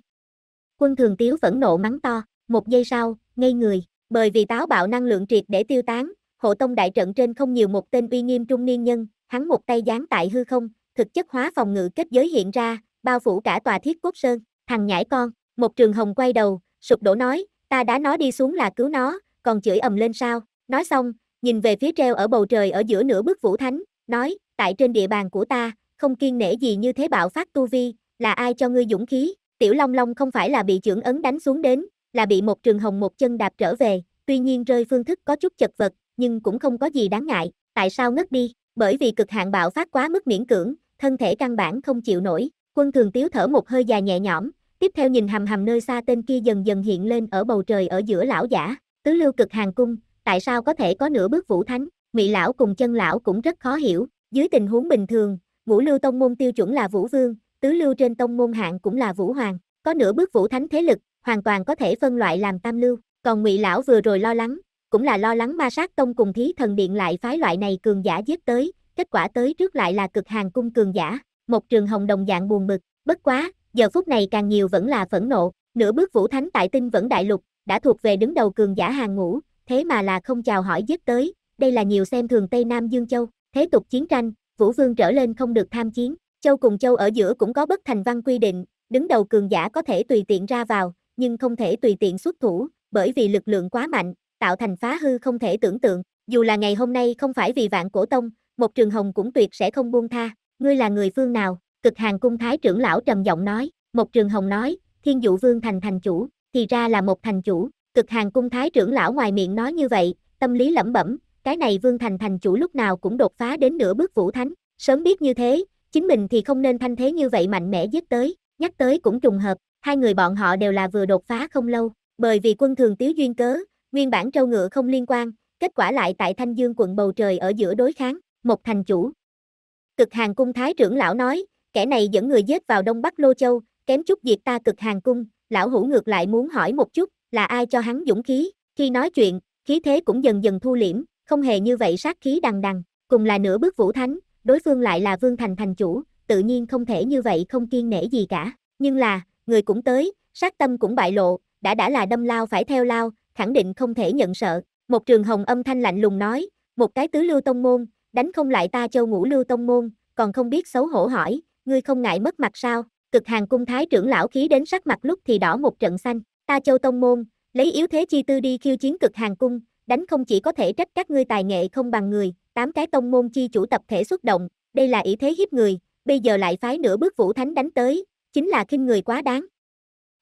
Quân Thường Tiếu vẫn nộ mắng to, một giây sau, ngây người, bởi vì táo bạo năng lượng triệt để tiêu tán, hộ tông đại trận trên không nhiều một tên uy nghiêm trung niên nhân, hắn một tay giáng tại hư không, thực chất hóa phòng ngự kết giới hiện ra, bao phủ cả tòa thiết quốc sơn, thằng nhãi con, một trường hồng quay đầu, sụp đổ nói, ta đã nói đi xuống là cứu nó, còn chửi ầm lên sao, nói xong, nhìn về phía treo ở bầu trời ở giữa nửa bước vũ thánh, nói, tại trên địa bàn của ta, không kiên nể gì như thế bạo phát tu vi, là ai cho ngươi dũng khí, tiểu long long không phải là bị trưởng ấn đánh xuống đến, là bị một trường hồng một chân đạp trở về, tuy nhiên rơi phương thức có chút chật vật, nhưng cũng không có gì đáng ngại, tại sao ngất đi, bởi vì cực hạn bạo phát quá mức miễn cưỡng, thân thể căn bản không chịu nổi, quân thường tiếu thở một hơi dài nhẹ nhõm, tiếp theo nhìn hầm hầm nơi xa tên kia dần dần hiện lên ở bầu trời ở giữa lão giả, tứ lưu cực hàng cung, tại sao có thể có nửa bước vũ thánh, ngụy lão cùng chân lão cũng rất khó hiểu, dưới tình huống bình thường, ngũ lưu tông môn tiêu chuẩn là vũ vương, tứ lưu trên tông môn hạng cũng là vũ hoàng, có nửa bước vũ thánh thế lực, hoàn toàn có thể phân loại làm tam lưu, còn ngụy lão vừa rồi lo lắng, cũng là lo lắng ma sát tông cùng thí thần điện lại phái loại này cường giả giết tới, kết quả tới trước lại là cực hàng cung cường giả, một trường hồng đồng dạng buồn bực, bất quá, giờ phút này càng nhiều vẫn là phẫn nộ, nửa bước Vũ Thánh tại tinh vẫn đại lục, đã thuộc về đứng đầu cường giả hàng ngũ, thế mà là không chào hỏi giết tới, đây là nhiều xem thường Tây Nam Dương Châu, thế tục chiến tranh, Vũ Vương trở lên không được tham chiến, Châu cùng Châu ở giữa cũng có bất thành văn quy định, đứng đầu cường giả có thể tùy tiện ra vào, nhưng không thể tùy tiện xuất thủ, bởi vì lực lượng quá mạnh, tạo thành phá hư không thể tưởng tượng, dù là ngày hôm nay không phải vì vạn cổ tông, một trường hồng cũng tuyệt sẽ không buông tha, ngươi là người phương nào, cực hàng cung thái trưởng lão trầm giọng nói, một trường hồng nói, thiên dụ vương thành thành chủ, thì ra là một thành chủ, cực hàng cung thái trưởng lão ngoài miệng nói như vậy, tâm lý lẩm bẩm, cái này vương thành thành chủ lúc nào cũng đột phá đến nửa bước vũ thánh, sớm biết như thế, chính mình thì không nên thanh thế như vậy mạnh mẽ giết tới, nhắc tới cũng trùng hợp, hai người bọn họ đều là vừa đột phá không lâu, bởi vì quân thường tiếu duyên cớ, nguyên bản trâu ngựa không liên quan, kết quả lại tại Thanh Dương quận bầu trời ở giữa đối kháng, một thành chủ. Cực hàng cung thái trưởng lão nói, kẻ này dẫn người giết vào Đông Bắc Lô Châu, kém chút diệt ta cực hàng cung, lão hủ ngược lại muốn hỏi một chút, là ai cho hắn dũng khí, khi nói chuyện, khí thế cũng dần dần thu liễm, không hề như vậy sát khí đằng đằng, cùng là nửa bước vũ thánh, đối phương lại là vương thành thành chủ, tự nhiên không thể như vậy không kiên nể gì cả, nhưng là, người cũng tới, sát tâm cũng bại lộ, đã đã là đâm lao phải theo lao, khẳng định không thể nhận sợ, một trường hồng âm thanh lạnh lùng nói, một cái tứ lưu tông môn, đánh không lại ta châu ngũ lưu tông môn, còn không biết xấu hổ hỏi, ngươi không ngại mất mặt sao, cực hàng cung thái trưởng lão khí đến sắc mặt lúc thì đỏ một trận xanh, ta châu tông môn, lấy yếu thế chi tư đi khiêu chiến cực hàng cung, đánh không chỉ có thể trách các ngươi tài nghệ không bằng người, tám cái tông môn chi chủ tập thể xuất động, đây là ý thế hiếp người, bây giờ lại phái nửa bước vũ thánh đánh tới, chính là khinh người quá đáng.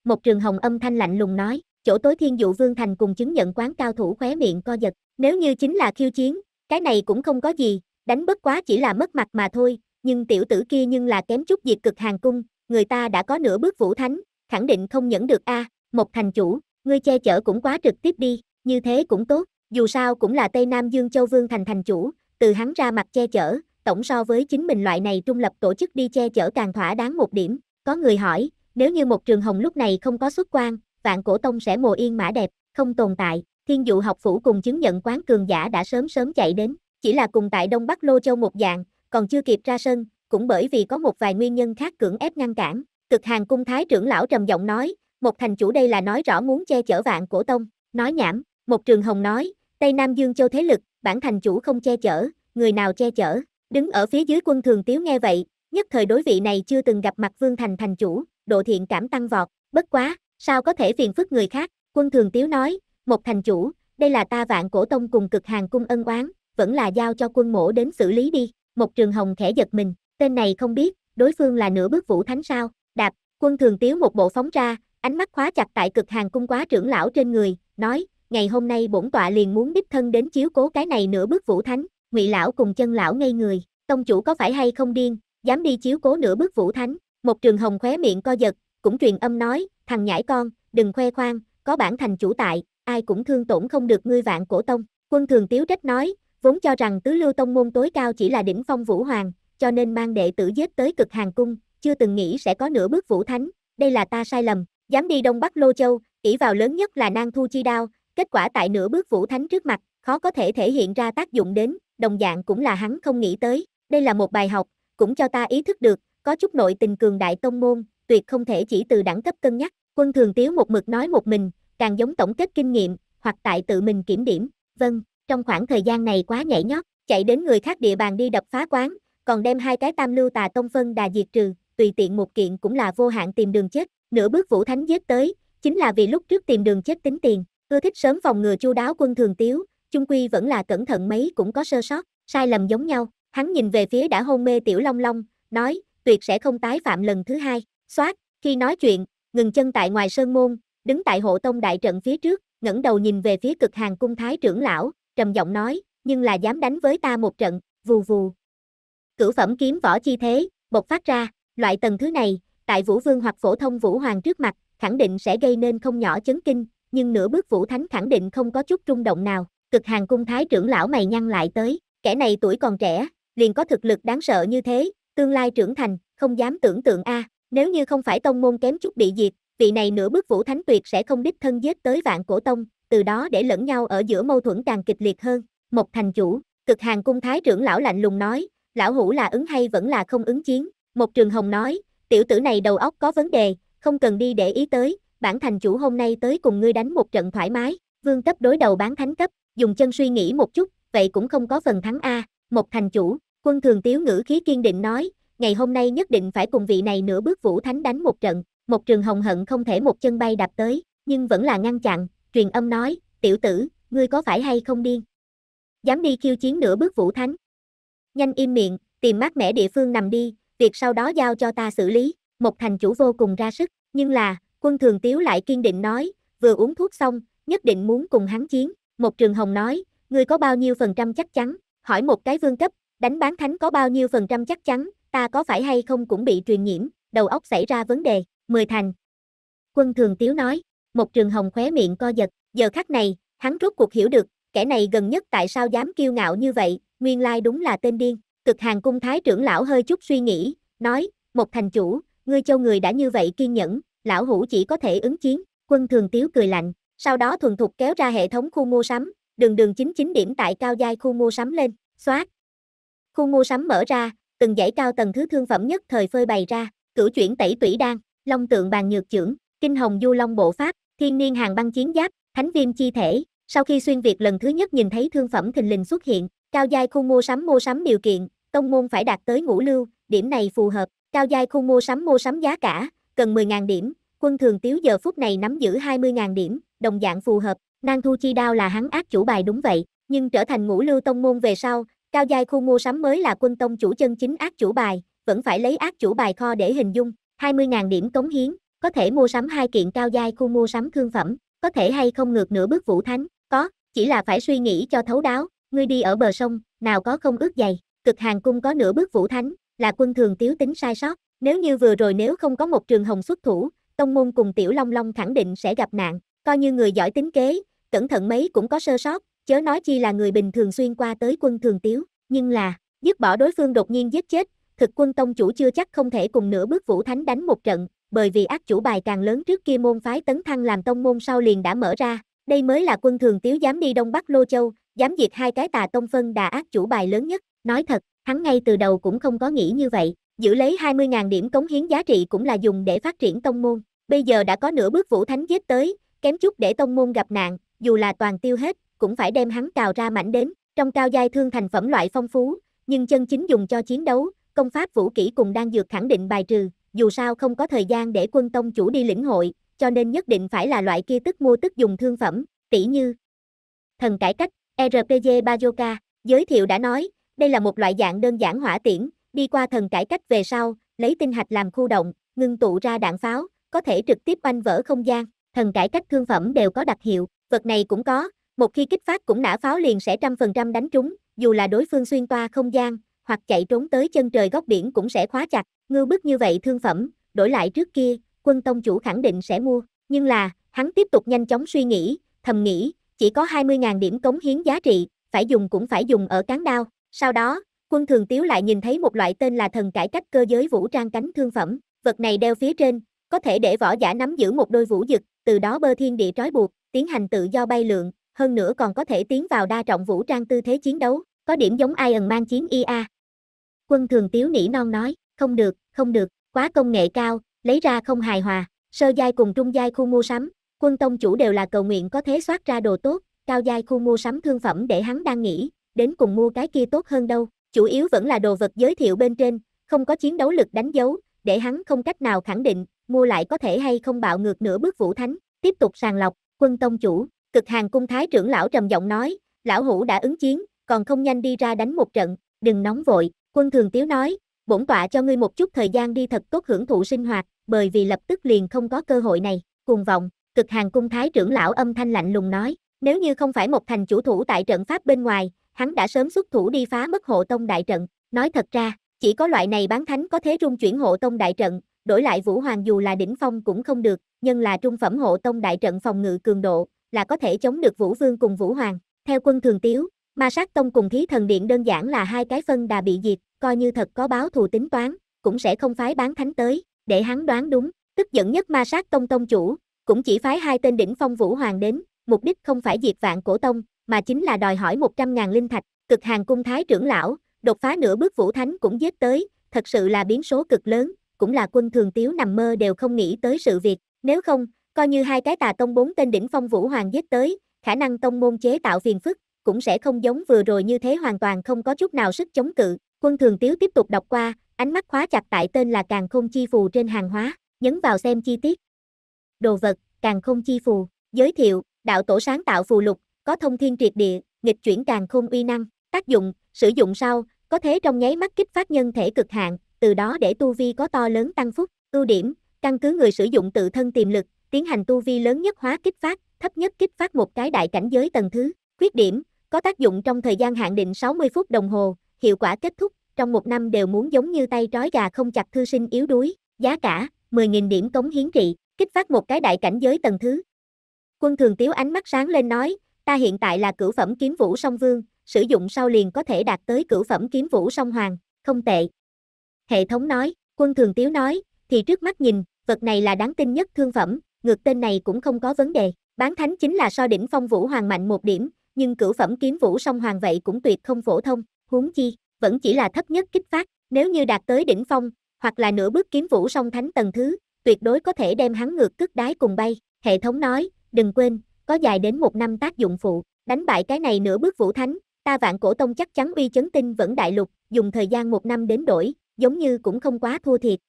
Một trường hồng âm thanh lạnh lùng nói, chỗ tối thiên dụ vương thành cùng chứng nhận quán cao thủ khóe miệng co giật, nếu như chính là khiêu chiến, cái này cũng không có gì, đánh bất quá chỉ là mất mặt mà thôi, nhưng tiểu tử kia nhưng là kém chút diệt cực hàng cung, người ta đã có nửa bước vũ thánh, khẳng định không nhẫn được a, một thành chủ, ngươi che chở cũng quá trực tiếp đi, như thế cũng tốt, dù sao cũng là Tây Nam Dương Châu Vương thành thành chủ, từ hắn ra mặt che chở, tổng so với chính mình loại này trung lập tổ chức đi che chở càng thỏa đáng một điểm, có người hỏi, nếu như một trường hồng lúc này không có xuất quan, vạn cổ tông sẽ mồ yên mã đẹp, không tồn tại, Thiên dụ học phủ cùng chứng nhận quán cường giả đã sớm sớm chạy đến, chỉ là cùng tại Đông Bắc Lô Châu một dạng, còn chưa kịp ra sân, cũng bởi vì có một vài nguyên nhân khác cưỡng ép ngăn cản. Cực hàng cung thái trưởng lão trầm giọng nói, một thành chủ đây là nói rõ muốn che chở vạn cổ tông, nói nhảm, một trường hồng nói, Tây Nam Dương Châu thế lực, bản thành chủ không che chở, người nào che chở, đứng ở phía dưới quân thường tiếu nghe vậy, nhất thời đối vị này chưa từng gặp mặt vương thành thành chủ, độ thiện cảm tăng vọt, bất quá, sao có thể phiền phức người khác, quân thường tiếu nói, một thành chủ, đây là ta vạn cổ tông cùng cực hàng cung ân oán, vẫn là giao cho quân mổ đến xử lý đi. Một trường hồng khẽ giật mình, tên này không biết, đối phương là nửa bước vũ thánh sao, đạp, quân thường tiếu một bộ phóng ra, ánh mắt khóa chặt tại cực hàng cung quá trưởng lão trên người, nói, ngày hôm nay bổn tọa liền muốn đích thân đến chiếu cố cái này nửa bước vũ thánh, ngụy lão cùng chân lão ngây người, tông chủ có phải hay không điên, dám đi chiếu cố nửa bước vũ thánh, một trường hồng khóe miệng co giật, cũng truyền âm nói, thằng nhãi con, đừng khoe khoang, có bản thành chủ tại, ai cũng thương tổn không được ngươi vạn cổ tông. Quân thường tiếu trách nói, vốn cho rằng tứ lưu tông môn tối cao chỉ là đỉnh phong vũ hoàng, cho nên mang đệ tử giết tới cực hàng cung, chưa từng nghĩ sẽ có nửa bước vũ thánh, đây là ta sai lầm, dám đi Đông Bắc Lô Châu, ỷ vào lớn nhất là nang thu chi đao, kết quả tại nửa bước vũ thánh trước mặt, khó có thể thể hiện ra tác dụng đến, đồng dạng cũng là hắn không nghĩ tới, đây là một bài học, cũng cho ta ý thức được, có chút nội tình cường đại tông môn, tuyệt không thể chỉ từ đẳng cấp cân nhắc, Quân thường tiếu một mực nói một mình, càng giống tổng kết kinh nghiệm, hoặc tại tự mình kiểm điểm. Vâng, trong khoảng thời gian này quá nhảy nhót, chạy đến người khác địa bàn đi đập phá quán, còn đem hai cái tam lưu tà tông phân đà diệt trừ, tùy tiện một kiện cũng là vô hạn tìm đường chết, nửa bước vũ thánh giết tới, chính là vì lúc trước tìm đường chết tính tiền, ưa thích sớm phòng ngừa chu đáo quân thường tiếu, chung quy vẫn là cẩn thận mấy cũng có sơ sót, sai lầm giống nhau, hắn nhìn về phía đã hôn mê tiểu long long, nói, tuyệt sẽ không tái phạm lần thứ hai, xoát, khi nói chuyện, ngừng chân tại ngoài sơn môn, đứng tại hộ tông đại trận phía trước, ngẩng đầu nhìn về phía cực hàng cung thái trưởng lão, trầm giọng nói, nhưng là dám đánh với ta một trận, vù vù. Cửu phẩm kiếm võ chi thế, bộc phát ra, loại tầng thứ này, tại vũ vương hoặc phổ thông vũ hoàng trước mặt, khẳng định sẽ gây nên không nhỏ chấn kinh, nhưng nửa bước vũ thánh khẳng định không có chút rung động nào, cực hàng cung thái trưởng lão mày nhăn lại tới, kẻ này tuổi còn trẻ, liền có thực lực đáng sợ như thế, tương lai trưởng thành, không dám tưởng tượng a. À. Nếu như không phải tông môn kém chút bị diệt, vị này nửa bước vũ thánh tuyệt sẽ không đích thân giết tới vạn cổ tông, từ đó để lẫn nhau ở giữa mâu thuẫn càng kịch liệt hơn. Một thành chủ, cực hàng cung thái trưởng lão lạnh lùng nói, lão hủ là ứng hay vẫn là không ứng chiến. Một trường hồng nói, tiểu tử này đầu óc có vấn đề, không cần đi để ý tới, bản thành chủ hôm nay tới cùng ngươi đánh một trận thoải mái, vương cấp đối đầu bán thánh cấp, dùng chân suy nghĩ một chút, vậy cũng không có phần thắng A, một thành chủ, quân thường tiếu ngữ khí kiên định nói, ngày hôm nay nhất định phải cùng vị này nửa bước vũ thánh đánh một trận, một trường hồng hận không thể một chân bay đạp tới, nhưng vẫn là ngăn chặn, truyền âm nói, tiểu tử, ngươi có phải hay không điên? Dám đi khiêu chiến nửa bước vũ thánh. Nhanh im miệng, tìm mát mẻ địa phương nằm đi, việc sau đó giao cho ta xử lý, một thành chủ vô cùng ra sức, nhưng là, quân thường tiếu lại kiên định nói, vừa uống thuốc xong, nhất định muốn cùng hắn chiến, một trường hồng nói, ngươi có bao nhiêu phần trăm chắc chắn, hỏi một cái vương cấp, đánh bán thánh có bao nhiêu phần trăm chắc chắn, ta có phải hay không cũng bị truyền nhiễm, đầu óc xảy ra vấn đề, mười thành. Quân thường tiếu nói, một trường hồng khóe miệng co giật, giờ khắc này, hắn rốt cuộc hiểu được, kẻ này gần nhất tại sao dám kiêu ngạo như vậy, nguyên lai đúng là tên điên, cực hàng cung thái trưởng lão hơi chút suy nghĩ, nói, một thành chủ, ngươi châu người đã như vậy kiên nhẫn, lão hủ chỉ có thể ứng chiến, quân thường tiếu cười lạnh, sau đó thuần thục kéo ra hệ thống khu mua sắm, đường đường 99 điểm tại cao giai khu mua sắm lên, xoát. Khu mua sắm mở ra, từng dãy cao tầng thứ thương phẩm nhất thời phơi bày ra, cửu chuyển tẩy tủy đan, long tượng bàn nhược trưởng, kinh hồng du long bộ pháp, thiên niên hàng băng chiến giáp, thánh viêm chi thể. Sau khi xuyên việt lần thứ nhất nhìn thấy thương phẩm thình lình xuất hiện, cao giai khu mua sắm mua sắm điều kiện, tông môn phải đạt tới ngũ lưu, điểm này phù hợp, cao giai khu mua sắm mua sắm giá cả, cần 10.000 điểm, quân thường tiếu giờ phút này nắm giữ 20.000 điểm, đồng dạng phù hợp, nang thu chi đao là hắn ác chủ bài đúng vậy, nhưng trở thành ngũ lưu tông môn về sau, Cao giai khu mua sắm mới là quân tông chủ chân chính ác chủ bài, vẫn phải lấy ác chủ bài kho để hình dung, 20.000 điểm cống hiến, có thể mua sắm hai kiện cao giai khu mua sắm thương phẩm, có thể hay không ngược nửa bước vũ thánh, có, chỉ là phải suy nghĩ cho thấu đáo, ngươi đi ở bờ sông, nào có không ướt dày, cực hàng cung có nửa bước vũ thánh, là quân thường tiếu tính sai sót, nếu như vừa rồi nếu không có một trường hồng xuất thủ, tông môn cùng tiểu long long khẳng định sẽ gặp nạn, coi như người giỏi tính kế, cẩn thận mấy cũng có sơ sót, chớ nói chi là người bình thường xuyên qua tới quân thường tiếu, nhưng là, dứt bỏ đối phương đột nhiên giết chết, thực quân tông chủ chưa chắc không thể cùng nửa bước vũ thánh đánh một trận, bởi vì ác chủ bài càng lớn trước kia môn phái tấn thăng làm tông môn sau liền đã mở ra, đây mới là quân thường tiếu dám đi Đông Bắc Lô Châu, dám diệt hai cái tà tông phân đà ác chủ bài lớn nhất, nói thật, hắn ngay từ đầu cũng không có nghĩ như vậy, giữ lấy 20.000 điểm cống hiến giá trị cũng là dùng để phát triển tông môn, bây giờ đã có nửa bước vũ thánh giết tới, kém chút để tông môn gặp nạn, dù là toàn tiêu hết, cũng phải đem hắn cào ra mảnh đến, trong cao giai thương thành phẩm loại phong phú, nhưng chân chính dùng cho chiến đấu, công pháp vũ kỹ cùng đang dược khẳng định bài trừ, dù sao không có thời gian để quân tông chủ đi lĩnh hội, cho nên nhất định phải là loại kia tức mua tức dùng thương phẩm, tỷ như Thần cải cách, RPG Bajoka, giới thiệu đã nói, đây là một loại dạng đơn giản hỏa tiễn, đi qua thần cải cách về sau, lấy tinh hạch làm khu động, ngưng tụ ra đạn pháo, có thể trực tiếp oanh vỡ không gian, thần cải cách thương phẩm đều có đặc hiệu, vật này cũng có, một khi kích phát cũng nã pháo liền sẽ trăm phần trăm đánh trúng, dù là đối phương xuyên toa không gian, hoặc chạy trốn tới chân trời góc biển cũng sẽ khóa chặt, ngư bức như vậy thương phẩm, đổi lại trước kia, quân tông chủ khẳng định sẽ mua, nhưng là, hắn tiếp tục nhanh chóng suy nghĩ, thầm nghĩ, chỉ có 20.000 điểm cống hiến giá trị, phải dùng cũng phải dùng ở cán đao, sau đó, quân thường tiếu lại nhìn thấy một loại tên là thần cải cách cơ giới vũ trang cánh thương phẩm, vật này đeo phía trên, có thể để võ giả nắm giữ một đôi vũ dực, từ đó bơ thiên địa trói buộc, tiến hành tự do bay lượn, hơn nữa còn có thể tiến vào đa trọng vũ trang tư thế chiến đấu, có điểm giống Iron Man chiến IA. Quân thường tiếu nỉ non nói, không được, không được, quá công nghệ cao, lấy ra không hài hòa, sơ giai cùng trung giai khu mua sắm, quân tông chủ đều là cầu nguyện có thế soát ra đồ tốt, cao giai khu mua sắm thương phẩm để hắn đang nghĩ, đến cùng mua cái kia tốt hơn đâu, chủ yếu vẫn là đồ vật giới thiệu bên trên, không có chiến đấu lực đánh dấu, để hắn không cách nào khẳng định, mua lại có thể hay không bạo ngược nửa bước vũ thánh, tiếp tục sàng lọc, quân tông chủ, Cực hàng cung thái trưởng lão trầm giọng nói, lão hủ đã ứng chiến, còn không nhanh đi ra đánh một trận, đừng nóng vội, quân thường tiếu nói, bổn tọa cho ngươi một chút thời gian đi thật tốt hưởng thụ sinh hoạt, bởi vì lập tức liền không có cơ hội này, cùng vọng, cực hàng cung thái trưởng lão âm thanh lạnh lùng nói, nếu như không phải một thành chủ thủ tại trận pháp bên ngoài, hắn đã sớm xuất thủ đi phá mất hộ tông đại trận, nói thật ra, chỉ có loại này bán thánh có thế rung chuyển hộ tông đại trận, đổi lại Vũ Hoàng dù là đỉnh phong cũng không được, nhưng là trung phẩm hộ tông đại trận phòng ngự cường độ, là có thể chống được Vũ Vương cùng Vũ Hoàng. Theo quân thường tiếu, Ma sát tông cùng Thí thần điện đơn giản là hai cái phân đà bị diệt, coi như thật có báo thù tính toán, cũng sẽ không phái bán thánh tới, để hắn đoán đúng, tức giận nhất ma sát tông tông chủ, cũng chỉ phái hai tên đỉnh phong vũ hoàng đến, mục đích không phải diệt vạn cổ tông, mà chính là đòi hỏi 100.000 linh thạch, cực hàng cung thái trưởng lão, đột phá nửa bước vũ thánh cũng giết tới, thật sự là biến số cực lớn, cũng là quân thường tiếu nằm mơ đều không nghĩ tới sự việc, nếu không, Coi như hai cái tà tông bốn tên đỉnh phong vũ hoàng giết tới, khả năng tông môn chế tạo phiền phức, cũng sẽ không giống vừa rồi như thế hoàn toàn không có chút nào sức chống cự. Quân Thường Tiếu tiếp tục đọc qua, ánh mắt khóa chặt tại tên là Càng Không Chi Phù trên hàng hóa, nhấn vào xem chi tiết. Đồ vật, Càng Không Chi Phù, giới thiệu, đạo tổ sáng tạo phù lục, có thông thiên triệt địa, nghịch chuyển Càng Không uy năng, tác dụng, sử dụng sau, có thế trong nháy mắt kích phát nhân thể cực hạn, từ đó để tu vi có to lớn tăng phúc, ưu điểm, căn cứ người sử dụng tự thân tiềm lực, tiến hành tu vi lớn nhất hóa kích phát, thấp nhất kích phát một cái đại cảnh giới tầng thứ. Khuyết điểm, có tác dụng trong thời gian hạn định 60 phút đồng hồ, hiệu quả kết thúc, trong một năm đều muốn giống như tay trói gà không chặt thư sinh yếu đuối, giá cả 10.000 điểm cống hiến trị, kích phát một cái đại cảnh giới tầng thứ. Quân Thường Tiếu ánh mắt sáng lên nói, ta hiện tại là cửu phẩm kiếm vũ song vương, sử dụng sau liền có thể đạt tới cửu phẩm kiếm vũ song hoàng, không tệ. Hệ thống nói, Quân Thường Tiếu nói, thì trước mắt nhìn, vật này là đáng tin nhất thương phẩm, ngược tên này cũng không có vấn đề. Bán thánh chính là so đỉnh phong vũ hoàng mạnh một điểm, nhưng cửu phẩm kiếm vũ song hoàng vậy cũng tuyệt không phổ thông, huống chi, vẫn chỉ là thấp nhất kích phát, nếu như đạt tới đỉnh phong, hoặc là nửa bước kiếm vũ song thánh tầng thứ, tuyệt đối có thể đem hắn ngược cất đái cùng bay. Hệ thống nói, đừng quên, có dài đến một năm tác dụng phụ, đánh bại cái này nửa bước vũ thánh, ta vạn cổ tông chắc chắn uy chấn tinh vẫn đại lục, dùng thời gian một năm đến đổi, giống như cũng không quá thua thiệt.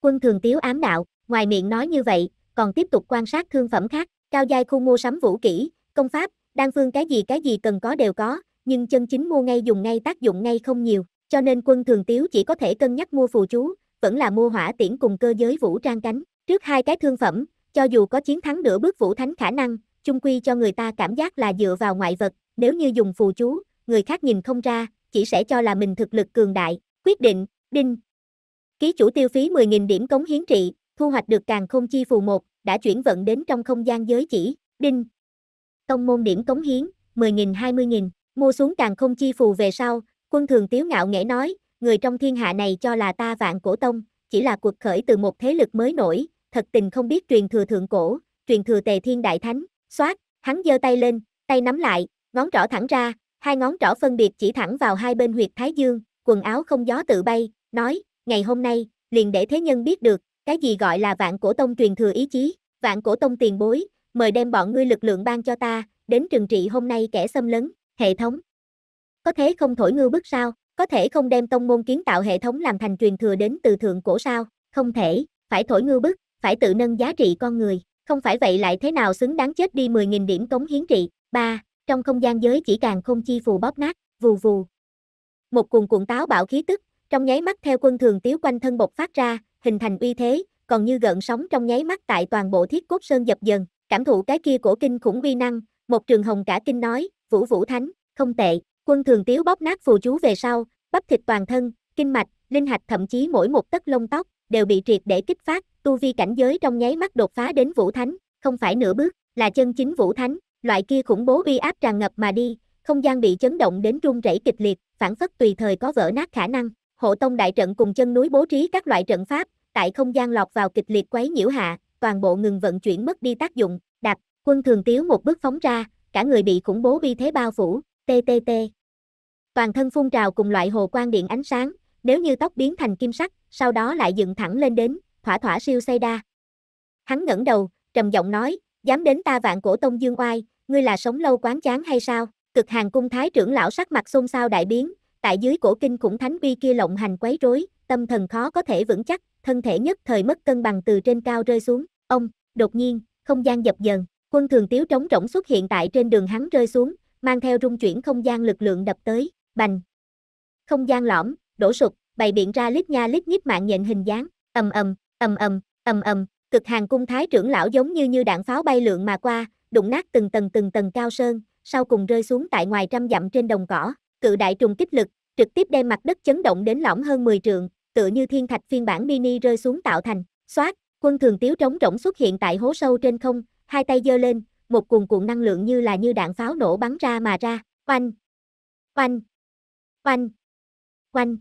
Quân thường tiếu ám đạo, ngoài miệng nói như vậy, còn tiếp tục quan sát thương phẩm khác, cao giai khu mua sắm vũ kỹ, công pháp, đan phương cái gì cái gì cần có đều có, nhưng chân chính mua ngay dùng ngay tác dụng ngay không nhiều, cho nên quân thường tiếu chỉ có thể cân nhắc mua phù chú, vẫn là mua hỏa tiễn cùng cơ giới vũ trang cánh. Trước hai cái thương phẩm, cho dù có chiến thắng nửa bước vũ thánh khả năng, chung quy cho người ta cảm giác là dựa vào ngoại vật, nếu như dùng phù chú, người khác nhìn không ra, chỉ sẽ cho là mình thực lực cường đại. Quyết định, đinh. Ký chủ tiêu phí 10.000 điểm cống hiến trị, thu hoạch được càng không chi phù một, đã chuyển vận đến trong không gian giới chỉ, đinh. Tông môn điểm cống hiến, 10.000-20.000, mua xuống càng không chi phù về sau, quân thường tiếu ngạo nghễ nói, người trong thiên hạ này cho là ta vạn cổ tông, chỉ là cuộc khởi từ một thế lực mới nổi, thật tình không biết truyền thừa thượng cổ, truyền thừa tề thiên đại thánh, xoát, hắn giơ tay lên, tay nắm lại, ngón trỏ thẳng ra, hai ngón trỏ phân biệt chỉ thẳng vào hai bên huyệt thái dương, quần áo không gió tự bay, nói, ngày hôm nay, liền để thế nhân biết được, cái gì gọi là vạn cổ tông truyền thừa ý chí, vạn cổ tông tiền bối, mời đem bọn ngươi lực lượng ban cho ta, đến trừng trị hôm nay kẻ xâm lấn, hệ thống. Có thế không thổi ngư bức sao, có thể không đem tông môn kiến tạo hệ thống làm thành truyền thừa đến từ thượng cổ sao, không thể, phải thổi ngư bức, phải tự nâng giá trị con người, không phải vậy lại thế nào xứng đáng chết đi 10.000 điểm cống hiến trị. ba Trong không gian giới chỉ càng không chi phù bóp nát, vù vù. Một cuồng cuộn táo bạo khí tức, trong nháy mắt theo quân thường tiếu quanh thân bộc phát ra, hình thành uy thế, còn như gợn sóng trong nháy mắt tại toàn bộ thiết cốt sơn dập dần, cảm thụ cái kia cổ kinh khủng uy năng, một trường hồng cả kinh nói, vũ vũ thánh, không tệ, quân thường tiếu bóp nát phù chú về sau, bắp thịt toàn thân, kinh mạch, linh hạch thậm chí mỗi một tấc lông tóc, đều bị triệt để kích phát, tu vi cảnh giới trong nháy mắt đột phá đến vũ thánh, không phải nửa bước, là chân chính vũ thánh, loại kia khủng bố uy áp tràn ngập mà đi, không gian bị chấn động đến rung rẩy kịch liệt, phản phất tùy thời có vỡ nát khả năng. Hộ tông đại trận cùng chân núi bố trí các loại trận pháp, tại không gian lọt vào kịch liệt quấy nhiễu hạ, toàn bộ ngừng vận chuyển mất đi tác dụng, đạp, quân thường tiếu một bước phóng ra, cả người bị khủng bố bi thế bao phủ, TTT. Toàn thân phun trào cùng loại hồ quang điện ánh sáng, nếu như tóc biến thành kim sắc, sau đó lại dựng thẳng lên đến, thỏa thỏa siêu say đa. Hắn ngẩng đầu, trầm giọng nói, dám đến ta vạn cổ tông dương oai, ngươi là sống lâu quán chán hay sao? Cực hàng cung thái trưởng lão sắc mặt xôn xao đại biến, tại dưới cổ kinh khủng thánh uy kia lộng hành quấy rối, tâm thần khó có thể vững chắc, thân thể nhất thời mất cân bằng từ trên cao rơi xuống, ông, đột nhiên, không gian dập dần, quân thường tiếu trống rỗng xuất hiện tại trên đường hắn rơi xuống, mang theo rung chuyển không gian lực lượng đập tới, bành. Không gian lõm, đổ sụp, bày biện ra lít nha lít nhít mạng nhện hình dáng, ầm ầm, ầm ầm, ầm ầm, cực hàng cung thái trưởng lão giống như như đạn pháo bay lượn mà qua, đụng nát từng tầng từng tầng cao sơn, sau cùng rơi xuống tại ngoài trăm dặm trên đồng cỏ, cự đại trùng kích lực, trực tiếp đem mặt đất chấn động đến lõm hơn 10 trượng, tựa như thiên thạch phiên bản mini rơi xuống tạo thành, xoát, quân thường tiếu trống rỗng xuất hiện tại hố sâu trên không, hai tay giơ lên, một cuồn cuộn năng lượng như là như đạn pháo nổ bắn ra mà ra, oanh, oanh, oanh, oanh.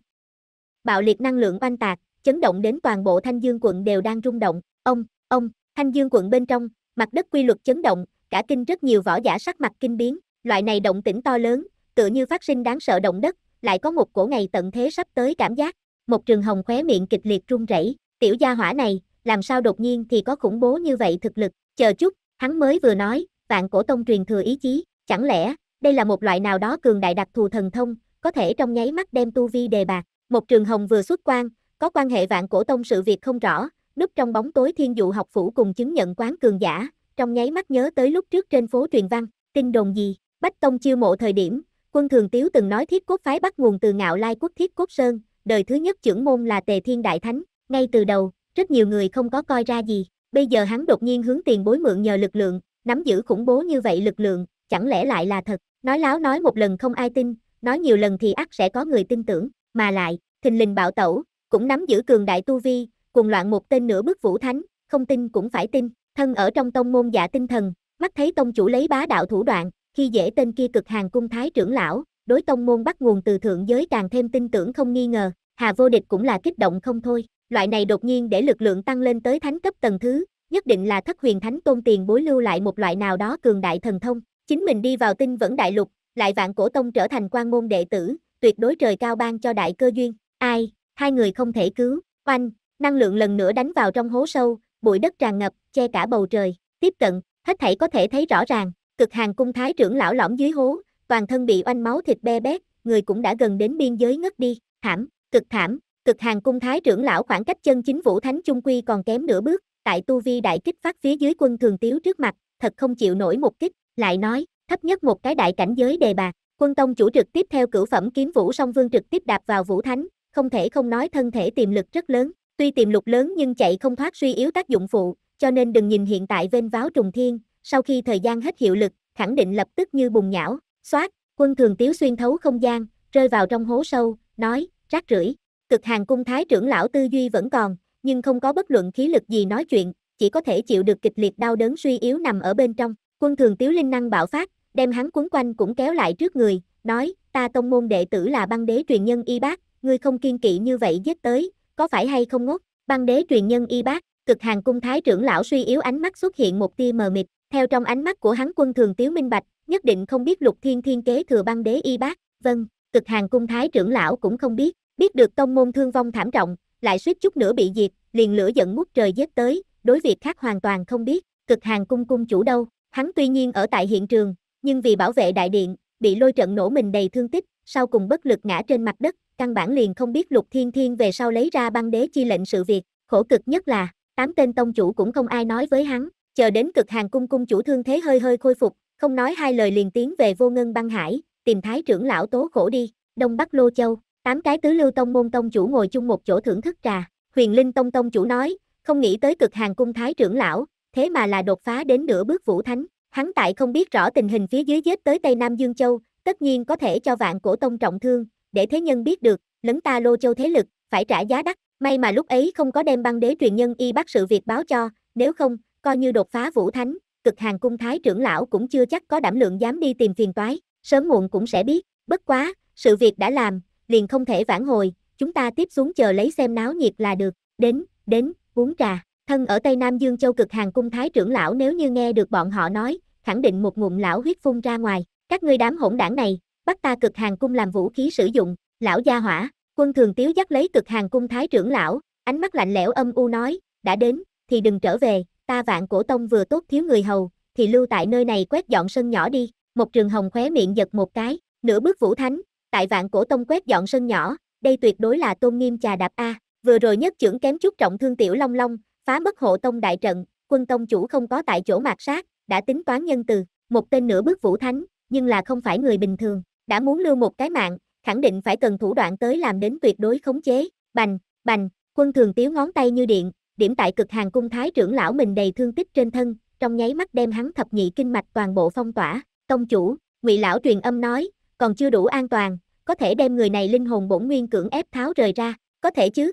Bạo liệt năng lượng oanh tạc, chấn động đến toàn bộ Thanh Dương quận đều đang rung động, ông, ông, Thanh Dương quận bên trong, mặt đất quy luật chấn động, cả kinh rất nhiều võ giả sắc mặt kinh biến, loại này động tĩnh to lớn, tựa như phát sinh đáng sợ động đất, lại có một cổ ngày tận thế sắp tới cảm giác, một trường hồng khóe miệng kịch liệt run rẩy, tiểu gia hỏa này, làm sao đột nhiên thì có khủng bố như vậy thực lực, chờ chút, hắn mới vừa nói, vạn cổ tông truyền thừa ý chí, chẳng lẽ, đây là một loại nào đó cường đại đặc thù thần thông, có thể trong nháy mắt đem tu vi đề bạc, một trường hồng vừa xuất quan, có quan hệ vạn cổ tông sự việc không rõ, núp trong bóng tối thiên dụ học phủ cùng chứng nhận quán cường giả, trong nháy mắt nhớ tới lúc trước trên phố truyền văn, tin đồn gì, bách tông chiêu mộ thời điểm, quân thường tiếu từng nói thiết cốt phái bắt nguồn từ ngạo lai quốc thiết cốt sơn, đời thứ nhất trưởng môn là Tề Thiên Đại Thánh, ngay từ đầu, rất nhiều người không có coi ra gì, bây giờ hắn đột nhiên hướng tiền bối mượn nhờ lực lượng, nắm giữ khủng bố như vậy lực lượng, chẳng lẽ lại là thật, nói láo nói một lần không ai tin, nói nhiều lần thì ắt sẽ có người tin tưởng, mà lại, thình lình bảo tẩu, cũng nắm giữ cường đại tu vi, cùng loạn một tên nửa bước vũ thánh, không tin cũng phải tin, thân ở trong tông môn giả dạ tinh thần, mắt thấy tông chủ lấy bá đạo thủ đoạn, khi dễ tên kia cực hàng cung thái trưởng lão, đối tông môn bắt nguồn từ thượng giới càng thêm tin tưởng không nghi ngờ, Hà Vô Địch cũng là kích động không thôi, loại này đột nhiên để lực lượng tăng lên tới thánh cấp tầng thứ, nhất định là thất huyền thánh tôn tiền bối lưu lại một loại nào đó cường đại thần thông, chính mình đi vào tinh vẫn đại lục, lại vạn cổ tông trở thành quan môn đệ tử, tuyệt đối trời cao ban cho đại cơ duyên, ai, hai người không thể cứu, oanh, năng lượng lần nữa đánh vào trong hố sâu, bụi đất tràn ngập, che cả bầu trời, tiếp cận, hết thảy có thể thấy rõ ràng, cực hàng cung thái trưởng lão lõm dưới hố, toàn thân bị oanh máu thịt be bét, người cũng đã gần đến biên giới ngất đi, thảm, cực thảm, cực hàng cung thái trưởng lão khoảng cách chân chính vũ thánh trung quy còn kém nửa bước, tại tu vi đại kích phát phía dưới quân thường tiếu trước mặt, thật không chịu nổi một kích, lại nói, thấp nhất một cái đại cảnh giới đề bạc, quân tông chủ trực tiếp theo cửu phẩm kiếm vũ song vương trực tiếp đạp vào vũ thánh, không thể không nói thân thể tiềm lực rất lớn, tuy tiềm lực lớn nhưng chạy không thoát suy yếu tác dụng phụ, cho nên đừng nhìn hiện tại vênh váo trùng thiên, sau khi thời gian hết hiệu lực, khẳng định lập tức như bùng nhão, Xoát, quân thường tiếu xuyên thấu không gian, rơi vào trong hố sâu, nói, rác rưởi. Cực hàng cung thái trưởng lão tư duy vẫn còn, nhưng không có bất luận khí lực gì nói chuyện, chỉ có thể chịu được kịch liệt đau đớn suy yếu nằm ở bên trong. Quân thường tiếu linh năng bạo phát, đem hắn cuốn quanh cũng kéo lại trước người, nói, ta tông môn đệ tử là băng đế truyền nhân y bác, ngươi không kiên kỵ như vậy giết tới, có phải hay không ngốc, băng đế truyền nhân y bác, cực hàng cung thái trưởng lão suy yếu ánh mắt xuất hiện một tia mờ mịt, theo trong ánh mắt của hắn quân thường tiếu minh bạch, nhất định không biết lục thiên thiên kế thừa băng đế y bác, vâng, cực hàng cung thái trưởng lão cũng không biết, biết được tông môn thương vong thảm trọng, lại suýt chút nữa bị diệt, liền lửa giận ngút trời giết tới, đối việc khác hoàn toàn không biết, cực hàng cung cung chủ đâu, hắn tuy nhiên ở tại hiện trường, nhưng vì bảo vệ đại điện, bị lôi trận nổ mình đầy thương tích, sau cùng bất lực ngã trên mặt đất, căn bản liền không biết lục thiên thiên về sau lấy ra băng đế chi lệnh sự việc, khổ cực nhất là, tám tên tông chủ cũng không ai nói với hắn, chờ đến cực hàng cung cung chủ thương thế hơi hơi khôi phục, không nói hai lời liền tiến về vô ngân băng hải, tìm thái trưởng lão tố khổ đi, Đông Bắc Lô Châu, tám cái tứ lưu tông môn tông chủ ngồi chung một chỗ thưởng thức trà, huyền linh tông tông chủ nói, không nghĩ tới cực hàng cung thái trưởng lão, thế mà là đột phá đến nửa bước vũ thánh, hắn tại không biết rõ tình hình phía dưới dết tới Tây Nam Dương Châu, tất nhiên có thể cho vạn cổ tông trọng thương, để thế nhân biết được, lấn ta Lô Châu thế lực, phải trả giá đắt, may mà lúc ấy không có đem băng đế truyền nhân y bắt sự việc báo cho, nếu không, coi như đột phá vũ thánh, cực hàng cung thái trưởng lão cũng chưa chắc có đảm lượng dám đi tìm phiền toái, sớm muộn cũng sẽ biết, bất quá, sự việc đã làm, liền không thể vãn hồi, chúng ta tiếp xuống chờ lấy xem náo nhiệt là được, đến, đến, uống trà. Thân ở Tây Nam Dương Châu cực hàng cung thái trưởng lão nếu như nghe được bọn họ nói, khẳng định một ngụm lão huyết phun ra ngoài, các ngươi đám hỗn đảng này, bắt ta cực hàng cung làm vũ khí sử dụng, lão gia hỏa, quân thường tiếu dắt lấy cực hàng cung thái trưởng lão, ánh mắt lạnh lẽo âm u nói, đã đến, thì đừng trở về, ta vạn cổ tông vừa tốt thiếu người hầu, thì lưu tại nơi này quét dọn sân nhỏ đi, một trường hồng khóe miệng giật một cái, nửa bước vũ thánh, tại vạn cổ tông quét dọn sân nhỏ, đây tuyệt đối là tôn nghiêm trà đạp A, vừa rồi nhất trưởng kém chút trọng thương tiểu long long, phá mất hộ tông đại trận, quân tông chủ không có tại chỗ mạt sát, đã tính toán nhân từ, một tên nửa bước vũ thánh, nhưng là không phải người bình thường, đã muốn lưu một cái mạng, khẳng định phải cần thủ đoạn tới làm đến tuyệt đối khống chế, bành, bành, quân thường tiếu ngón tay như điện, điểm tại cực hàng cung thái trưởng lão mình đầy thương tích trên thân, trong nháy mắt đem hắn thập nhị kinh mạch toàn bộ phong tỏa, công chủ, ngụy lão truyền âm nói, còn chưa đủ an toàn, có thể đem người này linh hồn bổn nguyên cưỡng ép tháo rời ra, có thể chứ?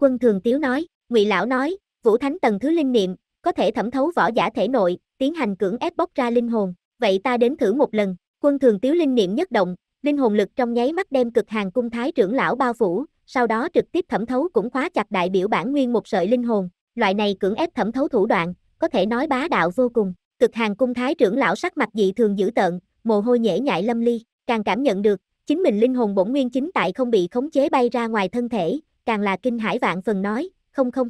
Quân thường tiếu nói, ngụy lão nói, vũ thánh tầng thứ linh niệm, có thể thẩm thấu võ giả thể nội, tiến hành cưỡng ép bóc ra linh hồn, vậy ta đến thử một lần, quân thường tiếu linh niệm nhất động, linh hồn lực trong nháy mắt đem cực hàng cung thái trưởng lão bao phủ, sau đó trực tiếp thẩm thấu cũng khóa chặt đại biểu bản nguyên một sợi linh hồn, loại này cưỡng ép thẩm thấu thủ đoạn, có thể nói bá đạo vô cùng. Cực hàng cung thái trưởng lão sắc mặt dị thường dữ tợn, mồ hôi nhễ nhại lâm ly, càng cảm nhận được, chính mình linh hồn bổn nguyên chính tại không bị khống chế bay ra ngoài thân thể, càng là kinh hải vạn phần nói, không không.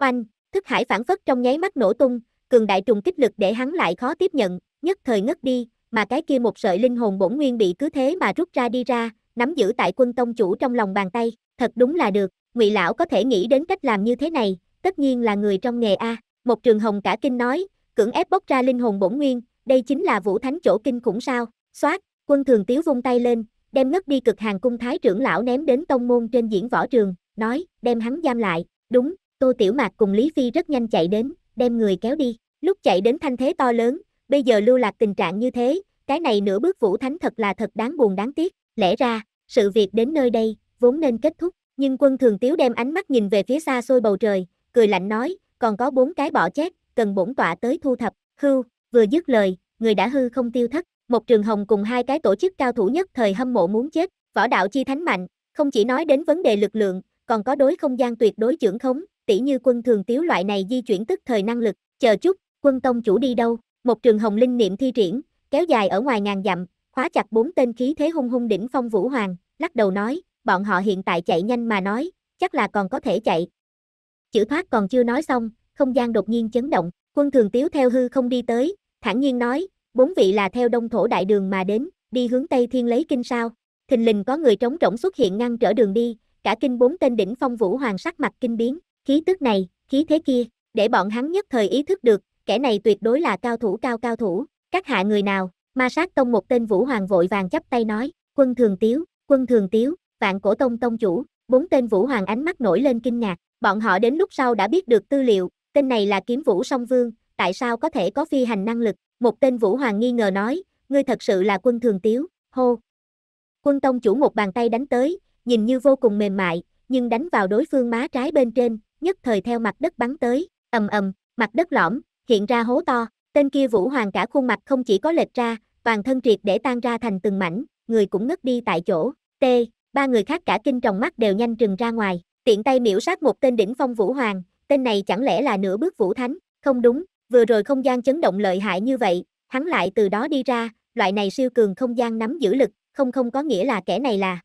Oanh, thức hải phản phất trong nháy mắt nổ tung, cường đại trùng kích lực để hắn lại khó tiếp nhận, nhất thời ngất đi, mà cái kia một sợi linh hồn bổn nguyên bị cứ thế mà rút ra đi ra, nắm giữ tại quân tông chủ trong lòng bàn tay, thật đúng là được, ngụy lão có thể nghĩ đến cách làm như thế này, tất nhiên là người trong nghề A, một trường hồng cả kinh nói, cưỡng ép bốc ra linh hồn bổn nguyên, đây chính là vũ thánh chỗ kinh khủng sao, xoát, quân thường tiếu vung tay lên, đem ngất đi cực hàng cung thái trưởng lão ném đến tông môn trên diễn võ trường, nói, đem hắn giam lại, đúng, tô tiểu mạc cùng Lý Phi rất nhanh chạy đến, đem người kéo đi, lúc chạy đến thanh thế to lớn, bây giờ lưu lạc tình trạng như thế, cái này nửa bước vũ thánh thật là thật đáng buồn đáng tiếc, Lẽ ra, sự việc đến nơi đây, vốn nên kết thúc, nhưng quân thường tiếu đem ánh mắt nhìn về phía xa xôi bầu trời, cười lạnh nói, còn có bốn cái bỏ chết, cần bổn tọa tới thu thập, hư vừa dứt lời, người đã hư không tiêu thất, một trường hồng cùng hai cái tổ chức cao thủ nhất thời hâm mộ muốn chết, võ đạo chi thánh mạnh, không chỉ nói đến vấn đề lực lượng, còn có đối không gian tuyệt đối trưởng khống, tỷ như quân thường tiếu loại này di chuyển tức thời năng lực, chờ chút, quân tông chủ đi đâu, một trường hồng linh niệm thi triển, kéo dài ở ngoài ngàn dặm, khóa chặt bốn tên khí thế hung hung đỉnh phong Vũ Hoàng, lắc đầu nói, bọn họ hiện tại chạy nhanh mà nói, chắc là còn có thể chạy. Chữ thoát còn chưa nói xong, không gian đột nhiên chấn động, quân thường tiếu theo hư không đi tới, thản nhiên nói, bốn vị là theo đông thổ đại đường mà đến, đi hướng Tây Thiên lấy kinh sao. Thình lình có người trống rỗng xuất hiện ngăn trở đường đi, cả kinh bốn tên đỉnh phong Vũ Hoàng sắc mặt kinh biến, khí tức này, khí thế kia, để bọn hắn nhất thời ý thức được, kẻ này tuyệt đối là cao thủ cao cao thủ, các hạ người nào, Ma sát tông một tên vũ hoàng vội vàng chắp tay nói, quân thường tiếu, quân thường tiếu, vạn cổ tông tông chủ, bốn tên vũ hoàng ánh mắt nổi lên kinh ngạc, bọn họ đến lúc sau đã biết được tư liệu, tên này là kiếm vũ song vương, tại sao có thể có phi hành năng lực, một tên vũ hoàng nghi ngờ nói, ngươi thật sự là quân thường tiếu, hô. Quân tông chủ một bàn tay đánh tới, nhìn như vô cùng mềm mại, nhưng đánh vào đối phương má trái bên trên, nhất thời theo mặt đất bắn tới, ầm ầm, mặt đất lõm, hiện ra hố to, tên kia vũ hoàng cả khuôn mặt không chỉ có lệch ra, toàn thân triệt để tan ra thành từng mảnh, người cũng ngất đi tại chỗ. T, ba người khác cả kinh tròng mắt đều nhanh trừng ra ngoài, tiện tay miễu sát một tên đỉnh phong vũ hoàng, tên này chẳng lẽ là nửa bước vũ thánh, không đúng, vừa rồi không gian chấn động lợi hại như vậy, hắn lại từ đó đi ra, loại này siêu cường không gian nắm giữ lực, không không có nghĩa là kẻ này là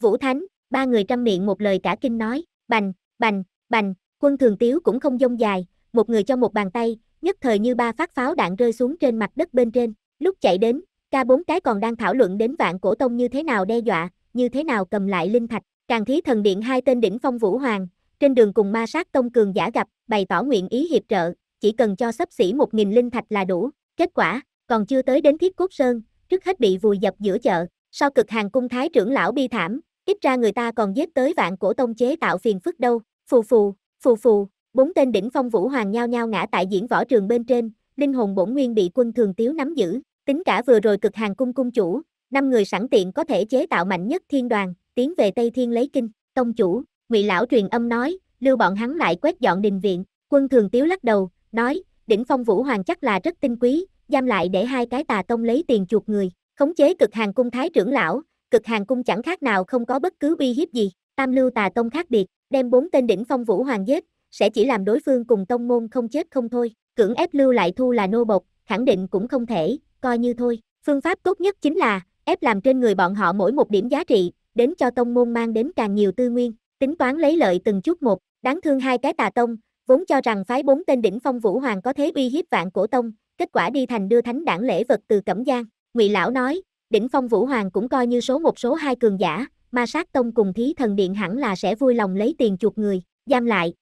Vũ Thánh, ba người trăm miệng một lời cả kinh nói, bành, bành, bành, quân thường tiếu cũng không dông dài, một người cho một bàn tay, nhất thời như ba phát pháo đạn rơi xuống trên mặt đất bên trên, Lúc chạy đến, ca bốn cái còn đang thảo luận đến vạn cổ tông như thế nào đe dọa, như thế nào cầm lại linh thạch. Càng thí thần điện hai tên đỉnh phong vũ hoàng, trên đường cùng ma sát tông cường giả gặp, bày tỏ nguyện ý hiệp trợ, chỉ cần cho sấp xỉ một nghìn linh thạch là đủ. Kết quả, còn chưa tới đến thiết cốt sơn, trước hết bị vùi dập giữa chợ. Sau cực hàng cung thái trưởng lão bi thảm, ít ra người ta còn giết tới vạn cổ tông chế tạo phiền phức đâu. Phù phù, phù phù, bốn tên đỉnh phong vũ hoàng nhao nhao ngã tại diễn võ trường bên trên, linh hồn bổn nguyên bị quân thường tiếu nắm giữ, Tính cả vừa rồi cực hàng cung cung chủ, năm người sẵn tiện có thể chế tạo mạnh nhất thiên đoàn, tiến về Tây Thiên lấy kinh. Tông chủ, Ngụy lão truyền âm nói, lưu bọn hắn lại quét dọn đình viện. Quân Thường Tiếu lắc đầu, nói, đỉnh phong vũ hoàng chắc là rất tinh quý, giam lại để hai cái tà tông lấy tiền chuột người. Khống chế cực hàng cung thái trưởng lão, cực hàng cung chẳng khác nào không có bất cứ uy hiếp gì. Tam lưu tà tông khác biệt, đem bốn tên đỉnh phong vũ hoàng giết, sẽ chỉ làm đối phương cùng tông môn không chết không thôi. Cưỡng ép lưu lại thu là nô bộc, khẳng định cũng không thể, coi như thôi. Phương pháp tốt nhất chính là ép làm trên người bọn họ mỗi một điểm giá trị, đến cho tông môn mang đến càng nhiều tư nguyên, tính toán lấy lợi từng chút một, đáng thương hai cái tà tông, vốn cho rằng phái bốn tên đỉnh phong vũ hoàng có thế uy hiếp vạn cổ tông, kết quả đi thành đưa thánh đảng lễ vật từ Cẩm Giang. Ngụy lão nói, đỉnh phong vũ hoàng cũng coi như số một số hai cường giả, ma sát tông cùng thí thần điện hẳn là sẽ vui lòng lấy tiền chuột người, giam lại.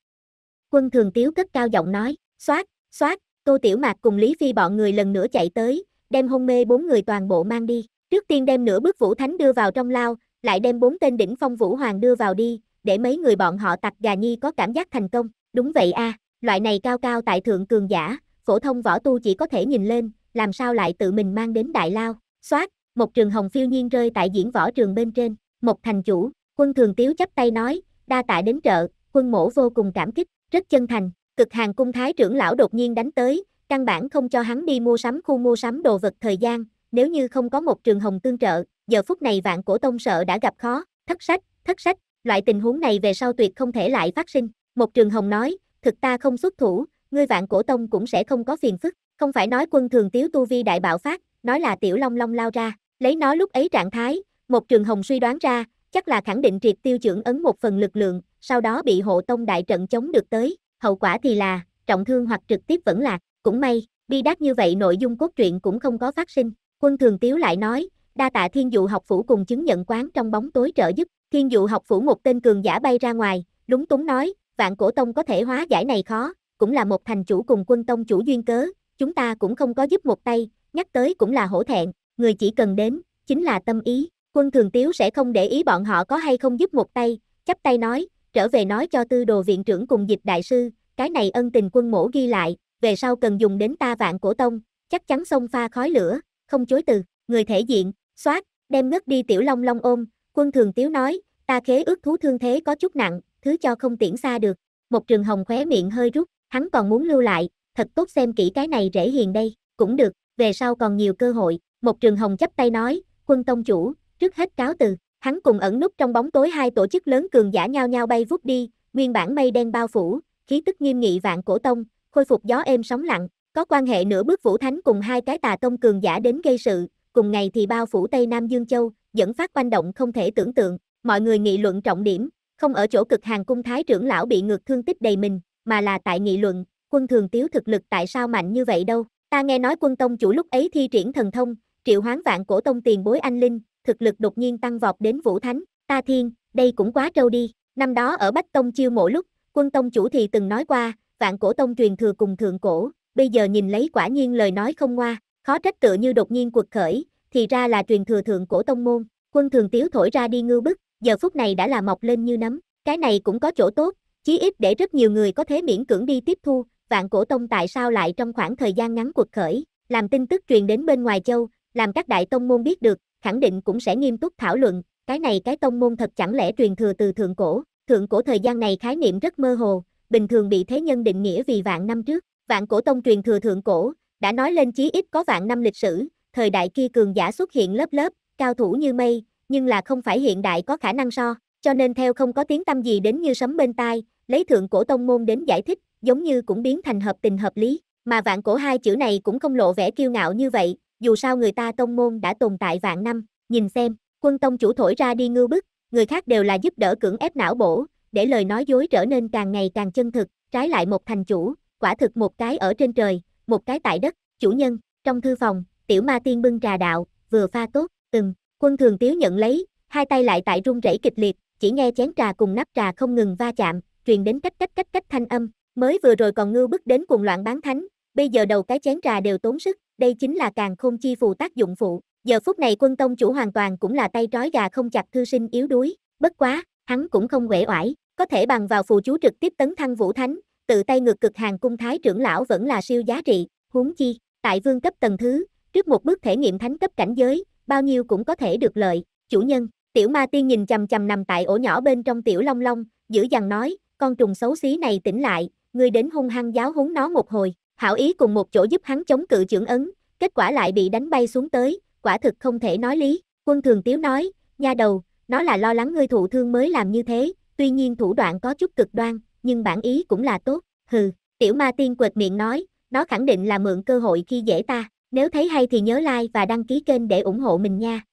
Quân thường tiếu cất cao giọng nói, xoát, xoát, Tô Tiểu Mạc cùng Lý Phi bọn người lần nữa chạy tới, đem hôn mê bốn người toàn bộ mang đi. Trước tiên đem nửa bước Vũ Thánh đưa vào trong lao, lại đem bốn tên đỉnh phong Vũ Hoàng đưa vào đi, để mấy người bọn họ tặc gà nhi có cảm giác thành công. Đúng vậy a, loại này cao cao tại thượng cường giả, phổ thông võ tu chỉ có thể nhìn lên, làm sao lại tự mình mang đến đại lao. Xoát, một trường hồng phiêu nhiên rơi tại diễn võ trường bên trên, một thành chủ, quân thường tiếu chắp tay nói, đa tạ đến trợ, quân mổ vô cùng cảm kích, rất chân thành, cực hàng cung thái trưởng lão đột nhiên đánh tới, căn bản không cho hắn đi mua sắm khu mua sắm đồ vật thời gian, nếu như không có một trường hồng tương trợ, giờ phút này vạn cổ tông sợ đã gặp khó, thất sách, thất sách, loại tình huống này về sau tuyệt không thể lại phát sinh. Một trường hồng nói, thực ta không xuất thủ, ngươi vạn cổ tông cũng sẽ không có phiền phức, không phải nói quân thường tiếu tu vi đại bạo phát, nói là tiểu long long lao ra, lấy nó lúc ấy trạng thái, một trường hồng suy đoán ra, chắc là khẳng định triệt tiêu trưởng ấn một phần lực lượng, sau đó bị hộ tông đại trận chống được tới, hậu quả thì là trọng thương hoặc trực tiếp vẫn lạc, cũng may, bi đát như vậy nội dung cốt truyện cũng không có phát sinh. Quân Thường Tiếu lại nói, đa tạ thiên dụ học phủ cùng chứng nhận quán trong bóng tối trợ giúp, thiên dụ học phủ một tên cường giả bay ra ngoài, lúng túng nói, vạn cổ tông có thể hóa giải này khó, cũng là một thành chủ cùng quân tông chủ duyên cớ, chúng ta cũng không có giúp một tay, nhắc tới cũng là hổ thẹn, người chỉ cần đến, chính là tâm ý, quân thường tiếu sẽ không để ý bọn họ có hay không giúp một tay, chắp tay nói, trở về nói cho tư đồ viện trưởng cùng dịch đại sư, cái này ân tình quân mổ ghi lại, về sau cần dùng đến ta vạn cổ tông, chắc chắn xông pha khói lửa, không chối từ, người thể diện, xoát, đem ngất đi tiểu long long ôm, quân thường tiếu nói, ta khế ước thú thương thế có chút nặng, thứ cho không tiễn xa được, một trường hồng khóe miệng hơi rút, hắn còn muốn lưu lại, thật tốt xem kỹ cái này rễ hiền đây, cũng được, về sau còn nhiều cơ hội, một trường hồng chấp tay nói, quân tông chủ, trước hết cáo từ, Hắn cùng ẩn nút trong bóng tối hai tổ chức lớn cường giả nhau nhau bay vút đi, nguyên bản mây đen bao phủ, khí tức nghiêm nghị vạn cổ tông, khôi phục gió êm sóng lặng, có quan hệ nửa bước vũ thánh cùng hai cái tà tông cường giả đến gây sự, cùng ngày thì bao phủ Tây Nam Dương Châu, dẫn phát quanh động không thể tưởng tượng, mọi người nghị luận trọng điểm, không ở chỗ cực hàng cung thái trưởng lão bị ngược thương tích đầy mình, mà là tại nghị luận, quân thường tiếu thực lực tại sao mạnh như vậy đâu, ta nghe nói quân tông chủ lúc ấy thi triển thần thông, triệu hoán vạn cổ tông tiền bối anh linh, thực lực đột nhiên tăng vọt đến Vũ Thánh, ta thiên, đây cũng quá trâu đi. Năm đó ở Bách Tông chiêu mộ lúc, quân tông chủ thì từng nói qua, vạn cổ tông truyền thừa cùng thượng cổ, bây giờ nhìn lấy quả nhiên lời nói không ngoa, khó trách tự như đột nhiên cuộc khởi, thì ra là truyền thừa thượng cổ tông môn, quân thường tiếu thổi ra đi ngư bức, giờ phút này đã là mọc lên như nấm, cái này cũng có chỗ tốt, chí ít để rất nhiều người có thể miễn cưỡng đi tiếp thu, vạn cổ tông tại sao lại trong khoảng thời gian ngắn cuộc khởi, làm tin tức truyền đến bên ngoài châu, làm các đại tông môn biết được, khẳng định cũng sẽ nghiêm túc thảo luận, cái này cái tông môn thật chẳng lẽ truyền thừa từ thượng cổ, thượng cổ thời gian này khái niệm rất mơ hồ, bình thường bị thế nhân định nghĩa vì vạn năm trước, vạn cổ tông truyền thừa thượng cổ, đã nói lên chí ít có vạn năm lịch sử, thời đại kia cường giả xuất hiện lớp lớp, cao thủ như mây, nhưng là không phải hiện đại có khả năng so, cho nên theo không có tiếng tâm gì đến như sấm bên tai, lấy thượng cổ tông môn đến giải thích, giống như cũng biến thành hợp tình hợp lý, mà vạn cổ hai chữ này cũng không lộ vẻ kiêu ngạo như vậy, dù sao người ta tông môn đã tồn tại vạn năm, nhìn xem, quân tông chủ thổi ra đi ngư bức, người khác đều là giúp đỡ cưỡng ép não bổ, để lời nói dối trở nên càng ngày càng chân thực, trái lại một thành chủ, quả thực một cái ở trên trời, một cái tại đất, chủ nhân, trong thư phòng, tiểu ma tiên bưng trà đạo, vừa pha tốt, từng, quân thường tiếu nhận lấy, hai tay lại tại run rẩy kịch liệt, chỉ nghe chén trà cùng nắp trà không ngừng va chạm, truyền đến cách cách cách cách thanh âm, mới vừa rồi còn ngư bức đến cùng loạn bán thánh, bây giờ đầu cái chén trà đều tốn sức, đây chính là càng không chi phù tác dụng phụ. Giờ phút này quân tông chủ hoàn toàn cũng là tay trói gà không chặt thư sinh yếu đuối, bất quá, hắn cũng không uể oải, có thể bằng vào phù chú trực tiếp tấn thăng vũ thánh, tự tay ngược cực hàng cung thái trưởng lão vẫn là siêu giá trị, huống chi, tại vương cấp tầng thứ, trước một bước thể nghiệm thánh cấp cảnh giới, bao nhiêu cũng có thể được lợi, chủ nhân, tiểu ma tiên nhìn chầm chầm nằm tại ổ nhỏ bên trong tiểu long long, giữ dằn nói, con trùng xấu xí này tỉnh lại, ngươi đến hung hăng giáo húng nó một hồi, Hảo ý cùng một chỗ giúp hắn chống cự trưởng ấn, kết quả lại bị đánh bay xuống tới, quả thực không thể nói lý. Quân Thường Tiếu nói, nha đầu, nó là lo lắng ngươi thụ thương mới làm như thế, tuy nhiên thủ đoạn có chút cực đoan, nhưng bản ý cũng là tốt. Hừ, tiểu ma tiên quệt miệng nói, nó khẳng định là mượn cơ hội khi dễ ta. Nếu thấy hay thì nhớ like và đăng ký kênh để ủng hộ mình nha.